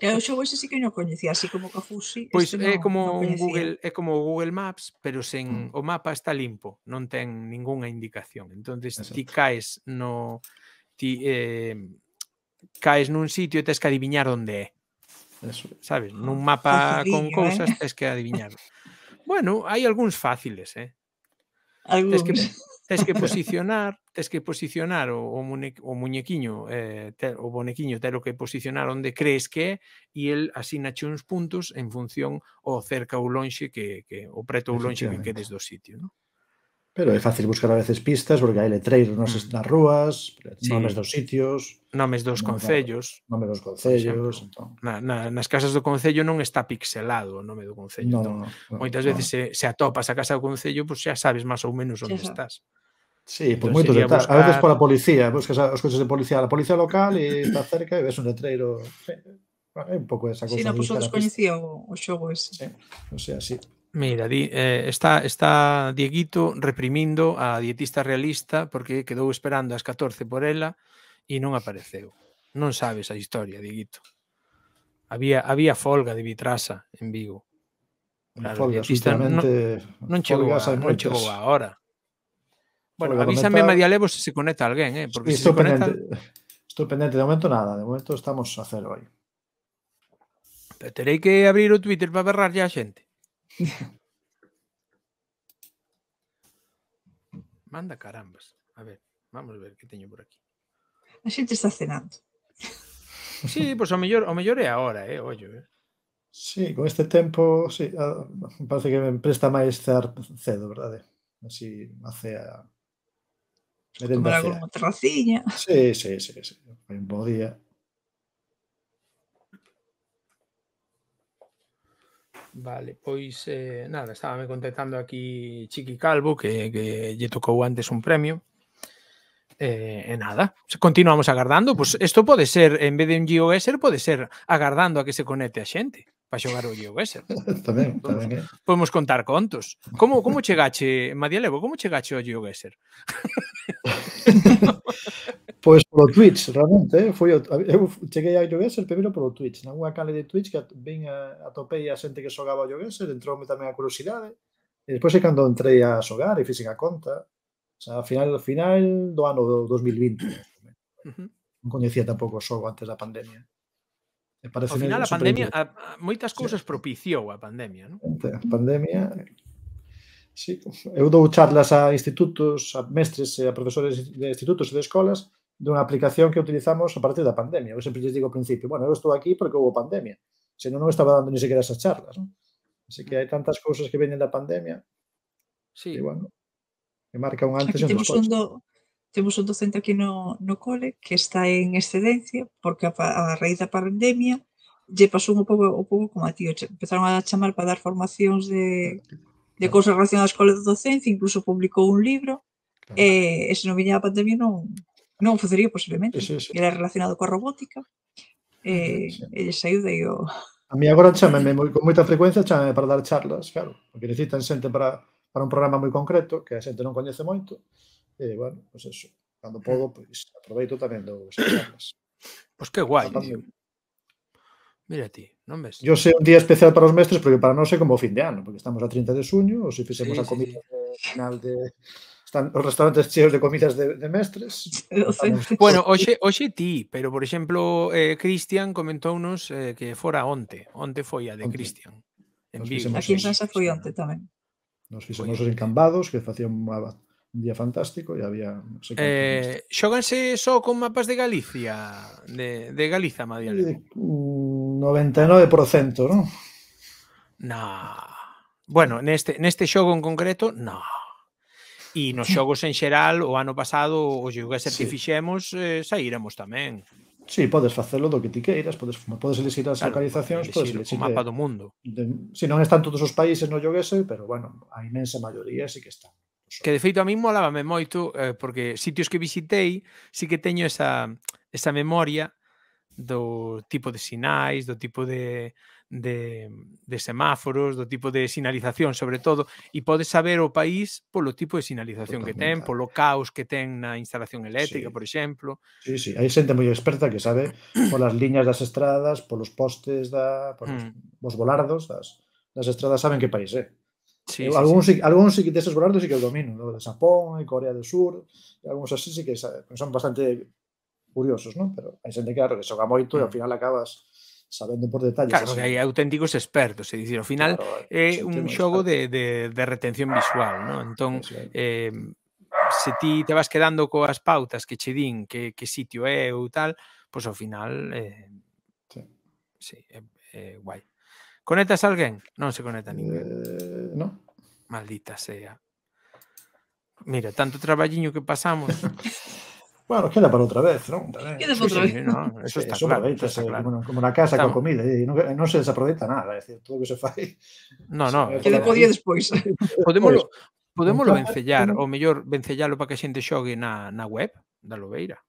Que o xogo ese sí que non coñecía, así como que Fusi. Pois é no, como no Google, é como Google Maps, pero sen mm. o mapa está limpo, non ten ningunha indicación. Entonces ti caes no ti eh, caes nun sitio e tes que adiviñar onde é. Eso. Sabes, ah, nun mapa Facilillo, con cousas eh? tes que adiviñar. bueno, hai algúns fáciles, eh? Algúns. que Tes que posicionar, tes que posicionar o, o, mune, o muñequiño, eh, te, o bonequiño, ter o que posicionar onde crees que é e el asinache uns puntos en función o cerca ou lonxe que, que o preto ou lonxe que quedes do sitio, non? Pero é fácil buscar a veces pistas porque hai letreiros nas, mm. nas rúas, sí. nomes dos sitios, nomes dos concellos, Nomes dos concellos, entón. na, na, nas casas do concello non está pixelado o nome do concello. No, entón, no, moitas no. veces se, se atopas a casa do concello, pois pues xa sabes máis ou menos onde sí, estás. Sí, pois moitos de Buscar... A veces pola policía, buscas os coches de policía, a policía local e está cerca e ves un letreiro. É un pouco esa cousa. Sí, non, pois eu o, o xogo ese. Sí. O sea, sí. Mira, di, eh, está, está Dieguito reprimindo a dietista realista porque quedou esperando as 14 por ela e non apareceu. Non sabes a historia, Dieguito. Había, había folga de vitrasa en Vigo. Claro, folga, non, non, chegou a, non chegou a hora. Bueno, folga avísame, comentar... Levo, se se conecta alguén, eh? porque estou se, se conecta... estou pendente, de momento nada, de momento estamos a cero aí. Pero terei que abrir o Twitter para berrar ya a xente. Manda carambas. A ver, vamos a ver que teño por aquí. A xente está cenando. Sí, pois pues, o mellor, o mellor é agora, eh, ollo, eh. Sí, con este tempo, sí, a, parece que me presta máis cear cedo, verdade? Así, a cea... Merenda Tomar cea. alguna terraciña. Sí, sí, sí, sí. un bo día. Vale, pues eh, nada, me contestando aquí Chiqui Calvo que, que lle antes un premio eh, eh nada, pues continuamos agardando, pues esto puede ser, en vez de un GeoGuessr, puede ser agardando a que se conecte a gente. para xogar o US. tamén, podemos, tamén. Eh? Podemos contar contos. Como como chegache, Madialevo, como chegache ao US? Pois polo Twitch, realmente, eh? foi o, eu cheguei a Jogesser primeiro polo Twitch, na unha cale de Twitch que vin a, atopei a xente que xogaba a Jogesser, entroume tamén a curiosidade, e despois é cando entrei a xogar e fixen a conta, o sea, a final, final do ano do 2020. Uh -huh. Non coñecía tampouco o xogo antes da pandemia. E parece Ao final a pandemia a, a, moitas cousas sí. propiciou a pandemia, non? A pandemia Sí, eu dou charlas a institutos, a mestres e a profesores de institutos e de escolas dunha aplicación que utilizamos a partir da pandemia. Eu sempre lles digo ao principio, bueno, eu estou aquí porque houve pandemia. Senón non, estaba dando ni sequera esas charlas. Non? Así que hai tantas cousas que venen da pandemia. Sí. E, bueno, que marca un antes aquí e un despois. Un do, Temos un docente aquí no, no cole que está en excedencia porque a, a raíz da pandemia lle pasou un pouco, un pouco como a ti, empezaron a chamar para dar formacións de, de cousas relacionadas coa docencia, incluso publicou un libro, claro. e, e se non viña a pandemia non, non facería posiblemente, sí, sí. era relacionado coa robótica, e, sí. e saiu de o... A mí agora chamame moi, con moita frecuencia chamame para dar charlas, claro, porque necesitan xente para, para un programa moi concreto que a xente non coñece moito, E, eh, bueno, pois pues eso. Cando mm. podo, pois aproveito tamén do esas charlas. Pois que guai, tío. Mira ti, non ves? Yo sei un día especial para os mestres, porque para nós é como o fin de ano, porque estamos a 30 de suño, ou se fixemos sí, a comida sí. de final de están os restaurantes cheos de comidas de, de mestres. No sé. Bueno, hoxe, hoxe ti, pero por exemplo, eh, Cristian comentounos eh, que fora onte. Onte foi a de Cristian. En Aquí en casa foi onte tamén. Nos fixemos os encambados, que facían unha un día fantástico e había... No sé eh, xóganse só con mapas de Galicia, de, de Galiza, Madiano? 99%, eh, non? Na. Bueno, neste, neste xogo en concreto, na. E nos xogos en xeral, o ano pasado, o Xogase sí. que fixemos, eh, saíramos tamén. Sí, podes facelo do que ti queiras, podes, podes elixir as claro, localizacións, podes elixir o mapa de, do mundo. De, si non están todos os países no Yoguese, pero bueno, a inmensa maioría sí que están. Que de feito a mí molábame moito eh, porque sitios que visitei si sí que teño esa, esa memoria do tipo de sinais, do tipo de, de, de semáforos, do tipo de sinalización, sobre todo, e podes saber o país polo tipo de sinalización Totalmente. que ten, polo caos que ten na instalación eléctrica, sí. por exemplo. Sí, sí, hai xente moi experta que sabe polas liñas das estradas, polos postes da, polos mm. os volardos das, das estradas saben que país é. Eh? Sí, eh, sí, algún, sí. algún sí que deses volantes sí que o domino, ¿no? de Japón e Corea do Sur, e algúns así sí que son bastante curiosos, ¿no? Pero hai xente que, claro, que xoga moito mm. e ao final acabas sabendo por detalles. Claro, así. que hai auténticos expertos, é dicir, ao final claro, é eh, un xogo de, de, de retención visual, ¿no? Entón, sí, sí. eh, se ti te vas quedando coas pautas que che din que, que sitio é ou tal, pois pues ao final eh, sí. sí, é, é guai. Conectas alguén? Non se conecta ninguén. Eh, ¿no? Maldita sea. Mira, tanto traballiño que pasamos. Bueno, queda para outra vez, non? Queda para outra vez. Sí, no, eso está eso claro, eso está claro. Como, como na casa Estamos. coa comida, eh, no, non, no se desaproveita nada, é dicir, todo o que se fai. No, no. Que de podía despois. Podemos lo vencellar, ou mellor vencellalo para que a xente xogue na, na web da Lobeira.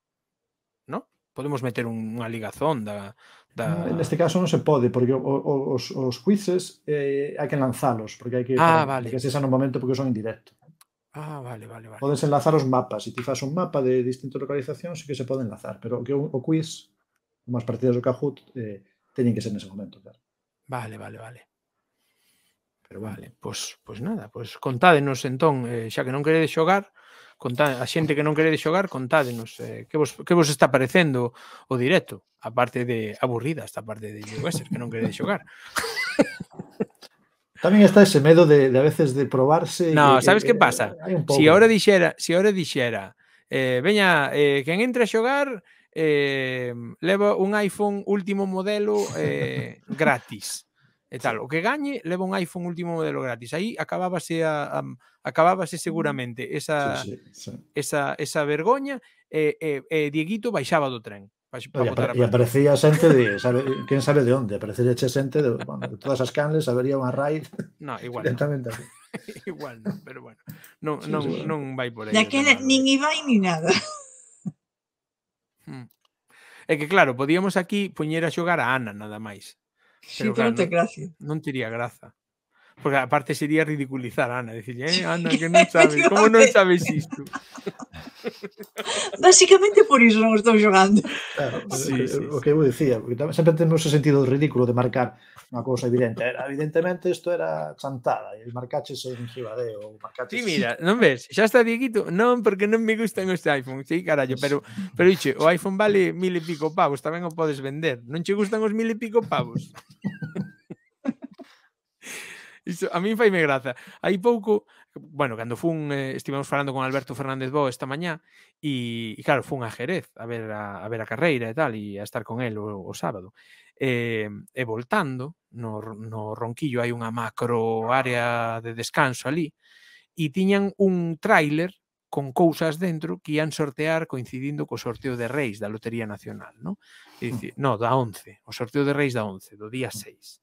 No? Podemos meter un, unha ligazón da, Da... Neste caso non se pode, porque os, os quizzes eh, hai que lanzalos, porque hai que, ah, para, vale. que se no momento porque son en directo. Ah, vale, vale, vale. Podes enlazar os mapas, se ti faz un mapa de distintas localizacións sí que se pode enlazar, pero que o, o quiz, como as partidas do Kahoot, eh, teñen que ser nese momento, claro. Vale, vale, vale. Pero vale, pois, pois nada, pois contádenos entón, eh, xa que non queredes xogar, Contá, a xente que non querede xogar, contádenos eh, que, vos, que vos está parecendo o directo, a parte de aburrida esta parte de Wester, que non querede xogar. Tamén está ese medo de, de a veces de probarse. No, e, sabes que pasa? Eh, si ahora dixera, si ahora dixera, eh, veña, eh, quen entra a xogar, eh, leva un iPhone último modelo eh, gratis e tal. O que gañe leva un iPhone último modelo gratis. Aí acabábase a, a acabábase seguramente esa sí, sí, sí. esa esa vergoña e, eh, eh, Dieguito baixaba do tren. e, aparecía xente de, sabe, quen sabe de onde, Aparecía che xente de, bueno, de todas as canles, habería unha raid. No, igual. No. igual non, pero bueno, non, sí, non, sí, non vai por aí. Daquela nin aí, ni nada. Hmm. É que claro, podíamos aquí poñer a xogar a Ana nada máis. Sí, pero claro, no, te gracia. no tería grasa Porque aparte sería ridiculizar a Ana, decirle, eh, Ana, que non sabes, como non sabes isto? Básicamente por iso non estou xogando. Claro, sí, o, sí, o que eu dicía, porque sempre temos o sentido ridículo de marcar unha cousa evidente. Era, evidentemente isto era chantada, e marcaches en Gibadeo. Marcaches... Sí, mira, non ves, xa está Dieguito, non, porque non me gustan os iPhone, sí, carallo, pero, pero dixe, o iPhone vale mil e pico pavos, tamén o podes vender, non che gustan os mil e pico pavos? Iso, a fai faime graza. Hai pouco, bueno, cando fun, eh, estivemos falando con Alberto Fernández Bo esta mañá, e, e claro, fun a Jerez a ver a, a ver a carreira e tal, e a estar con el o, o sábado. Eh, e voltando, no, no ronquillo hai unha macro área de descanso ali, e tiñan un tráiler con cousas dentro que ian sortear coincidindo co sorteo de Reis da Lotería Nacional, no? E hmm. dice, no, da 11, o sorteo de Reis da 11, do día 6.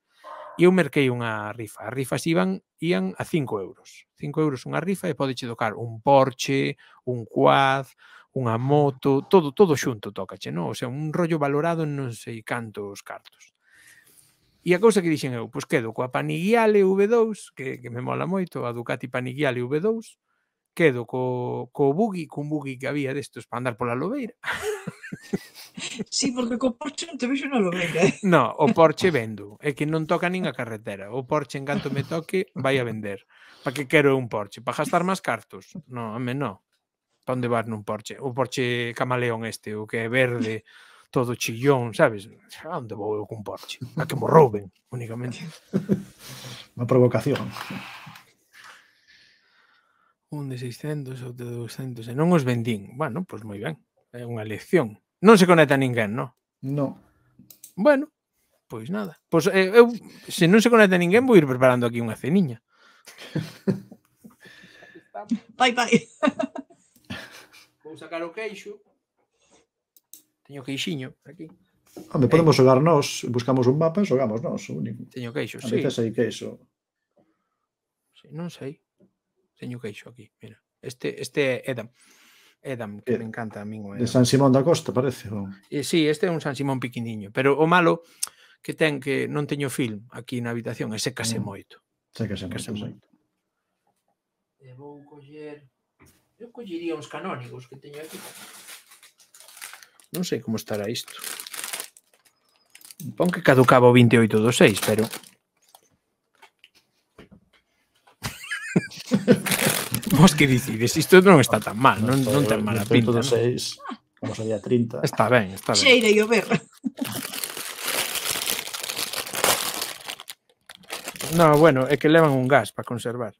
E eu merquei unha rifa. As rifas iban, ian a 5 euros. 5 euros unha rifa e podeche tocar un Porsche, un quad, unha moto, todo todo xunto tocache, non? O sea, un rollo valorado en non sei cantos cartos. E a cousa que dixen eu, pois quedo coa Panigale V2, que, que me mola moito, a Ducati Panigale V2, quedo co, co buggy, cun buggy que había destos para andar pola lobeira. Sí, porque co Porsche non te vexo na lo Eh? No, o Porsche vendo. É que non toca nin a carretera. O Porsche, en canto me toque, vai a vender. Pa que quero un Porsche? Pa gastar máis cartos? No, home, no. Pa onde vas nun Porsche? O Porsche camaleón este, o que é verde, todo chillón, sabes? A onde vou eu cun Porsche? A que mo rouben, únicamente. Unha provocación un de 600, ou de 200, e non os vendín. Bueno, pois moi ben. É unha lección. Non se conecta ninguén, non? Non. Bueno, pois nada. Pois eh, eu, se non se conecta ninguén, vou ir preparando aquí unha ceniña. Vai, vai. Vou sacar o queixo. Teño queixiño aquí. Home, eh. podemos xogar nós, buscamos un mapa e xogamos nós, o único. Teño queixo, sí. A sei que queixo. Sí, non sei. Teño queixo aquí, mira. Este, este é da... Edam, que eh, me encanta a min o De San Simón da Costa, parece. O... Eh, sí, este é un San Simón pequeniño, pero o malo que ten que non teño film aquí na habitación ese secase mm. moito. Secase, case moito, moito. E vou coller... Eu collería uns canónigos que teño aquí. Non sei como estará isto. Pon que caducaba o 28 do 6, pero... vos que dicides, isto non está tan mal, non, non ten mala pinta. 106, ¿no? como sería 30. Está ben, está ben. Xeira e o ver. No, bueno, é que levan un gas para conservar.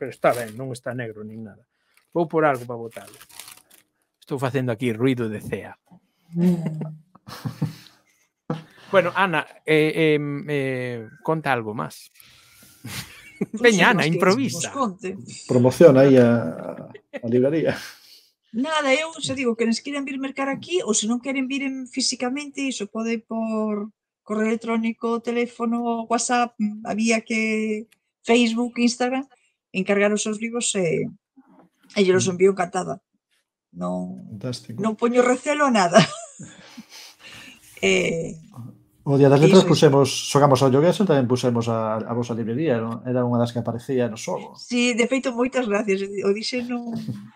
Pero está ben, non está negro nin nada. Vou por algo para botar. Estou facendo aquí ruido de cea. bueno, Ana, eh, eh, eh, conta algo máis. Peñana, improvisa. Promoción aí a, eh, a libraría. Nada, eu xa digo que nes queren vir mercar aquí ou se non queren vir físicamente, iso pode por correo electrónico, teléfono, WhatsApp, había mm, que Facebook, Instagram, encargar os seus libros e, e eu os envío encantada. Non, Fantástico. non poño recelo a nada. eh, O Día das Letras pusemos, xogamos ao Yogueso e tamén pusemos a, a vosa librería, non? era unha das que aparecía no solo. Sí, de feito, moitas gracias. O dixe non,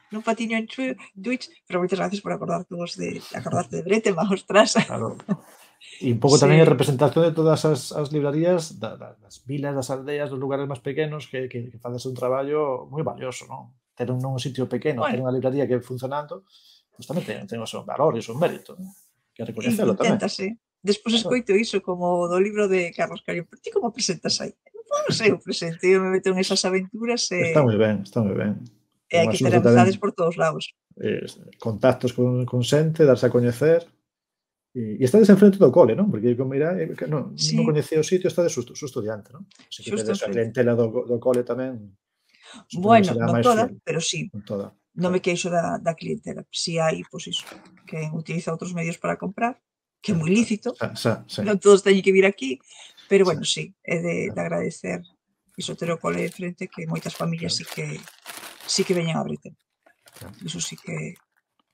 non patiño en Twitch, pero moitas gracias por acordarte vos de acordarte de Brete, ma, ostras. Claro. E un pouco sí. tamén a representación de todas as, as librarías da, da, das vilas, das aldeas, dos lugares máis pequenos que, que, que fades un traballo moi valioso, non? Ter un, un sitio pequeno, bueno. ter unha librería que funcionando, pues ten, ten o seu valor e o seu mérito, non? Que recoñecelo tamén. Intenta, sí. Despois escoito iso como do libro de Carlos Carión. Pero ti como presentas aí? Non sei, o presente, eu me meto en esas aventuras e... Está moi ben, está moi ben. E hai que ter amizades por todos lados. Eh, contactos con, con xente, darse a coñecer. E, e en frente do cole, non? Porque como irá, eh, non, sí. non coñecía o sitio, estades susto, susto estudiante, non? Así que tedes a clientela do, do cole tamén. Bueno, non toda, fiel, pero sí. Non toda. Non me queixo da, da clientela. Si hai, pois iso, que utiliza outros medios para comprar, que é moi lícito. Xa, xa, xa. Non todos teñen que vir aquí, pero bueno, sí, é de, de agradecer iso ter o cole de frente que moitas familias sí que sí que veñan a Britain. Iso sí que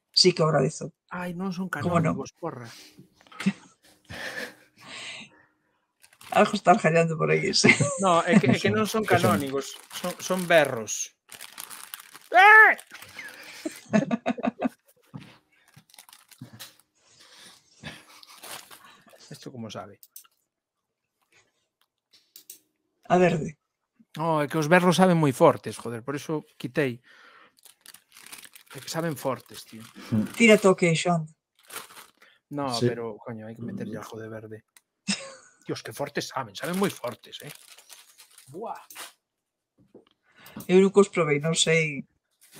sí que agradezo. Ai, non son canónicos, no? porra. Algo está jallando por aí. Sí. No, é que, é que non son canónicos, son, son berros. ¡Ah! ¿Esto como sabe? A verde. No, es que os berros saben muy fuertes, joder, por eso quité es que saben fuertes tío. Tira toque, Sean. No, pero, coño, hay que meter ajo de verde. Dios, que fuertes saben, saben muy fuertes eh. Buah. nunca os provei, no sé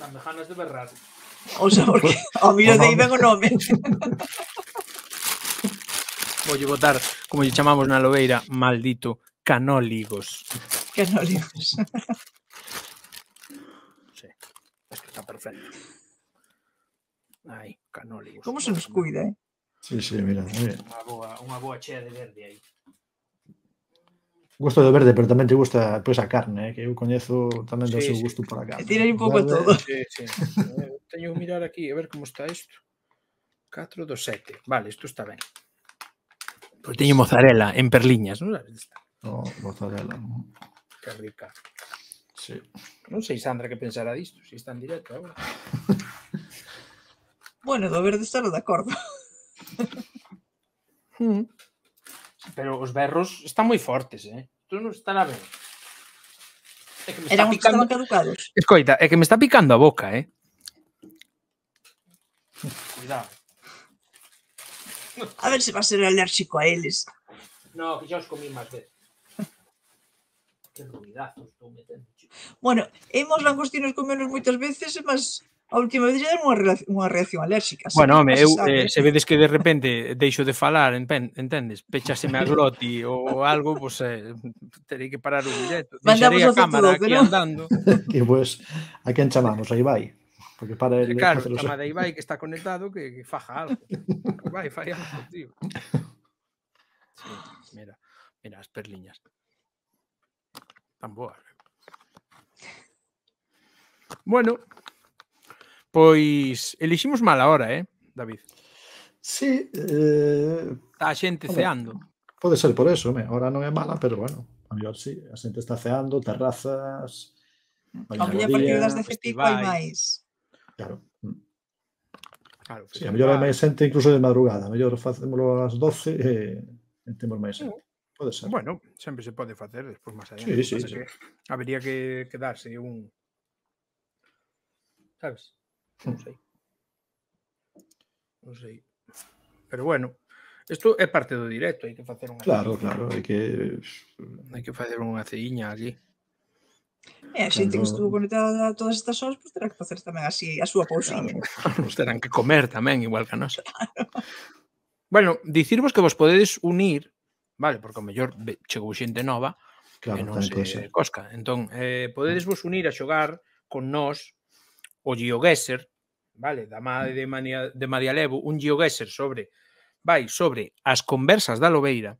las de berrar. O sea, porque mí de ahí vengo no Voulle botar, como lle chamamos na lobeira, maldito, canóligos. Canóligos. sí, es que está perfecto. Aí, canóligos. Como se nos cuida, eh? Sí, sí, mira. mira. Unha boa, unha boa chea de verde aí. Gusto do verde, pero tamén te gusta pues, a carne, eh, que eu coñezo tamén do sí, seu gusto sí. por a carne. Tirei un pouco todo. Sí, sí. Eh, teño que mirar aquí a ver como está isto. 4 do 7. Vale, isto está ben. Pues teño mozzarella en perliñas, non? Oh, mozzarella. Que rica. Sí. Non sei, Sandra, que pensará disto, se está en directo agora. bueno, do verde estará de acordo. Hmm. Pero os berros están moi fortes, eh? Tú non está ben. ver. É que me está Eran picando... caducados. Escoita, é que me está picando a boca, eh? Cuidado. A ver se va a ser alérxico a eles. No, que xa os comí máis veces. Que ruidazo estou metendo, chico. Bueno, hemos langostinos comenos moitas veces, mas a última vez lle era unha reacción alérxica. Bueno, home, eu, eh, se vedes que de repente deixo de falar, entendes? Pechaseme a gloti ou algo, pois pues, eh, terei que parar o directo. Mandamos a cámara aquí ¿no? andando. que pois, pues, a quen chamamos? Aí vai. Porque para el, claro, chama de Ibai que está conectado que, que faja algo. vai, fai algo, ah. tío. Sí, mira, mira as perliñas. Tan boas. Bueno, pois eliximos mal a hora, eh, David. Sí, eh... a xente ceando. Pode ser por eso, me. ahora non é mala, pero bueno, a mellor sí, a xente está ceando, terrazas, A miña partida das de Fetico hai máis. Claro. Claro, sí, a mellor é máis xente incluso de madrugada, a mellor facémolo ás 12 e eh, temos máis xente. Mm. Pode ser. Bueno, sempre se pode facer despois máis adiante. Sí, sí, sí. Que habería que, quedarse un sabes? Non mm. sei. Non sei. Pero bueno, isto é parte do directo, hai que facer unha Claro, claro, hai que eh, hai que facer unha ceiña aquí. E a xente Cando... que estuvo conectada todas estas horas pues, pois terá que facer tamén así a súa pousinha. Claro, pois terán que comer tamén, igual que a nosa. Claro. Bueno, dicirvos que vos podedes unir, vale, porque o mellor chegou xente nova, claro, que non se cosa. cosca. Entón, eh, mm. podedes vos unir a xogar con nós o GeoGuessr, vale, da madre mm. de, Mania, de María Levo, un GeoGuessr sobre vai sobre as conversas da Lobeira,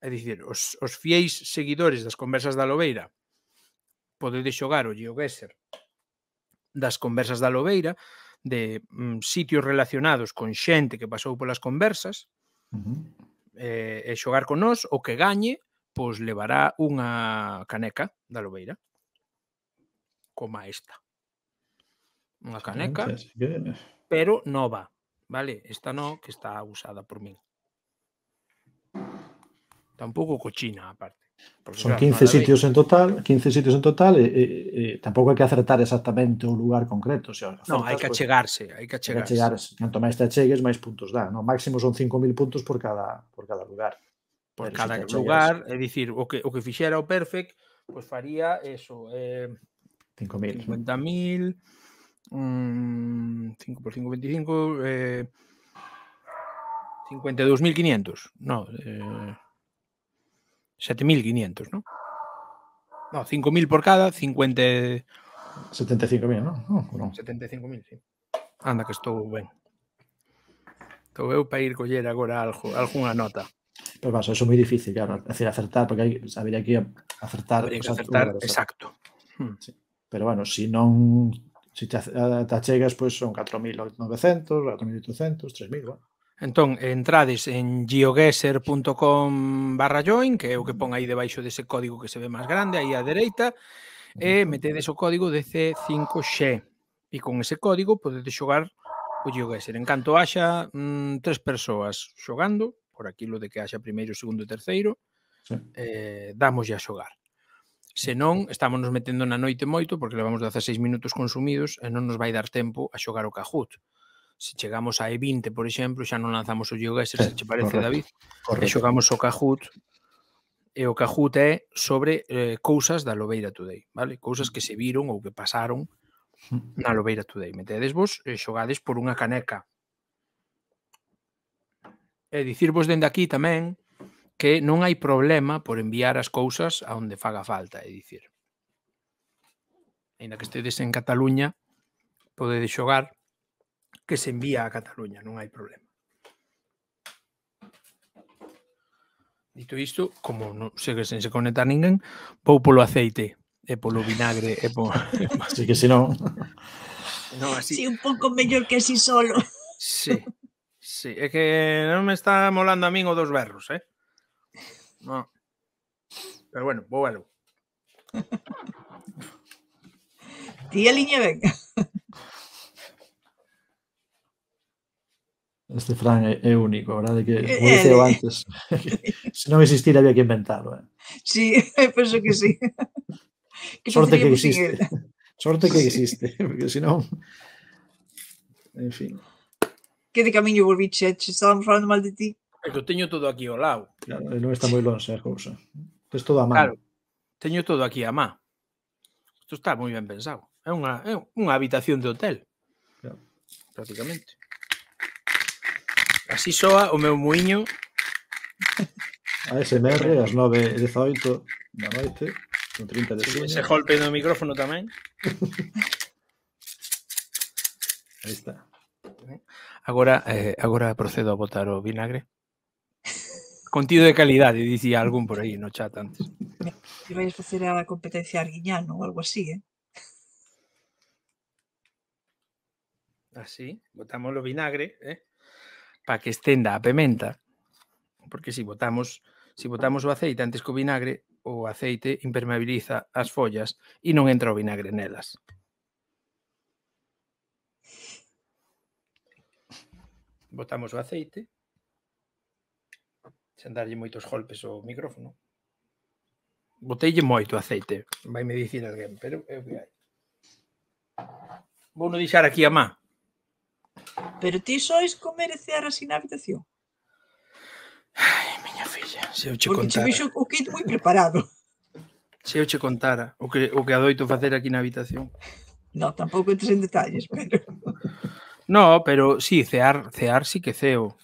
é dicir, os, os fieis seguidores das conversas da Lobeira podede xogar o GeoGuessr das conversas da Lobeira, de mm, sitios relacionados con xente que pasou polas conversas, uh -huh. eh, e xogar con nós, o que gañe, pois levará unha caneca da Lobeira, como esta. Unha caneca, pero nova, vale? Esta no, que está usada por min. Tampouco cochina, aparte. Porque, Son 15 sitios en total, 15 sitios en total e, eh, e, eh, e eh, tampouco hai que acertar exactamente o lugar concreto. Se acertas, non, hai que achegarse, pues, hai que achegarse. Hai que achegarse. Canto máis te achegues, máis puntos dá. No máximo son 5.000 puntos por cada por cada lugar. Por Pero cada si lugar, é dicir, o que o que fixera o Perfect, pois pues faría eso, eh 5.000, 50.000, mm, 5 por 5 25 eh 52.500. No, eh 7.500, ¿no? No, 5.000 por cada, 50... 75.000, ¿no? no, 75.000, sí. Anda, que estou ben. Estou eu para ir coller agora algo, alguna nota. Pois pues, eso es muy difícil, claro. Es decir, acertar, porque hay, habría que acertar... Habría que acertar, números, exacto. Hmm. Sí. Pero bueno, si non... si te, eh, te achegas, pois pues, son 4.900, 4.800, 3.000, bueno. Entón, entrades en geoguesser.com barra join, que é o que pon aí debaixo dese código que se ve máis grande, aí á dereita, e metedes o código DC5X. E con ese código podedes xogar o GeoGuessr. En canto haxa mm, tres persoas xogando, por aquilo de que haxa primeiro, segundo e terceiro, sí. eh, damos a xogar. Se non, estamos nos metendo na noite moito, porque levamos 16 minutos consumidos e non nos vai dar tempo a xogar o Kahoot. Uh se chegamos a E20, por exemplo, xa non lanzamos o GeoGuessr, eh, se che parece, correcto, David, correcto. e xogamos o Kahoot, e o Kahoot é sobre eh, cousas da Lobeira Today, vale? Cousas que se viron ou que pasaron mm. na Lobeira Today. Metedes vos e xogades por unha caneca. E dicirvos dende aquí tamén que non hai problema por enviar as cousas a onde faga falta, é dicir. Ainda que estedes en Cataluña, podedes xogar que se envía a Cataluña, non hai problema. Dito isto, como non segue sen se conectar ninguén, vou polo aceite e polo vinagre e polo... así que se non... No, así... Sí, un pouco mellor que si solo. Sí, sí. É que non me está molando a min o dos berros, eh? No. Pero bueno, vou algo. Tía Liñe, venga. Este Fran é, único, verdade? Que, como diceu antes, se non existira había que inventalo. Eh? Sí, penso que sí. Que Sorte que existe. Sorte que existe, porque se non En fin. Que de camiño volviche, estábamos falando mal de ti. É que teño todo aquí ao lado. Claro, non está moi longe a cousa. Tes todo a má. Claro, teño todo aquí a má. Isto está moi ben pensado. É unha, é unha habitación de hotel. Claro. Prácticamente. Así soa o meu muiño. A SMR, as 9 e da noite, con 30 de xuño. Ese golpe no micrófono tamén. Aí está. Agora, eh, agora procedo a botar o vinagre. Contido de calidade, dicía algún por aí no chat antes. Si vais facer a competencia arguiñano ou algo así, eh? Así, ah, botamos o vinagre, eh? para que estenda a pementa, porque se si botamos, se si botamos o aceite antes que o vinagre, o aceite impermeabiliza as follas e non entra o vinagre nelas. Botamos o aceite, sen darlle moitos golpes ao micrófono. Botelle moito aceite, vai me dicir alguén, pero eu vi que hai. Vou non deixar aquí a má. Pero ti sois comer e cear así na habitación? Ai, miña filla, se eu che Porque contara... Porque o kit moi preparado. Se eu che contara o que, o que adoito facer aquí na habitación. No, tampouco entres en detalles, pero... No, pero sí, cear, cear sí que ceo.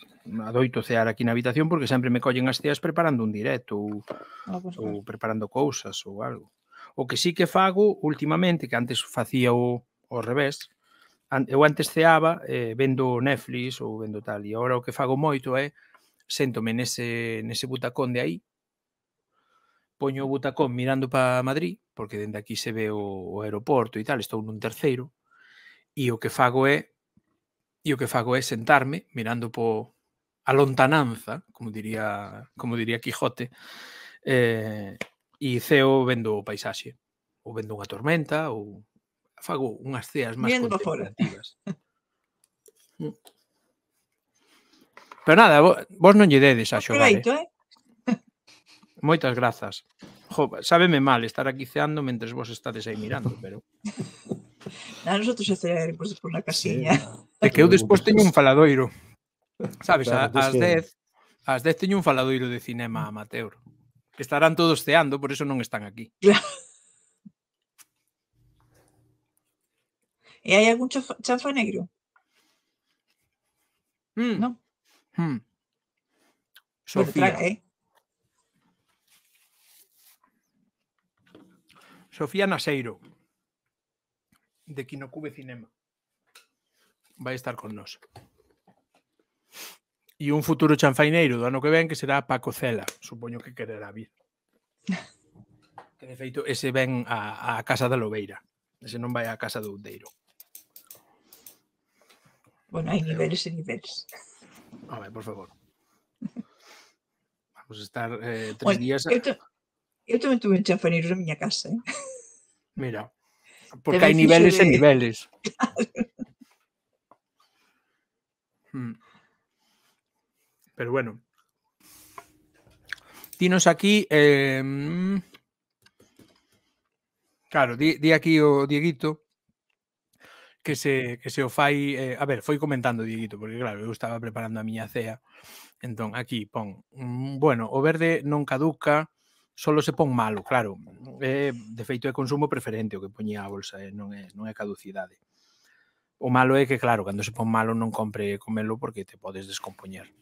Adoito cear aquí na habitación porque sempre me collen as ceas preparando un directo ou, ah, pois ou preparando cousas ou algo. O que sí que fago últimamente, que antes facía o, o revés, eu antes ceaba eh, vendo Netflix ou vendo tal, e agora o que fago moito é séntome nese, nese butacón de aí, poño o butacón mirando para Madrid, porque dende aquí se ve o, o aeroporto e tal, estou nun terceiro, e o que fago é e o que fago é sentarme mirando po a lontananza, como diría, como diría Quijote, eh, e ceo vendo o paisaxe, ou vendo unha tormenta, ou fago unhas ceas máis contemplativas. Pero nada, vos non lle dedes a xogar. eh? Moitas grazas. Jo, sábeme mal estar aquí ceando mentres vos estades aí mirando, pero... A nosotros xa cearemos por na casiña. É que eu despois teño un faladoiro. Sabes, as ás 10 ás 10 teño un faladoiro de cinema amateur. Que estarán todos ceando, por eso non están aquí. Claro. ¿Y eh, hay algún chanfainero? negro? Hmm. No. Hmm. Sofía. ¿eh? Sofía Naseiro, de Kinocube Cinema. Va a estar con nos. Y un futuro chanfaineiro do que ven que será Paco Cela. Supongo que quererá vir. Que de feito ese ven a, Casa de Lobeira. Ese no vaya a Casa de Udeiro. Bueno, hai niveles e niveles. A ver, por favor. Vamos a estar eh, tres bueno, días... A... Eu, te... eu tamén tuve chanfaneiros na miña casa, eh? Mira, porque hai niveles de... e niveles. Claro. Hmm. Pero bueno. Dinos aquí... Eh, Claro, di, di aquí o oh, Dieguito que se, que se o fai... Eh, a ver, foi comentando, Dieguito, porque claro, eu estaba preparando a miña cea. Entón, aquí pon... Mm, bueno, o verde non caduca, solo se pon malo, claro. É, de feito, é consumo preferente o que poñía a bolsa, eh? non, é, non é caducidade. O malo é que, claro, cando se pon malo non compre comelo porque te podes descompoñer.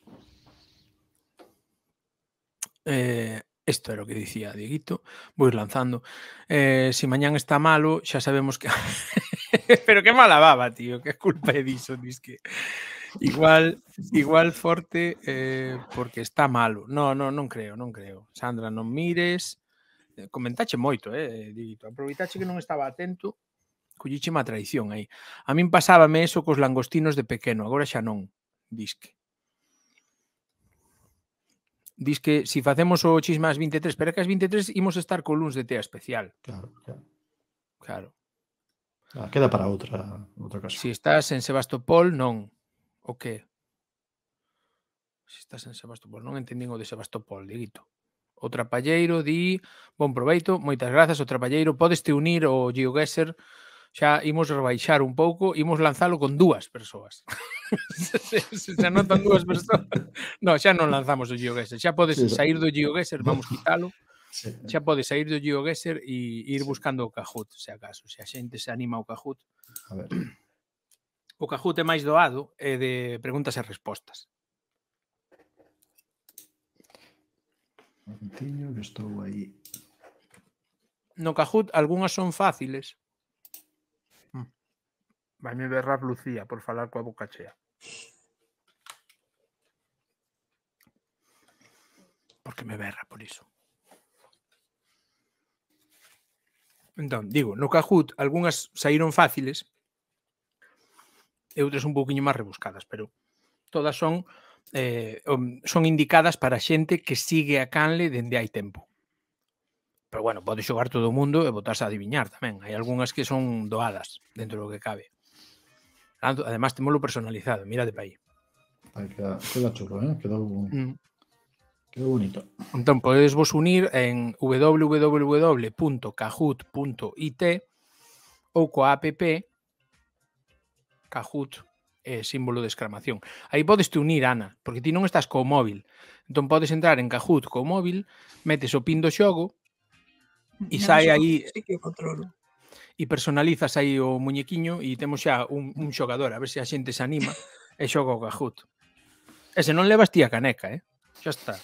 Eh, Isto era o que dicía Dieguito. Vou ir lanzando. Eh, si mañán está malo, xa sabemos que pero qué mala baba, tío, que culpa de diso, Es que igual igual forte eh, porque está malo. No, no, non creo, non creo. Sandra, non mires. Eh, comentache moito, eh, Diguito. Aproveitache que non estaba atento. Colliche má traición aí. A min pasábame eso cos langostinos de pequeno, agora xa non, disque. Disque, se si facemos o chisme 23, pero que as 23 imos estar con luns de tea especial. Claro, claro. Claro. Ah, queda para outra, outra caso. Si estás en Sebastopol, non. O que? Se estás en Sebastopol, non entendín o de Sebastopol, diguito. O Trapalleiro di, bon proveito, moitas grazas, o Trapalleiro, te unir o GeoGuessr, xa imos rebaixar un pouco, imos lanzalo con dúas persoas. se, se, se anotan dúas persoas. No, xa non lanzamos o GeoGuessr, xa podes sí, sair do GeoGuessr, vamos quitalo. Sí. Xa podes sair do GeoGuessr e ir buscando o Kahoot, se acaso, se a xente se anima ao Kahoot. A ver. O Kahoot é máis doado é de preguntas e respostas. Tiño que estou aí. No Kahoot algunhas son fáciles. Hmm. Vai me berrar Lucía por falar coa boca chea. Porque me berra por iso. Entón, digo, no Kahoot algunhas saíron fáciles e outras un poquinho máis rebuscadas, pero todas son eh, son indicadas para xente que sigue a Canle dende hai tempo. Pero bueno, pode xogar todo o mundo e botarse a adiviñar tamén. Hai algunhas que son doadas dentro do que cabe. Además, temolo personalizado, mira de aí. Ai, queda, queda chulo, eh? Quedou... Mm. Que bonito. Entón, podedes vos unir en www.kahoot.it ou coa app Kahoot é eh, símbolo de exclamación. Aí podes te unir, Ana, porque ti non estás co móvil. Entón podes entrar en Kahoot co móvil, metes o pin do xogo e non, sai aí... Sí que controlo. E personalizas aí o muñequiño e temos xa un, un xogador, a ver se a xente se anima e xogo o Kahoot. Ese non levas ti a caneca, eh? Xa está,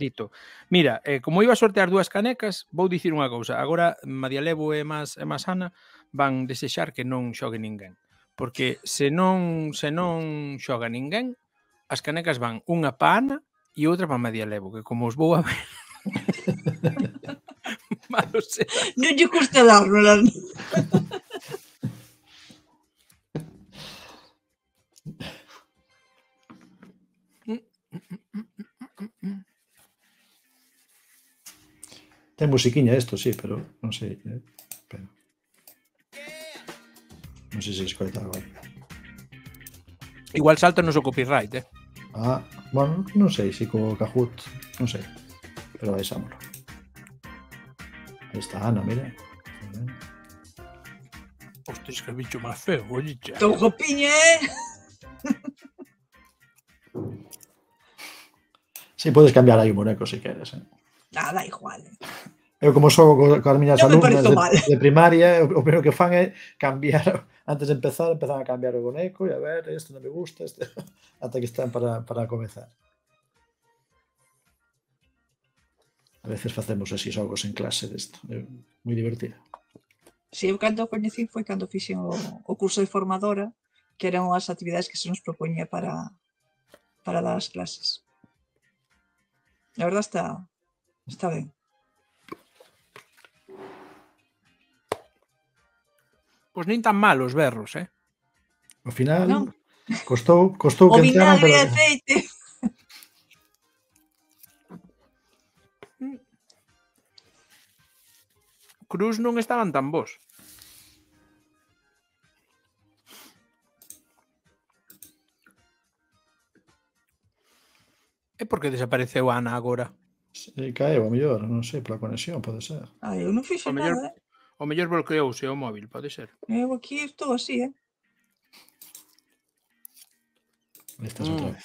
dito. Mira, eh, como iba a sortear dúas canecas, vou dicir unha cousa. Agora, Levo e más, e máis Ana van desexar que non xogue ninguén. Porque se non, se non xoga ninguén, as canecas van unha pa Ana e outra pa Levo, que como os vou a ver... Malo será. Non lle custa dármelas. Es musiquiña esto, sí, pero no sé. ¿eh? Pero... No sé si es correcto Igual salto no es copyright, ¿eh? Ah, bueno, no sé, si con Kahoot, no sé. Pero amor. Ahí está Ana, mira. Hostia, es que bicho más feo, oye. piñe! Sí, puedes cambiar ahí un si quieres. ¿eh? Nada, igual. ¿eh? Eu como sou co, coas miñas alumnas de, de primaria, o, o primeiro que fan é cambiar, antes de empezar, empezan a cambiar o boneco e a ver, isto non me gusta, este, ata que están para, para comezar. A veces facemos así xogos en clase desto, é moi divertido. Si, eu cando coñecí foi cando fixen o, o curso de formadora, que eran unhas actividades que se nos propoñía para, para dar as clases. A verdade está, está ben. pues pois nin tan mal os berros, eh? Ao final, no. costou, costou o que entraran, pero... aceite. Cruz non estaban tan bons. É porque desapareceu Ana agora? sí, caeu, a mellor, non sei, pola conexión, pode ser. Ah, eu non fixe nada, mellor, eh? O mellor bloqueouse o móvil, pode ser. Eu aquí estou así, eh? Estás mm. outra vez.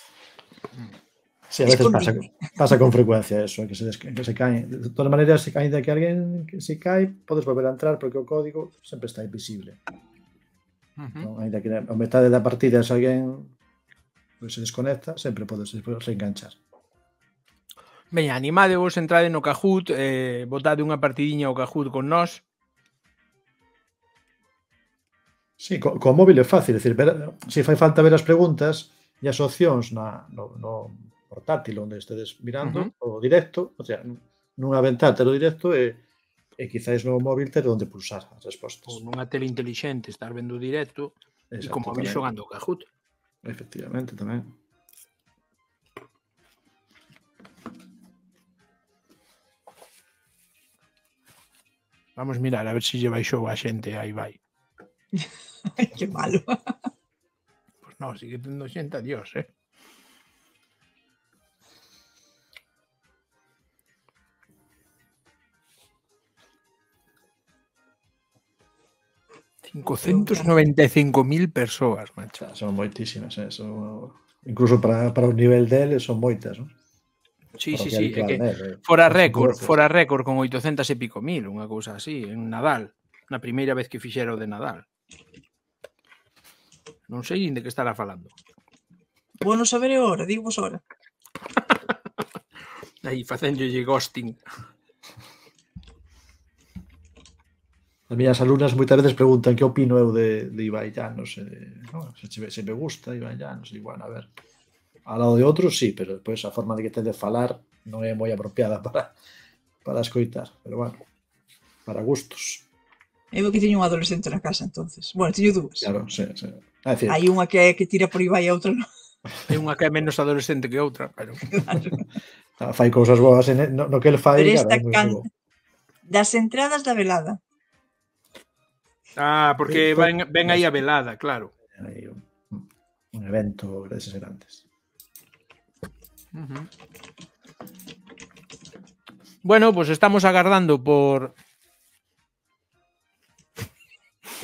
Sí, a veces pasa, pasa con frecuencia eso, que se, que se caen. De todas maneras, se caen de que alguén que se cae, podes volver a entrar porque o código sempre está invisible. Uh -huh. ainda que a metade da partida se alguén pues, se desconecta, sempre podes reenganchar. Ben, animadevos, entrade no Cajut, eh, botade unha partidinha ao Cajut con nós, Sí, co, co móvil é fácil, decir, ver, se fai falta ver as preguntas e as opcións na, no, no portátil onde estedes mirando uh -huh. o directo, o sea, nunha ventá ter o directo e, e quizáis no móvil ter onde pulsar as respostas. Ou nunha tele inteligente estar vendo o directo e como móvil xogando o Kahoot. Efectivamente, tamén. Vamos mirar a ver se si lle baixou a xente, aí vai. Ai, que malo. Pues no, sigue teniendo 80 Dios, eh? mil persoas, macho. Son moitísimas, eh? Son... Incluso para, para o nivel del son moitas, non? Sí, sí, sí, é que eh, fora récord, fora récord con 800 e pico mil, unha cousa así, en Nadal, na primeira vez que fixera o de Nadal. Non sei de que estará falando. Vou non saber agora, digo vos ora. Aí, lle ghosting. As miñas alumnas moitas veces preguntan que opino eu de, de Ibai Llanos. Eh, no, se, se me gusta Ibai Llanos, e bueno, a ver. Ao lado de outros, sí, pero despois a forma de que te de falar non é moi apropiada para, para escoitar. Pero bueno, para gustos. Eu que teño unha adolescente na casa, entonces. Bueno, teño dúas. Claro, sí, sí. decir, ah, Hai unha que, que tira por iba e outra non. Hai unha que é menos adolescente que outra, pero... Claro. Ah, fai cousas boas en, no, no que el fai, pero esta claro, can... Das entradas da velada. Ah, porque ven, ven aí a velada, claro. un, un evento deses grandes. Uh -huh. Bueno, pues estamos agardando por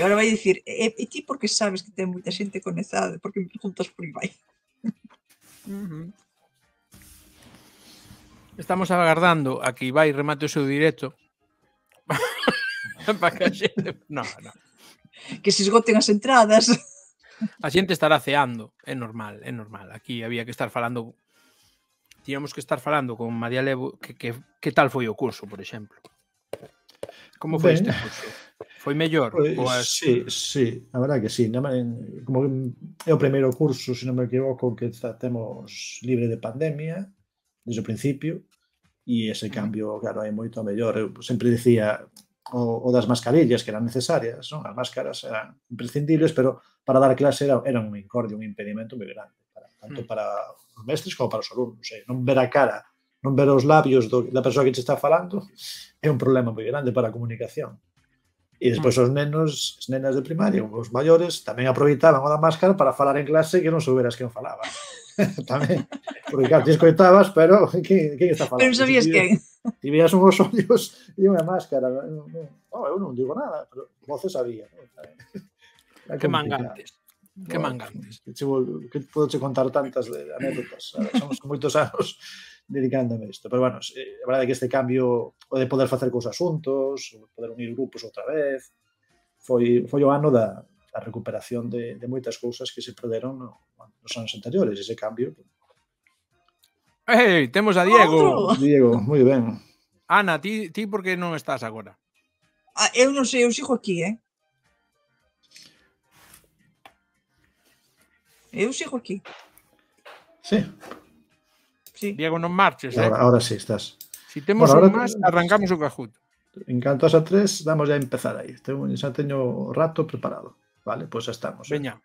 E agora vai dicir, e, eh, e eh, ti porque sabes que ten moita xente conectada? Porque me preguntas por Ibai. Uh -huh. Estamos agardando a que Ibai remate o seu directo que xente... No, no. Que se esgoten as entradas. A xente estará ceando, é normal, é normal. Aquí había que estar falando tiñamos que estar falando con María Levo que, que, que tal foi o curso, por exemplo. Como foi ben. este curso? Foi mellor? Pois, pues, sí, sí, a verdad que sí. Como é o primeiro curso, se non me equivoco, que temos libre de pandemia, desde o principio, e ese cambio, claro, é moito mellor. Eu sempre dicía o, o das mascarillas que eran necesarias, non? as máscaras eran imprescindibles, pero para dar clase era, era un incordio, un impedimento moi grande, para, tanto mm. para os mestres como para os alumnos. Eh? Non ver a cara, non ver os labios do, da persoa que te está falando é un problema moi grande para a comunicación. E despois mm. os nenos, as nenas de primaria, os maiores, tamén aproveitaban o da máscara para falar en clase que non souberas quen falaba. tamén. Porque claro, ti escoitabas, pero quen, está falando? Pero non sabías quen. Ti veías unhos ollos e unha máscara. Oh, eu non digo nada, pero voces había. ¿no? Que mangantes. Que mangantes. Que, que, que podo che contar tantas de anécdotas. Somos moitos anos dedicándome a esto, Pero, bueno, la verdad es que este cambio, o de poder facer cosas asuntos, poder unir grupos otra vez, fue foi o ano da, recuperación de, de cosas que se perderon no, nos anos anteriores, ese cambio. Pues. hey, temos a Diego. Diego, moi ben. Ana, ti, ti por qué no estás ahora? Ah, no sé sei, sigo aquí, eh? Eu sigo aquí. Sí. Diego, no marches. Eh. Ahora, sí estás. Si tenemos más, arrancamos un cajuto. Encantados a tres, vamos ya a empezar ahí. Tengo, ya tengo rato preparado. Vale, pues ya estamos. Eh. Venga.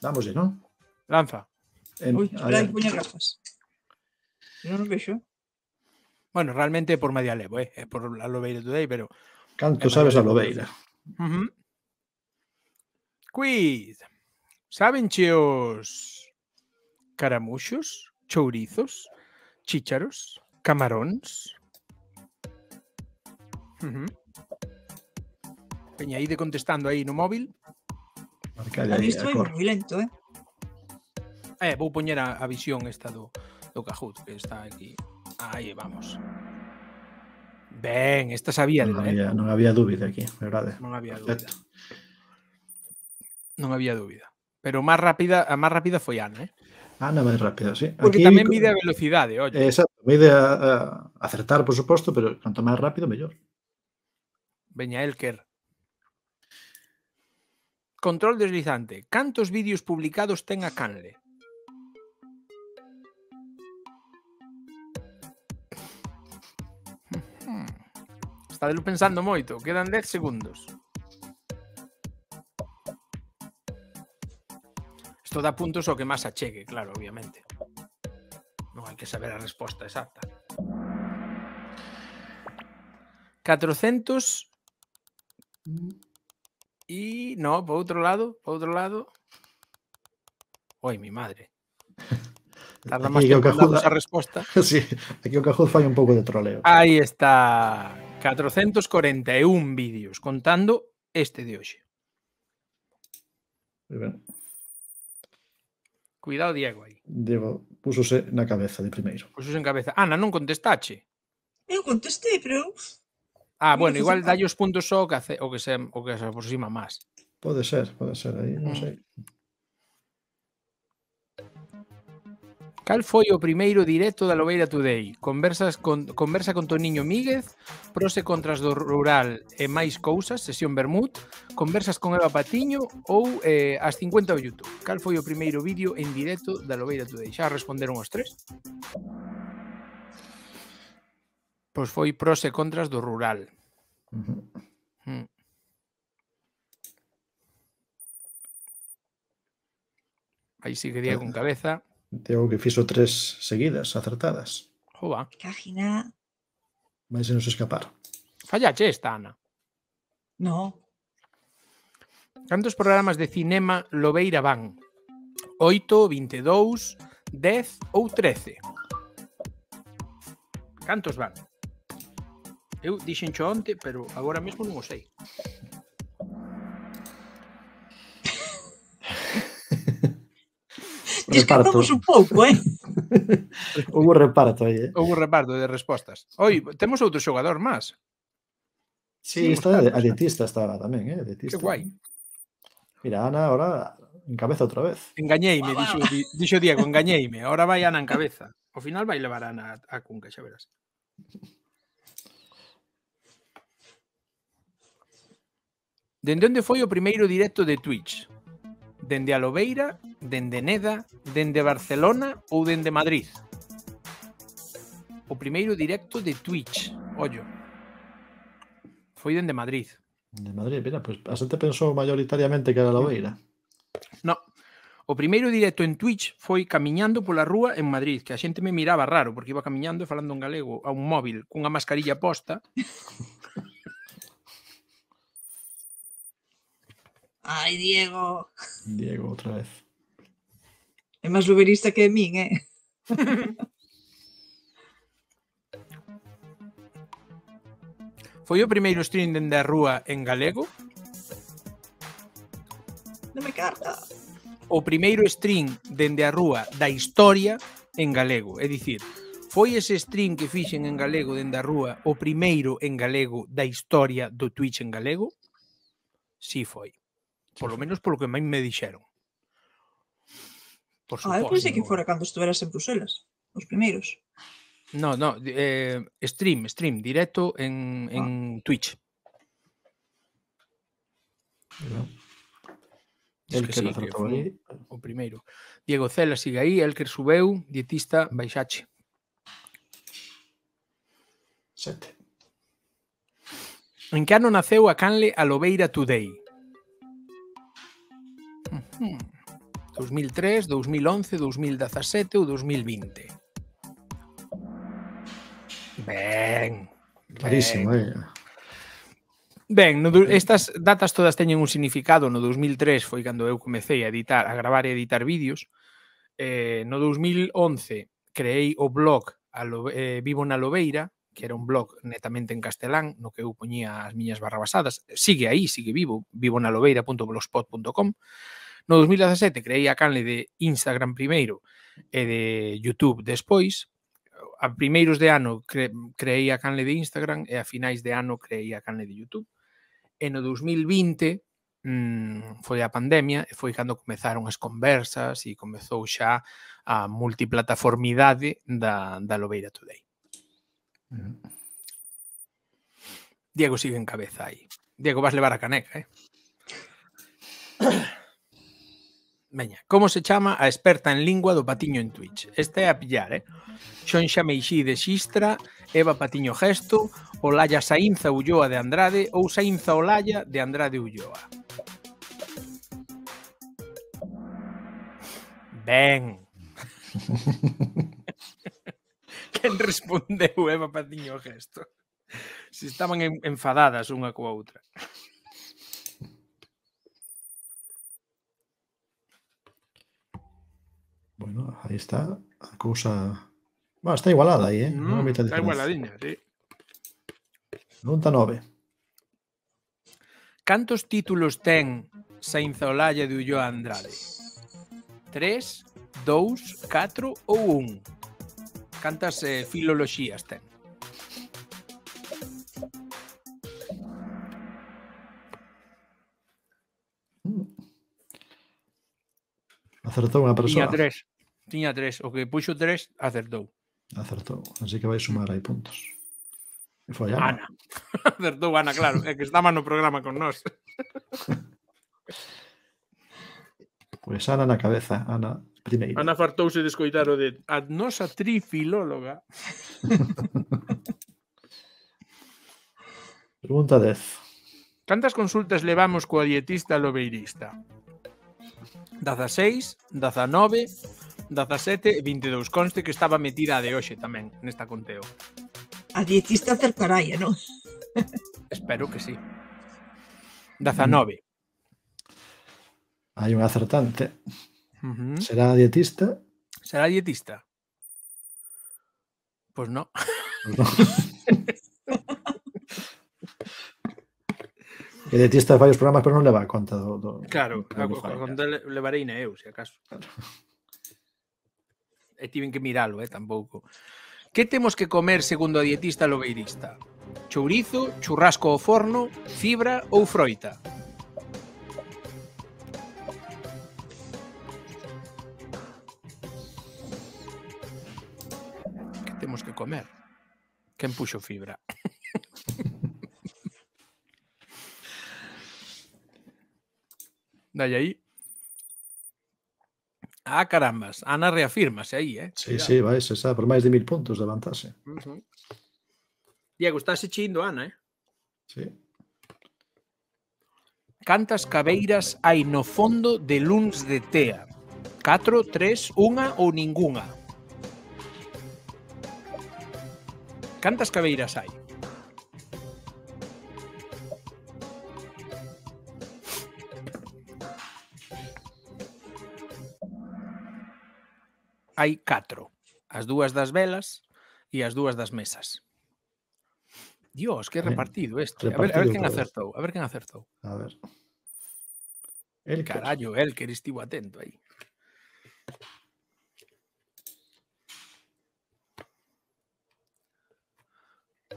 Vamos ya, ¿no? Lanza. Em, Uy, No lo Bueno, realmente por media levo, eh, por la Lobeira Today, pero. Canto sabes a Lobeira. Uh ¿Saben chios? caramuchos? ¿Chourizos? chícharos, ¿Camarones? Uh -huh. Peña, ide contestando ahí no móvil. Ahí, visto? Muy lento, eh? Eh, a poner a, visión esta do, do que está aquí. Ahí vamos. Ven, esta sabía. No había, non había dúbida aquí, verdad. No había duda. No había duda. Pero más rápida, fue rápida Ana, eh? Anda máis rápido, sí. Porque Aquí, tamén mide a velocidade, oye. Exacto, mide a, a acertar, por suposto, pero canto máis rápido, mellor. Veña Elker. Control deslizante. Cantos vídeos publicados ten a Canle? lo pensando moito. Quedan 10 segundos. Esto da puntos o que más achegue, claro, obviamente. No, hay que saber la respuesta exacta. 400 y no, por otro lado, por otro lado. Uy, mi madre. Tarda más que Sí, aquí o cajón falla un poco de troleo. Ahí está. 441 vídeos contando este de hoy. Muy Cuidado, Diego, aí. Diego, púsose na cabeza de primeiro. Púsose en cabeza. Ana, non contestache. Eu contestei, pero... Ah, bueno, igual dai os puntos só o que, hace, o que, se, o que se aproxima máis. Pode ser, pode ser aí, non mm. sei. Cal foi o primeiro directo da Lobeira Today? Conversas con, conversa con Toniño Míguez, prose e contras do rural e máis cousas, sesión Bermud, conversas con Eva Patiño ou eh, as 50 o YouTube. Cal foi o primeiro vídeo en directo da Lobeira Today? Xa responderon os tres. Pois foi prose e contras do rural. mm. Aí sigue día con eh. cabeza. Teo que fixo tres seguidas acertadas. Jova. Cajina. Vais nos escapar. Fallache esta, Ana. No. Cantos programas de cinema Lobeira van? 8, 22, 10 ou 13? Cantos van? Eu dixencho onte, pero agora mesmo non o sei. Descartamos un pouco, eh? Houve reparto aí, eh? Houve reparto de respostas. Oi, temos outro xogador máis. Sí, sí está adetista estaba tamén, eh? Adetista. Que guai. Mira, Ana, ahora en cabeza outra vez. Engañeime, wow. dixo, di, dixo Diego, engañeime. Ahora vai Ana en cabeza. Ao final vai levar a Ana a Cunca, xa verás. Dende onde foi o primeiro directo de Twitch? dende Alobeira, dende Neda, dende Barcelona ou dende Madrid. O primeiro directo de Twitch, ollo. Foi dende Madrid. De Madrid, mira, pois pues, a xente pensou maioritariamente que era Alobeira. No, O primeiro directo en Twitch foi camiñando pola rúa en Madrid, que a xente me miraba raro, porque iba camiñando e falando en galego a un móvil cunha mascarilla posta Ai, Diego. Diego, outra vez. É máis luberista que min, eh? Foi o primeiro stream dende a rúa en galego? Non me carga. O primeiro stream dende a rúa da historia en galego. É dicir, foi ese stream que fixen en galego dende a rúa o primeiro en galego da historia do Twitch en galego? Si sí, foi. Por lo menos por lo que máis me dixeron. Por suposto. Ah, eu pensei que fora cando estuvieras en Bruselas, os primeiros. No, no, eh, stream, stream, directo en, ah. en Twitch. El que, que, sí, que o primeiro. Diego Cela sigue aí, el que subeu, dietista, baixache. Sete. En que ano naceu a canle Lobeira Today? 2003, 2011, 2017 ou 2020. Ben. Clarísimo, ben. eh? Ben, no, estas datas todas teñen un significado. No 2003 foi cando eu comecei a editar, a gravar e editar vídeos. Eh, no 2011 creei o blog a Lo, eh, Vivo na Lobeira, que era un blog netamente en castelán, no que eu poñía as miñas barrabasadas. Sigue aí, sigue vivo, vivonalobeira.blogspot.com. Eh, No 2017 creei a canle de Instagram primeiro e de YouTube despois. A primeiros de ano cre, creei a canle de Instagram e a finais de ano creei a canle de YouTube. E no 2020 mm, foi a pandemia e foi cando comezaron as conversas e comezou xa a multiplataformidade da, da Lobeira Today. Diego sigue en cabeza aí. Diego, vas levar a caneca, eh? Veña, como se chama a experta en lingua do Patiño en Twitch? Esta é a pillar, eh? Xonxa Meixí de Xistra, Eva Patiño Gesto, Olaya Sainza Ulloa de Andrade ou Sainza Olaya de Andrade Ulloa. Ben. Quen respondeu Eva Patiño Gesto? Se estaban enfadadas unha coa outra. Bueno, ahí está a cousa... Bueno, está igualada aí, eh? Mm, no está igualadinha, sí. Pregunta 9. Cantos títulos ten Sainz Olalla de Ulloa Andrade? 3, 2, 4 ou 1? Cantas eh, filoloxías ten? Acertou unha persoa. Tiña tres. Tiña tres. O que puxo tres, acertou. Acertou. Así que vai sumar aí puntos. E foi Ana. Ana. acertou Ana, claro. É que estaba no programa con nós. pois Ana na cabeza. Ana primeiro. Ana fartouse de escoitar o de a nosa trifilóloga. Pregunta 10. Cantas consultas levamos coa dietista lobeirista? 16, 19, 17 e 22. Conste que estaba metida a de hoxe tamén nesta conteo. A dietista cercaraia, non? Espero que sí. 19. Hai un acertante. Uh -huh. Será dietista? Será dietista. Pois pues no. Pues no. E de ti estás varios programas, pero non leva a conta do... do claro, do a, a conta levarei na eu, se acaso. Claro. E tiven que miralo, eh, tampouco. Que temos que comer segundo a dietista lobeirista? Chourizo, churrasco ao forno, fibra ou froita? Que temos que comer? Quen puxo fibra? Dalle aí. Ah, carambas. Ana reafirmase aí, eh? Sí, Cuidado. sí, vai, se sabe, por máis de mil puntos de vantaxe. Uh -huh. Diego, estás chindo, Ana, eh? Sí. Cantas cabeiras hai no fondo de luns de tea? 4, 3, unha ou ningunha? Cantas cabeiras hai? hai catro. As dúas das velas e as dúas das mesas. Dios, que eh, repartido este. a ver, a ver quen acertou, a ver quen acertou. A ver. El carallo, el que estivo atento aí.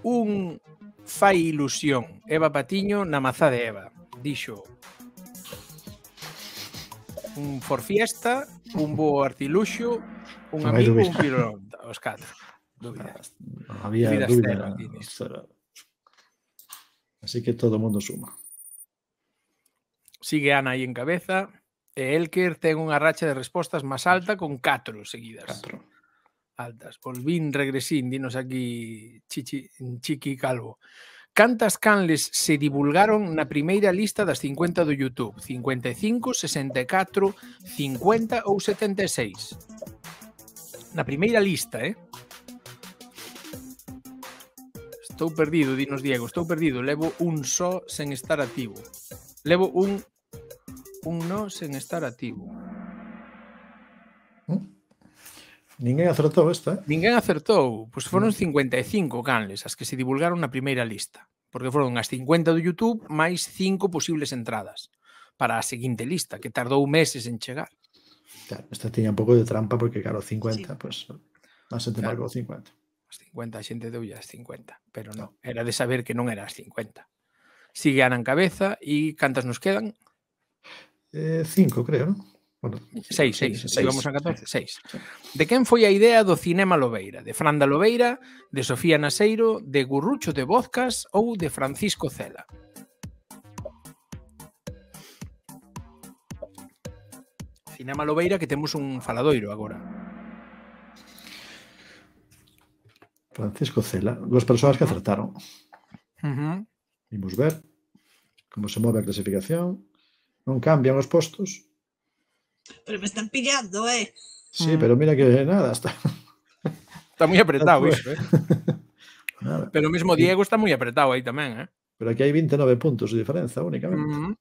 Un fai ilusión. Eva Patiño na mazá de Eva. Dixo un forfiesta, un bo artiluxo Un non amigo un filón, os catro. Dúbidas. Non había dúbidas dúbida, Así que todo o mundo suma. Sigue Ana aí en cabeza. E Elker ten unha racha de respostas máis alta con 4 seguidas. 4 altas. Volvín regresín, dinos aquí Chichi, Chiqui Calvo. Cantas canles se divulgaron na primeira lista das 50 do YouTube? 55, 64, 50 ou 76? na primeira lista, eh? Estou perdido, dinos Diego, estou perdido. Levo un só sen estar activo. Levo un un no sen estar activo. Mm. Ninguén acertou esta, eh? Ninguén acertou. Pois foron 55 canles as que se divulgaron na primeira lista. Porque foron as 50 do YouTube máis 5 posibles entradas para a seguinte lista, que tardou meses en chegar. Claro, esta tenía un pouco de trampa porque, claro, 50, sí. pues, te a claro. 50. As 50 a xente de as 50, pero non, era de saber que non era as 50. Sigue Ana en cabeza e cantas nos quedan? Eh, cinco, creo, non? Bueno, seis, seis, seis, seis. Vamos a 14, seis. De quen foi a idea do cinema Lobeira? De Fran da Lobeira, de Sofía Naseiro, de Gurrucho de Vozcas ou de Francisco Cela? lo veira que tenemos un faladoiro ahora. Francisco Cela, Los personas que acertaron. Uh ver cómo se mueve la clasificación. ¿No cambian los postos. Pero me están pillando, eh. Sí, mm. pero mira que nada, está... Está apretado eh. Pero mismo Diego está muy apretado ahí también. eh. Pero aquí hay 29 e puntos de diferencia únicamente.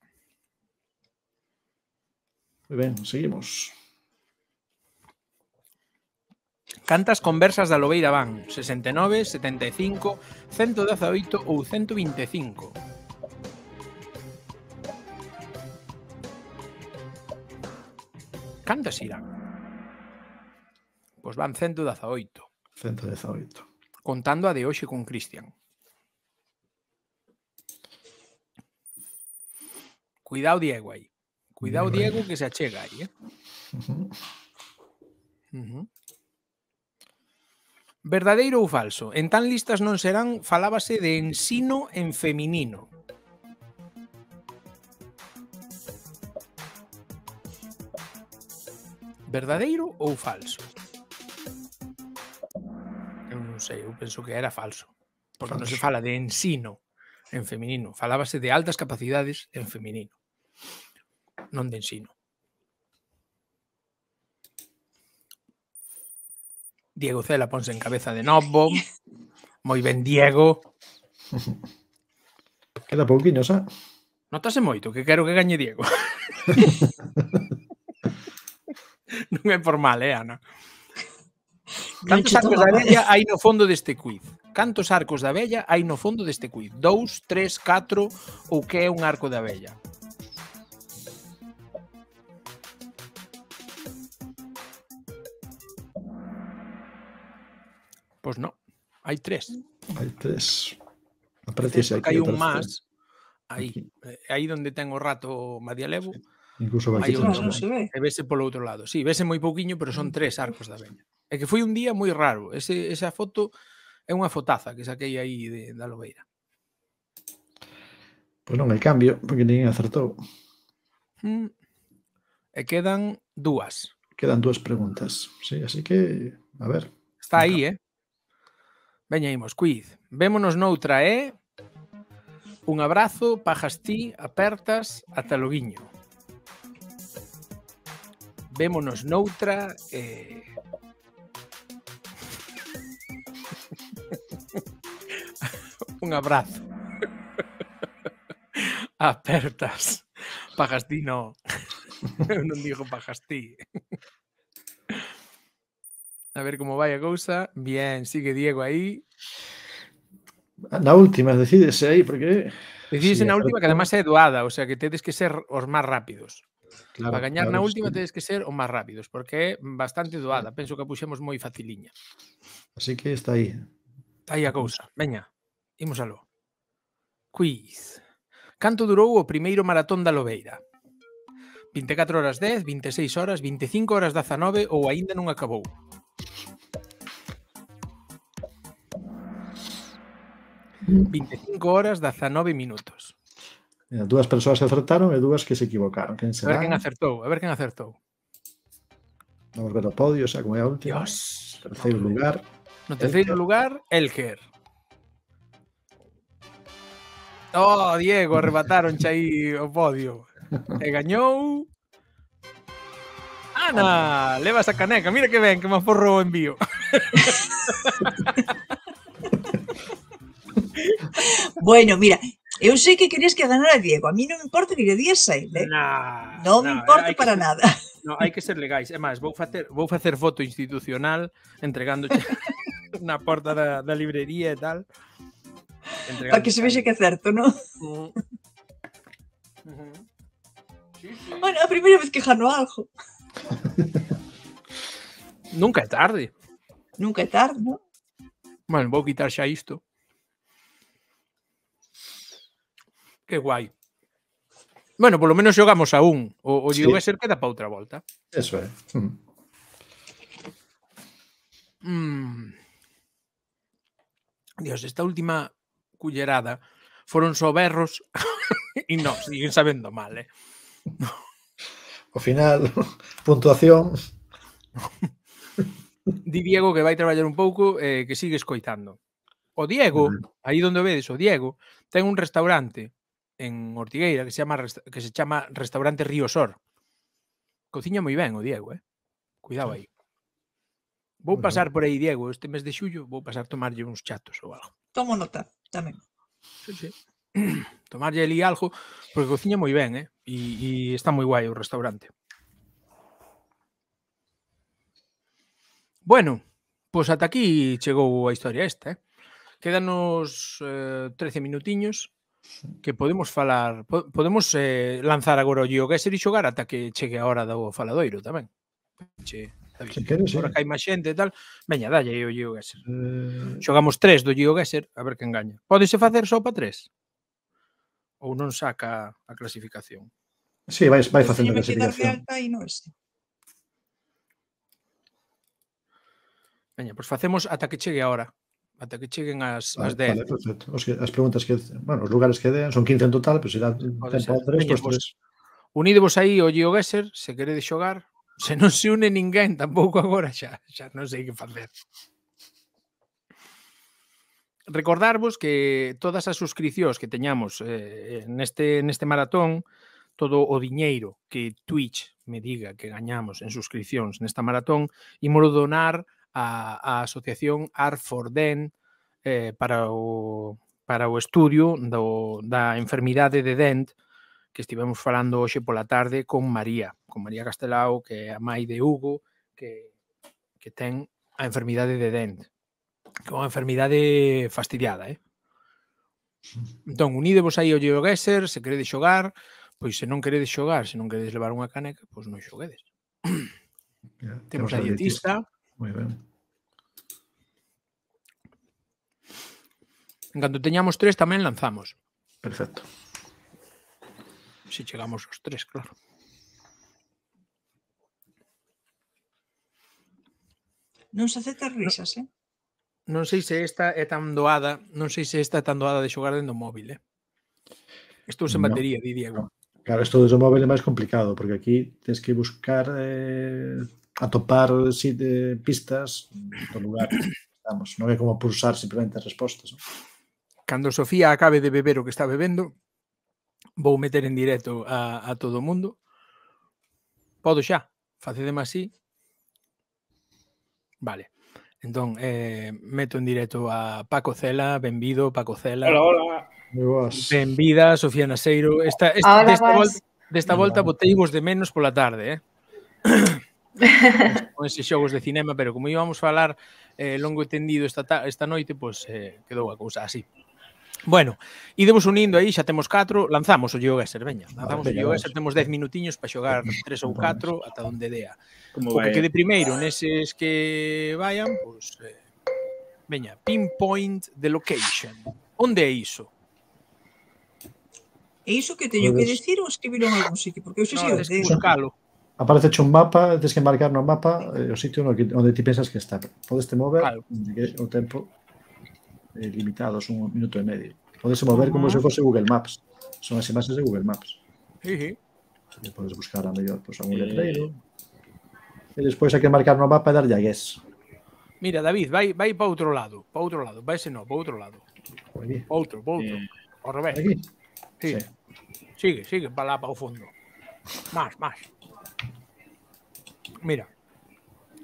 Muy ben, seguimos. Cantas conversas da Lobeira van? 69, 75, 118 ou 125? Cantas irán? Pois van 118. 118. Contando a de hoxe con Cristian. Cuidado, Diego, aí. Cuidado, Diego, que se achega ahí. ¿eh? ¿Verdadero o falso? En tan listas no serán falábase de ensino en femenino. ¿Verdadero o falso? No sé, yo eu que era falso. Porque no se fala de ensino en femenino. Falábase de altas capacidades en femenino. non de ensino. Diego Cela ponse en cabeza de novo. Moi ben, Diego. Queda pouquinho, xa. Notase moito que quero que gañe Diego. non é por mal, eh, Ana? Cantos arcos da abella hai no fondo deste quiz? Cantos arcos da abella hai no fondo deste quiz? Dous, tres, catro ou que é un arco da abella? Pois no, hai tres. Hai tres. Aparece aquí. Hai un máis, aí, aí eh, onde ten o rato Levo. Sí. Incluso vai un, no, se ve. E vese polo outro lado. Sí, vese moi pouquiño, pero son tres arcos da veña. É que foi un día moi raro. Ese, esa foto é unha fotaza que saquei aí de, da Lobeira. Pois non hai cambio, porque ninguén acertou. Mm. E quedan dúas. Quedan dúas preguntas, sí, así que, a ver. Está aí, eh? Veña, imos, quiz. Vémonos noutra, eh? Un abrazo, pajas ti, apertas, ata loguiño. Vémonos noutra, eh... Un abrazo. apertas. Pajas ti, no. non digo pajas ti a ver como vai a cousa. Bien, sigue Diego aí. Na última, decídese aí, porque... Decídese sí, na última, que además é doada, o sea que tedes que ser os máis rápidos. Claro, Para gañar claro, na última sí. tedes que ser os máis rápidos, porque é bastante doada. Penso que a puxemos moi faciliña. Así que está aí. Está aí a cousa. Veña, imos aló. Quiz. Canto durou o primeiro maratón da Lobeira? 24 horas 10, 26 horas, 25 horas 19 ou aínda non acabou? 25 horas hasta 9 minutos. dudas personas se acertaron y e dúas que se equivocaron. A ver quién acertou, a ver quen acertou. Vamos podio, como a Dios. Terceiro lugar. No lugar, Oh, Diego, arrebataron aí o podio. E gañou... Ana, levas a caneca. Mira que ven que me porro o envío. bueno, mira, eu sei que querías que ganara Diego, a mí non me importa que lle a ele. Eh? Nah, non nah, me importa para que, nada. No, hai que ser legais. É máis, vou facer vou facer foto institucional entregándoche na porta da, da librería e tal. Para que se vexe que é certo, non? Mm. Uh Sí, sí. Bueno, a primeira vez que jano algo. Nunca é tarde. Nunca é tarde, non? Bueno, vou quitar xa isto. Que guai. Bueno, polo menos xogamos a un. O, o sí. ser queda pa outra volta. Eso é. Mm. Mm. Dios, esta última cullerada foron só berros e non, siguen sabendo mal, eh? o final, puntuación. Di Diego que vai traballar un pouco e eh, que sigue escoitando. O Diego, mm. aí onde vedes, o Diego, ten un restaurante en Ortigueira que se chama que se chama Restaurante Río Sor. Cociña moi ben o Diego, eh. Cuidado aí. Vou pasar por aí, Diego, este mes de xullo vou pasar a tomarlle uns chatos ou algo. Tomo nota tamén. Sí, sí. Tomarlle ali algo, porque cociña moi ben, eh? E, e está moi guai o restaurante. Bueno, pois ata aquí chegou a historia esta, eh? Quedanos eh, 13 minutiños que podemos falar, podemos eh, lanzar agora o GeoGuessr e xogar ata que chegue a hora do faladoiro tamén. Che, David, agora que hai máis xente e tal, veña, dalle o GeoGuessr. Eh... Xogamos tres do GeoGuessr, a ver que engaña. Pódese facer só para tres? Ou non saca a clasificación? Sí, vai, vai facendo a clasificación. Veña, pois facemos ata que chegue a hora ata que cheguen as, as 10. Vale, perfecto. Os que, as preguntas que, bueno, os lugares que den, son 15 en total, pero será tempo a tres, pois tres. Unidevos aí ao GeoGuessr, se queredes xogar, se non se une ninguén tampouco agora xa, xa non sei que facer. Recordarvos que todas as suscripcións que teñamos eh, eh, neste, neste maratón, todo o diñeiro que Twitch me diga que gañamos en suscripcións nesta maratón, imolo donar a a, a asociación Art for Den eh, para o para o estudio do, da enfermidade de Dent que estivemos falando hoxe pola tarde con María, con María Castelao, que é a mãe de Hugo, que, que ten a enfermidade de Dent, que é unha enfermidade fastidiada, eh? Entón, unidevos aí ao GeoGuessr, se queredes xogar, pois se non queredes xogar, se non queredes levar unha caneca, pois non xoguedes. Yeah, temos a dietista, Moi ben. En cando teñamos tres tamén lanzamos. Perfecto. Si chegamos os tres, claro. Non se aceptan risas, eh? Non sei se esta é tan doada, non sei se esta é tan doada de xogar dentro do móvil, eh? Estou sen no, batería, di Diego. Claro, isto do móvil é máis complicado, porque aquí tens que buscar eh, atopar de pistas do lugar estamos. Non é como pulsar simplemente as respostas. Non? Cando Sofía acabe de beber o que está bebendo, vou meter en directo a, a todo o mundo. Podo xa, facedeme así. Vale. Entón, eh, meto en directo a Paco Cela, benvido, Paco Cela. Hola, hola. Benvida, Sofía Naseiro. Esta, esta, hola, desta, volta, desta volta botei vos de menos pola tarde, eh? con eses xogos de cinema, pero como íbamos falar eh, longo e tendido esta, esta noite, pois pues, eh, quedou a cousa así. Bueno, idemos unindo aí, xa temos 4, lanzamos o Geogaser, veña. Ah, lanzamos ah, o Geogaser, temos 10 minutiños para xogar 3 ou 4 ata onde dea. Como o que quede primeiro neses que vayan, pois pues, eh, veña, pinpoint the location. Onde é iso? É iso que teño pois que decir ou escribilo en algún sitio? Porque eu sei no, se o buscalo aparece un mapa, tens que marcar no mapa eh, o sitio no que, onde ti pensas que está. te mover claro. que o tempo eh, limitado, son un minuto e medio. Podes mover uh -huh. como se ah. fose Google Maps. Son as imaxes de Google Maps. Sí, uh -huh. E podes buscar a mellor pues, a un letreiro. E despois hai que marcar no mapa e darlle a guess. Mira, David, vai vai para outro lado, para outro lado, vai no, para outro lado. Para Outro, para outro. Eh, Ao revés. Aquí. Sí. sí. Sigue, sigue para lá, para o fondo. Más, más. Mira,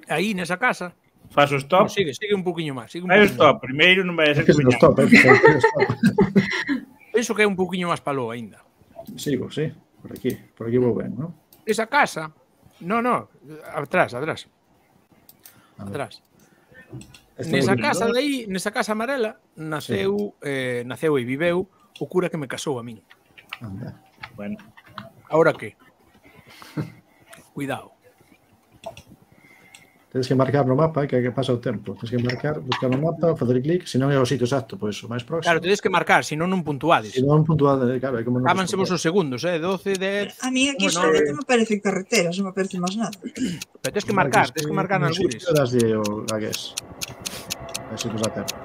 aí nesa casa Faz o stop. No, sigue, sigue un poquinho máis. Sigue un Fai o stop. Más. Primeiro non vai ser que eh, o stop. Eh, stop. Penso que é un poquinho máis palou aínda. Sigo, sí. Por aquí. Por aquí vou ben, non? Esa casa... No, no. Atrás, atrás. Atrás. Nesa casa de aí, nesa casa amarela, naceu, sí. eh, naceu e viveu o cura que me casou a min. Anda. Bueno. Ahora que? Cuidado. Tens que marcar no mapa, que, que pasa o tempo. Tens que marcar, buscar no mapa, facer clic, se non é o sitio exacto, pois o máis próximo. Claro, tens que marcar, se non non puntuades. Se non puntuades, claro, é como non. Avanse vos os segundos, eh, 12, 10. A mí aquí bueno, solamente me parece carretera, non me parece máis nada. Pero tens que marcar, tens que marcar nalgúns. Tens que o nas A Tens que marcar nas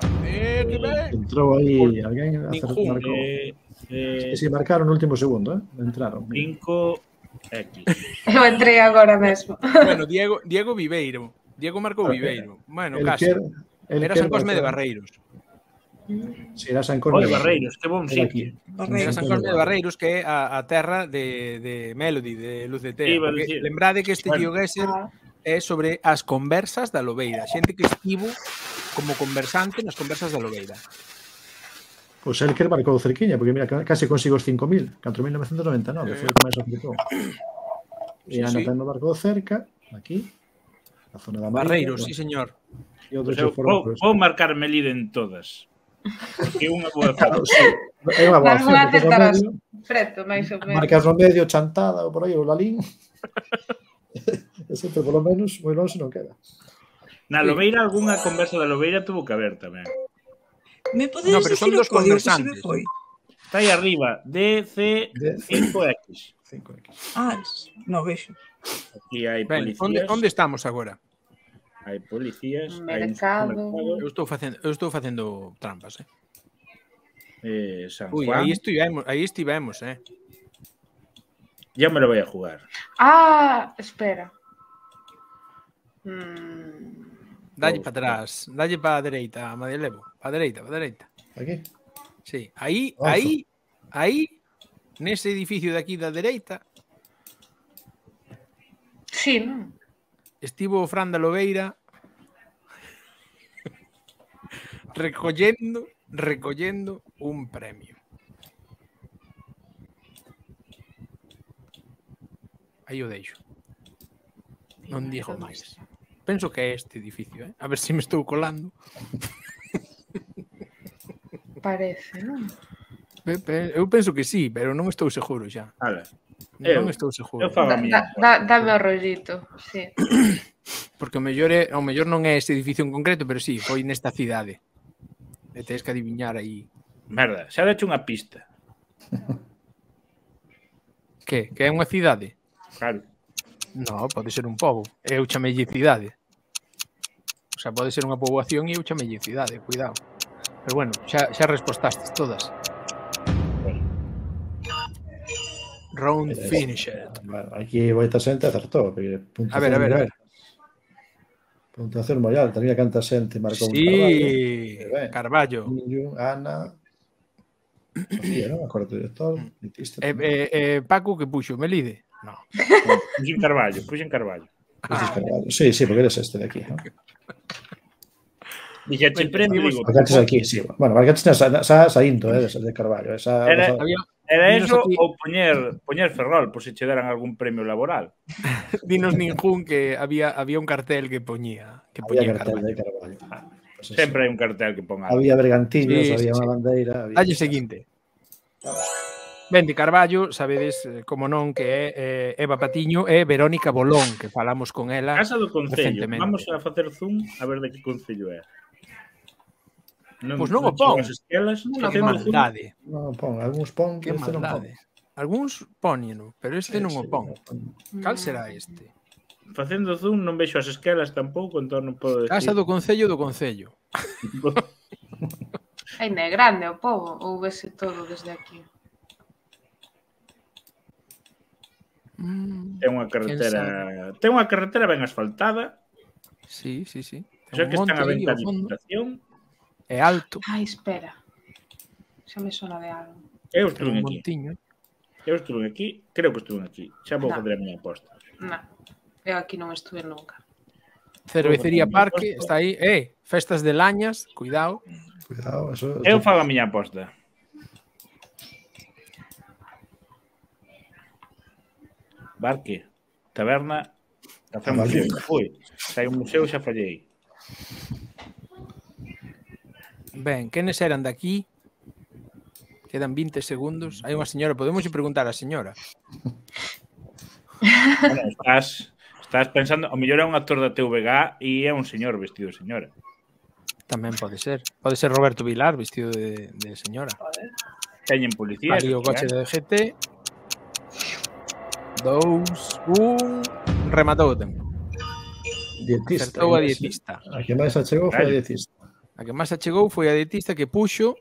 tempo. Entrou aí alguén a marcou. Eh, eh, se marcaron no último segundo, eh? entraron. 5 Eu entrei agora mesmo. Bueno, Diego, Diego Viveiro. Diego Marco okay. Viveiro. Bueno, el casi. Quer, el era San Cosme de Barreiros. era San Cosme de Barreiros, que bom sitio. Era San Cosme de Barreiros, que é a, a terra de, de Melody, de Luz de Teo. Sí, lembrade que este bueno. tío Gesser ah. é sobre as conversas da Lobeira, xente que estivo como conversante nas conversas da Lobeira. O Selker marcou cerquiña, porque mira, case consigo os 5.000, 4.999, eh. foi o que máis acertou. E sí, Ana sí. tamén marcou cerca, aquí, na zona da Barreiro, sí, señor. E outro o sea, vou, vou marcarme líder en todas. Que é unha boa claro, sí. É unha boa Mas non acertarás preto, máis ou menos. Marcas no medio, chantada, ou por aí, ou lalín. Ese, pero polo menos, moi longe non queda. Na Lobeira, algunha conversa da Lobeira tuvo que haber tamén. Me podes no, pero son dos conversantes. Que Está aí arriba, DC5X. 5X. Ah, no vexo. Aquí hai ben, onde, onde estamos agora? Hai policías, mercado. hai mercado. Eu estou facendo, eu estou facendo trampas, eh. Eh, San Ui, Juan. aí estivemos, aí estivemos, eh. Ya me lo voy a jugar. Ah, espera. Mm. Dalle para atrás, dalle para a dereita, Madelevo para dereita, para dereita. Aquí? Sí, aí, Oso. aí, aí, nese edificio de aquí da dereita. Sí, non? Estivo o Fran da Lobeira recollendo, recollendo un premio. Aí o deixo. Non dixo máis. Penso que é este edificio, eh? a ver se si me estou colando. Parece, non? Eu penso que sí, pero non estou seguro xa. Ala. Eu, non estou seguro. Eu fago a mía. Da, da, dame o rollito, sí. Porque o mellor, é, o mellor non é este edificio en concreto, pero sí, foi nesta cidade. E tens que adivinhar aí. Merda, xa dache unha pista. que? Que é unha cidade? Claro. No, pode ser un pobo. Eu chamelle cidade. O sea, pode ser unha poboación e eu chamelle cidade, cuidado. Pero bueno, ya xa todas. Round eh, finisher. Bueno, aquí moita xente acertou. A ver, a ver, a ver. Puntuación moi alta, mira canta sente marcó. sí, un Carballo. Carballo. Ana, Sofía, non? Acordo director, mm. eh, eh, Paco que puso? Melide? No. Puxen Carballo, puxen Carballo. Carballo. Sí, sí, porque eres este de aquí, ¿no? Dixeche premio. Barcaches aquí, sí. Bueno, Barcaches xa, xa saindo, eh, de Carballo. Esa, eh, era, esa... Había, era eso aquí... ou poñer, poñer Ferrol, por se che deran algún premio laboral. Dinos ninjún que había había un cartel que poñía. Que poñía había cartel Carballo. de Carballo. Ah, pues Sempre hai un cartel que ponga. Había bergantinos, sí, había sí, unha sí. bandeira. Había... Dalle seguinte. Ben, de Carballo, sabedes, eh, como non, que é eh, Eva Patiño e Verónica Bolón, que falamos con ela Casa do Concello. Vamos a facer zoom a ver de que concello é. Non, pois non o pon. As non que maldade. Non pon, algúns pon, que este non pon. Algúns ponino, pero este sí, non o pon. Sí. Cal será este? Facendo zoom non vexo as esquelas tampouco, entón non podo decir. Casa do Concello do Concello. Ainda é grande o povo, ou vese todo desde aquí? Mm. Ten unha carretera, ten unha carretera ben asfaltada. Sí, sí, sí. Ten que están a venta de é alto. Ai, espera. Xa me sona de algo. Eu estuve aquí. Montiño. Eh. Eu estuve aquí, creo que estuve aquí. Xa vou fazer a miña aposta. Non, eu aquí non estuve nunca. Cervecería Parque, está aí. Eh, festas de lañas, cuidado. Cuidado, eso... Eu fago a miña aposta. Barque, taberna, café museo, fui. hai un museo, xa fallei. Ben, quenes eran daqui? Quedan 20 segundos. Hai unha señora, podemos preguntar á señora. bueno, estás, estás pensando, o mellor é un actor da TVG e é un señor vestido de señora. Tamén pode ser. Pode ser Roberto Vilar vestido de, de señora. Teñen policía. Ali o coche eh. de GT. Dous, un... Rematou o tempo. Dietista. Acertou a dietista. A que máis achegou foi a dietista. A que máis achegou foi a dietista que puxo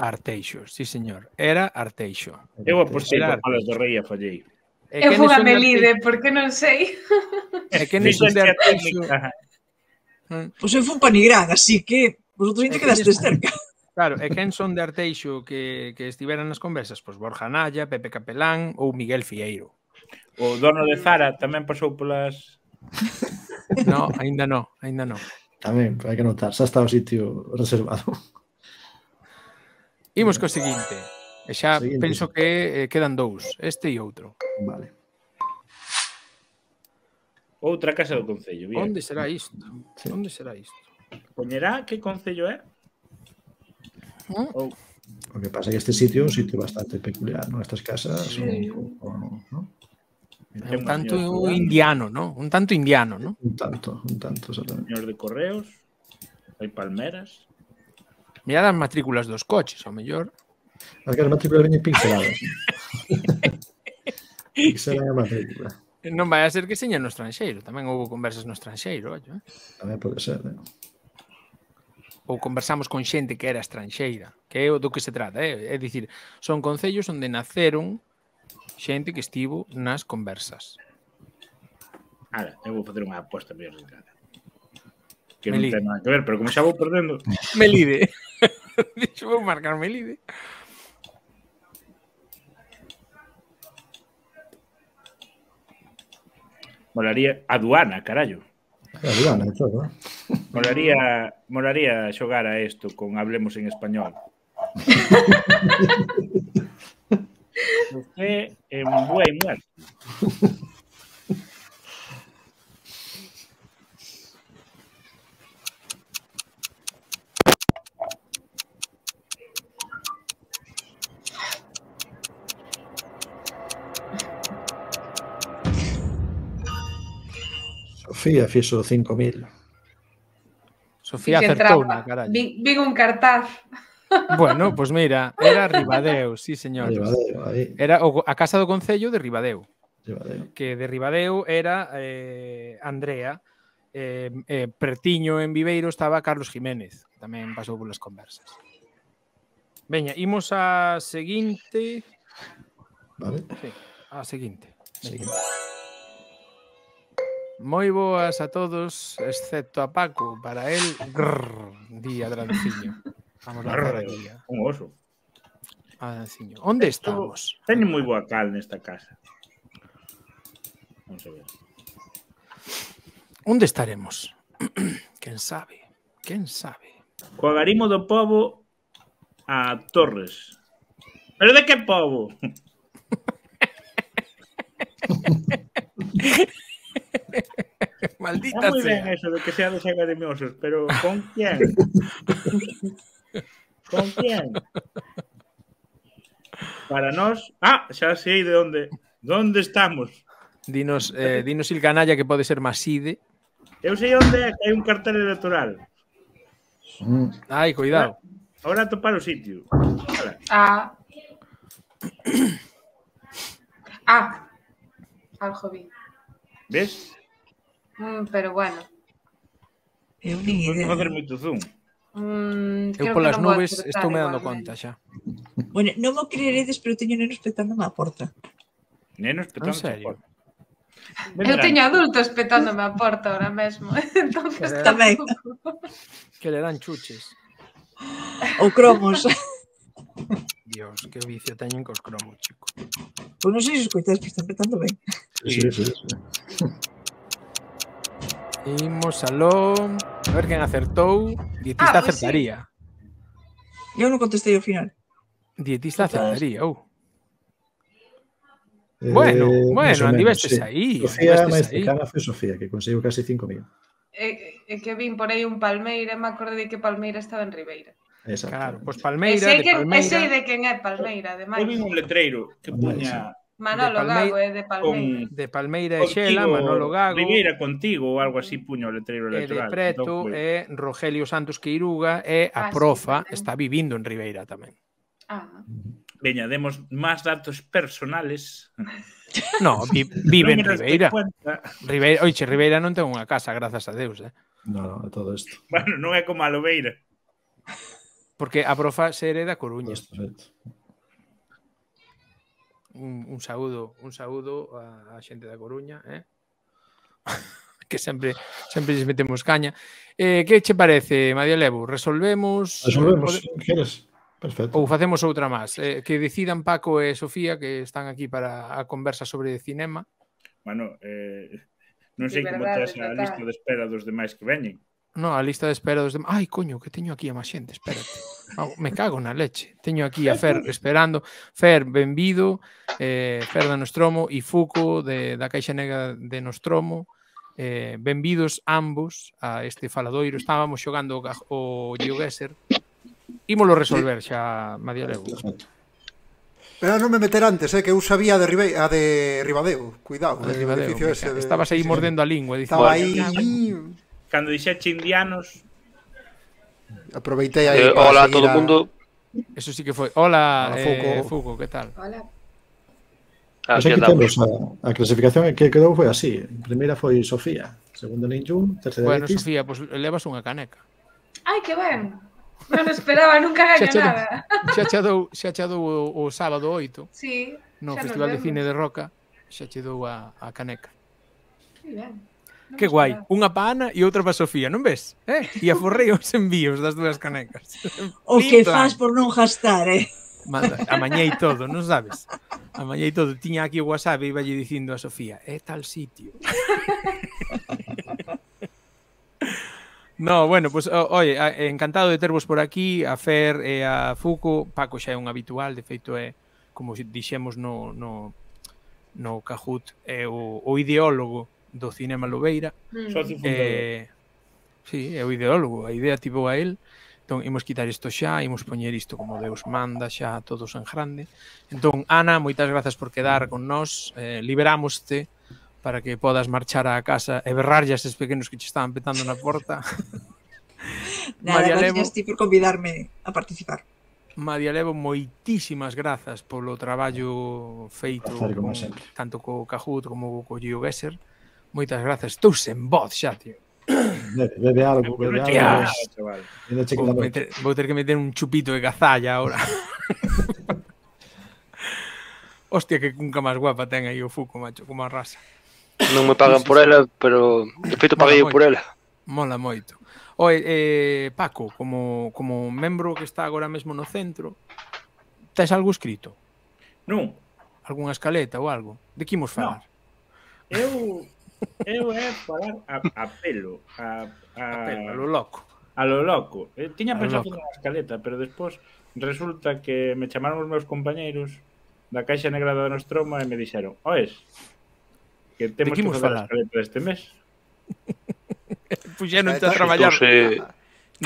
Arteixo, sí señor, era Arteixo. Eu apostei por Palas do Rei a fallei. eu fui a Melide, porque non sei. E que non son de Arteixo. Pois eu fui para Nigrán, así que vosotros vinte quedaste cerca. Claro, e quen son de Arteixo que, que estiveran nas conversas? Pois Borja Naya, Pepe Capelán ou Miguel Fieiro. O dono de Zara tamén pasou polas... No, aínda non, aínda non. también hay que notar, se ha estado sitio reservado. y co seguinte. E siguiente. Ya pienso que eh, quedan dos. este y e otro. Vale. otra casa del Concello. ¿Dónde será esto? dónde será esto Poñerá qué Concello es lo que pasa es que este sitio es un sitio bastante peculiar, ¿no? Estas casas... Son, Es un tanto ciudadana. indiano, ¿no? Un tanto indiano, ¿no? Un tanto, un tanto, exactamente. Señor de correos, hai palmeras. Mira las matrículas dos coches, o mellor. Las que as matrículas vienen pinceladas. Pixelan a matrícula. Non vai a ser que señan no estranxeiro. Tamén houve conversas no estranxeiro, ollo, eh? Tamén pode ser, eh? Ou conversamos con xente que era estranxeira, que é do que se trata, eh? É dicir, son concellos onde naceron xente que estivo nas conversas. Ahora, eu vou facer unha aposta mellor de cara. Que Melide. non ten nada que ver, pero como xa vou perdendo... Melide. Dixo, vou marcar Melide. Molaría aduana, carallo. Aduana, todo, Molaría, molaría xogar a isto con Hablemos en Español. Esté en buey muerto. Sofía fiso 5.000. Sofía acertó una, caray. Vi, vi un cartaz. Bueno, pues mira, era Ribadeo, sí señor. Era a casa do Concello de Ribadeo. Que de Ribadeo era eh, Andrea, eh, eh en Viveiro estaba Carlos Jiménez, También pasó por las conversas. Venga, vamos a seguinte. Vale. Sí, a seguinte. Muy Moi boas a todos, excepto a Paco, para él, grrr, día decisión. Vamos a Un oso. ¿Dónde estamos? Tiene muy buena en esta casa. Vamos a ver. ¿Dónde estaremos? ¿Quién sabe? ¿Quién sabe? Co do povo a Torres. Pero de qué povo? Maldita Está muy bien eso de que sean de agarimosos, pero ¿con quién? Con quién? Para nós... Ah, xa sei de onde. Donde estamos? Dinos, eh, dinos il canalla que pode ser Maside. Eu sei onde é que hai un cartel electoral. Mm. Ai, cuidado. Ahora, topar o sitio. Ala. Ah. ah. Algo vi. Ves? Mm, pero bueno. Eu nin idea. Vou facer moito zoom. Mm, eu polas nubes estou me dando conta xa. Bueno, non mo creeredes, pero teño nenos petándome a porta. Nenos petándome a porta. Eu teño adultos petándome a porta ahora mesmo. Entonces que tamén. Que le dan chuches. Ou cromos. Dios, que vicio teñen cos cromos, chico. Pois non sei se escoitas que están petando ben. Sí, sí, sí. sí. Seguimos aló. A ver quen acertou. Dietista ah, pues pois acertaría. Sí. Eu non contestei ao final. Dietista acertaría, ou. Oh. Eh, bueno, bueno, menos, andivestes sí. aí. Sofía, maestra foi Sofía, que conseguiu casi 5 mil. É, é que vin por aí un Palmeira, me acordei que Palmeira estaba en Ribeira. Exacto. Claro, pois Palmeira, e sei que, de Palmeira... E sei de quen é Palmeira, ademais. Eu vi un letreiro que puña Manolo de Gago, é eh, de Palmeira. Con, de Palmeira e Xela, Manolo Gago. Ribeira contigo ou algo así, puño letreiro eh, electoral. E de Preto no, pues... é eh, Rogelio Santos Queiruga e a ah, profa sí, está vivindo en Ribeira tamén. Ah. Veña, demos máis datos personales. No, vi, vive no en Ribeira. Ribeira. Oiche, Ribeira non ten unha casa, grazas a Deus, eh? No, no, todo isto. Bueno, non é como a Lobeira. Porque a profa se hereda Coruña. Pues perfecto un, un saúdo, un saúdo a, a xente da Coruña, eh? que sempre sempre lles metemos caña. Eh, que che parece, Madia Levo? Resolvemos? Resolvemos, pode... queres? Perfecto. Ou facemos outra máis. Eh, que decidan Paco e Sofía, que están aquí para a conversa sobre cinema. Bueno, eh, non sei como estás a lista de espera dos demais que veñen. No, a lista de espera dos demais. Ai, coño, que teño aquí a má xente, espérate. me cago na leche. Teño aquí a Fer esperando. Fer, benvido. Eh, Fer da Nostromo e Fuco de, da Caixa Negra de Nostromo. Eh, benvidos ambos a este faladoiro. Estábamos xogando o, o Imolo Ímolo resolver xa, Madia Levo. Pero non me meter antes, eh, que eu sabía de Ribe, a de Ribadeo. Cuidado, eh, o de Ribadeo, ese de... Estabas aí mordendo a lingua. Dicindo, Estaba aí... Cando dixeche indianos... Aproveitei aí eh, para Hola a todo o a... mundo. Eso sí que foi. Hola, hola Eh, Fouco, que tal? Hola. Ah, pues aquí a, a clasificación que quedou foi así. Primeira foi Sofía, segunda Ninjun, terceira Bueno, X. Sofía, pois pues, levas unha caneca. Ai, que ben. Non esperaba nunca gaña nada. Xa chadou, xa chadou o, o sábado 8. Sí. No Festival de Cine de Roca, xa che a, a caneca. Moi ben. Que guai, unha pa Ana e outra pa Sofía, non ves? Eh? E aforrei os envíos das dúas canecas. O que faz por non gastar, eh? Manda, amañei todo, non sabes? Amañei todo, tiña aquí o WhatsApp e iba lle dicindo a Sofía, é tal sitio. No, bueno, pues oye, encantado de tervos por aquí, a Fer e a Fuco, Paco xa é un habitual, de feito é como dixemos no no no Cajut, é o, o ideólogo do cinema Lobeira. Mm. Eh, sí, é o ideólogo, a idea tipo a él. Entón, imos quitar isto xa, imos poñer isto como Deus manda xa a todos en grande. Entón, Ana, moitas grazas por quedar con nós. Eh, liberámoste para que podas marchar á casa e berrar xa estes pequenos que te estaban petando na porta. Nada, María Levo, ti por convidarme a participar. María Levo, moitísimas grazas polo traballo feito con, sempre. tanto co Cajut como co Gio Gesser. Moitas grazas. Estou sen voz xa, tío. Bebe, bebe algo, bebe algo. Chaval. Vou, meter, vou ter que meter un chupito de gazalla ahora. Hostia, que cunca máis guapa ten aí o Fuco, macho, como a rasa. Non me pagan por ela, pero de feito paguei por ela. Mola moito. Oi, eh, Paco, como, como membro que está agora mesmo no centro, tes algo escrito? Non. Algúnha escaleta ou algo? De que imos falar? No. Eu eu eh, é parar a, a pelo, a, a, a, pelo, a lo loco. A lo loco. Eu eh, tiña pensado unha escaleta, pero despois resulta que me chamaron os meus compañeiros da Caixa Negra da Nostroma e me dixeron, oes, que temos que facer falar? a escaleta este mes. Puxeron a traballar. Xutouse, ah,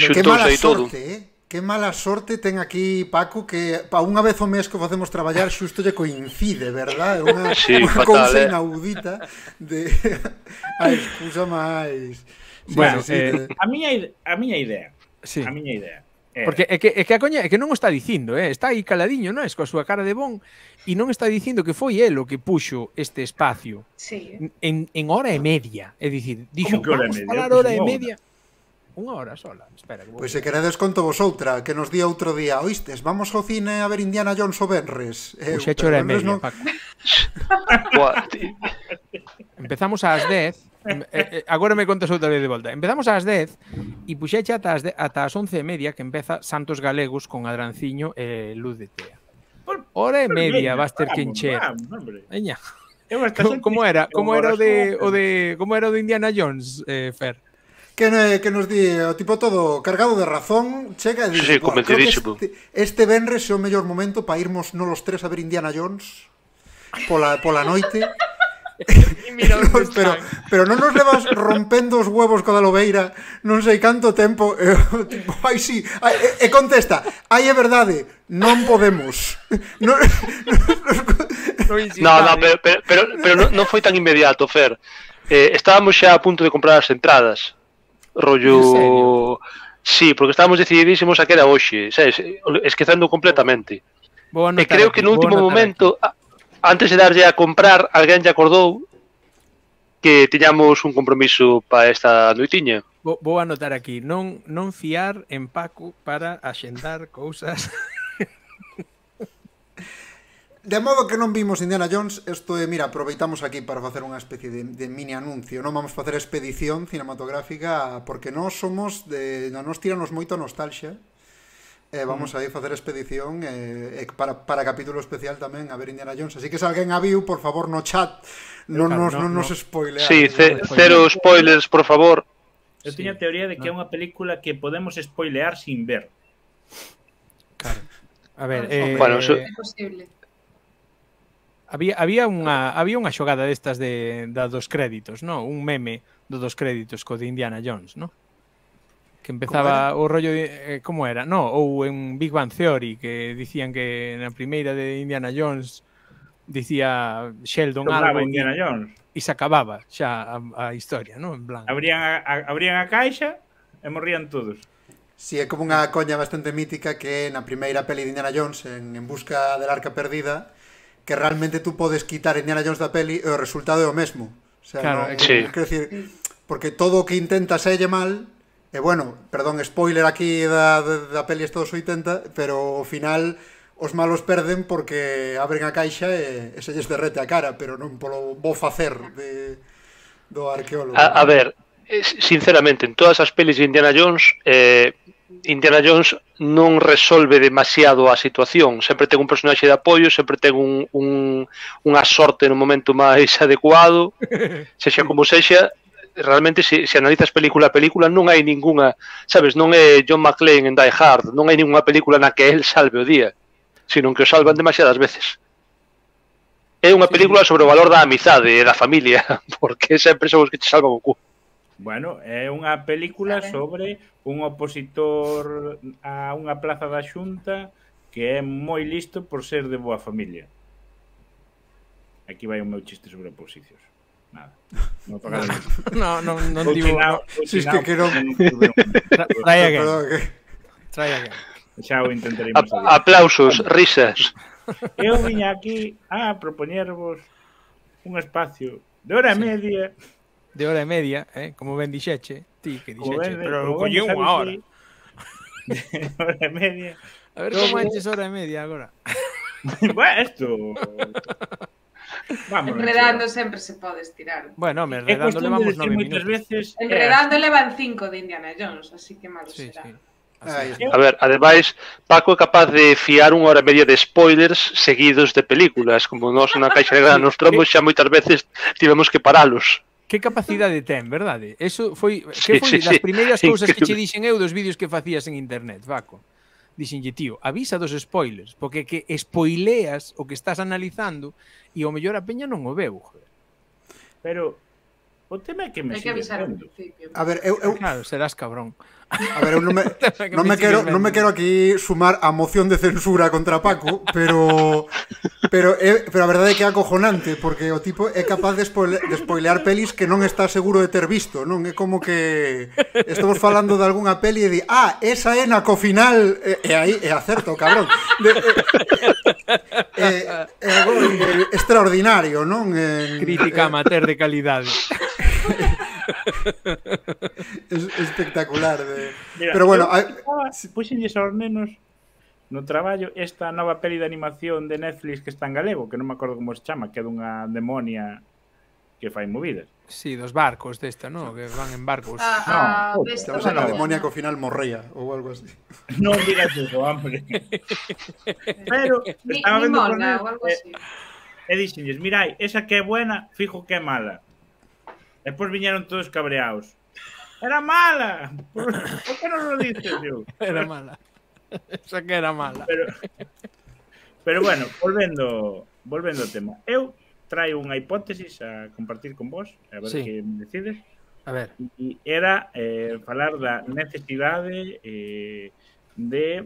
xutouse todo. Sorte, eh? Que mala sorte ten aquí Paco que pa unha vez o mes que facemos traballar xusto lle coincide, verdad? É unha, sí, unha fatal, cousa eh? inaudita de a excusa máis. Sí, bueno, sí, eh, a miña a miña idea. Sí. A miña idea. Eh. Porque é que, é que a coña é que non o está dicindo, eh? está aí caladiño, non é? Coa súa cara de bon e non está dicindo que foi el o que puxo este espacio sí. en, en hora e media. É dicir, dixo, vamos falar hora e media. Hora? Unha hora sola, espera. Que pois se queredes conto vos outra, que nos di outro día, Oistes, vamos ao cine a ver Indiana Jones o Benres. Eh, Pois echo hora e no... Paco. Empezamos ás 10, eh, eh, agora me contas outra vez de volta. Empezamos ás 10 e puxeche ata as, de, ata as 11 e media que empeza Santos Galegos con Adranciño e eh, Luz de Tea. hora e media vas ter que encher. Como era, como era o de, o de, como era o de Indiana Jones, eh, Fer? que, ne, que nos di o tipo todo cargado de razón, chega e dice, sí, sí, Este, este venres é o mellor momento para irmos los tres a ver Indiana Jones pola, pola noite. nos, pero, pero non nos levas rompendo os huevos coa lobeira non sei canto tempo e, tipo, ai si, sí, ai, e, e contesta ai é verdade, non podemos non, non, no, no, pero, pero, pero, pero non, non foi tan inmediato Fer eh, estábamos xa a punto de comprar as entradas rollo... Sí, porque estábamos decididísimos a que era hoxe, sabes? esquecendo completamente. Notar, e creo que no último momento, aquí. antes de darlle a comprar, alguén lle acordou que tiñamos un compromiso para esta noitiña. Vou anotar aquí, non non fiar en Paco para axendar cousas De modo que non vimos Indiana Jones, isto é, mira, aproveitamos aquí para facer unha especie de, de mini anuncio, non vamos facer expedición cinematográfica porque non somos de non nos tiranos moito a nostalgia. Eh, vamos mm. a ir facer expedición eh, para, para capítulo especial tamén a ver Indiana Jones. Así que se alguén a viu, por favor, no chat, eh, non nos, no, no. nos spoilear. Sí, ce, cero spoilers, por favor. Eu sí, tiña teoría de que no. é unha película que podemos spoilear sin ver. Claro. A ver, eh, bueno, eh, imposible. Había, había, unha, había unha xogada destas de, da dos créditos, no? un meme do dos créditos co de Indiana Jones, no? que empezaba o rollo de, eh, como era, no, ou en Big Bang Theory que dicían que na primeira de Indiana Jones dicía Sheldon Tomaba algo Indiana y, Jones. e se acababa xa a, a historia, no, En plan. Abrían a, a, abrían a caixa e morrían todos. Si, sí, é como unha coña bastante mítica que na primeira peli de Indiana Jones en, en busca del arca perdida que realmente tú podes quitar Indiana Jones da peli e o resultado é o mesmo. O sea, claro, no, sí. quero decir, porque todo o que intenta selle mal, e eh, bueno, perdón, spoiler aquí da, da, da peli estos 80, pero ao final os malos perden porque abren a caixa e, e se lles derrete a cara, pero non polo bo facer de, do arqueólogo. A, a ver, sinceramente, en todas as pelis de Indiana Jones, eh, Indiana Jones non resolve demasiado a situación, sempre ten un personaxe de apoio, sempre ten un, un unha sorte no momento máis adecuado, sexa como sexa, realmente se, se analizas película a película non hai ningunha, sabes, non é John McClane en Die Hard, non hai ningunha película na que el salve o día, sino que o salvan demasiadas veces. É unha película sobre o valor da amizade e da familia, porque sempre son os que te salvan o cu. Bueno, é unha película sobre un opositor a unha plaza da Xunta que é moi listo por ser de boa familia. Aquí vai o meu chiste sobre oposicións. Nada. Non pagaron. no, no, non no digo. No. Si es que quero Trae again. Trae again. Xa o intentaremos. A aplausos, risas. Eu viña aquí a propoñervos un espacio de hora e sí. media de hora y media, ¿eh? como ven, dixeche, Sí, que dixeche, pero lo coño hora. De hora y media. A ver cómo eches hora y media ahora? bueno, esto... enredando siempre se puede estirar. Bueno, me enredando vamos nueve minutos. Veces, eh, enredando le van cinco de Indiana Jones, así que malo sí, será. A ver, además, Paco es capaz de fiar una hora y e media de spoilers seguidos de películas, como nós na Caixa de granos nos ya xa moitas veces tivemos que paralos. Que capacidade ten, verdade? Eso foi, que foi sí, sí, das primeiras sí. cousas que che dixen eu dos vídeos que facías en internet, Vaco. Dixenlle, tío, avisa dos spoilers, porque que spoileas o que estás analizando e o mellor a peña non o veu, joder. Pero o tema é que me Hay que avisar ao principio. A ver, eu, eu... Claro, serás cabrón. A ver, non me, no me quero non me quero aquí sumar a moción de censura contra Paco, pero pero é, pero a verdade é que é acojonante porque o tipo é capaz de, spoile, de spoilear pelis que non está seguro de ter visto, non? É como que estamos falando de algunha peli e di, "Ah, esa é na cofinal" e, e aí é acerto, cabrón. De, é, é, é, é, é, extraordinario, non? É, Crítica amateur de calidade es, espectacular. De... Mira, Pero bueno, hay... puxenlle aos nenos no traballo esta nova peli de animación de Netflix que está en galego, que non me acordo como se chama, que é dunha demonia que fai movidas. Sí, dos barcos desta, no? Que van en barcos. Ah, no, ah, estamos en esta. demonia que ao final morría ou algo así. Non digas eso, hombre. Pero ni, estaba ni vendo con él, eh, e, e mirai, esa que é buena, fijo que é mala. Despois viñeron todos cabreados. Era mala. Por, por que non lo dices, tío? Era mala. sea que era mala. Pero, pero bueno, volvendo, volvendo ao tema. Eu traio unha hipótesis a compartir con vos, a ver sí. que me decides. A ver. E era eh, falar da necesidade eh, de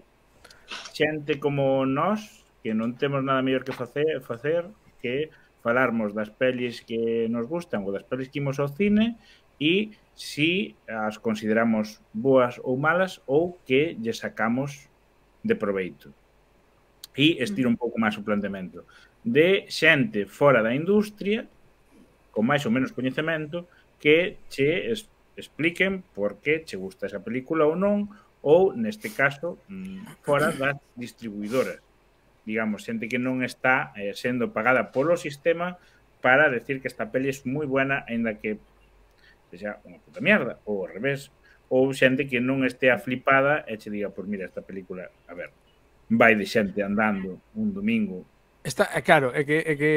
xente como nós que non temos nada mellor que facer, facer que falarmos das pelis que nos gustan ou das pelis que imos ao cine e si as consideramos boas ou malas ou que lle sacamos de proveito. E estiro un pouco máis o planteamento de xente fora da industria con máis ou menos coñecemento que che expliquen por que che gusta esa película ou non ou neste caso mm, fora das distribuidoras digamos, xente que non está eh, sendo pagada polo sistema para decir que esta peli é moi buena, aínda que sexa unha puta mierda, ou ao revés, ou xente que non estea flipada e che diga, pois mira, esta película, a ver, vai de xente andando un domingo. Está, eh, claro, é que, é que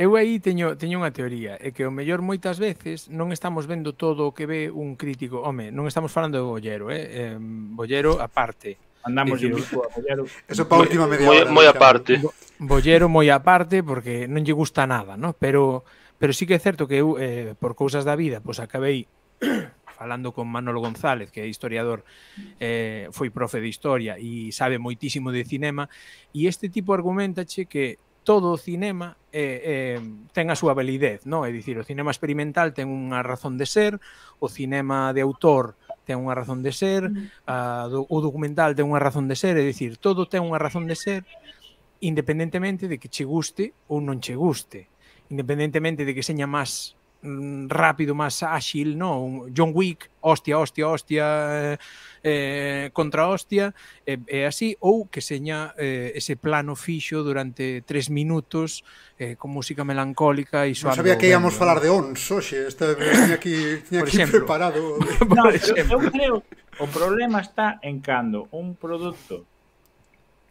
Eu aí teño, teño unha teoría, é que o mellor moitas veces non estamos vendo todo o que ve un crítico. Home, non estamos falando de Bollero, eh? eh Bollero aparte. Andamos de un bico a Bollero. Eso para última media moi, hora. Moi aparte. Bollero moi aparte porque non lle gusta nada, ¿no? Pero pero sí que é certo que eu eh, por cousas da vida, pois pues, acabei falando con Manolo González, que é historiador, eh, foi profe de historia e sabe moitísimo de cinema, e este tipo argumentache que todo o cinema eh, eh, ten a súa validez, no? É dicir, o cinema experimental ten unha razón de ser, o cinema de autor ten unha razón de ser, mm. a, o documental ten unha razón de ser, é dicir, todo ten unha razón de ser independentemente de que che guste ou non che guste, independentemente de que seña máis Mm, rápido, máis áxil, Un John Wick, hostia, hostia, hostia, eh, eh contra hostia, e eh, eh, así, ou que seña eh, ese plano fixo durante tres minutos eh, con música melancólica e suando. Non sabía que íamos falar de ONS, oxe, este tiña aquí, tiña aquí exemplo. preparado. no, eu creo, o problema está en cando un produto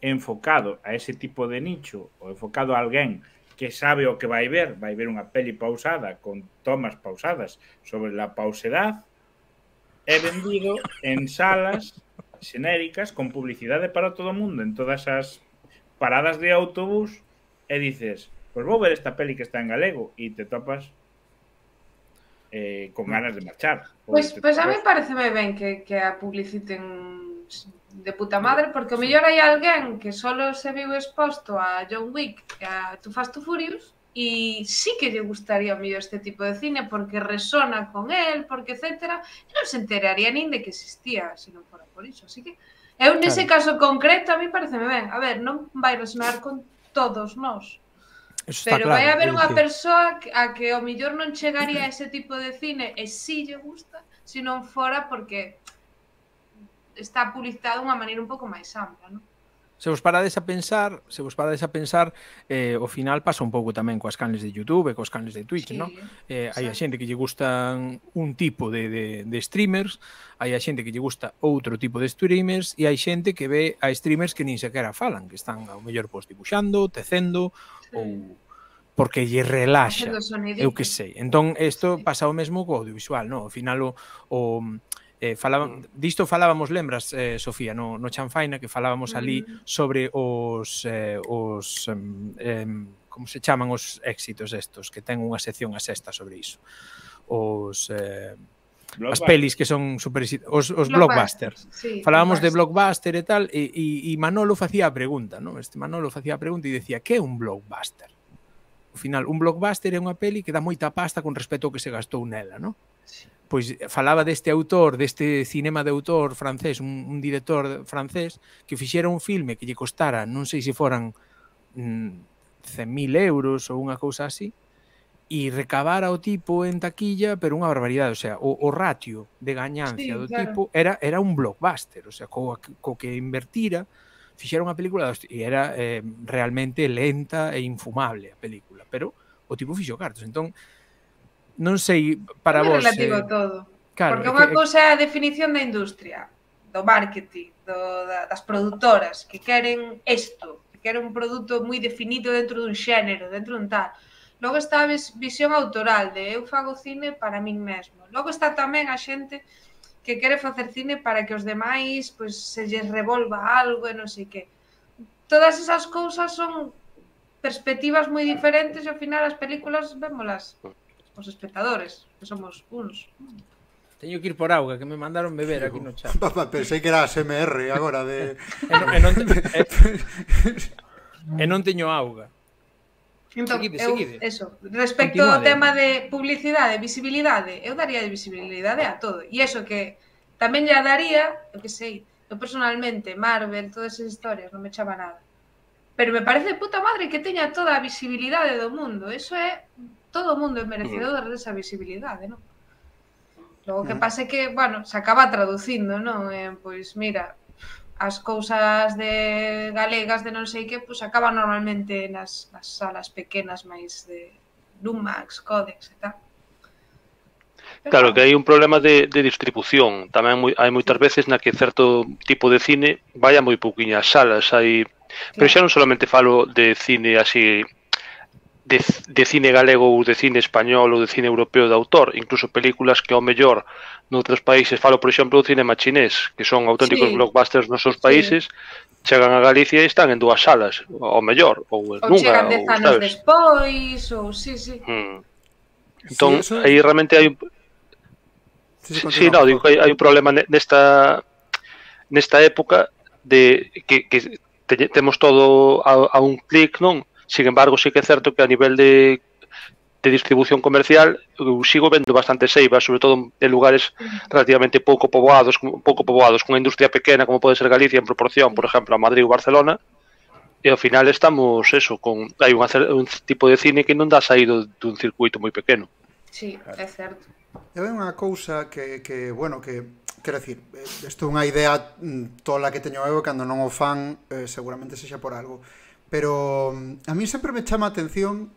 enfocado a ese tipo de nicho ou enfocado a alguén que sabe o que a ver, va a ver una peli pausada con tomas pausadas sobre la pausedad he vendido en salas genéricas con de para todo el mundo en todas esas paradas de autobús y e dices, pues pues vou ver esta peli que está en galego y e te topas eh, con ganas de marchar. pues, pues a mí parece ben que, que a publiciten de puta madre, porque o mellor hai alguén que solo se viu exposto a John Wick e a Too Fast to Furious e sí que lle gustaría mellor este tipo de cine porque resona con el, porque etcétera, e non se enteraría nin de que existía se non fora por iso, así que eu nese claro. caso concreto a mí pareceme ben a ver, non vai resonar con todos nós pero claro, vai haber unha persoa a que o mellor non chegaría a ese tipo de cine e si sí lle gusta, se non fora porque está publicitado unha maneira un pouco máis ampla, non? Se vos parades a pensar, se vos parades a pensar, eh, o final pasa un pouco tamén coas canles de YouTube e canles de Twitch, sí, non? Eh, hai a xente que lle gustan un tipo de, de, de streamers, hai a xente que lle gusta outro tipo de streamers e hai xente que ve a streamers que nin sequera falan, que están ao mellor pois dibuxando, tecendo sí. ou porque lle relaxa. Eu que sei. Entón, isto pasa o mesmo co audiovisual, non? Ao final o, o Eh, falaba, mm. disto falábamos, lembras, eh, Sofía, no, no Chanfaina, que falábamos ali mm. sobre os, eh, os eh, eh como se chaman os éxitos estos, que ten unha sección a sexta sobre iso. Os... Eh, as pelis que son super os, os blockbusters. blockbusters. Sí, Falábamos blockbuster. de blockbuster e tal e, e, e Manolo facía a pregunta, non? Este Manolo facía a pregunta e decía, "Que é un blockbuster?" ao final un blockbuster é unha peli que dá moita pasta con respecto ao que se gastou nela, non? Sí. Pois eh, falaba deste autor, deste cinema de autor francés, un, un director francés que fixera un filme que lle costara, non sei se foran mm, 100.000 euros ou unha cousa así, e recabar ao tipo en taquilla, pero unha barbaridade, o sea, o, o ratio de gañancia sí, do claro. tipo era era un blockbuster, o sea, co, co que invertira fixeron a película e era eh, realmente lenta e infumable a película, pero o tipo fixo cartos. Entón, non sei para vos... relativo eh, todo. Claro, Porque unha eh, cousa é a definición da industria, do marketing, do, da, das produtoras que queren isto, que queren un produto moi definido dentro dun xénero, dentro dun tal. Logo está a visión autoral de eu fago cine para min mesmo. Logo está tamén a xente que quere facer cine para que os demais pois, se lles revolva algo e non sei que. Todas esas cousas son perspectivas moi diferentes e ao final as películas vémolas os espectadores, que somos uns. Teño que ir por auga, que me mandaron beber aquí no chat. Papá, pensei que era SMR agora de... e, non, e, non, te... e non teño auga. Entón, seguide, eu, seguide. Eso, respecto Continuade. ao tema de publicidade, visibilidade, eu daría visibilidade a todo. E eso que tamén lle daría, eu que sei, eu personalmente, Marvel, todas esas historias, non me chama nada. Pero me parece puta madre que teña toda a visibilidade do mundo. Eso é, todo o mundo é merecedor mm. desa visibilidade, non? Logo que mm. pase que, bueno, se acaba traducindo, non? Eh, pois mira, as cousas de galegas de non sei que, pois acaban normalmente nas, nas salas pequenas máis de Lumax, Codex e tal. claro, que hai un problema de, de distribución. Tamén moi, hai moitas veces na que certo tipo de cine vai a moi pouquiñas salas. Hai... Claro. Pero xa non solamente falo de cine así de, de cine galego ou de cine español ou de cine europeo de autor, incluso películas que ao mellor noutros países, falo por exemplo do cinema chinés, que son auténticos sí. blockbusters nos seus países, sí. chegan a Galicia e están en dúas salas, ao mellor, ou, ou nunca, chegan dez anos despois, ou sí, sí. Hmm. Entón, sí, eso... aí realmente hai Sí, sí, sí no, digo que hai, hai un problema nesta nesta época de que, que te, temos todo a, a un clic, non? Sin embargo, sí que é certo que a nivel de de distribución comercial, eu uh, sigo vendo bastante seiva, sobre todo en lugares relativamente pouco poboados, pouco poboados, con industria pequena como pode ser Galicia en proporción, por exemplo, a Madrid ou Barcelona. E ao final estamos eso, con hai un, un tipo de cine que non dá saído dun circuito moi pequeno. Sí, é certo. É unha cousa que, que bueno, que quero dicir, isto eh, é unha idea mm, tola que teño eu cando non o fan, eh, seguramente sexa por algo Pero mm, a mí sempre me chama a atención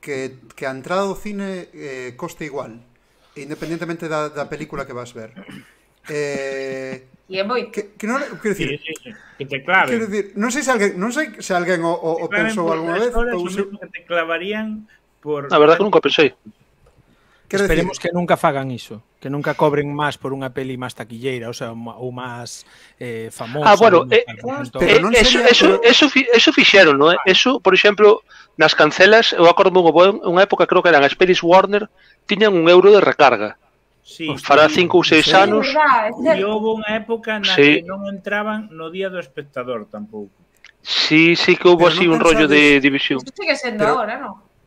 que, que a entrada do cine eh, coste igual, independentemente da, da película que vas ver. Eh, E é moi que, que non, quero dicir, sí, sí, que te clave. Quero dicir, non sei se alguén, non sei se alguén o, o, o pensou alguna vez ou se que te clavarían por A verdade que nunca pensei. Quero Esperemos decir... que nunca fagan iso, que nunca cobren máis por unha peli máis taquilleira, ou sea, ou máis eh, famosa. Ah, bueno, eh, eh pero non eso, eso, eso, eso fixeron, ¿no? é? Ah. Eso, por exemplo, nas cancelas, eu acordo unha unha época creo que eran as pelis Warner, tiñan un euro de recarga. Sí, Fará sí, cinco ou seis sí. anos. E houve unha época na sí. que non entraban no día do espectador tampouco. Sí, sí que houve así no un rollo de división. Isto sigue sendo pero... agora, non?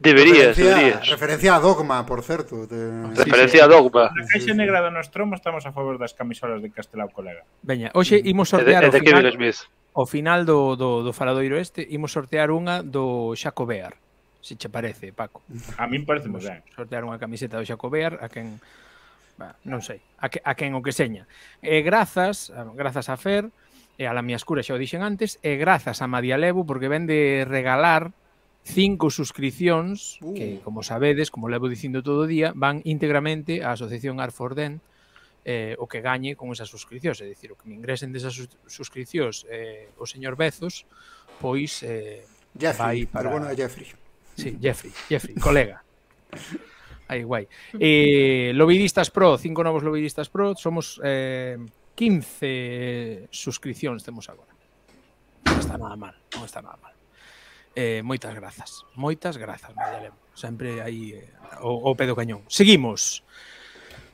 Debería, referencia, deberías. Referencia a Dogma, por certo. De... Referencia sí, sí. a Dogma. A caixa negra do Nostromo estamos a favor das camisolas de Castelao Colega. Veña, hoxe mm. imos sortear de, o, de o final, o final do, do, do Faladoiro Este, imos sortear unha do Xaco Bear, se che parece, Paco. A min parece moi ben. Sortear unha camiseta do Xaco Bear, a quen... Bah, non sei, a, que, a quen o que seña. E grazas, grazas a Fer, e a la miascura xa o dixen antes, e grazas a Madia Levo, porque vende regalar cinco suscripcións uh. que, como sabedes, como levo dicindo todo o día, van íntegramente á Asociación Art for Den eh, o que gañe con esas suscripcións, é dicir, o que me ingresen desas sus suscripcións eh, o señor Bezos, pois eh, Jeffrey, vai para... Bueno, Jeffrey. Sí, Jeffrey, Jeffrey, colega. Aí, guai. Eh, Lobidistas Pro, cinco novos Lobidistas Pro, somos eh, 15 suscripcións temos agora. Non está nada mal, non está nada mal. Eh, moitas grazas, moitas grazas, Magdalena. Sempre aí eh, o, o pedo cañón. Seguimos.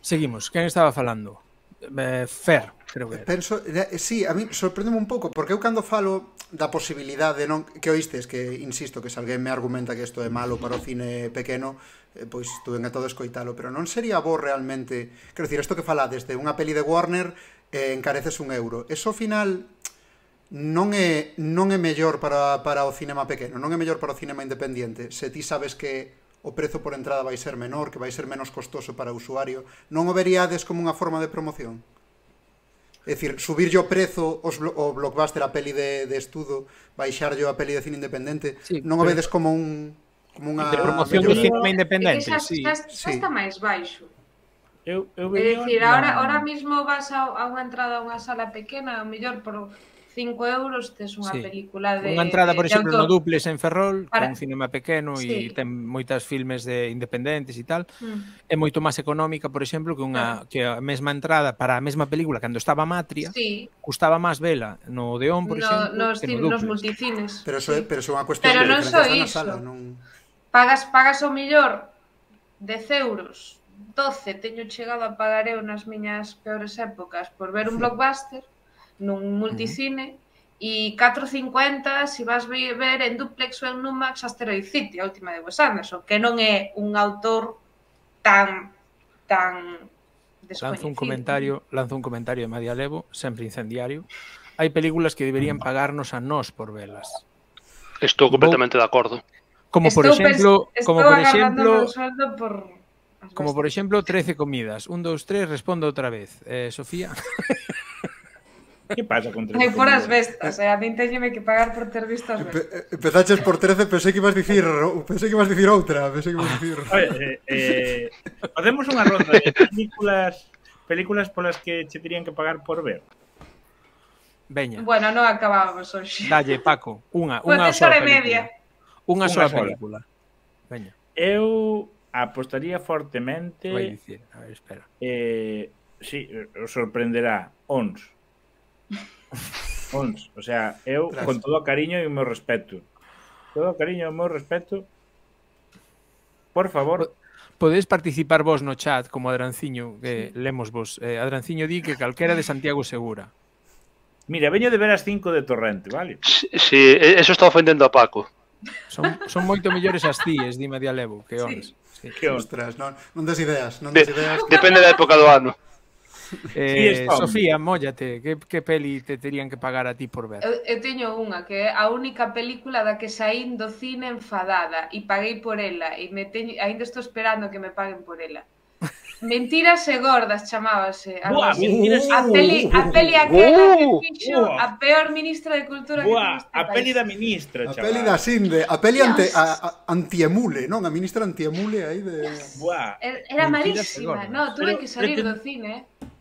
Seguimos. Quen estaba falando? Eh, Fer, creo que. Era. Penso, eh, sí, a mí sorprendeme un pouco, porque eu cando falo da posibilidad de non que oístes que insisto que se alguén me argumenta que isto é malo para o cine pequeno, eh, pois tuven a todo escoitalo, pero non sería bo realmente, quero dicir, isto que falades de unha peli de Warner eh, encareces un euro. Eso final non é non é mellor para, para o cinema pequeno, non é mellor para o cinema independiente, se ti sabes que o prezo por entrada vai ser menor, que vai ser menos costoso para o usuario, non o veríades como unha forma de promoción? É dicir, subirlle o prezo os, o blockbuster a peli de, de estudo, baixar a peli de cine independente, sí, non o vedes como un como unha de promoción do cinema independente, xa, sí. Xa, xa está sí. máis baixo. Eu, eu é dicir, agora, agora mesmo vas a, a unha entrada a unha sala pequena, o mellor por 5 euros tes unha sí. película de Unha entrada, por exemplo, autor. no Duples en Ferrol, Para... con un cinema pequeno sí. e ten moitas filmes de independentes e tal. Mm. É moito máis económica, por exemplo, que unha ah. que a mesma entrada para a mesma película cando estaba Matria, sí. custaba máis vela no Odeón, por no, exemplo, nos, que no nos multicines. Pero eso, sí. pero é unha cuestión pero de non so iso. Sala, non... Pagas, pagas o mellor 10 euros 12 teño chegado a pagar eu nas miñas peores épocas por ver un sí. blockbuster nun multicine, e 4.50 se vas ver en Duplex ou en Numax Asteroid City, a última de Wes Anderson, que non é un autor tan tan Lanzo un comentario, lanzo un comentario de Madia Levo, sempre incendiario. Hai películas que deberían mm. pagarnos a nós por velas. Estou completamente de acordo. Como por exemplo, como por exemplo, por como por exemplo 13 comidas. Un, dos, tres, respondo outra vez. Eh, Sofía. Que pasa con 13? Hai por as bestas, eh? a min teñeme que pagar por ter visto as bestas. Empe eh, empezaches por 13, pensei que ibas dicir, pensei que ibas dicir outra, pensei que ibas dicir. Oye, eh, eh, facemos unha ronda de películas películas polas que che terían que pagar por ver. Veña. Bueno, non acabamos hoxe. Dalle, Paco, unha, unha sola película. Unha sola película. Veña. Eu apostaría fortemente... Vai dicir, a ver, espera. Eh, sí, os sorprenderá. Ons. Ons, o sea, eu Tras. con todo o cariño e o meu respeto. Todo o cariño e o meu respeto. Por favor, Podedes participar vos no chat como Adranciño, que eh, sí. lemos vos. Eh, Adranciño di que calquera de Santiago Segura. Mira, veño de ver as 5 de Torrente, vale? Si, sí, eso está ofendendo a Paco. Son, son moito mellores as tíes, dime de Alevo, que ons. Sí. Sí. Que ostras, non, non des ideas, non des ideas. Depende da época do ano. Eh, Sofía, mollate, que, que peli te terían que pagar a ti por ver? Eu, eu teño unha que é a única película da que saín do cine enfadada e paguei por ela e me teño, ainda estou esperando que me paguen por ela. Mentiras e gordas chamábase. mentiras... a, peli, a peli aquela que fixo uh, a peor ministra de Cultura Buah, que A peli da ministra, chaval. A peli da Sinde, a peli ante, a, a, antiemule, non? A ministra antiemule aí de... Buah. Er, era, era malísima, non? tuve pero, que salir pero, do cine.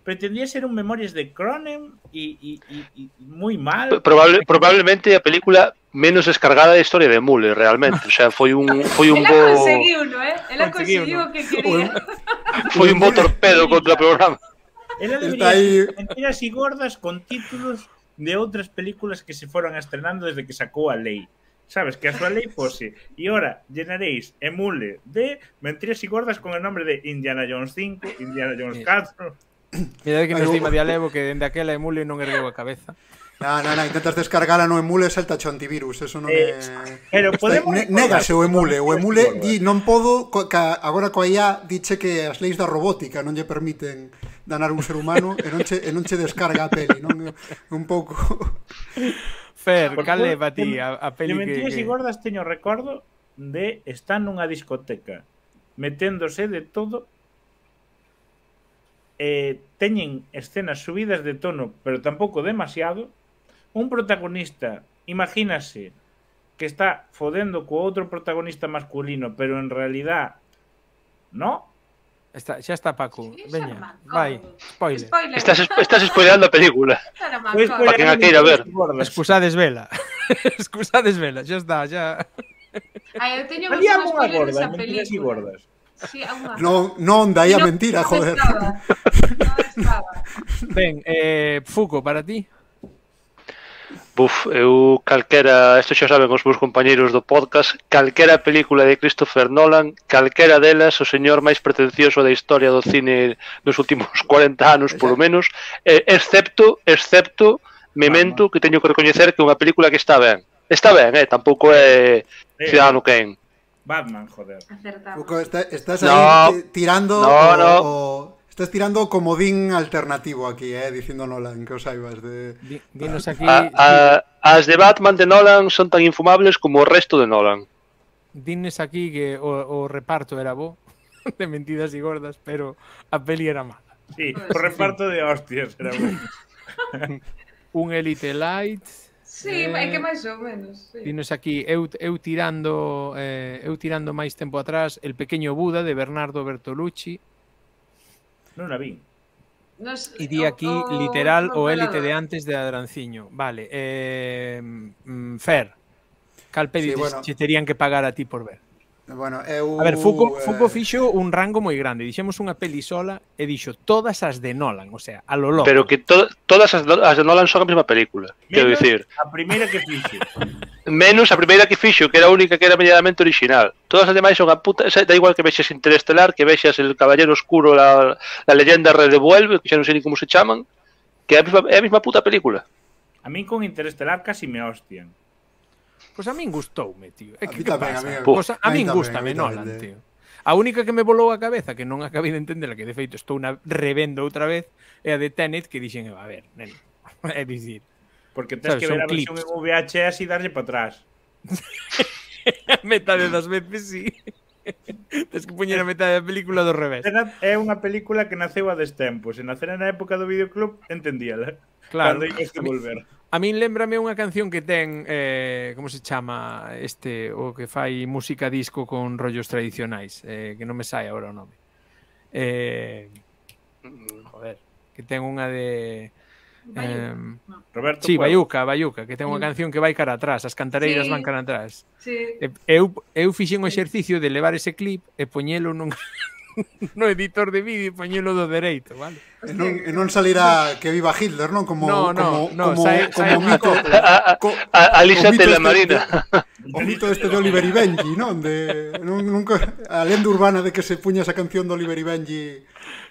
pretendía ser un Memorias de Cronen y, muy mal. probablemente la película menos descargada de historia de Mule, realmente. O sea, fue un fue un bo conseguiu, eh? que quería. Fue un bo torpedo contra el programa. mentiras y gordas con títulos de otras películas que se fueron estrenando desde que sacó a ley. Sabes, que a su ley pues sí Y ahora llenaréis emule de mentiras y gordas con el nombre de Indiana Jones 5, Indiana Jones 4 Mira que nos dima de Alevo que dende aquela emule non ergueu a cabeza. Na, na, na, intentas descargala no emule el tacho antivirus, eso non é... Eh, pero podemos... Ne, negase o emule, o emule di non podo, ca, agora coa IA diche que as leis da robótica non lle permiten danar un ser humano e non che, e non che descarga a peli, non? Un pouco... Fer, cale pa ti a, a peli que... Mentiras que... gordas teño recordo de estar nunha discoteca meténdose de todo eh, teñen escenas subidas de tono, pero tampoco demasiado. Un protagonista, imagínase, que está fodendo con otro protagonista masculino, pero en realidad no. Está, está Paco, Venga. spoiler. Estás, estás spoileando a película. Pues Para que ver. Excusades vela. Excusades vela, está, ya eu teño Sí, non, non, daí a mentira, no joder. No estaba. Ben, eh, Fuco, para ti? Buf, eu calquera, isto xa saben os meus compañeiros do podcast, calquera película de Christopher Nolan, calquera delas, o señor máis pretencioso da historia do cine nos últimos 40 anos, polo menos, eh, excepto, excepto Memento, que teño que recoñecer que é unha película que está ben. Está ben, eh, tampouco é Ciudadano Kane. Batman, joder. estás ahí tirando. como estás tirando comodín alternativo aquí, eh, diciendo Nolan, que os ibas de. aquí. Las ah, ah, de Batman de Nolan son tan infumables como el resto de Nolan. Dines aquí que o, o reparto era vos, de mentiras y gordas, pero a peli era mala. Sí, reparto de hostias era vos. Un Elite Light, Sí, eh, é que eh, máis ou menos. Sí. Dinos aquí, eu, eu tirando eh, eu tirando máis tempo atrás, El pequeño Buda de Bernardo Bertolucci. Non a vi. Nos, e di aquí o, literal o, élite de antes de Adranciño. Vale, eh, mm, Fer, cal pedis sí, bueno. che terían que pagar a ti por ver? Bueno, A ver, Foucault, Foucault eh, un rango muy grande. Dixemos una peli sola he dicho todas las de Nolan, o sea, a lo Pero que todas las de Nolan son la misma película, Quiero decir dicir. a primeira que fixo. Menos a primera que fixo, que era a única que era medianamente original. Todas as demás son a puta... Da igual que vexes Interestelar, que vexas El Caballero Oscuro, la, leyenda redevuelve, que ya no sé ni cómo se llaman que é a mesma, puta película. A mí con Interestelar casi me hostian. Pois a min gustoume, tío. É que, a mí, tamén, pasa? A mí, pois a, min gustame Nolan, tío. A única que me volou a cabeza, que non acabei de entender, que de feito estou na revendo outra vez, é a de Tenet, que dixen, a ver, neno, é dicir... Porque tens que ver a versión clips. en VHS e darlle para atrás. a metade das veces, sí. Tens que poñer a metade da película do revés. É unha película que naceu a destempo. Se nacera na época do videoclub, entendíala. Claro. Cando ias que volver. A min lembrame unha canción que ten eh, como se chama este o que fai música disco con rollos tradicionais, eh, que non me sai agora o nome. Eh, joder, que ten unha de eh, Roberto Sí, Bayuca, Bayuca, que ten unha mm. canción que vai cara atrás, as cantareiras sí. van cara atrás. Sí. Eu eu fixen o exercicio de levar ese clip e poñelo nun no editor de vídeo pañuelo do dereito, vale? E non, e non salirá que viva Hitler, non? Como, no, no, como, no, como, sae, como mito... A, la marina. O mito este de Oliver y Benji, non? De, non nunca, a lenda urbana de que se puña esa canción de Oliver y Benji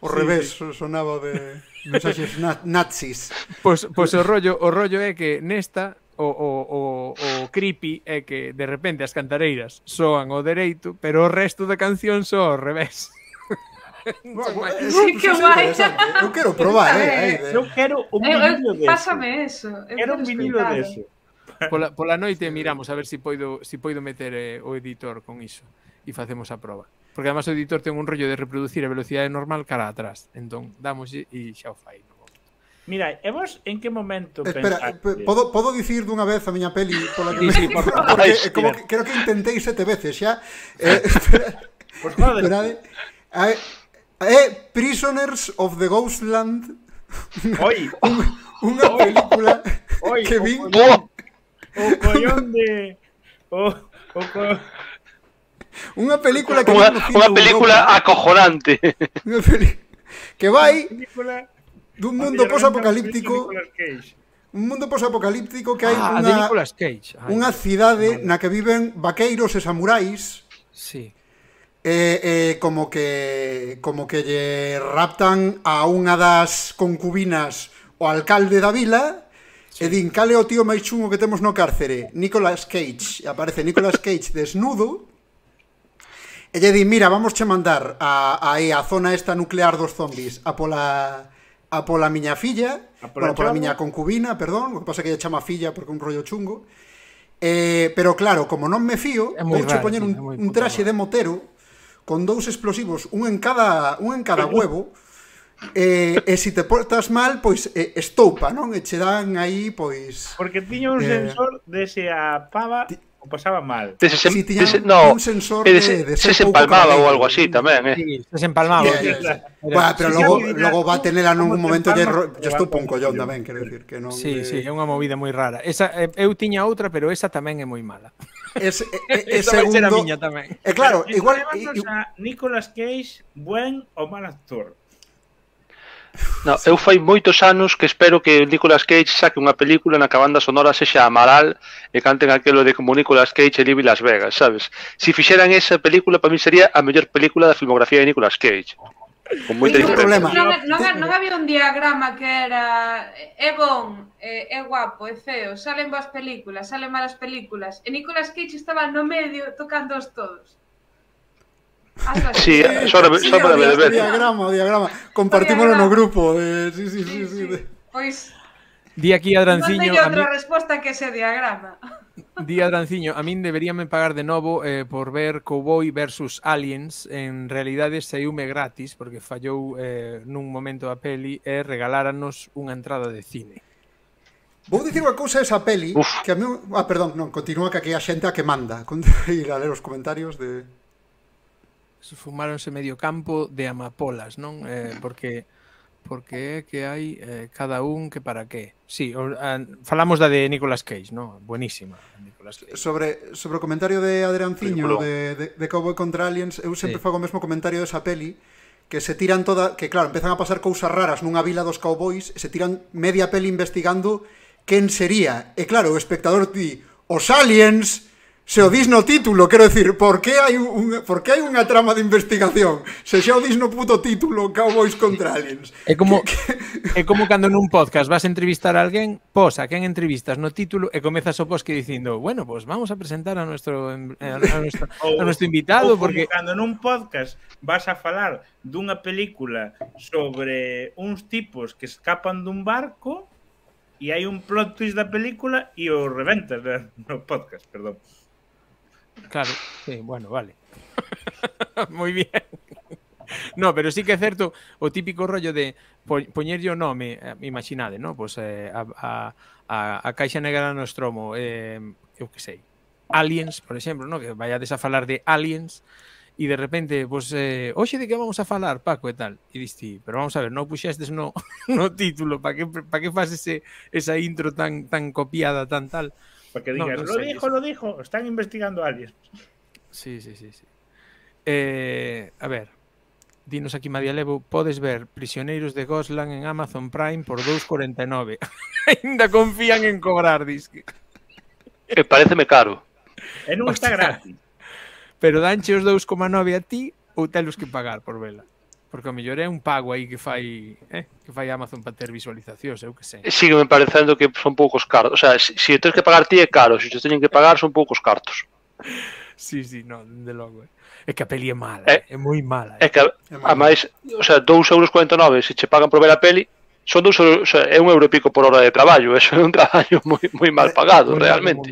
ao sí, revés, sí. sonaba de mensaxes nazis. Pois, pues, pois pues o rollo, o rollo é que nesta o, o, o, o creepy é que de repente as cantareiras soan ao dereito, pero o resto da canción soa ao revés. Sim, que guai. Eu quero probar, eh. Eu eh, quero un eh, vinilo eso. Eh, pásame eso. Eu quero un vinilo eso. Pola, pola noite miramos a ver se si poido, si poido meter eh, o editor con iso e facemos a proba. Porque además o editor ten un rollo de reproducir a velocidade normal cara atrás. Entón, damos e xa o fai. Mira, e vos en que momento Espera, pensaste? podo, podo dicir dunha vez a miña peli pola que me... Sí, por, porque, Ay, como que, creo que intentei sete veces xa. Eh, espera, pues, espera, A É eh, Prisoners of the Ghostland. Oi. Unha película Oi, que vin... O, o collón de... O, o co... Unha película que unha, película Europa. acojonante. Unha peli... Que vai dun mundo posapocalíptico un mundo posapocalíptico que hai ah, unha Cage. unha cidade na que viven vaqueiros e samurais. Sí eh, eh, como que como que lle raptan a unha das concubinas o alcalde da vila sí. e din cale o tío máis chungo que temos no cárcere Nicolas Cage aparece Nicolas Cage desnudo e lle din mira vamos che mandar a, a, a zona esta nuclear dos zombies a pola a pola miña filla a pola, bueno, pola miña concubina perdón o que pasa que lle chama filla porque un rollo chungo Eh, pero claro, como non me fío, vou che poñer un, un traxe de motero con dous explosivos, un en cada, un en cada huevo, E, eh, e eh, se si te portas mal, pois eh, estoupa, non? E che dan aí, pois... Porque tiña un eh, sensor dese de a pava ti o pasaba mal. Desesem, sí, tiña des, no, un sensor de, de, de se empalmaba ou algo así tamén, eh. Sí, desempalmaba. Sí, eh. bueno, pero logo, logo va a tener a algún momento lle yo estou un collón tamén, quero dicir que non Sí, eh... sí, é unha movida moi rara. Esa eh, eu tiña outra, pero esa tamén é moi mala. Es, es, es segundo... miña tamén. É eh, claro, igual... Nicolas Cage, buen ou mal actor? No, eu fai moitos anos que espero que Nicolas Cage saque unha película na que a banda sonora sexa Amaral e canten aquilo de como Nicolas Cage e Libby Las Vegas, sabes? Se fixeran esa película, para mí sería a mellor película da filmografía de Nicolas Cage. Con moita diferencia. Non, non, non había un diagrama que era é bon, é, é guapo, é feo, salen boas películas, salen malas películas, e Nicolas Cage estaba no medio tocando os todos sí, xa, sí, xa para ver, ver. Diagrama, diagrama. Compartímolo no grupo. De... Sí, sí, sí, sí, sí. sí. Pois... Di aquí a Dranciño... Non teño outra mí... resposta que ese diagrama. Di a Dranciño, a min deberíame pagar de novo eh, por ver Cowboy versus Aliens. En realidade saiume gratis porque fallou eh, nun momento a peli e eh, regaláranos unha entrada de cine. Vou dicir unha cousa esa peli Uf. que a mí... Ah, perdón, non, continúa que aquí a xente a que manda. Ir a ler os comentarios de fumáronse medio campo de amapolas, non? Eh, porque porque é que hai eh, cada un que para qué. Sí, o, a, falamos da de Nicolas Cage, no? Buenísima, Nicolas Cage. Sobre sobre o comentario de Ciño de, de, de Cowboy contra Aliens, eu sempre sí. fago o mesmo comentario desa peli que se tiran toda, que claro, empezan a pasar cousas raras nunha vila dos cowboys, se tiran media peli investigando quen sería. E claro, o espectador ti, os aliens, Se o dis no título, quero decir, por que hai un por que hai unha trama de investigación? Se xa o dis no puto título Cowboys contra Aliens. É como que, que... é como cando nun podcast vas a entrevistar a alguén, pos a quen entrevistas no título e comezas o post que dicindo, bueno, pues vamos a presentar a nuestro a, eh, a nuestro, a nuestro invitado o porque cando nun podcast vas a falar dunha película sobre uns tipos que escapan dun barco e hai un plot twist da película e o reventas eh, no podcast, perdón. Claro, sí, bueno, vale. Muy bien. No, pero sí que é certo o típico rollo de poñerlle o nome, eh, imaginade, no? Pois eh, a, a, a caixa negra no estromo, eh, eu que sei, Aliens, por exemplo, no? que vayades a falar de Aliens, e de repente, pois, pues, eh, hoxe de que vamos a falar, Paco, e tal. E diste, pero vamos a ver, non puxestes no, no título, para que, pa que faz ese, esa intro tan, tan copiada, tan tal? lo dijo, lo dijo, están investigando alguien Sí, sí, sí. sí. Eh, a ver, dinos aquí, María Levo, podes ver Prisioneros de Goslan en Amazon Prime por 2,49. E Ainda confían en cobrar, disque. parece eh, pareceme caro. En un está gratis. Pero danche 2,9 a ti ou los que pagar por vela? Porque o mellor é un pago aí que fai, eh, que fai Amazon para ter visualizacións, eu que sei. me parecendo que son poucos cartos, o sea, se si, si tens que pagar ti é caro, se si te teñen que pagar son poucos cartos. Sí, sí, no, de logo. Eh. É que a peli é mala, é, eh, é moi mala. Eh. É que, é a máis, o sea, 2,49 euros se che pagan por ver a peli, son dos, é un euro pico por hora de traballo, é un traballo moi moi mal eh, pagado realmente.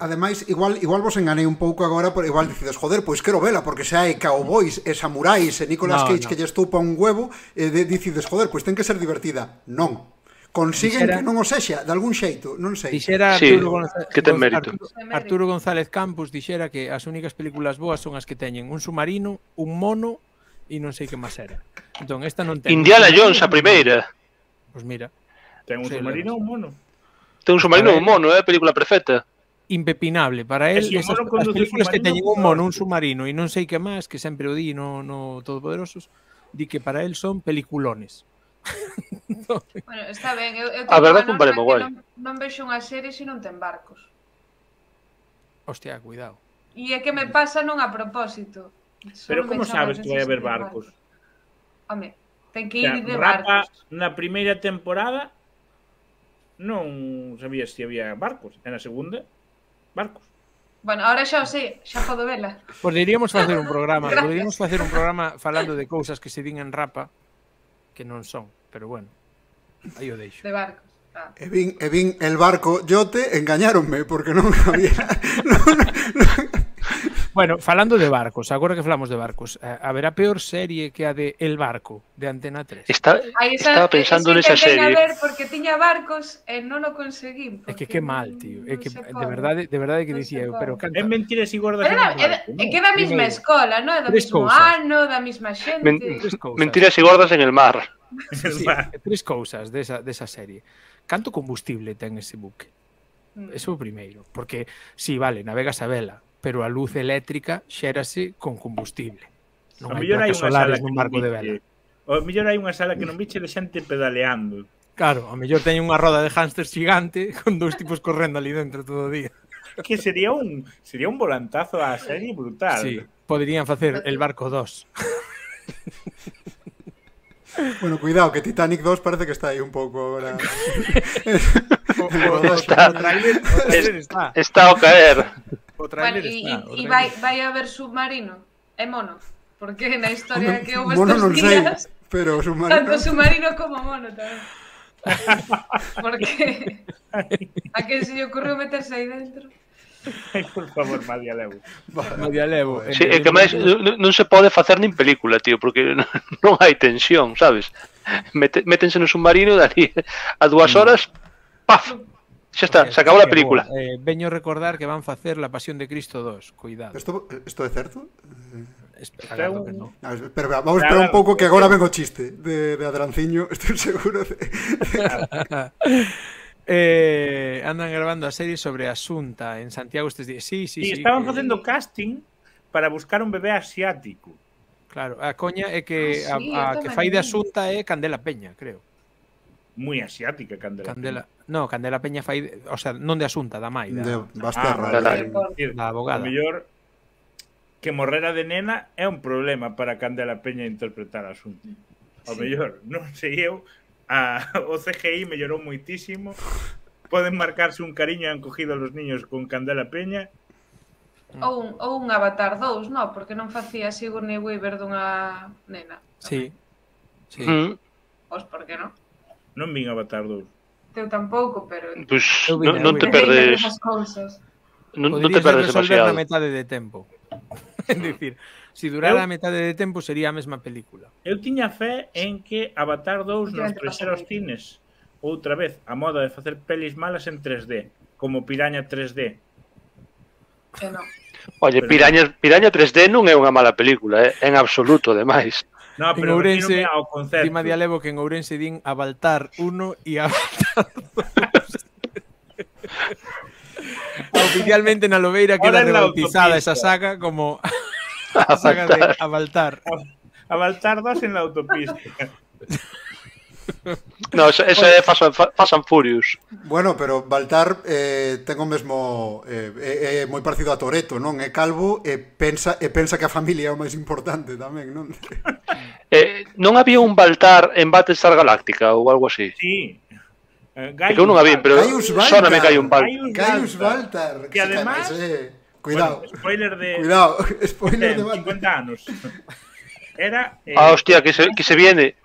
Ademais, igual igual vos enganei un pouco agora, por igual decides, joder, pois quero vela porque se hai cowboys e samurais e Nicolas no, Cage no. que lle estupa un huevo, e eh, dicides, joder, pois ten que ser divertida. Non, consiguen Dixera, que non o sexa de algún xeito, non sei. Dixera Arturo, sí, González, que ten mérito. Arturo, Arturo González Campos dixera que as únicas películas boas son as que teñen un submarino, un mono e non sei que máis era. Entón, esta non ten. Indiana Jones a primeira. Pues mira. Ten un submarino un mono. Ten un submarino un mono, é eh, película perfecta. Impepinable para él, si esas, as películas que teñen un mono, un submarino e non sei que máis, que sempre o di no, no Todopoderosos, di que para él son peliculones. bueno, está ben, eu, eu a verdade que un paremo guai. Non, non vexo unha serie se non ten barcos. Hostia, cuidado. E é que me pasa non a propósito. Solo Pero como sabes que vai haber barcos? barcos? Home, Ten que ir de barcos. Rapa, na primeira temporada non sabía se si había barcos. E na segunda, barcos. Bueno, ahora xa o sei, xa podo vela. Pois diríamos facer un programa, poderíamos facer un programa falando de cousas que se din en Rapa que non son, pero bueno. Aí o deixo. De barcos. Ah. E vin, e vin el barco Yote engañaronme porque non había non, non, Bueno, falando de barcos, ahora que hablamos de barcos, eh, ¿habrá peor serie que a de El Barco, de Antena 3? Está, estaba pensando en esa serie. porque tenía barcos y eh, no lo conseguí. que qué mal, tío. que de verdad de verdad que decía pero mentiras y gordas en guardas mar. Es eh, que da misma escola, no do ano, da misma xente. mentiras y gordas en el mar. tres cosas de esa serie. Canto combustible ten ese buque? Mm. Eso primero. porque si sí, vale, navegas a vela, pero a luz eléctrica xérase con combustible. Non hai placas solares nun barco de vela. O mellor hai unha sala que non biche de xente pedaleando. Claro, o mellor teñen unha roda de hámster gigante con dous tipos correndo ali dentro todo o día. Que sería un sería un volantazo á serie brutal. Sí, poderían facer el barco 2. Bueno, cuidado, que Titanic 2 parece que está ahí un poco ahora. está, está, está a caer. O bueno, está, e, e vai, vai haber submarino, é eh, mono, porque na historia que houve estes non días... pero submarino... Tanto submarino como mono tamén. porque a que se lle ocurreu meterse aí dentro? por favor, Madia Levo. Madia Levo. Eh, sí, é que máis eh, non se pode facer nin película, tío, porque non hai tensión, sabes? Mete, métense no submarino dali a dúas mm. horas, paf, Xa está, se acabou a película. Eh, veño recordar que van facer La Pasión de Cristo 2, cuidado. Isto isto é certo? Un... Eh, que no. Ah, pero vamos a esperar un pouco que agora vengo chiste de, de Adranciño, estou seguro de... eh, andan grabando a serie sobre Asunta en Santiago estes días. Sí, sí, sí. sí estaban que... facendo casting para buscar un bebé asiático. Claro, a coña é eh, que ah, sí, a, a que fai de Asunta é Candela Peña, creo moi asiática Candela. Candela Peña. No, Candela Peña fai, o sea, non de Asunta, da Mai, da. De Basterra, ah, da, abogada. O mellor que morrera de nena é un problema para Candela Peña interpretar Asunta. O sí. mellor, non sei eu, a, o CGI mellorou moitísimo. Poden marcarse un cariño han cogido a los niños con Candela Peña. Ou un, ou un Avatar 2, non? Porque non facía Sigourney Weaver dunha nena. Sí. Sí. Mm. por que non? Non vin Avatar 2. Eu tampouco, pero... Pues, eu non, non te perdes... Non, non te perdes demasiado. na metade de tempo. é dicir, se si durara eu, a metade de tempo sería a mesma película. Eu tiña fé en que Avatar 2 nos traxera os cines outra vez a moda de facer pelis malas en 3D, como Piraña 3D. Que non. Olle, Pero... Piraña, Piraña 3D non é unha mala película, eh? en absoluto, demais. No, pero en Ourense, ao concepto. Dima Dialevo que en Ourense din a Baltar 1 e abaltar 2. Oficialmente na Lobeira queda rebautizada esa saga como a saga de abaltar. Abaltar 2 en la autopista. No, ese, ese é Fast, and Furious. Bueno, pero Baltar eh, ten o mesmo eh, é, eh, eh, moi parecido a Toreto, non? É calvo e eh, pensa e pensa que a familia é o máis importante tamén, non? eh, non había un Baltar en Battlestar Galáctica ou algo así? Sí. Eh, que eu non a vi, pero soname me cae un Baltar. Gaius Baltar. Que además... Eh, cuidado. Bueno, spoiler de... Cuidado, spoiler de Baltar. 50 anos. Era... Eh, ah, hostia, que se, que se viene.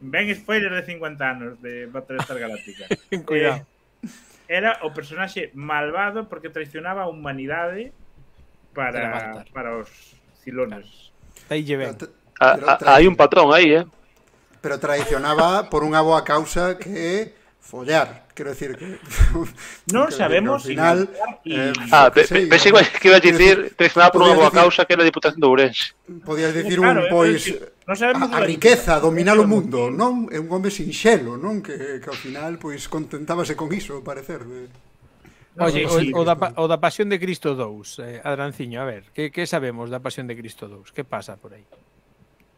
Ben spoiler de 50 anos de Battlestar Galáctica. Cuidado. Eh, era o personaxe malvado porque traicionaba a humanidade para, para os cilones. Aí lle ven. Hai un patrón aí, eh? Pero traicionaba por unha boa causa que é follar. Quero decir que... Non sabemos que, final... Y... Eh, ah, pe, pensei que iba a dicir traicionaba por unha boa causa que era a Diputación de Ourense. Podías dicir un eh, pois... Pues, Non sabemos a, a riqueza, dominar o mundo, non? É un home sinxelo, non? Que, que ao final pois contentábase con iso, parecer. De... Oye, o, o, da, o da Pasión de Cristo 2, eh, Adranciño, a ver, que, que sabemos da Pasión de Cristo 2? Que pasa por aí?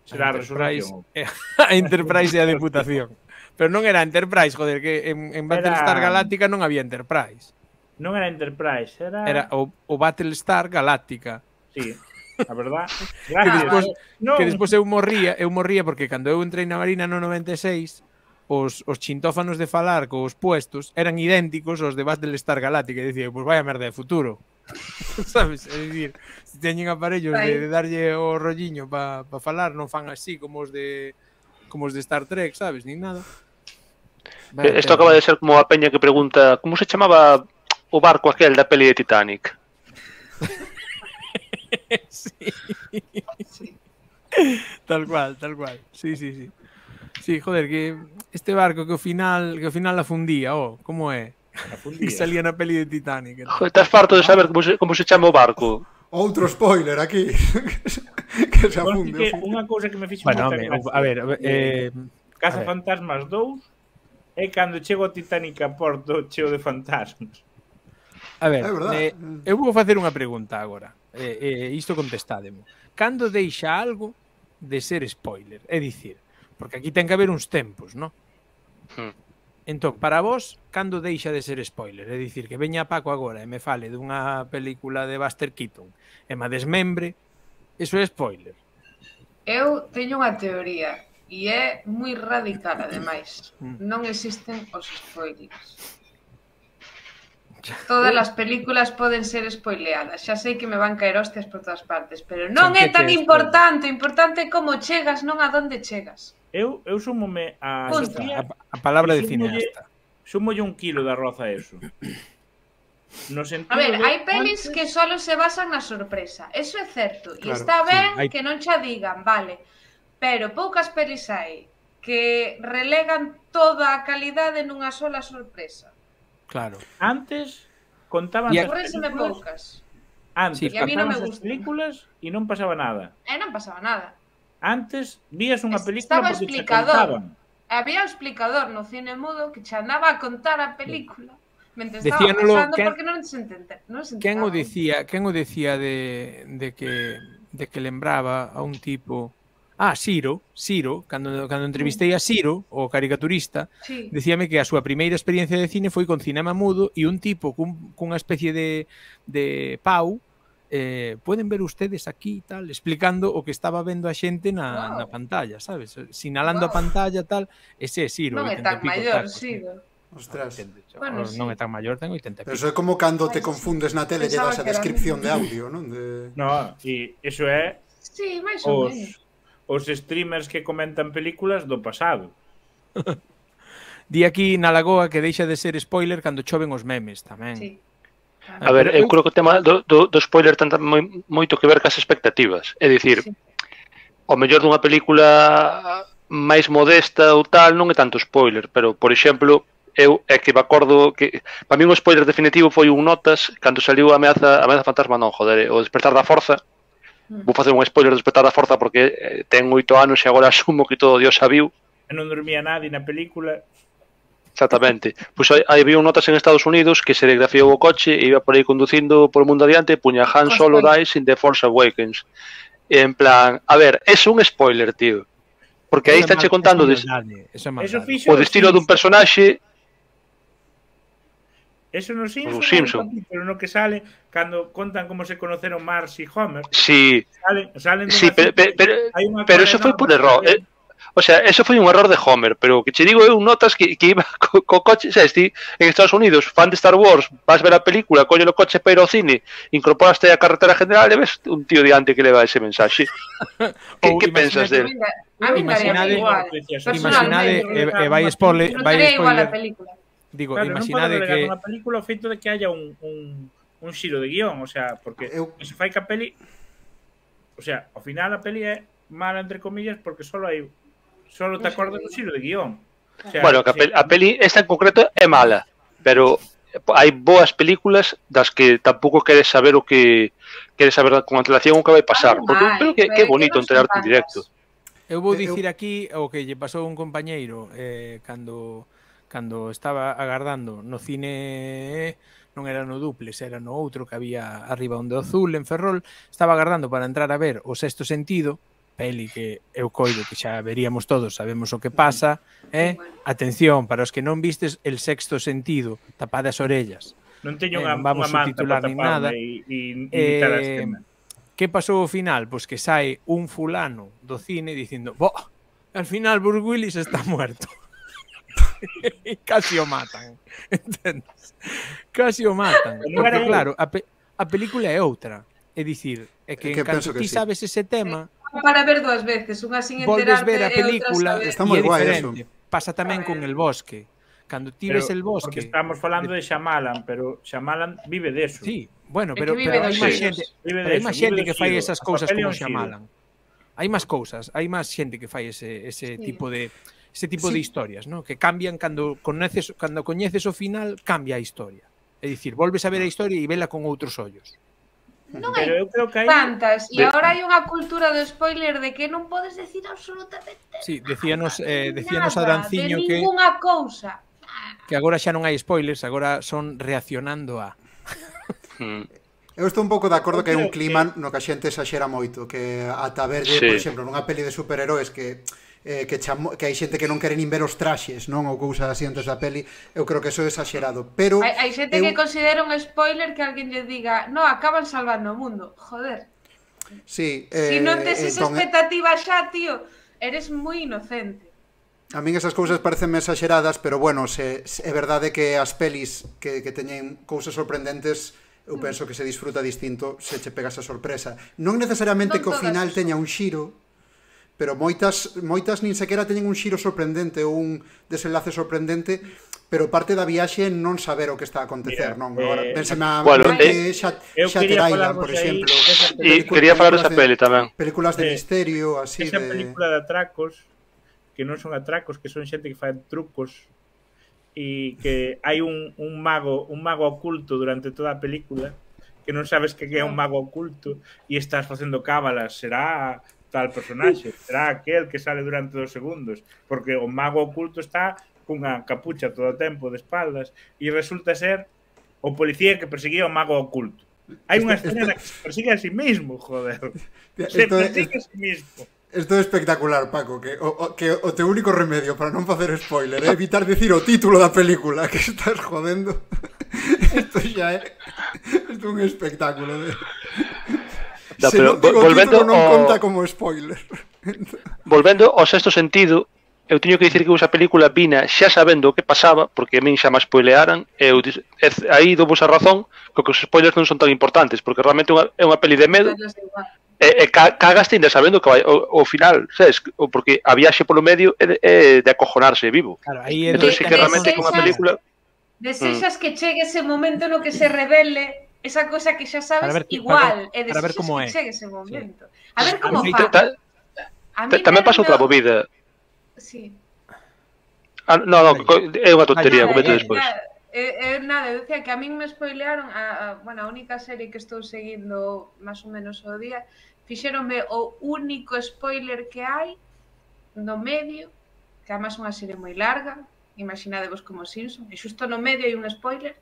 Será a Enterprise, eh, a Enterprise e a Deputación. Pero non era Enterprise, joder, que en, en Battlestar era... Galáctica non había Enterprise. Non era Enterprise, era... Era o, o Battlestar Galáctica. Sí a verdad. Que despois, no. que despois eu morría, eu morría porque cando eu entrei na Marina no 96, os, os chintófanos de falar cos puestos eran idénticos aos de Star Galactica e dicía, pois pues vaya merda de futuro. Sabes? É dicir, se teñen aparellos de, de darlle o rolliño para pa falar, non fan así como os de como os de Star Trek, sabes? Nin nada. Vale, Esto acaba de ser como a peña que pregunta como se chamaba o barco aquel da peli de Titanic? sí. Tal cual, tal cual. Sí, sí, sí. Sí, joder, que este barco que ao final que ao final afundía, oh, como é? Que salía na peli de Titanic. Joder, estás farto de saber como se, como se chama o barco. Outro spoiler aquí. que se afunde. Que unha cousa que me fixe bueno, me, a ver, eh, eh, Casa a ver. Fantasmas 2 é cando chego a Titanic a Porto cheo de fantasmas. A ver, é eh, eu vou facer unha pregunta agora. Eh, eh, isto contestádemo. Cando deixa algo de ser spoiler? É dicir, porque aquí ten que haber uns tempos, non? Hmm. Entón, para vos, cando deixa de ser spoiler? É dicir, que veña Paco agora e me fale dunha película de Buster Keaton e me desmembre, eso é spoiler. Eu teño unha teoría e é moi radical, ademais. Mm. Non existen os spoilers. Todas as películas poden ser spoileadas. Xa sei que me van caer hostias por todas partes, pero non é tan importante, importante como chegas, non a donde chegas. Eu eu sumome a Sofía, a, a palabra de cineasta. Sumolle un kilo de arroz a eso. No a ver, hai pelis que solo se basan na sorpresa. Eso é certo. Claro, e está ben sí, hay... que non xa digan, vale. Pero poucas pelis hai que relegan toda a calidade nunha sola sorpresa. Claro. Antes contaban... las películas. Antes sí, a mí no me gusta. Las películas y no pasaba nada. Eh, pasaba nada. Antes vías una película Estaba porque explicador. contaban. Había explicador no cine mudo que che andaba a contar a película. Mientras estaba pensando lo, porque non se entendía. Non se quen o o de, de que de que lembraba a un tipo Ah, Siro, Siro, cando, cando entrevistei a Siro, o caricaturista, sí. decíame que a súa primeira experiencia de cine foi con cinema mudo e un tipo cun, cunha especie de, de pau, eh, poden ver ustedes aquí tal, explicando o que estaba vendo a xente na, wow. na pantalla, sabes? Sinalando wow. a pantalla e tal, ese é Siro. Non é tan maior, tacos, Siro. Ostras. Bueno, non é tan maior, ten 80 Pero iso é como cando te confundes na tele e llevas a descripción de audio, non? De... No, e iso é Sí, máis ou menos os streamers que comentan películas do pasado. Di aquí na Lagoa que deixa de ser spoiler cando choven os memes tamén. Sí. A ver, eu creo que o tema do, do, do spoiler tanta moi, moito que ver cas expectativas. É dicir, sí. o mellor dunha película máis modesta ou tal non é tanto spoiler, pero, por exemplo, eu é que me acordo que para min un spoiler definitivo foi un Notas cando saliu a ameaza, a ameaza fantasma non, joder, eh, o despertar da forza Hmm. Vou facer un spoiler despertar da Forza porque eh, ten oito anos e agora asumo que todo Dios sabiu. viu. E non dormía nadie na película. Exactamente. Pois pues hai, viu notas en Estados Unidos que se desgrafiou o coche e iba por aí conducindo por o mundo adiante puña Han Solo Dice in The Force Awakens. E en plan, a ver, é un spoiler, tío. Porque aí estáche contando des... Eso, o destino dun personaxe Eso no es Simpsons, Simpson. pero no que sale cuando contan cómo se conocieron Mars y Homer. Sí. pero, eso fue por error. Eh, o sea, eso fue un error de Homer, pero que te digo eh, un notas que, que iba co, coche, o este, en Estados Unidos, fan de Star Wars, vas a ver la película, coño, los coche pero ir cine, incorporaste a carretera general y ves un tío de que ese mensaje que, piensas va ese mensaje. A mí me eh, igual. Imaginade, e vai spoiler, la película Digo, claro, imagina de que... Unha película o feito de que haya un, un, un xiro de guión, o sea, porque eu... se fai que a peli... O sea, ao final a peli é mala, entre comillas, porque só hai... Só te acordas do xiro de guión. O sea, bueno, que a, peli, esta en concreto é mala, pero hai boas películas das que tampouco queres saber o que queres saber con antelación o que vai pasar. Ay, porque creo que, que bonito enterarte en directo. Eu vou dicir aquí o que lle pasou a un compañeiro eh, cando cando estaba agardando no cine eh, non era no duples, era no outro que había arriba onde o azul en Ferrol, estaba agardando para entrar a ver o sexto sentido, peli que eu coido que xa veríamos todos, sabemos o que pasa, eh? Atención, para os que non vistes el sexto sentido, tapadas orellas. Non teño eh, non vamos unha subtitular nin nada. E, e, e, eh, que pasou ao final? Pois que sai un fulano do cine dicindo, "Bo, al final Bruce Willis está muerto." casi o matan. Entendes? Casi o matan. Porque, claro, a, pe a película é outra. É dicir, é que, que en canto ti sí. sabes ese tema... Ah, para ver dúas veces, unha sin enterarte Volves ver a película e está moi guai eso. Pasa tamén con El Bosque. Cando ti ves El Bosque... Estamos falando de Xamalan, pero Xamalan vive de eso. sí, bueno, pero, pero hai máis xente, vive pero hai máis xente que fai esas cousas como Xamalan. Hai máis cousas, hai máis xente que fai ese, ese sí. tipo de ese tipo sí. de historias, ¿no? Que cambian cando coñeces, cando coñeces o final, cambia a historia. É dicir, volves a ver a historia e vela con outros ollos. Non Pero eu creo que hai... tantas, e de... agora hai unha cultura do spoiler de que non podes decir absolutamente Sí, decíanos, eh, decíanos nada, Danciño de que... ninguna cousa. Que agora xa non hai spoilers, agora son reaccionando a... Hmm. Eu estou un pouco de acordo que hai un clima no que a xente exaxera moito, que ata verlle, sí. por exemplo, nunha peli de superheróis que eh, que, chamo, que hai xente que non quere nin ver os traxes, non? Ou cousas así antes da peli, eu creo que eso é exagerado. Pero hai, hai xente eu... que considera un spoiler que alguén lle diga, "No, acaban salvando o mundo." Joder. Sí, eh, si non tes eh, esa entón... Eh, expectativa xa, tío, eres moi inocente. A min esas cousas me exageradas, pero bueno, se, se é verdade que as pelis que, que teñen cousas sorprendentes eu mm. penso que se disfruta distinto se che pegas a sorpresa. Non necesariamente non que o final teña un xiro, pero moitas moitas nin sequera teñen un xiro sorprendente ou un desenlace sorprendente, pero parte da viaxe non saber o que está a acontecer, non? Agora, eh, a bueno, eh, xa, Shatter Island, por exemplo. E quería falar desa peli tamén. Películas de eh, misterio, así esa de... Esa película de atracos, que non son atracos, que son xente que fan trucos e que hai un, un mago un mago oculto durante toda a película que non sabes que é un ah. mago oculto e estás facendo cábalas, será tal personaxe, será aquel que sale durante dos segundos, porque o mago oculto está cunha capucha todo o tempo de espaldas e resulta ser o policía que perseguía o mago oculto. Hai unha escena este... que se persigue a sí mesmo, joder. Se persigue a sí mesmo. Isto é espectacular, Paco, que o, o, que o teu único remedio para non facer spoiler é evitar dicir o título da película que estás jodendo. Isto xa é... Esto é un espectáculo. De... Da, Se pero, non digo volvendo título, non o... conta como spoiler. volvendo ao sexto sentido, eu teño que dicir que esa película vina xa sabendo o que pasaba, porque a min xa me spoilearan, eu aí dou a razón que os spoilers non son tan importantes, porque realmente unha, é unha peli de medo, e, e cagaste ainda sabendo que vai o, o final, sabes? Porque a viaxe polo medio é de, é de acojonarse vivo. Claro, aí é Entón, sí que realmente é unha película... Desexas mm. que chegue ese momento no que se revele esa cosa que xa sabes ver, igual, para, ver, e des, para ver como é. ese momento. Sí. A ver como fa. ta, ta, tamén pasou outra bobida. Sí. Ah, no, no, é unha tontería, comento despois. É, é, nada, eu decía que a min me spoilearon a, a, bueno, a única serie que estou seguindo máis ou menos o día fixeronme o único spoiler que hai no medio que además é unha serie moi larga imaginadevos como Simpson e xusto no medio hai un spoiler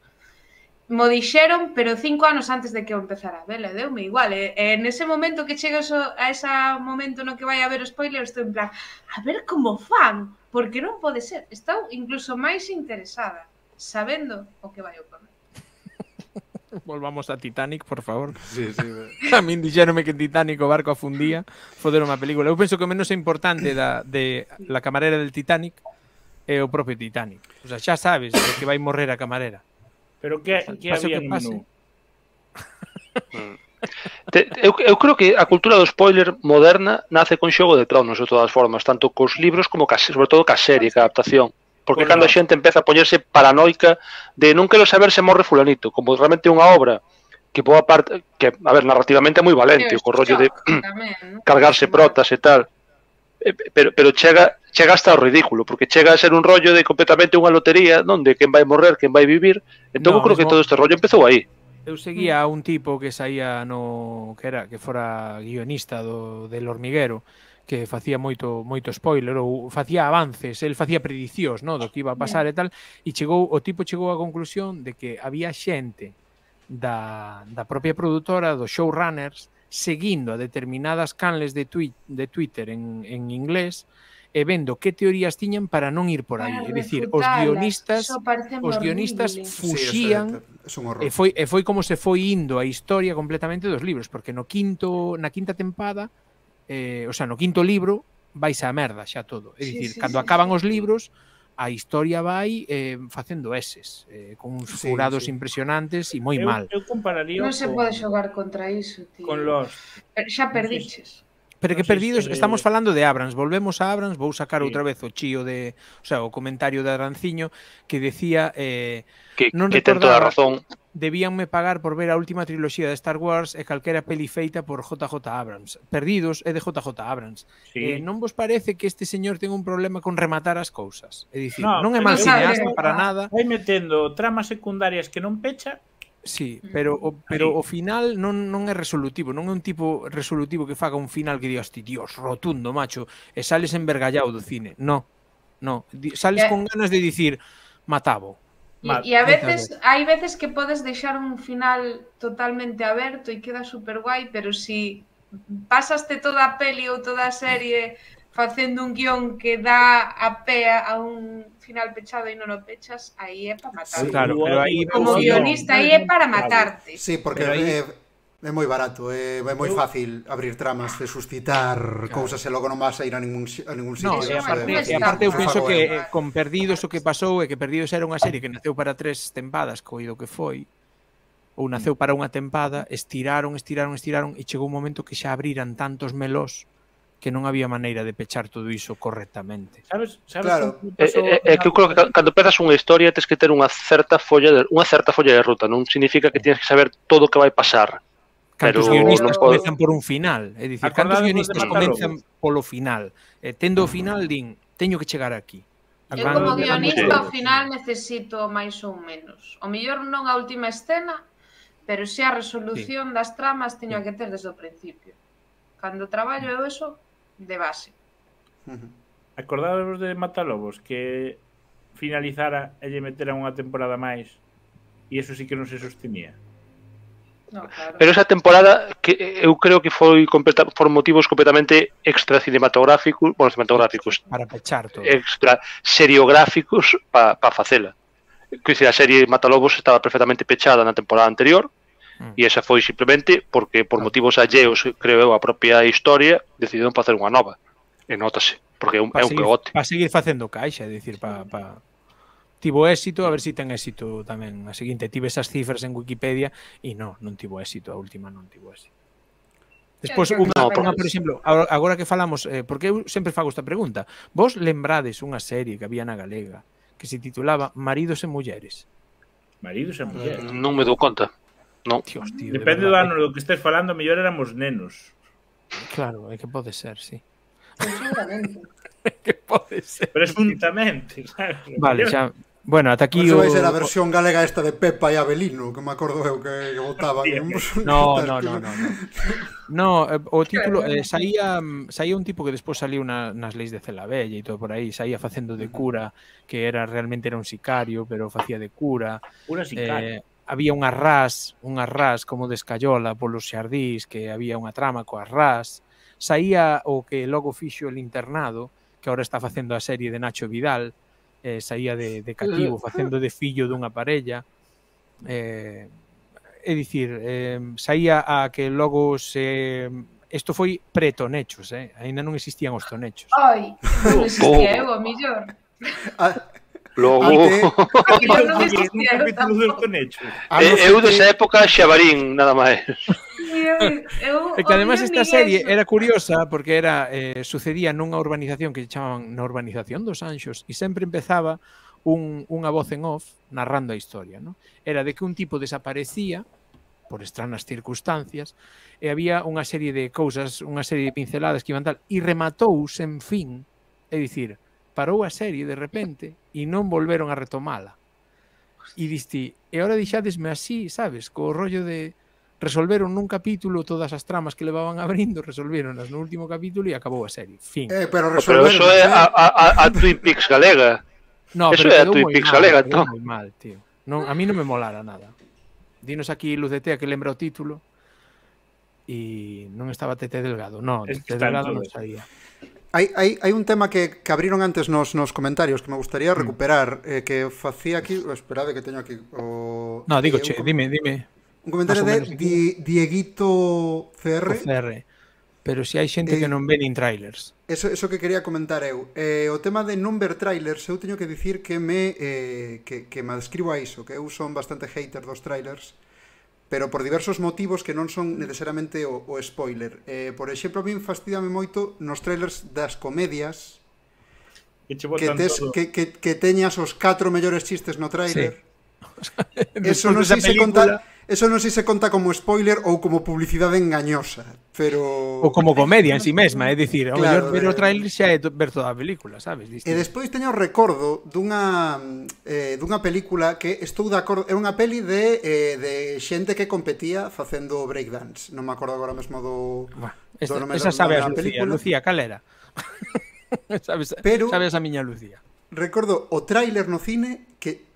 mo dixeron, pero cinco anos antes de que eu empezara a vela, deume igual. Eh, en nese momento que chegas a ese momento no que vai a haber o spoiler, estou en plan, a ver como fan, porque non pode ser. Estou incluso máis interesada, sabendo o que vai ocorrer. Volvamos a Titanic, por favor. Sí, sí. a min dixeronme que en Titanic o barco afundía, Foder unha película. Eu penso que o menos é importante da, de la camarera del Titanic é o propio Titanic. O sea, xa sabes que vai morrer a camarera. Pero que, que pase había que pase. Mm. Te, eu, eu creo que a cultura do spoiler moderna nace con Xogo de Tronos de todas formas, tanto cos libros como ca, sobre todo ca serie, ca adaptación porque cando a xente empeza a poñerse paranoica de non quero saber se morre fulanito como realmente unha obra que boa parte que a ver narrativamente é moi valente o rollo de tamén, ¿no? cargarse protas e tal Eh, pero, pero chega, chega hasta o ridículo, porque chega a ser un rollo de completamente unha lotería, non de quen vai morrer, quen vai vivir. Entón, no, eu creo mismo... que todo este rollo empezou aí. Eu seguía a un tipo que saía no que era que fora guionista do del hormiguero, que facía moito moito spoiler ou facía avances, el facía predicións, no, do que iba a pasar e tal, e chegou o tipo chegou á conclusión de que había xente da, da propia produtora, dos showrunners, seguindo a determinadas canles de, twi de Twitter en, en inglés e vendo que teorías tiñan para non ir por aí. é dicir, os guionistas os guionistas horrible. fuxían sí, o sea, e foi e foi como se foi indo a historia completamente dos libros, porque no quinto na quinta tempada, eh, o sea, no quinto libro vais a merda xa todo. É dicir, sí, sí, cando sí, acaban sí. os libros, sí a historia vai eh, facendo eses, eh, con uns sí, furados sí. impresionantes e moi eu, mal. Eu compararía Non se con... pode xogar contra iso, tío. Con los... xa perdiches. Pero que perdidos, estamos falando de Abrams, volvemos a Abrams, vou sacar sí. outra vez o chío de, o sea, o comentario de Aranciño que decía eh, que, non que ten toda a razón debíanme pagar por ver a última triloxía de Star Wars e calquera peli feita por JJ Abrams. Perdidos é de JJ Abrams. Sí. Eh, non vos parece que este señor ten un problema con rematar as cousas? É dicir, no, non é mal cineasta para nada. Vai metendo tramas secundarias que non pecha Sí, pero o, pero sí. o final non, non é resolutivo, non é un tipo resolutivo que faga un final que digas ti, dios, rotundo, macho, e sales envergallado do cine. No, no, sales eh. con ganas de dicir, matabo, y, a veces hay veces que puedes Dejar un final totalmente abierto y queda super guay, pero si pasaste toda peli O toda serie Haciendo un guión que da a a un final pechado y no lo pechas, Ahí es para matarte. como guionista ahí es para matarte. Sí, porque É moi barato, é, é moi fácil abrir tramas e suscitar claro. cousas e logo non vas a ir a ningún, a ningún sitio. No, e aparte, e aparte eu penso que eh, con Perdidos o que pasou é que Perdidos era unha serie que naceu para tres tempadas, coido que foi, ou naceu para unha tempada, estiraron, estiraron, estiraron e chegou un momento que xa abriran tantos melós que non había maneira de pechar todo iso correctamente. Sabes, sabes claro. Eh, eh, é, eh, eh, que eu creo que cando pezas unha historia tens que ter unha certa folla de, unha certa folla de ruta, non significa que tienes que saber todo o que vai pasar Cantos Pero guionistas no comezan por un final, é dicir, cantos guionistas comezan polo final. Eh, tendo o mm. final din, teño que chegar aquí. Eu como guionista ao final necesito máis ou menos. O mellor non a última escena, pero se a resolución sí. das tramas teño que ter desde o principio. Cando traballo eu eso de base. Acordábamos de Matalobos que finalizara e lle metera unha temporada máis e eso sí que non se sostenía claro. Pero esa temporada que eh, eu creo que foi completa, por motivos completamente extra cinematográficos, bueno, cinematográficos. Para pechar todo. Extra seriográficos para pa facela. Que se a serie Matalobos estaba perfectamente pechada na temporada anterior mm. e esa foi simplemente porque por claro. Ah. motivos alleos, creo eu, a propia historia, decidiron facer unha nova. E nótase, porque é un, é un seguir, Para seguir facendo caixa, é dicir, para... Pa tivo éxito, a ver se si ten éxito tamén a seguinte. Tive esas cifras en Wikipedia e non, non tivo éxito, a última non tivo éxito. Despois, unha, no, unha, por exemplo, agora que falamos, eh, porque eu sempre fago esta pregunta, vos lembrades unha serie que había na Galega que se titulaba Maridos e Mulleres? Maridos e Mulleres? Eh, non me dou conta. Non. Dios, tío, Depende de do ano do que estés falando, mellor éramos nenos. Claro, é que pode ser, sí. Presuntamente. que pode ser. Presuntamente, claro. Vale, xa, Bueno, ata aquí o... Pues a versión galega esta de Pepa e Abelino, que me acordo eu que votaban. no, no, no, no, no. No, eh, o título eh, saía mm, saía un tipo que despois salía na, nas leis de Celabella e todo por aí, saía facendo de cura, que era realmente era un sicario, pero facía de cura. Cura sicario. Eh, había un arras, un arras como de escayola polos xardís, que había unha trama co arras. Saía o que logo fixo el internado, que agora está facendo a serie de Nacho Vidal, eh, saía de, de cativo facendo de fillo dunha parella eh, é dicir eh, saía a que logo se Isto foi pretonechos, eh? Ainda non existían os tonechos. Ai, non existía eu, a millor. Logo... eu Eu desa época xabarín, nada máis eu, é que además esta serie eso. era curiosa porque era eh, sucedía nunha urbanización que chamaban na urbanización dos anxos e sempre empezaba un, unha voz en off narrando a historia. ¿no? Era de que un tipo desaparecía por estranas circunstancias e había unha serie de cousas, unha serie de pinceladas que iban tal e rematou sen fin, é dicir, parou a serie de repente e non volveron a retomala. E diste, e agora deixadesme así, sabes, co rollo de resolveron nun capítulo todas as tramas que levaban abrindo, resolveron no último capítulo e acabou a serie. Fin. Eh, pero, resolveron, pero eso é a, a, a, Twin Peaks galega. No, eso é a Twin Peaks mal, galega, non? Entón. Moi mal, tío. Non, a mí non me molara nada. Dinos aquí Luz de Tea que lembra o título e non estaba Tete Delgado. No, es Tete Delgado non sabía. Hai, hai, hai un tema que, que abriron antes nos, nos comentarios que me gustaría mm. recuperar, mm. eh, que facía aquí... Oh, Esperade que teño aquí o... No, digo, che, un... dime, dime. Un comentario de Die, Dieguito CR. CR. Pero si hai xente eh, que non ve nin trailers. Eso, eso que quería comentar eu. Eh, o tema de non ver trailers, eu teño que dicir que me eh, que, que me adscribo a iso, que eu son bastante hater dos trailers, pero por diversos motivos que non son necesariamente o, o spoiler. Eh, por exemplo, a min fastidame moito nos trailers das comedias que, que, tes, todo. que, que, que teñas os catro mellores chistes no trailer. Sí. eso non sei se contar Eso non sei se conta como spoiler ou como publicidade engañosa, pero... Ou como comedia en sí mesma, é dicir, o mellor ver eh. o trailer xa é ver toda a película, sabes? Distinto. E despois teño o recordo dunha, eh, dunha película que estou de acordo... É unha peli de, eh, de xente que competía facendo breakdance. Non me acordo agora mesmo do... Bah, esta, do nome esa sabe a Lucía, Lucía, cal era? sabes, pero, sabes a miña Lucía. Recordo o tráiler no cine que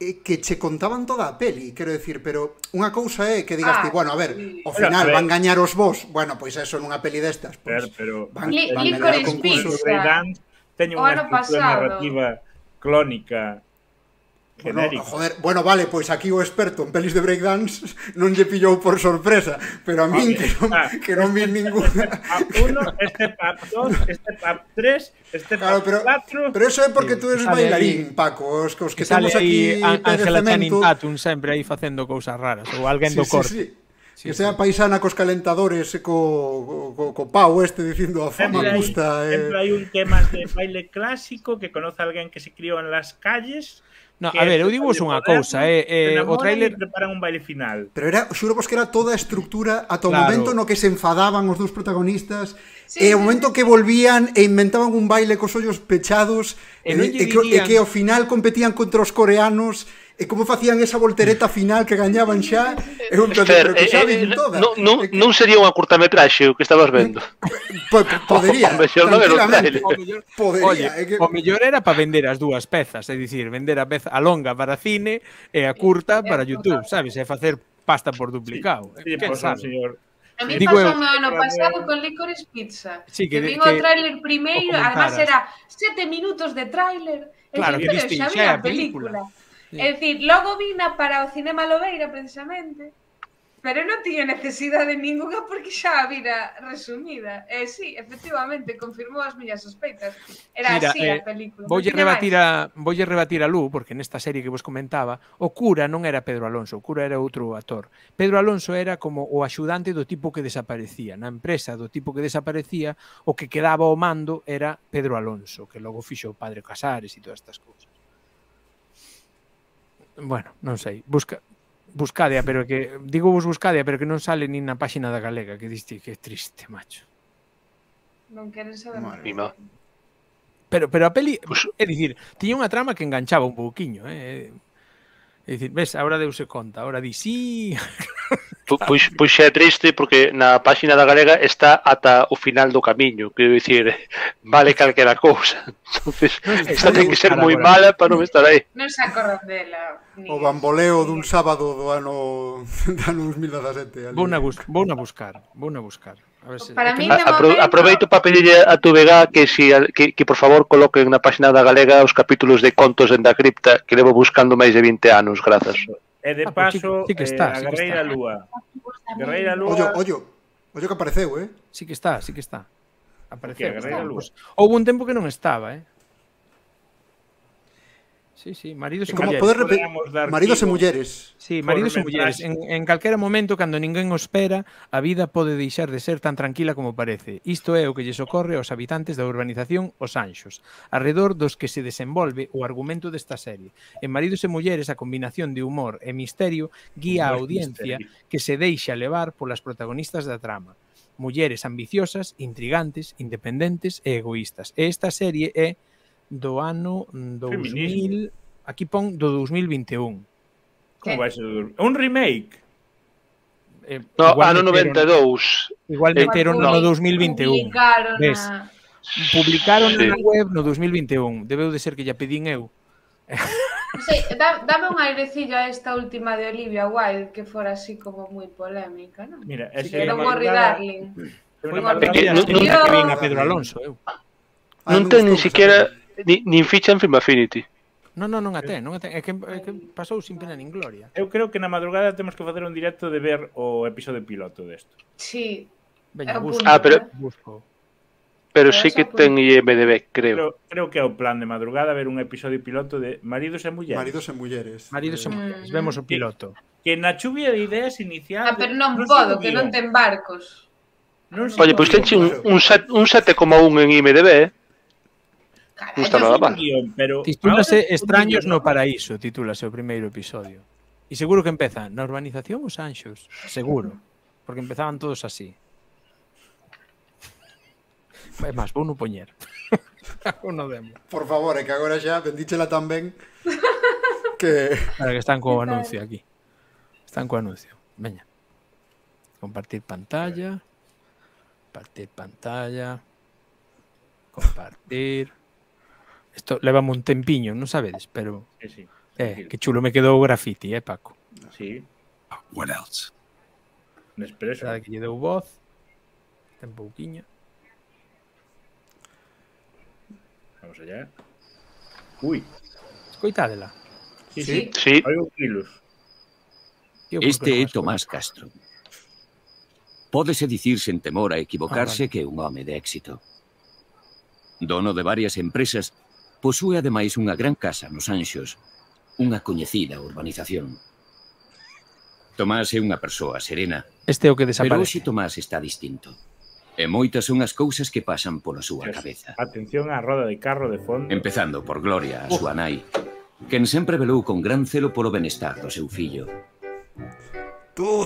Eh, que che contaban toda a peli, quero decir, pero unha cousa é que digas ah, bueno, a ver, ao final pero, van gañar os vos, bueno, pois eso nunha peli destas, pois, pero, pero, van, li, van li, o li, li, li, li, li, unha li, narrativa li Bueno, joder, bueno, vale, pois aquí o experto en pelis de breakdance non lle pillou por sorpresa, pero a min ah, que non, ah. que non vi ah, este, ninguna. Pap 1, este pap 2, este pap 3, este claro, pap 4. Pero, pero eso é porque tú eres sale bailarín, ahí, Paco, os que, os que estamos aquí Ángela Chanin Tatum sempre aí facendo cousas raras ou alguén sí, do corte. Sí, sí. Sí, que sea sí. paisana cos calentadores co, co, co pau este dicindo a fama sempre gusta. Hai, eh... Sempre hai un tema de baile clásico que conoce alguén que se criou en las calles No, a ver, eu digo vos unha cousa, eh, eh o trailer preparan un baile final. Pero era, xuro vos que era toda a estructura ata o claro. momento no que se enfadaban os dous protagonistas sí, e o momento que volvían e inventaban un baile cos ollos pechados e, eh, e, e, que, e que ao final competían contra os coreanos e como facían esa voltereta final que gañaban xa, é un plan, pero que xa eh, eh toda. Non, non, que... non sería unha curtametraxe o que estabas vendo. Po, po, podería, o mellor no era o mellor, podería, Oye, é que... o mellor era para vender as dúas pezas, é dicir, vender a peza a longa para cine e a curta para YouTube, sabes, é facer pasta por duplicado. Sí, sí, pues, señor, A mí Digo, pasou no ano pasado con Licorice Pizza. Sí, que, que vin o tráiler primeiro, además era sete minutos de tráiler. Claro, que viste xa a película. película. Sí. É dicir, logo vina para o Cinema Lobeira precisamente, pero non tiña necesidade ningunha porque xa a vira resumida. E eh, sí, efectivamente, confirmou as miñas sospeitas. Era Mira, así eh, a película. Voulle rebatir a, voulle rebatir a Lu, porque nesta serie que vos comentaba, o cura non era Pedro Alonso, o cura era outro actor. Pedro Alonso era como o axudante do tipo que desaparecía. Na empresa do tipo que desaparecía, o que quedaba o mando era Pedro Alonso, que logo fixo o padre Casares e todas estas cousas bueno, non sei, busca buscadea, pero que digo vos buscadea, pero que non sale nin na páxina da galega, que diste que é triste, macho. Non queren saber. Mima. Pero pero a peli, pues... é dicir, tiña unha trama que enganchaba un pouquiño, eh. E dicir, ves, agora deuse conta, agora di, sí. Pois, pois é triste porque na páxina da galega está ata o final do camiño, quero dicir, vale calquera cousa. Entonces, esta ten que ser moi mala para non estar aí. Non se acordan dela. O bamboleo dun sábado do ano, do ano 2017. Vou na, bus vou na buscar, vou na buscar. A ver se... Para mí, momento... Apro Aproveito para pedirle a tu vega que, si, que, que por favor coloquen na página da Galega os capítulos de contos en da cripta que levo buscando máis de 20 anos, grazas. E de paso, ah, pues sí, eh, sí que está, eh, a Guerreira sí Lúa. Guerreira Lúa... Ollo, ollo, ollo que apareceu, eh? Sí que está, sí que está. Apareceu. Que Lúa. Pues, houve un tempo que non estaba, eh? Sí, sí, maridos e, mulleres. Dar maridos e mulleres. Sí, maridos e mulleres. En, en calquera momento, cando ninguén o espera, a vida pode deixar de ser tan tranquila como parece. Isto é o que lles ocorre aos habitantes da urbanización Os Anxos, arredor dos que se desenvolve o argumento desta serie. En Maridos e Mulleres, a combinación de humor e misterio guía a audiencia que se deixa levar polas protagonistas da trama mulleres ambiciosas, intrigantes, independentes e egoístas. E esta serie é do ano 2000... Mm, aquí pon do 2021. Como vai ser? Un remake? Eh, no, ano 92. Igual eh, meteron no 2021. Ves? Publicaron sí. na web no 2021. Debeu de ser que ya pedín eu. Sí, da, dame un airecillo a esta última de Olivia Wilde que fora así como moi polémica, non? Mira, ese sí, era Morri Darling. Foi unha que Pedro Alonso, eu. Non ten nin siquiera Ni, nin ficha en Film Affinity. Non, non, non a ten, non a ten. É que, é que pasou sin pena nin gloria. Eu creo que na madrugada temos que facer un directo de ver o episodio piloto desto. Sí. Veña, busco. Ah, pero... Busco. Pero, si sí que ten IMDB, creo. Pero, creo que é o plan de madrugada ver un episodio piloto de Maridos e Mulleres. Maridos e Mulleres. Maridos e mm. Mulleres. Mm. Vemos o piloto. Que, que na chuvia de ideas inicial... Ah, pero non, non podo, que non ten barcos. Non Oye, pois pues tenche un, un, set, un 7,1 en IMDB, eh? Justo no daba. Pero Titúlase Extraños no Paraíso, titúlase o primeiro episodio. E seguro que empeza na urbanización os anxos, seguro, porque empezaban todos así. É máis, vou non poñer. Uno demo. Por favor, é que agora xa bendíchela tan ben que... Para que están co anuncio aquí. Están co anuncio. Veña. Compartir pantalla. Compartir pantalla. Compartir. Isto levame un tempiño, non sabedes, pero... Sí, sí. Eh, que chulo me quedou o graffiti, eh, Paco? Sí. What else? Nespresso. que lle deu voz. Ten pouquiña. Vamos allá. Ui. Escoitádela. Sí, sí. sí. Hai un filus. Este é Tomás Castro. Pódese dicir sen temor a equivocarse ah, vale. que é un home de éxito. Dono de varias empresas Posúe ademais unha gran casa nos Anxos, unha coñecida urbanización. Tomás é unha persoa serena. Este é o que desaparece. Pero hoxe Tomás está distinto. E moitas son as cousas que pasan pola súa cabeza. Atención á roda de carro de fondo. Empezando por Gloria, a súa nai, quen sempre velou con gran celo polo benestar do seu fillo.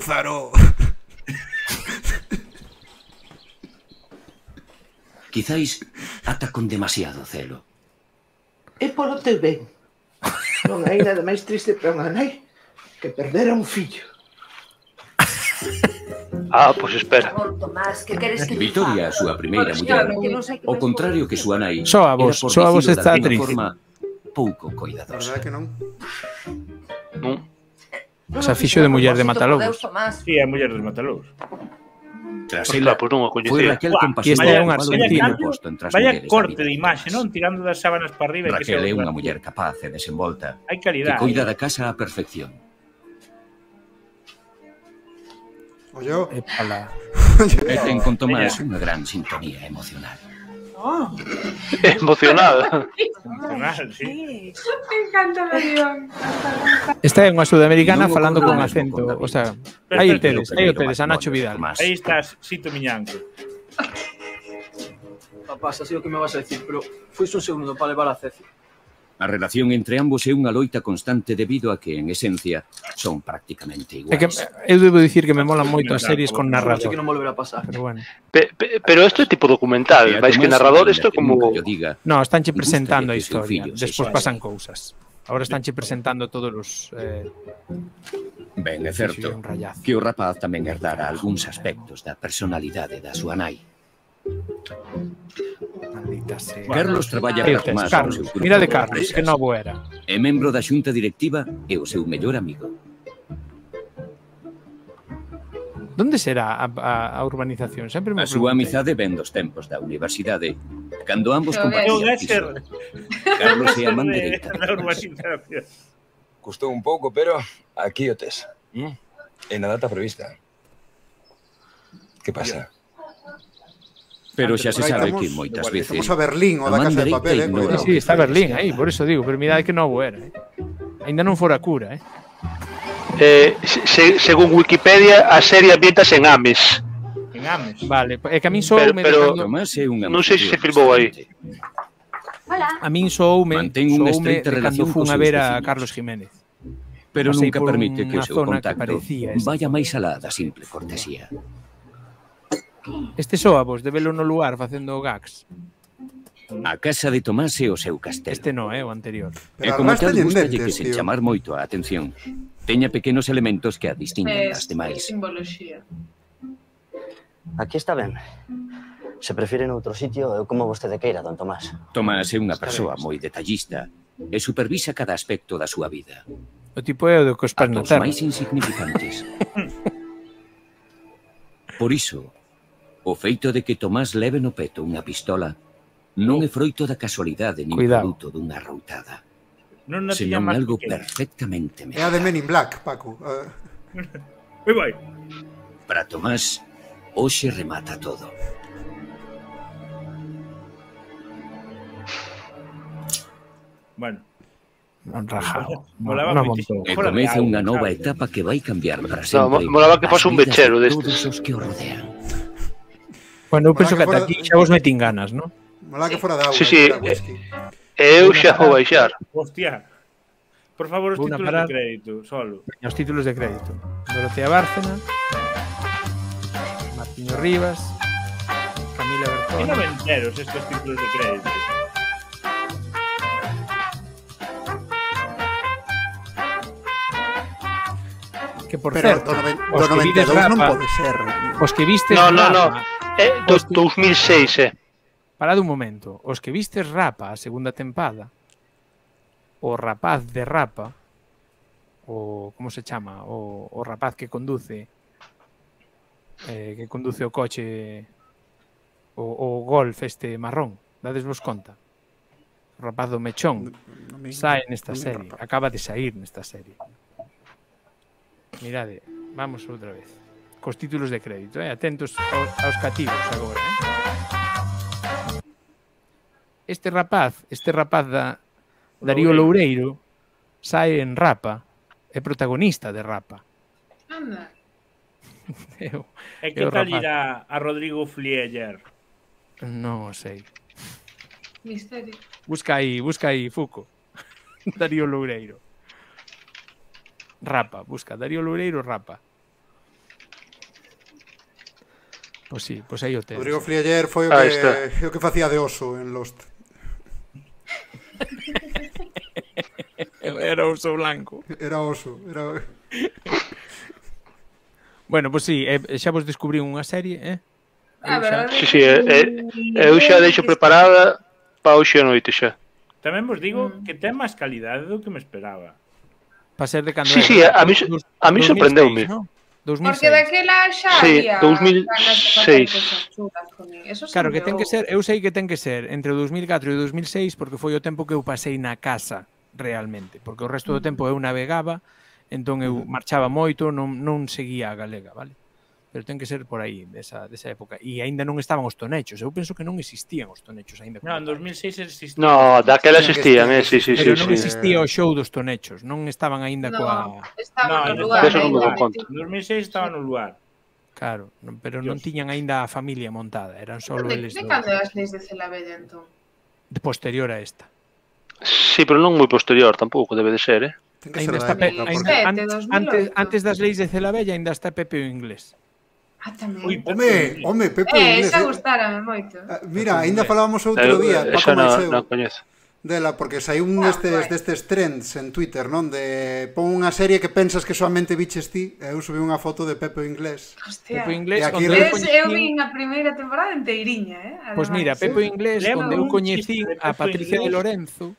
Zaro! Quizáis ata con demasiado celo e polo teu ben. Non hai nada máis triste para unha nai que perder a un fillo. Ah, pois espera. Tomás, Vitoria, a súa primeira muller, o contrario que súa nai, só a vos, só a vos está triste. Forma pouco cuidadosa. que non? Non. O sea, fixo de muller de Matalobos. Si, sí, é muller de Matalobos. Tras pois non o coñecía. Foi Raquel Uah, un argentino posto en vaya corte de imaxe, non? Tirando das sábanas para arriba. Raquel que é unha muller capaz e desenvolta. Hai calidad. Que cuida ¿eh? da casa a perfección. Ollo. E ten con Tomás unha gran sintonía emocional. Oh. Emocionado. Emocional, sí. Me encanta la Está en una sudamericana hablando con acento. O sea, ahí ustedes, ahí ustedes, a Nacho Vidal. Ahí estás, Sito Miñanco. Papá, así lo que me vas a decir, pero fuiste un segundo para llevar a Ceci. A relación entre ambos é unha loita constante debido a que, en esencia, son prácticamente iguais. É que, eu debo dicir que me molan moito as series con narrador. que non volverá a pasar. Pero bueno. Pe, pe, pero isto é tipo documental, vais que narrador isto como... no, estánche presentando a historia, despois pasan cousas. Agora estánche presentando todos os... Eh... Ben, é certo que o rapaz tamén herdara algúns aspectos da personalidade da súa nai Carlos traballa para Tomás. Carlos, mira de Carlos, que novo era. É membro da xunta directiva e o seu mellor amigo. Donde será a, a, a urbanización? Sempre me a súa amizade ven dos tempos da universidade, cando ambos compartían piso. Carlos e a man dereita. Custou un pouco, pero aquí o tes. ¿Mm? En a data prevista. Que pasa? Pero xa se sabe que moitas veces... a Berlín, o da Casa de Papel, eh? No, sí, está Berlín aí, por eso digo, pero mira que novo era. Eh? Ainda non fora cura, eh? eh se, según Wikipedia, a serie ambientas en Ames. En Ames. Vale, é que a min só Pero, pero non sei se se filmou aí. Hola. A min me Mantén unha estreita relación con a ver a Carlos Jiménez. Pero nunca permite que o seu contacto que parecía, vaya máis alá da simple cortesía. Este soa vos de velo no lugar facendo gags. A casa de Tomás e o seu castelo. Este non é eh, o anterior. Pero e como tal, gustalle que se chamar moito a atención. Teña pequenos elementos que a distinguen das demais. Simboloxía. Aquí está ben. Se prefire noutro sitio, eu como vostede queira, don Tomás. Tomás é unha persoa moi detallista e supervisa cada aspecto da súa vida. O tipo é o de cospas os máis insignificantes. Por iso, O feito de que Tomás leve no peto unha pistola non é froito da casualidade nin fruto dunha routada. Non na senón algo perfectamente mesurado. É a de Men in Black, Paco. Uh... Moi vai. Para Tomás, hoxe remata todo. Bueno. Non rajado. Molaba no, no unha nova etapa que vai cambiar para sempre. No, que fose un vechero destes. todos os que o rodean. Bueno, eu penso que, que ata aquí xa vos metín ganas, non? Malá que fora da agua. Sí, sí. Eh, eh eu xa vou baixar. Hostia. Por favor, os Una títulos de crédito, solo. Os títulos de crédito. Dorotea Bárcena, Martiño Rivas, Camila Bertón. Que noventeros estos títulos de crédito. Que por Pero certo, do, do 92 non pode ser. Eh. Os que viste... No, no, no. Rama, Eh, do, 2006, eh. Parado un momento. Os que vistes Rapa a segunda tempada, o rapaz de Rapa, o como se chama, o, o rapaz que conduce eh, que conduce o coche o, o golf este marrón, vos conta. O rapaz do mechón sae sai nesta serie, acaba de sair nesta serie. Mirade, vamos outra vez cos títulos de crédito. Eh? Atentos aos, aos cativos agora. Eh? Este rapaz, este rapaz da Darío Loureiro, sae en Rapa, é protagonista de Rapa. Anda. Eu, e que tal irá a Rodrigo Flieger? Non o sei. Misterio. Busca aí, busca aí, Fuco. Darío Loureiro. Rapa, busca. Darío Loureiro, Rapa. Pois sí, pois aí o ten. Rodrigo Frialler foi o que, o que facía de oso en Lost. era oso blanco. Era oso, era... bueno, pois sí, eh, xa vos descubrí unha serie, eh? Ah, Sí, sí, eh, eh eu xa deixo preparada pa hoxe a noite xa. Tamén vos digo mm. que ten máis calidade do que me esperaba. Pa ser de cando Sí, sí, a mí, a mí sorprendeu ¿no? Porque daquela xa sí, había 2006. claro, que ten que ser, eu sei que ten que ser entre 2004 e 2006 porque foi o tempo que eu pasei na casa realmente, porque o resto do mm. tempo eu navegaba, entón eu mm. marchaba moito, non, non seguía a galega, vale? pero ten que ser por aí, desa, desa época. E aínda non estaban os tonechos. Eu penso que non existían os tonechos aínda. Non, en 2006 existían. No, daquela existían, eh, sí, sí, sí. Pero sí, non existía sí. o show dos tonechos, non estaban aínda no, coa... Estaba no, no lugar. Eso non me dou conta. En 2006 estaban no lugar. Claro, pero non tiñan aínda a familia montada, eran só eles dous. De cando as leis de Celabella, entón? De posterior a esta. Sí, pero non moi posterior, tampouco debe de ser, eh? Ainda está, ainda, antes, antes, das leis de Celabella, ainda está Pepe o inglés. Ah, tamén. Ui, home, home, Pepe eh, Inglés. esa eh. gustárame moito. Ah, mira, aínda falábamos outro día, eh, Paco no, Maiseu. No, coñezo dela porque saíu un ah, destes destes trends en Twitter, non? De pon unha serie que pensas que solamente viches ti, e eu subí unha foto de Pepe Inglés. Hostia. Pepe Inglés, aquí onde coñecín... eu vin a primeira temporada enteiriña, eh? Pois pues mira, Pepe Inglés, sí. onde eu coñecín a Patricia de Lorenzo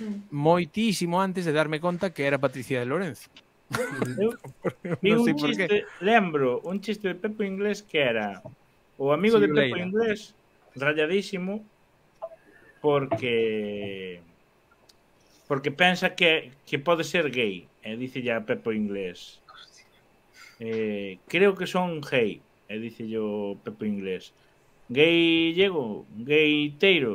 mm. moitísimo antes de darme conta que era Patricia de Lorenzo. Eu vi no un chiste, lembro, un chiste de Pepo Inglés que era o amigo sí, de Pepo Leira. Inglés rayadísimo porque porque pensa que, que pode ser gay e dice ya Pepo Inglés eh, creo que son gay e dice yo Pepo Inglés gay llego, gay teiro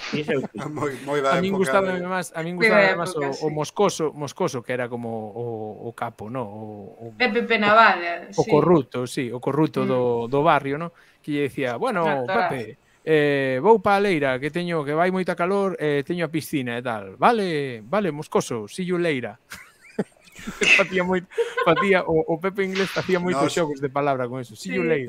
moi, moi da a min gustaba de... máis, a min gustaba máis o, sí. o moscoso, moscoso que era como o, o capo, no, o, o Pepe Penavada, eh, o sí. corrupto, sí, o corrupto mm. do, do barrio, no, que lle dicía, bueno, Tratarás. Pepe, eh, vou pa a leira, que teño que vai moita calor, eh, teño a piscina e tal. Vale, vale, moscoso, si you leira. facía moito, facía o, o Pepe Inglés facía moitos nos, xogos de palabra con eso. Si sí. lei.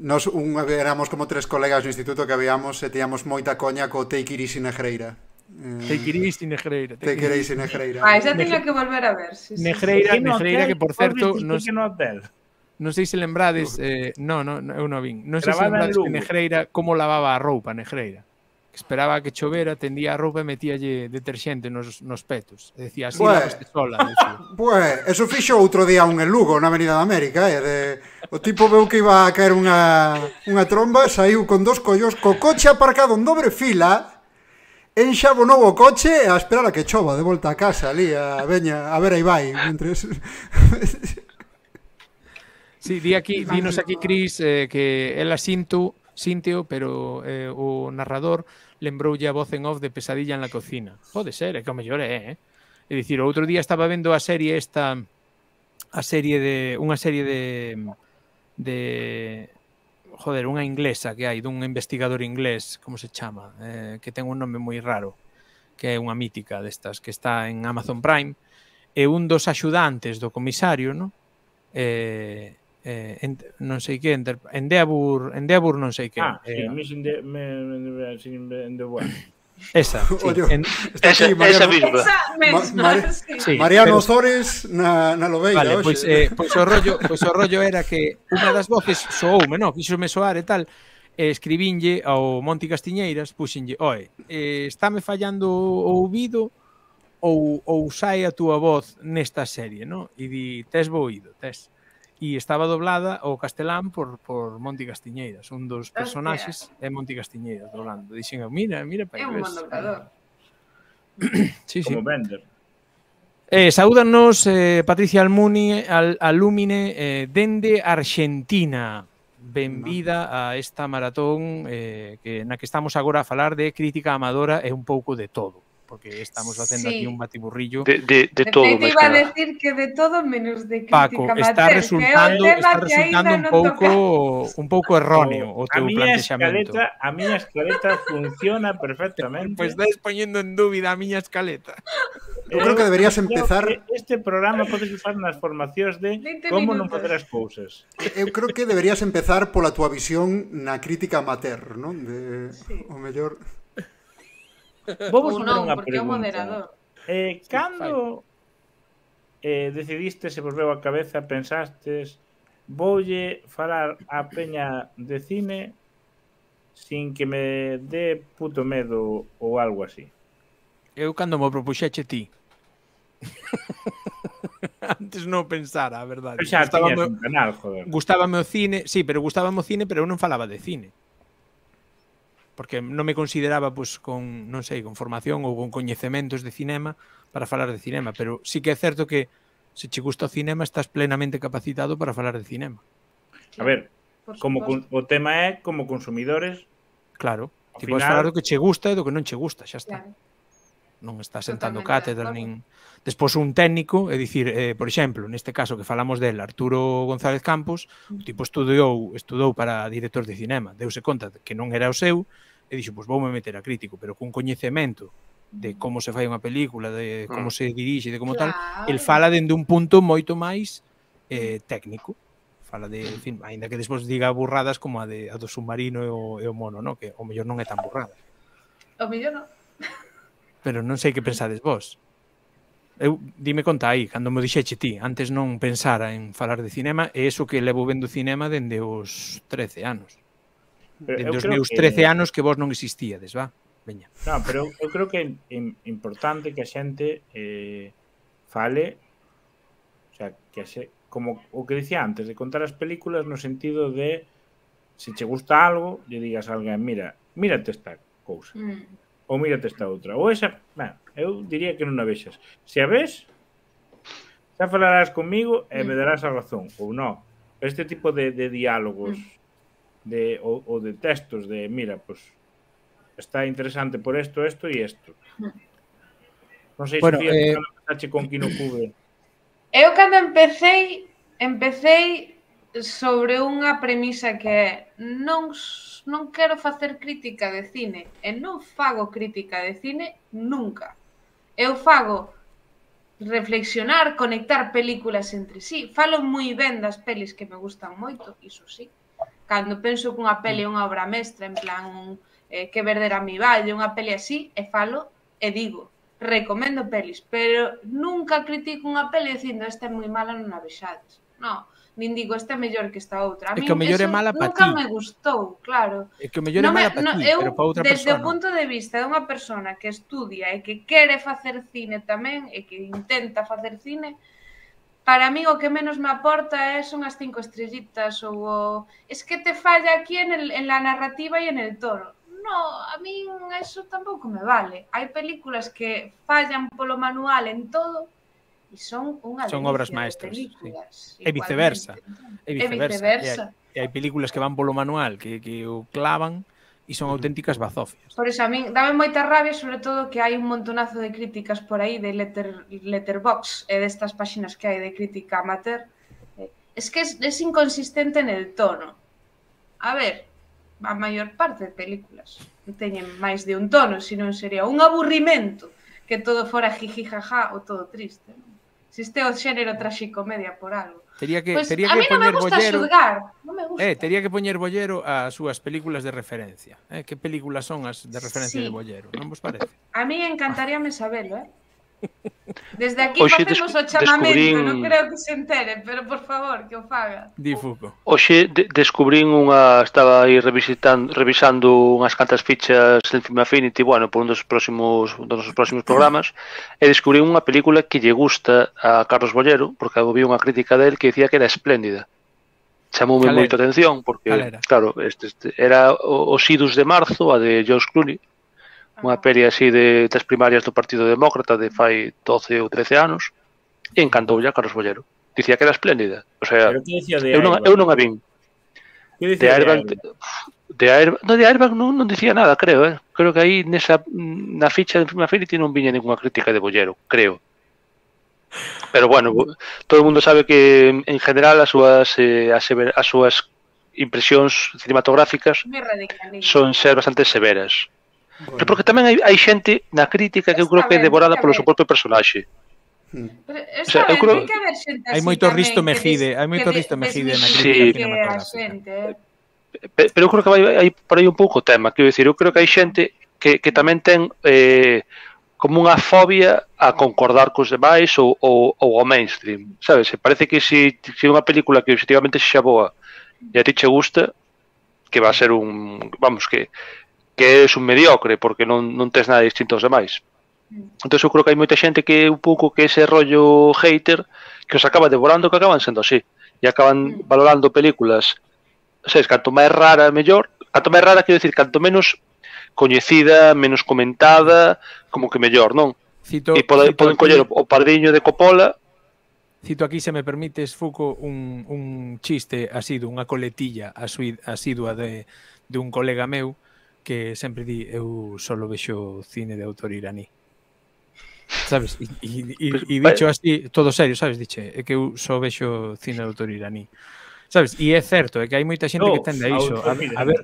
Nos un éramos como tres colegas do instituto que habíamos e tiñamos moita coña co Take it easy Negreira. Eh, Te queréis Negreira. Te queréis Negreira. Ah, esa teño que volver a ver. Sí, sí, Negreira, sí. Negreira, que por certo... No, Que no hotel. Non sei se lembrades, eh, no, no, eu non vin. Non sei se lembrades que Negreira como lavaba a roupa Negreira esperaba que chovera, tendía a roupa e metíalle detergente nos, nos petos. E decía, así bueno, lavaste sola. Bueno, eso fixo outro día un en Lugo, na Avenida de América, eh, de, o tipo veu que iba a caer unha, unha tromba, saiu con dos collos, co coche aparcado en dobre fila, enxabonou o coche a esperar a que chova de volta a casa ali, a, veña, a ver aí vai, Mentre... Sí, di aquí, dinos aquí, Cris, eh, que ela sinto, sinteo, pero eh, o narrador lembroulle a voz en off de Pesadilla en la cocina. Pode ser, é que o mellor é, eh? É dicir, outro día estaba vendo a serie esta a serie de unha serie de de joder, unha inglesa que hai dun investigador inglés, como se chama, eh, que ten un nome moi raro, que é unha mítica destas que está en Amazon Prime, e un dos axudantes do comisario, no? Eh, eh, en, non sei que, Ender, en Endeavour non sei que. Ah, eh, sí, Miss Esa, sí, Oye, en... esa, aquí, esa, Mariano, esa misma. Ma, mesma, Ma, sí. Mariano pero... Sores na, na Lobeira. Vale, pois, pues, eh, pois, pues o rollo, pues pois o rollo era que unha das voces soou, menó, fixo-me soar e tal, e ao Monti Castiñeiras, puxenlle, oe, eh, estáme fallando o ouvido, ou, ou sai a túa voz nesta serie, no? E di, tes bo oído, tes e estaba doblada o castelán por, por Monti Castiñeiras, un dos personaxes é Monti Castiñeiras doblando. Dixen, mira, mira, para é un buen doblador. sí, sí. Como Bender. Eh, saúdanos eh, Patricia Almuni, Al, Alumine eh, dende Argentina. Benvida a esta maratón eh, que na que estamos agora a falar de crítica amadora e un pouco de todo porque estamos facendo sí. aquí un batiburrillo de, de, de todo. te iba a decir que de todo menos de crítica Paco, está mater, resultando, está resultando un pouco un pouco erróneo oh, o, o teu a plantexamento. a miña escaleta funciona perfectamente. Pois pues estás poniendo en dúbida a miña escaleta. Eu eh, eh, creo que deberías empezar este programa podes usar nas formacións de como non facer as cousas. Eu creo que deberías empezar pola túa visión na crítica amateur, non? De sí. o mellor Vou vos non, unha pregunta. É moderador. Eh, cando eh, decidiste, se vos veo a cabeza, pensastes voulle falar a peña de cine sin que me dé puto medo ou algo así? Eu cando me propuxeche ti. Antes non pensara, a verdade. xa, gustaba, me... canal, joder. Gustábame o cine, sí, pero gustábame o cine, pero eu non falaba de cine porque non me consideraba pois con, non sei, con formación ou con coñecementos de cinema para falar de cinema, pero sí que é certo que se che gusta o cinema estás plenamente capacitado para falar de cinema. A ver, como o tema é como consumidores, claro, ti final... podes falar do que che gusta e do que non che gusta, xa está. Claro. Non está sentando cátedra cátedra nin Despois un técnico, é dicir, eh, por exemplo, neste caso que falamos del, Arturo González Campos, o tipo estudou, estudou para director de cinema, deuse conta que non era o seu, e dixo, pois voume meter a crítico, pero cun coñecemento de mm. como se fai unha película, de mm. como se dirixe, de como claro. tal, el fala dende un punto moito máis eh, técnico. Fala de, en fin, aínda que despois diga burradas como a, de, a do submarino e o, e o mono, no? que o mellor non é tan burrada. O mellor non. Pero non sei que pensades vos. Eu dime conta aí, cando me dixeche ti, antes non pensara en falar de cinema, e iso que levo vendo cinema dende os 13 anos. Eh, Dende os meus 13 que... anos que vos non existíades, va? Veña. Non, pero eu creo que é importante que a xente eh, fale o sea, que xe, como o que dicía antes, de contar as películas no sentido de se che gusta algo, lle digas a alguén, mira, mírate esta cousa. Mm. Ou mírate esta outra. Ou esa, ben, eu diría que non a vexas. Se a ves, xa falarás comigo e mm. me darás a razón. Ou non. Este tipo de, de diálogos mm de, ou, ou de textos de, mira, pues, está interesante por esto, esto e isto. Non sei, bueno, Sofía, eh... que con Kino Cube. Eu cando empecéi, empecéi sobre unha premisa que é non, non quero facer crítica de cine e non fago crítica de cine nunca. Eu fago reflexionar, conectar películas entre sí. Falo moi ben das pelis que me gustan moito, iso sí cando penso que unha pele é unha obra mestra, en plan eh, que verder a mi valle, unha pele así, e falo e digo, recomendo pelis, pero nunca critico unha peli dicindo esta é moi mala non a vexades. No, nin digo esta é mellor que esta outra. A mí que o mellor é mala para ti. Nunca me gustou, claro. E que o mellor é mala para no, ti, pero para outra desde persona. Desde o punto de vista de unha persona que estudia e que quere facer cine tamén e que intenta facer cine, para mí o que menos me aporta é, eh, son as cinco estrellitas ou o... Es que te falla aquí en, el, en la narrativa e en el tono. No, a mí eso tampouco me vale. Hai películas que fallan polo manual en todo e son unha Son obras maestras. Sí. E viceversa. E viceversa. E viceversa. E hai, e hai películas que van polo manual, que, que o clavan e son auténticas bazofias. Por iso, a min dame moita rabia, sobre todo que hai un montonazo de críticas por aí de letter, Letterbox e destas páxinas que hai de crítica amateur. Eh, es que es, es inconsistente el tono. A ver, a maior parte de películas non teñen máis de un tono, senón sería un aburrimento que todo fora jiji jaja ou todo triste. Existe o xénero traxicomedia por algo. Tería que, pues, a mí no me gusta bollero, me gusta. Eh, tería que poner bollero A sus películas de referencia. Eh, ¿Qué películas son las de referencia de bollero? parece? A mí encantaría saberlo, eh? Desde aquí Oxe facemos o chamamento, descubrín... non creo que se entere, pero por favor, que o faga. Di Fuco. Oxe de descubrín unha, estaba aí revisitando, revisando unhas cantas fichas en Film Affinity, bueno, por un dos próximos un dos próximos programas, e descubrín unha película que lle gusta a Carlos Bollero, porque vi unha crítica del que dicía que era espléndida. Chamoume moito atención porque, claro, este, este era os Sidus de marzo, a de George Clooney, unha feria así de, das primarias do Partido Demócrata de fai 12 ou 13 anos, e encantou a Carlos Bollero. Dicía que era espléndida. O sea, eu non, eu non a vin. de Airbag, de, de Airbag, no, de Airbag non, non dicía nada, creo, eh. Creo que aí nesa na ficha de Primaferity non viña ninguna crítica de Bollero, creo. Pero bueno, todo o mundo sabe que en general as súas eh, as, as súas impresións cinematográficas son ser bastante severas. Bueno. Porque tamén hai, hai xente na crítica que eu creo que é devorada polo seu propio personaxe. Hmm. Pero, o sea, ben, creo... hai que haber xente Hai moito risto mejide, hai moito risto mejide na crítica sí. xente. Pero, pero eu creo que vai, hai por aí un pouco o tema, quero dicir, eu creo que hai xente que, que tamén ten eh, como unha fobia a concordar cos demais ou, ou, ou ao mainstream, sabes? Parece que se, si unha película que objetivamente sexa xa boa e a ti che gusta, que va a ser un, vamos, que que é un mediocre porque non, non tes nada distinto aos demais. Entón eu creo que hai moita xente que un pouco que ese rollo hater que os acaba devorando que acaban sendo así e acaban mm. valorando películas sabes, canto máis rara mellor canto máis rara quero dicir, canto menos coñecida, menos comentada como que mellor, non? Cito, e poden, poden coller o, pardiño de Coppola Cito aquí, se me permites, Fuco, un, un chiste así dunha coletilla asidua de, de un colega meu, que sempre di eu solo vexo cine de autor iraní. Sabes? E, e, pues, e dicho así, todo serio, sabes? Diche, é que eu só vexo cine de autor iraní. Sabes? E é certo, é que hai moita xente no, que tende a iso. A, a ver,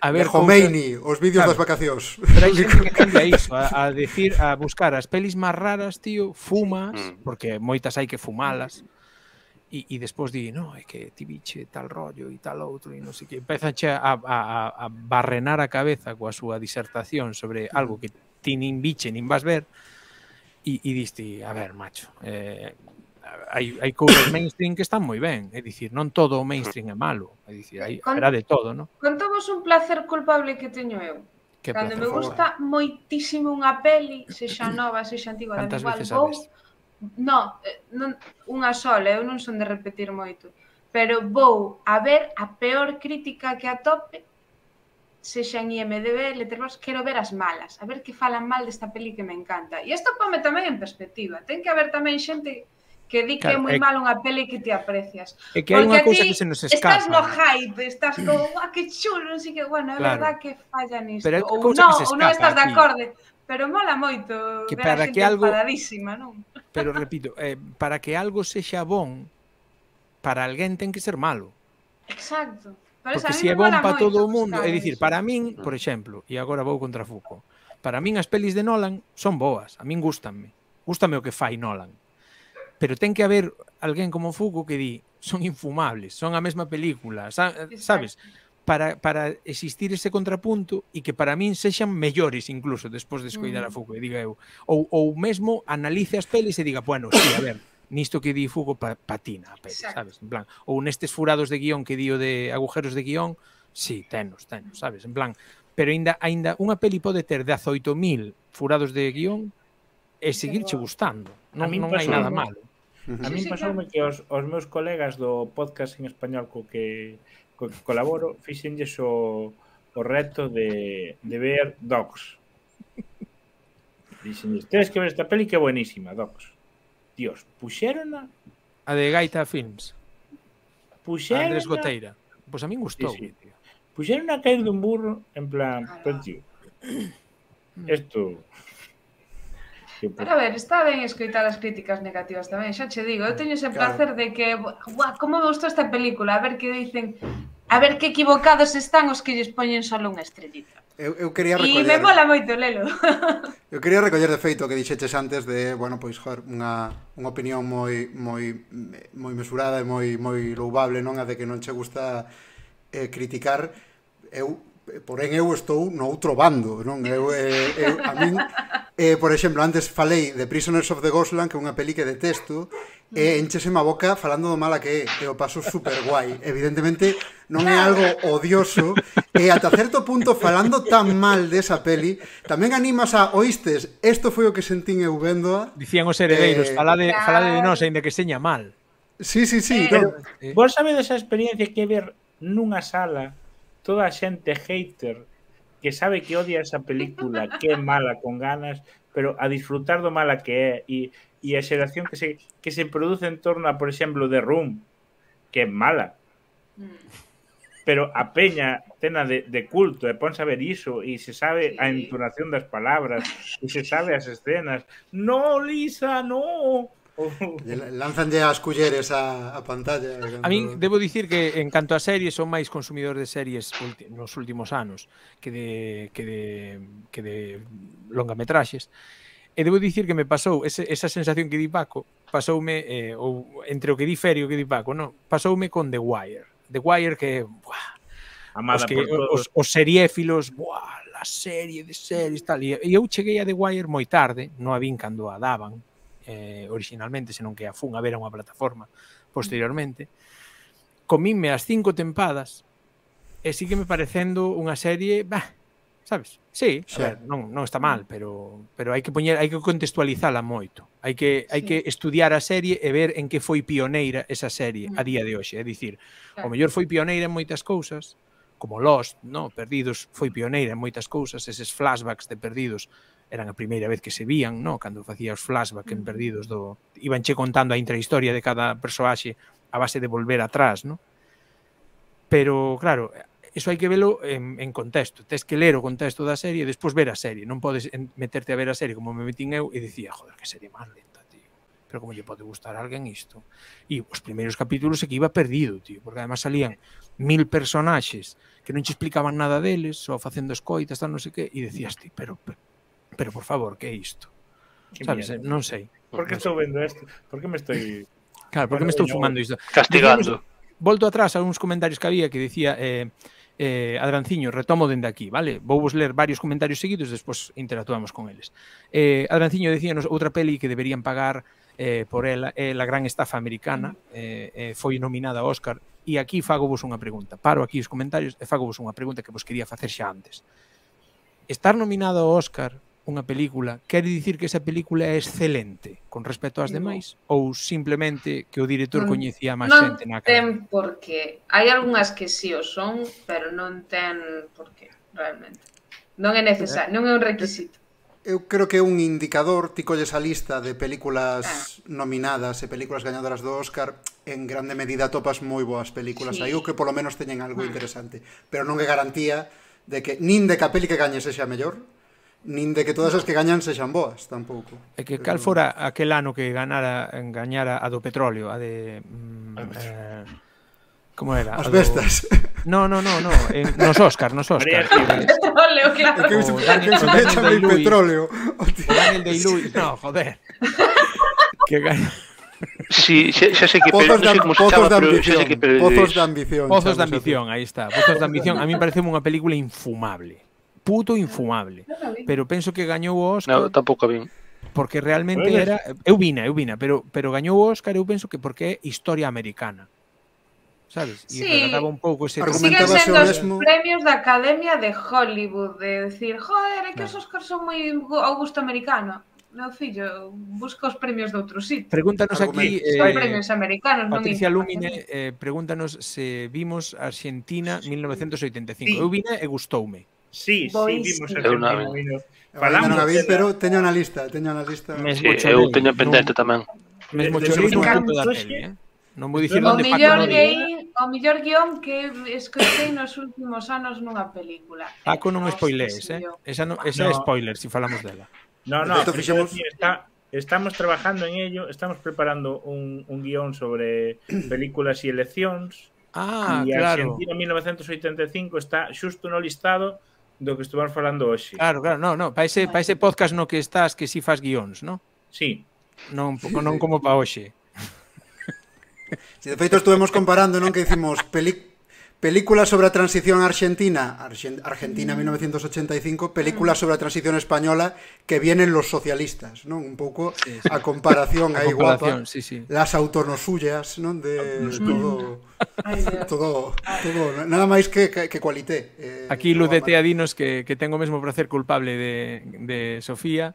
a ver Khomeini, os vídeos claro, das vacacións. Pero hai xente que tende a iso, a, a decir, a buscar as pelis máis raras, tío, fumas, mm. porque moitas hai que fumalas e, e despois di, no, é que ti biche tal rollo e tal outro e non sei que, empezan a, a, a barrenar a cabeza coa súa disertación sobre algo que ti nin biche nin vas ver e, e diste, a ver, macho, eh, hai, hai cousas mainstream que están moi ben, é dicir, non todo o mainstream é malo, é dicir, hai, Cont, era de todo, no? Contamos un placer culpable que teño eu. Que Cando me gusta moitísimo unha peli, sexa nova, sexa antiga, da igual, vou, No, eh, non, unha sola, eu non son de repetir moito, pero vou a ver a peor crítica que atope sexa en IMDB, Letterboxd, quero ver as malas, a ver que falan mal desta peli que me encanta. E isto pome tamén en perspectiva. Ten que haber tamén xente que di claro, que é moi mal unha peli que te aprecias. É que hai unha cousa que se nos escapa. Estás no hype, estás como, ah, que chulo, non sei que, bueno, é claro. verdad que falla nisto. Pero ou non, ou non estás aquí. de acorde, pero mola moito. Que xente que algo non? Pero repito, eh, para que algo sea bon, para alguien ten que ser malo. Exacto. Porque si é bon para todo el mundo, é decir, para mí, por ejemplo, y ahora voy contra Foucault, para mí las pelis de Nolan son boas, a min gustanme. Gústame o que fai Nolan. Pero ten que haber alguien como Foucault que di, son infumables, son la misma película, sabes? para, para existir ese contrapunto e que para min sexan mellores incluso despois de escoidar mm. a e diga eu. Ou, ou mesmo analice as peles e diga, bueno, sí, a ver, nisto que di Fugo pa, patina a peli, sabes? En plan, ou nestes furados de guión que dio de agujeros de guión, sí, tenos, tenos, sabes? En plan, pero ainda, ainda unha peli pode ter 18.000 furados de guión e seguirche gustando. Non, non hai nada malo. A min pasoume que os, os meus colegas do podcast en español co que co colaboro, fixenlles o, o reto de, de ver Docs. Dixenlles, tens que ver esta peli que é buenísima, Docs. Dios, puxerona... A de Gaita Films. Puxérona... Andrés Goteira. Pois pues a min gustou. Sí, sí. Puxérona a caer dun burro en plan, ah. Mm. esto... Tipo. Pero a ver, está ben escoitar as críticas negativas tamén, xa che digo, eu teño ese claro. placer de que, guau, como me gustou esta película, a ver que dicen, a ver que equivocados están os que lles poñen solo unha estrellita. Eu, eu quería recoller... E me mola moito, Lelo. eu quería recoller de feito o que dixetes antes de, bueno, pois, joder, unha, unha opinión moi, moi, moi mesurada e moi, moi loubable, non? A de que non che gusta eh, criticar. Eu porén eu estou no outro bando, non? Eu, eh, eu a min, eh, por exemplo, antes falei de Prisoners of the Ghostland, que é unha peli que detesto, e eh, enchese a boca falando do mala que é, e o paso super guai. Evidentemente, non é algo odioso, e ata certo punto, falando tan mal desa peli, tamén animas a, oístes, isto foi o que sentín eu vendoa. Dicían os heredeiros, eh, falade, falade de nós, ainda que seña mal. Sí, sí, sí. Eh, pero, no. Eh. vos sabedes a experiencia que ver nunha sala toda gente hater que sabe que odia esa película, que es mala con ganas, pero a disfrutar lo mala que es y esa a que se, que se produce en torno a, por ejemplo, The Room, que es mala. Mm. Pero a peña tena de, culto de pone saber y y se sabe a entonación las palabras y se sabe las escenas. No, Lisa, no! Lanzan de as culleres a, a pantalla. A min debo dicir que en canto a series son máis consumidor de series nos últimos anos que de que de que de longametraxes. E debo dicir que me pasou ese, esa sensación que di Paco, pasoume eh, ou entre o que di Ferio que di Paco, no, pasoume con The Wire. The Wire que, buah, Amada os, que, os, os seriéfilos, buah, la serie de series tal e eu cheguei a The Wire moi tarde, non a vin cando a daban, eh, originalmente, senón que a fun a ver a unha plataforma mm. posteriormente, Comínme as cinco tempadas e sigue me parecendo unha serie, bah, sabes? Sí, a sí. ver, non, non está mal, mm. pero pero hai que poñer, hai que contextualizala moito. Hai que sí. hai que estudiar a serie e ver en que foi pioneira esa serie mm. a día de hoxe, é dicir, claro. o mellor foi pioneira en moitas cousas, como Lost, no, Perdidos foi pioneira en moitas cousas, eses flashbacks de Perdidos eran a primeira vez que se vían, no? cando facía os flashback en perdidos do ibanche contando a intrahistoria de cada persoaxe a base de volver atrás, no? Pero claro, eso hai que velo en, en contexto. Tes que ler o contexto da serie e despois ver a serie. Non podes meterte a ver a serie como me metín eu e dicía, joder, que serie máis lenta, tío. Pero como lle pode gustar a alguén isto? E os primeiros capítulos é que iba perdido, tío, porque además salían mil personaxes que non che explicaban nada deles, só facendo escoitas, tal, non sei que, e decías ti, pero, pero Pero por favor, que é isto? Sabes, eh? non sei. Por que estou vendo isto? Por que me estou Claro, por que me estou fumando isto? Castigando. volto atrás a uns comentarios que había que dicía eh, eh, Adranciño, retomo dende aquí, vale? Vou vos ler varios comentarios seguidos, despois interactuamos con eles. Eh, Adranciño decíanos outra peli que deberían pagar eh, por ela é eh, La Gran Estafa Americana, eh, eh, foi nominada ao Oscar, e aquí fago vos unha pregunta. Paro aquí os comentarios e fago vos unha pregunta que vos quería facer xa antes. Estar nominado ao Oscar unha película, quere dicir que esa película é excelente con respecto ás demais no. ou simplemente que o director non, coñecía máis xente na cara? Non ten porque hai algunhas que sí o son, pero non ten porque realmente. Non é necesario, non é un requisito. Eu creo que é un indicador, ti colles a lista de películas ah. nominadas e películas gañadoras do Oscar, en grande medida topas moi boas películas sí. aí, ou que polo menos teñen algo ah. interesante. Pero non é garantía de que nin de que a peli que gañe sexa mellor, nin de que todas as que gañan sexan boas, tampouco. É que cal fora aquel ano que ganara gañara a do petróleo, a de mm, eh, como era? As bestas. No, no, no, no, en, nos Óscar, nos Óscar. petróleo, claro. que se, que se me echan mi petróleo. Daniel de lewis No, joder. que gaña. Sí, xa, sei que pero, no sé como se chama, pero xa que pero Pozos de ambición. Pozos de ambición, aí está. Pozos de ambición, a mí parece unha película infumable puto infumable. Pero penso que gañou o Oscar. No, tampouco vin. Porque realmente ¿Puedes? era eu vina, eu vina, pero pero gañou o Oscar, eu penso que porque é historia americana. Sabes? E sí. relataba un pouco ese Siguen sendo os mesmo... premios da Academia de Hollywood, de decir, joder, é que no. os Oscars son moi augusto gusto americano meu fillo, busca os premios de outro sitio. Pregúntanos aquí... Eh, Son premios americanos, Patricia non Lumine, eh, pregúntanos se vimos Argentina sí, sí. 1985. Eu vine e gustoume. Sí, Boys. sí, vimos ese el na... Falamos. Non vi, pero teño na lista, teño na lista. Me, sí, eu teño pendente no. tamén. Mesmo eh, eh, chorizo eh? no punto da peli, eh? Non vou dicir onde Paco non guión, O mellor guión que escoitei nos últimos anos nunha película. Paco non spoilees, eh? Esa, no, esa no. é spoiler, se si falamos dela. No, no, Esto fixemos... está, estamos trabajando en ello, estamos preparando un, un guión sobre películas y elecciones. Ah, y claro. Argentina 1985 está xusto no listado do que estuvamos falando hoxe. Claro, claro, non, non, para ese, para ese podcast no que estás que si fas guións, non? Sí. Non, non como para hoxe. Si de feito estuvemos comparando, non que dicimos pelic Película sobre a transición argentina, Argentina mm. 1985, película mm. sobre a transición española que vienen los socialistas, non? Un pouco a comparación aí guapa. Sí, sí. Las autonosullas, non? De todo todo todo nada máis que que cualité. Eh, Aquí de Teadinos que que tengo mesmo placer culpable de de Sofía.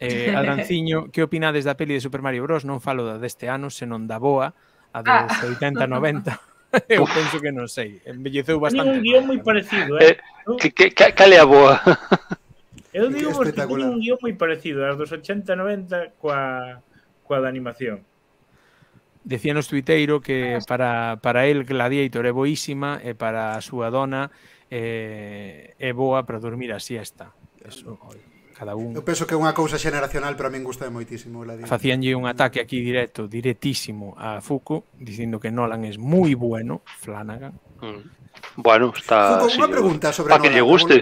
Eh, Adranciño, que opinades da peli de Super Mario Bros? Non falo da deste ano, senón da boa, a dos ah. 80-90. eu Uf. penso que non sei. Envelleceu bastante. un guión moi parecido, eh? eh que, que, que, é a boa? Eu digo que tiña un guión moi parecido, as dos 80-90 coa, coa da animación. Decía nos tuiteiro que ah, para, para el Gladiator é boísima e para a súa dona eh, é boa para dormir a siesta. Eso, oi cada un. Eu penso que é unha cousa xeneracional, pero a min gusta moitísimo. La Facíanlle un ataque aquí directo, directísimo a Foucault, dicindo que Nolan é moi bueno, Flanagan. Mm. Bueno, está... Foucault, unha eh, pregunta sobre Nolan. que lle guste.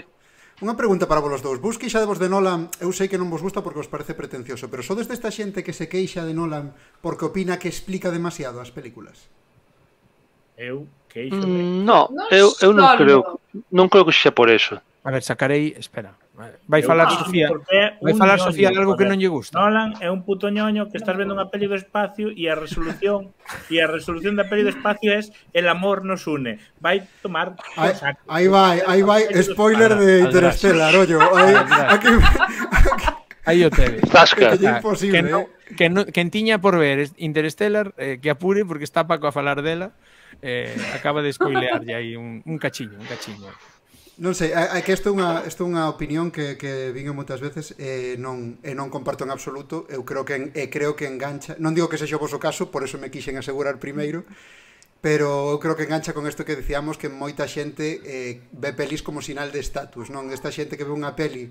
Unha pregunta para vos dous. Vos queixadevos de Nolan, eu sei que non vos gusta porque os parece pretencioso, pero sodes desta xente que se queixa de Nolan porque opina que explica demasiado as películas? Eu queixo. Mm, no, eu, eu non creo, non creo que xa por eso. A ver, sacarei, espera, Vai falar falar Sofía, vai falar Sofía de algo que non lle gusta. Nolan é un puto ñoño que estás vendo unha peli do espacio e a resolución e a resolución da peli do espacio é el amor nos une. Vai tomar Aí, aí vai, aí vai spoiler de Interstellar, ollo. Aí, aquí, Aí o tedes. Tasca. Que, imposible, que, no, eh. que, no, que tiña por ver Interstellar, eh, que apure porque está Paco a falar dela. Eh, acaba de spoilearlle aí un, un cachiño, un cachiño. Non sei, é que isto é unha, isto é unha opinión que, que vin moitas veces e eh, non, e non comparto en absoluto. Eu creo que, e creo que engancha, non digo que sexa o vosso caso, por eso me quixen asegurar primeiro, pero eu creo que engancha con isto que decíamos que moita xente eh, ve pelis como sinal de estatus, non? Esta xente que ve unha peli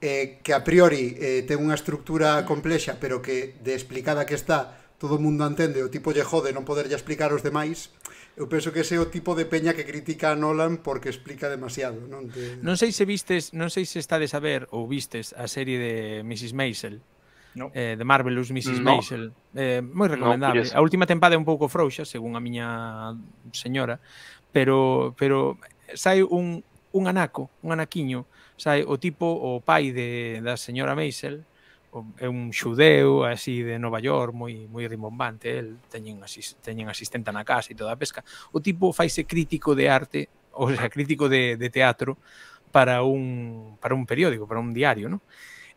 eh, que a priori eh, ten unha estructura complexa, pero que de explicada que está, todo o mundo entende, o tipo lle jode non poderlle explicar aos demais, eu penso que ese é o tipo de peña que critica a Nolan porque explica demasiado, non? De... Non sei se vistes, non sei se estades a ver ou vistes a serie de Mrs. Maisel. No. Eh, de Marvelous Mrs. No. Maisel. Eh, moi recomendable. No, a última tempada é un pouco frouxa, según a miña señora, pero pero sai un un anaco, un anaquiño, sai o tipo o pai de da señora Maisel, é un xudeu así de Nova York moi moi rimbombante, el teñen asist, teñen asistenta na casa e toda a pesca. O tipo faise crítico de arte, ou sea, crítico de, de teatro para un para un periódico, para un diario, ¿no?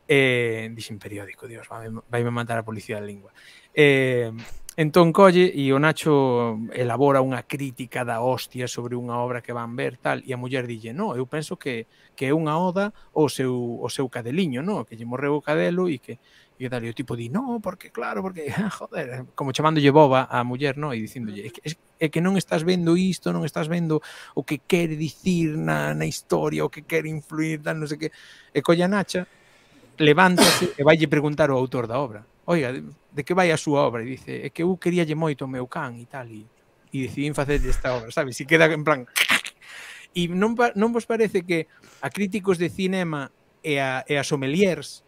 Eh, dixen periódico, Dios, vai, vai me matar a policía da lingua. Eh, Entón colle e o Nacho elabora unha crítica da hostia sobre unha obra que van ver tal e a muller dille, "No, eu penso que que é unha oda o seu o seu cadeliño, no, que lle morreu o cadelo e que e tal, e o tipo di, "No, porque claro, porque joder, como chamándolle boba a muller, no, e dicíndolle, "É que, é que non estás vendo isto, non estás vendo o que quere dicir na na historia, o que quere influir, tal, non sei que." E colle a Nacha levántase e vaille preguntar ao autor da obra oiga, de, de que vai a súa obra? E dice, é que eu queríalle moito o meu can e tal, e, e decidín facerlle esta obra, sabes? E queda en plan... E non, non vos parece que a críticos de cinema e a, e a sommeliers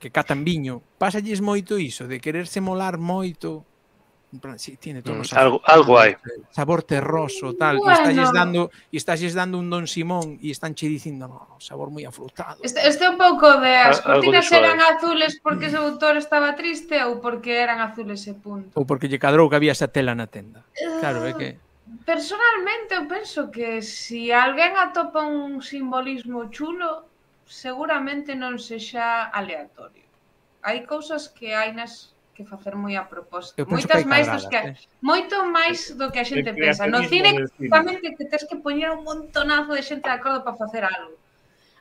que catan viño, pasalles moito iso de quererse molar moito sí, tiene todo mm, algo, algo hay. Sabor terroso, tal, bueno. Y estás dando y estás dando un Don Simón y están che dicindo, no, sabor muy afrutado. Este, este un pouco de as cortinas eran azules porque mm. ese autor estaba triste ou porque eran azules ese punto. Ou porque lle cadrou que había esa tela na tenda. Ah, claro, é que Personalmente eu penso que se si alguén atopa un simbolismo chulo, seguramente non sexa aleatorio. Hai cousas que hai nas que facer moi a proposta. Moitas máis dos que eh? moito máis do que a xente pensa. No cine exactamente que tes que poñer un montonazo de xente de acordo para facer algo.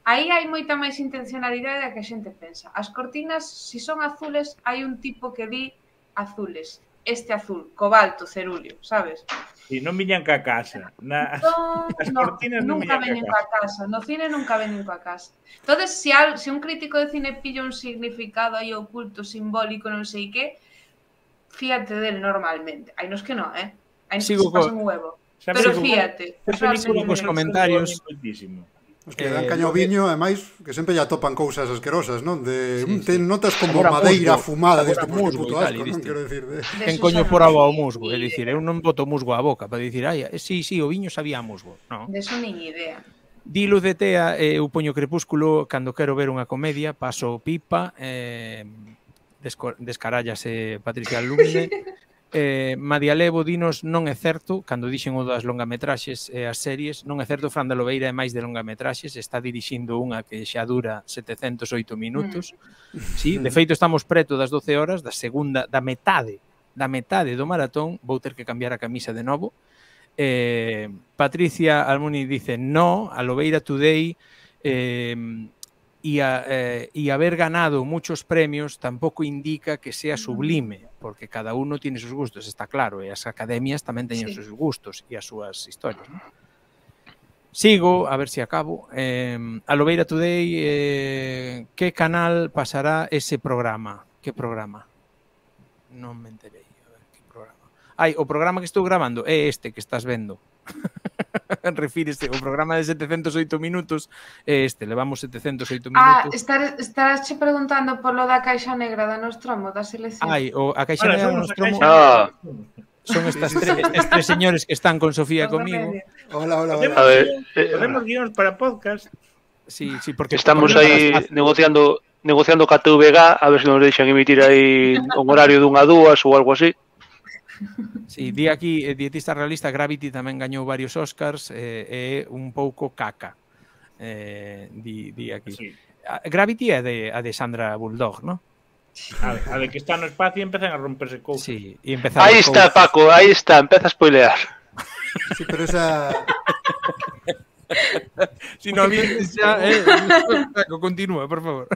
Aí hai moita máis intencionalidade da que a xente pensa. As cortinas, se si son azules, hai un tipo que di azules. Este azul, cobalto, cerúleo, sabes? Sí, no viñan ca casa. Na, no, no, nunca veñen ca casa. No cine nunca veñen ca casa. Entonces, si al, un crítico de cine pilla un significado ahí oculto, simbólico, no non qué, fíjate fíate del normalmente. Hai nos que no, eh? Hai nos que se un huevo. Pero fíate. película comentarios... Os que eh, dan caño viño, que... ademais, que sempre ya topan cousas asquerosas, non? De, sí, mm, ten notas como Sabora madeira musgo, fumada deste musgo, puto asco, tal, non? Quero dicir, de... Ten coño fora o musgo? É dicir, eu non boto musgo á boca para dicir, ai, sí, sí, o viño sabía a musgo, non? De eso nin idea. Di luz de tea, eh, eu poño crepúsculo cando quero ver unha comedia, paso pipa, eh, descarallase Patricia Lumine, eh, Levo dinos non é certo, cando dixen o das longametraxes e eh, as series, non é certo Fran de Lobeira é máis de longametraxes, está dirixindo unha que xa dura 708 minutos. Mm. Sí, de feito estamos preto das 12 horas da segunda da metade, da metade do maratón, vou ter que cambiar a camisa de novo. Eh, Patricia Almuni dice: "No, a Lobeira Today eh y, a, eh, y, haber ganado muchos premios tampoco indica que sea sublime, porque cada uno tiene sus gustos, está claro, e as academias tamén teñen sí. sus gustos e as súas historias. ¿no? Sigo, a ver se si acabo. Eh, a Lobeira Today, eh, que canal pasará ese programa? Que programa? Non me enterei. A ver, que programa? Ai, o programa que estou grabando é eh, este que estás vendo. refírese o programa de 708 minutos é este, levamos 708 ah, minutos. Ah, estar, estarás che preguntando polo da caixa negra da Nostromo, da selección. Ai, o a caixa Ahora, negra da Nostromo. Ah. Son estas tres, estes tres señores que están con Sofía conmigo. comigo. Hola, hola, hola. A ver, eh, guións para podcast. Sí, sí, porque estamos aí negociando negociando con TVG a ver se nos deixan emitir aí un horario dunha a dúas ou algo así. Sí, di aquí, eh, Dietista Realista, Gravity también ganó varios Oscars, eh, eh, un poco caca. di, aquí. Ah, Gravity es de, Sandra Bulldog, ¿no? A ver, que está el espacio y empiezan a romperse cosas y Ahí está, Paco, ahí está, empieza a spoilear. Sí, pero si no vienes ya, Paco, continúa, por favor.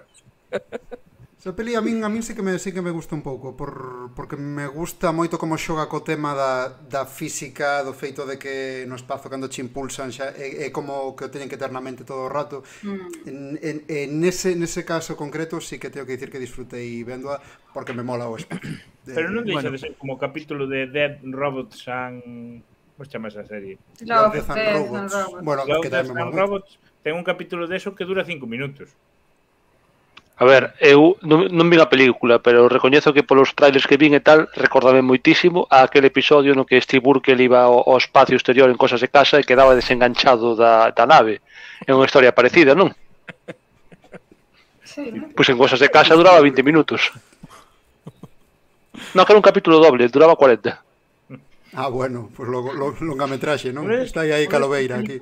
Esa peli a min a min sí que me sí que me gusta un pouco por porque me gusta moito como xoga co tema da da física, do feito de que no espazo cando che impulsan xa é, é como que o teñen que ter na mente todo o rato. Mm. En, en, ese nese caso concreto sí que teño que dicir que disfrutei véndoa porque me mola o espazo. Pero non deixa bueno. de ser como capítulo de Dead Robots and Como chama esa serie? Love, Love Death and Robots. And robots. Bueno, Love, que Death and Robots ten un capítulo de eso que dura 5 minutos. A ver, eu non, non vi a película, pero recoñezo que polos trailers que vin e tal, recordame moitísimo a aquel episodio no que Steve Burkel iba ao, ao espacio exterior en cosas de casa e quedaba desenganchado da, da nave. É unha historia parecida, non? Sí, ¿no? Pois en cosas de casa duraba 20 minutos. Non, que era un capítulo doble, duraba 40. Ah, bueno, pues lo, lo, longa metraxe, non? Está aí, aí Calobeira aquí.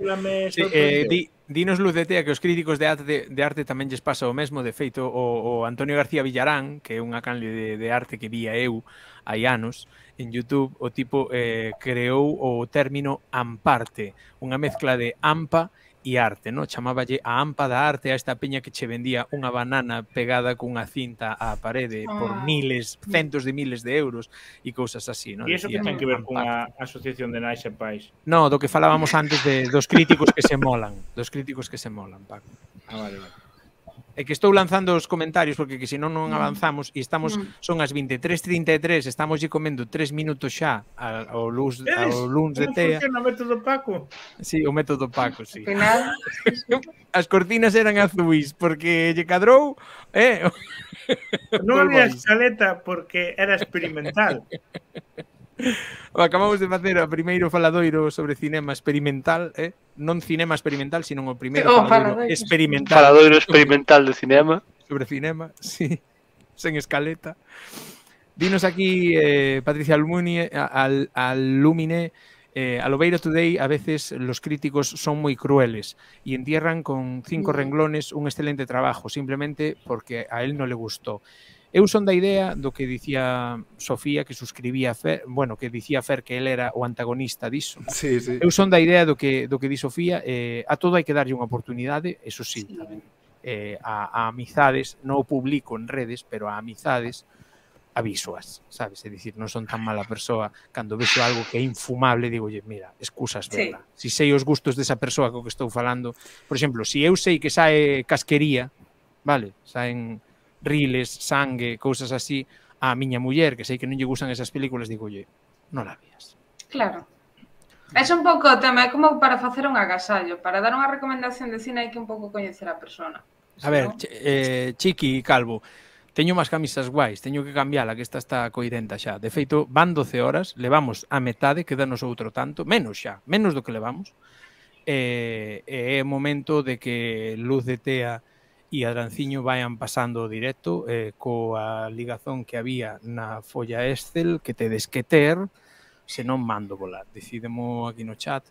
Sí, eh, di, dinos tea que os críticos de arte, de arte tamén lles pasa o mesmo, de feito o, o Antonio García Villarán, que é unha canle de, de arte que vía eu hai anos en YouTube, o tipo eh, creou o término amparte, unha mezcla de ampa e arte, no? Chamáballe a ampa da arte a esta peña que che vendía unha banana pegada cunha cinta á parede ah. por miles, centos de miles de euros e cousas así, no? E iso que ten que ver cunha asociación de Naixa Pais? No, do que falábamos antes de, dos críticos que se molan, dos críticos que se molan, Paco. Ah, vale, vale. É que estou lanzando os comentarios porque que senón non mm. avanzamos e estamos mm. son as 23:33, estamos lle comendo 3 minutos xa ao luz ao luns de tea. o método Paco? Si, sí, o método Paco, si. Sí. Final... as cortinas eran azuis porque lle cadrou, eh. Non había chaleta porque era experimental. Acabamos de hacer, o primeiro faladoiro sobre cinema experimental, no eh? non cinema experimental, sino un primeiro oh, faladoiro, experimental. experimental de cinema. Sobre cinema, sí. en escaleta. Dinos aquí, eh, Patricia Almuni, al, Lumine, eh, al Today a veces los críticos son muy crueles y entierran con cinco mm. renglones un excelente trabajo, simplemente porque a él no le gustó. Eu son da idea do que dicía Sofía que suscribía Fer, bueno, que dicía Fer que el era o antagonista diso. Sí, sí. Eu son da idea do que do que di Sofía, eh, a todo hai que darlle unha oportunidade, eso sí, sí. Eh, a, a amizades, non o publico en redes, pero a amizades avisoas, sabes? É dicir, non son tan mala persoa cando vexo algo que é infumable, digo, Oye, mira, excusas verla. Sí. Si sei os gustos desa persoa co que estou falando, por exemplo, se si eu sei que sae casquería, vale, saen riles, sangue, cousas así, a miña muller, que sei que non lle gustan esas películas, digo, oye, non la vías. Claro. É un pouco o tema, é como para facer un agasallo, para dar unha recomendación de cine hai que un pouco coñecer a persona. A ver, ch eh, Chiqui e Calvo, teño máis camisas guais, teño que cambiala, que esta está coidenta xa. De feito, van 12 horas, levamos a metade, quedanos outro tanto, menos xa, menos do que levamos. eh, é eh, momento de que Luz de Tea e Adranciño vayan pasando o directo eh, coa ligazón que había na folla Excel que tedes que ter se mando volar. Decidemo aquí no chat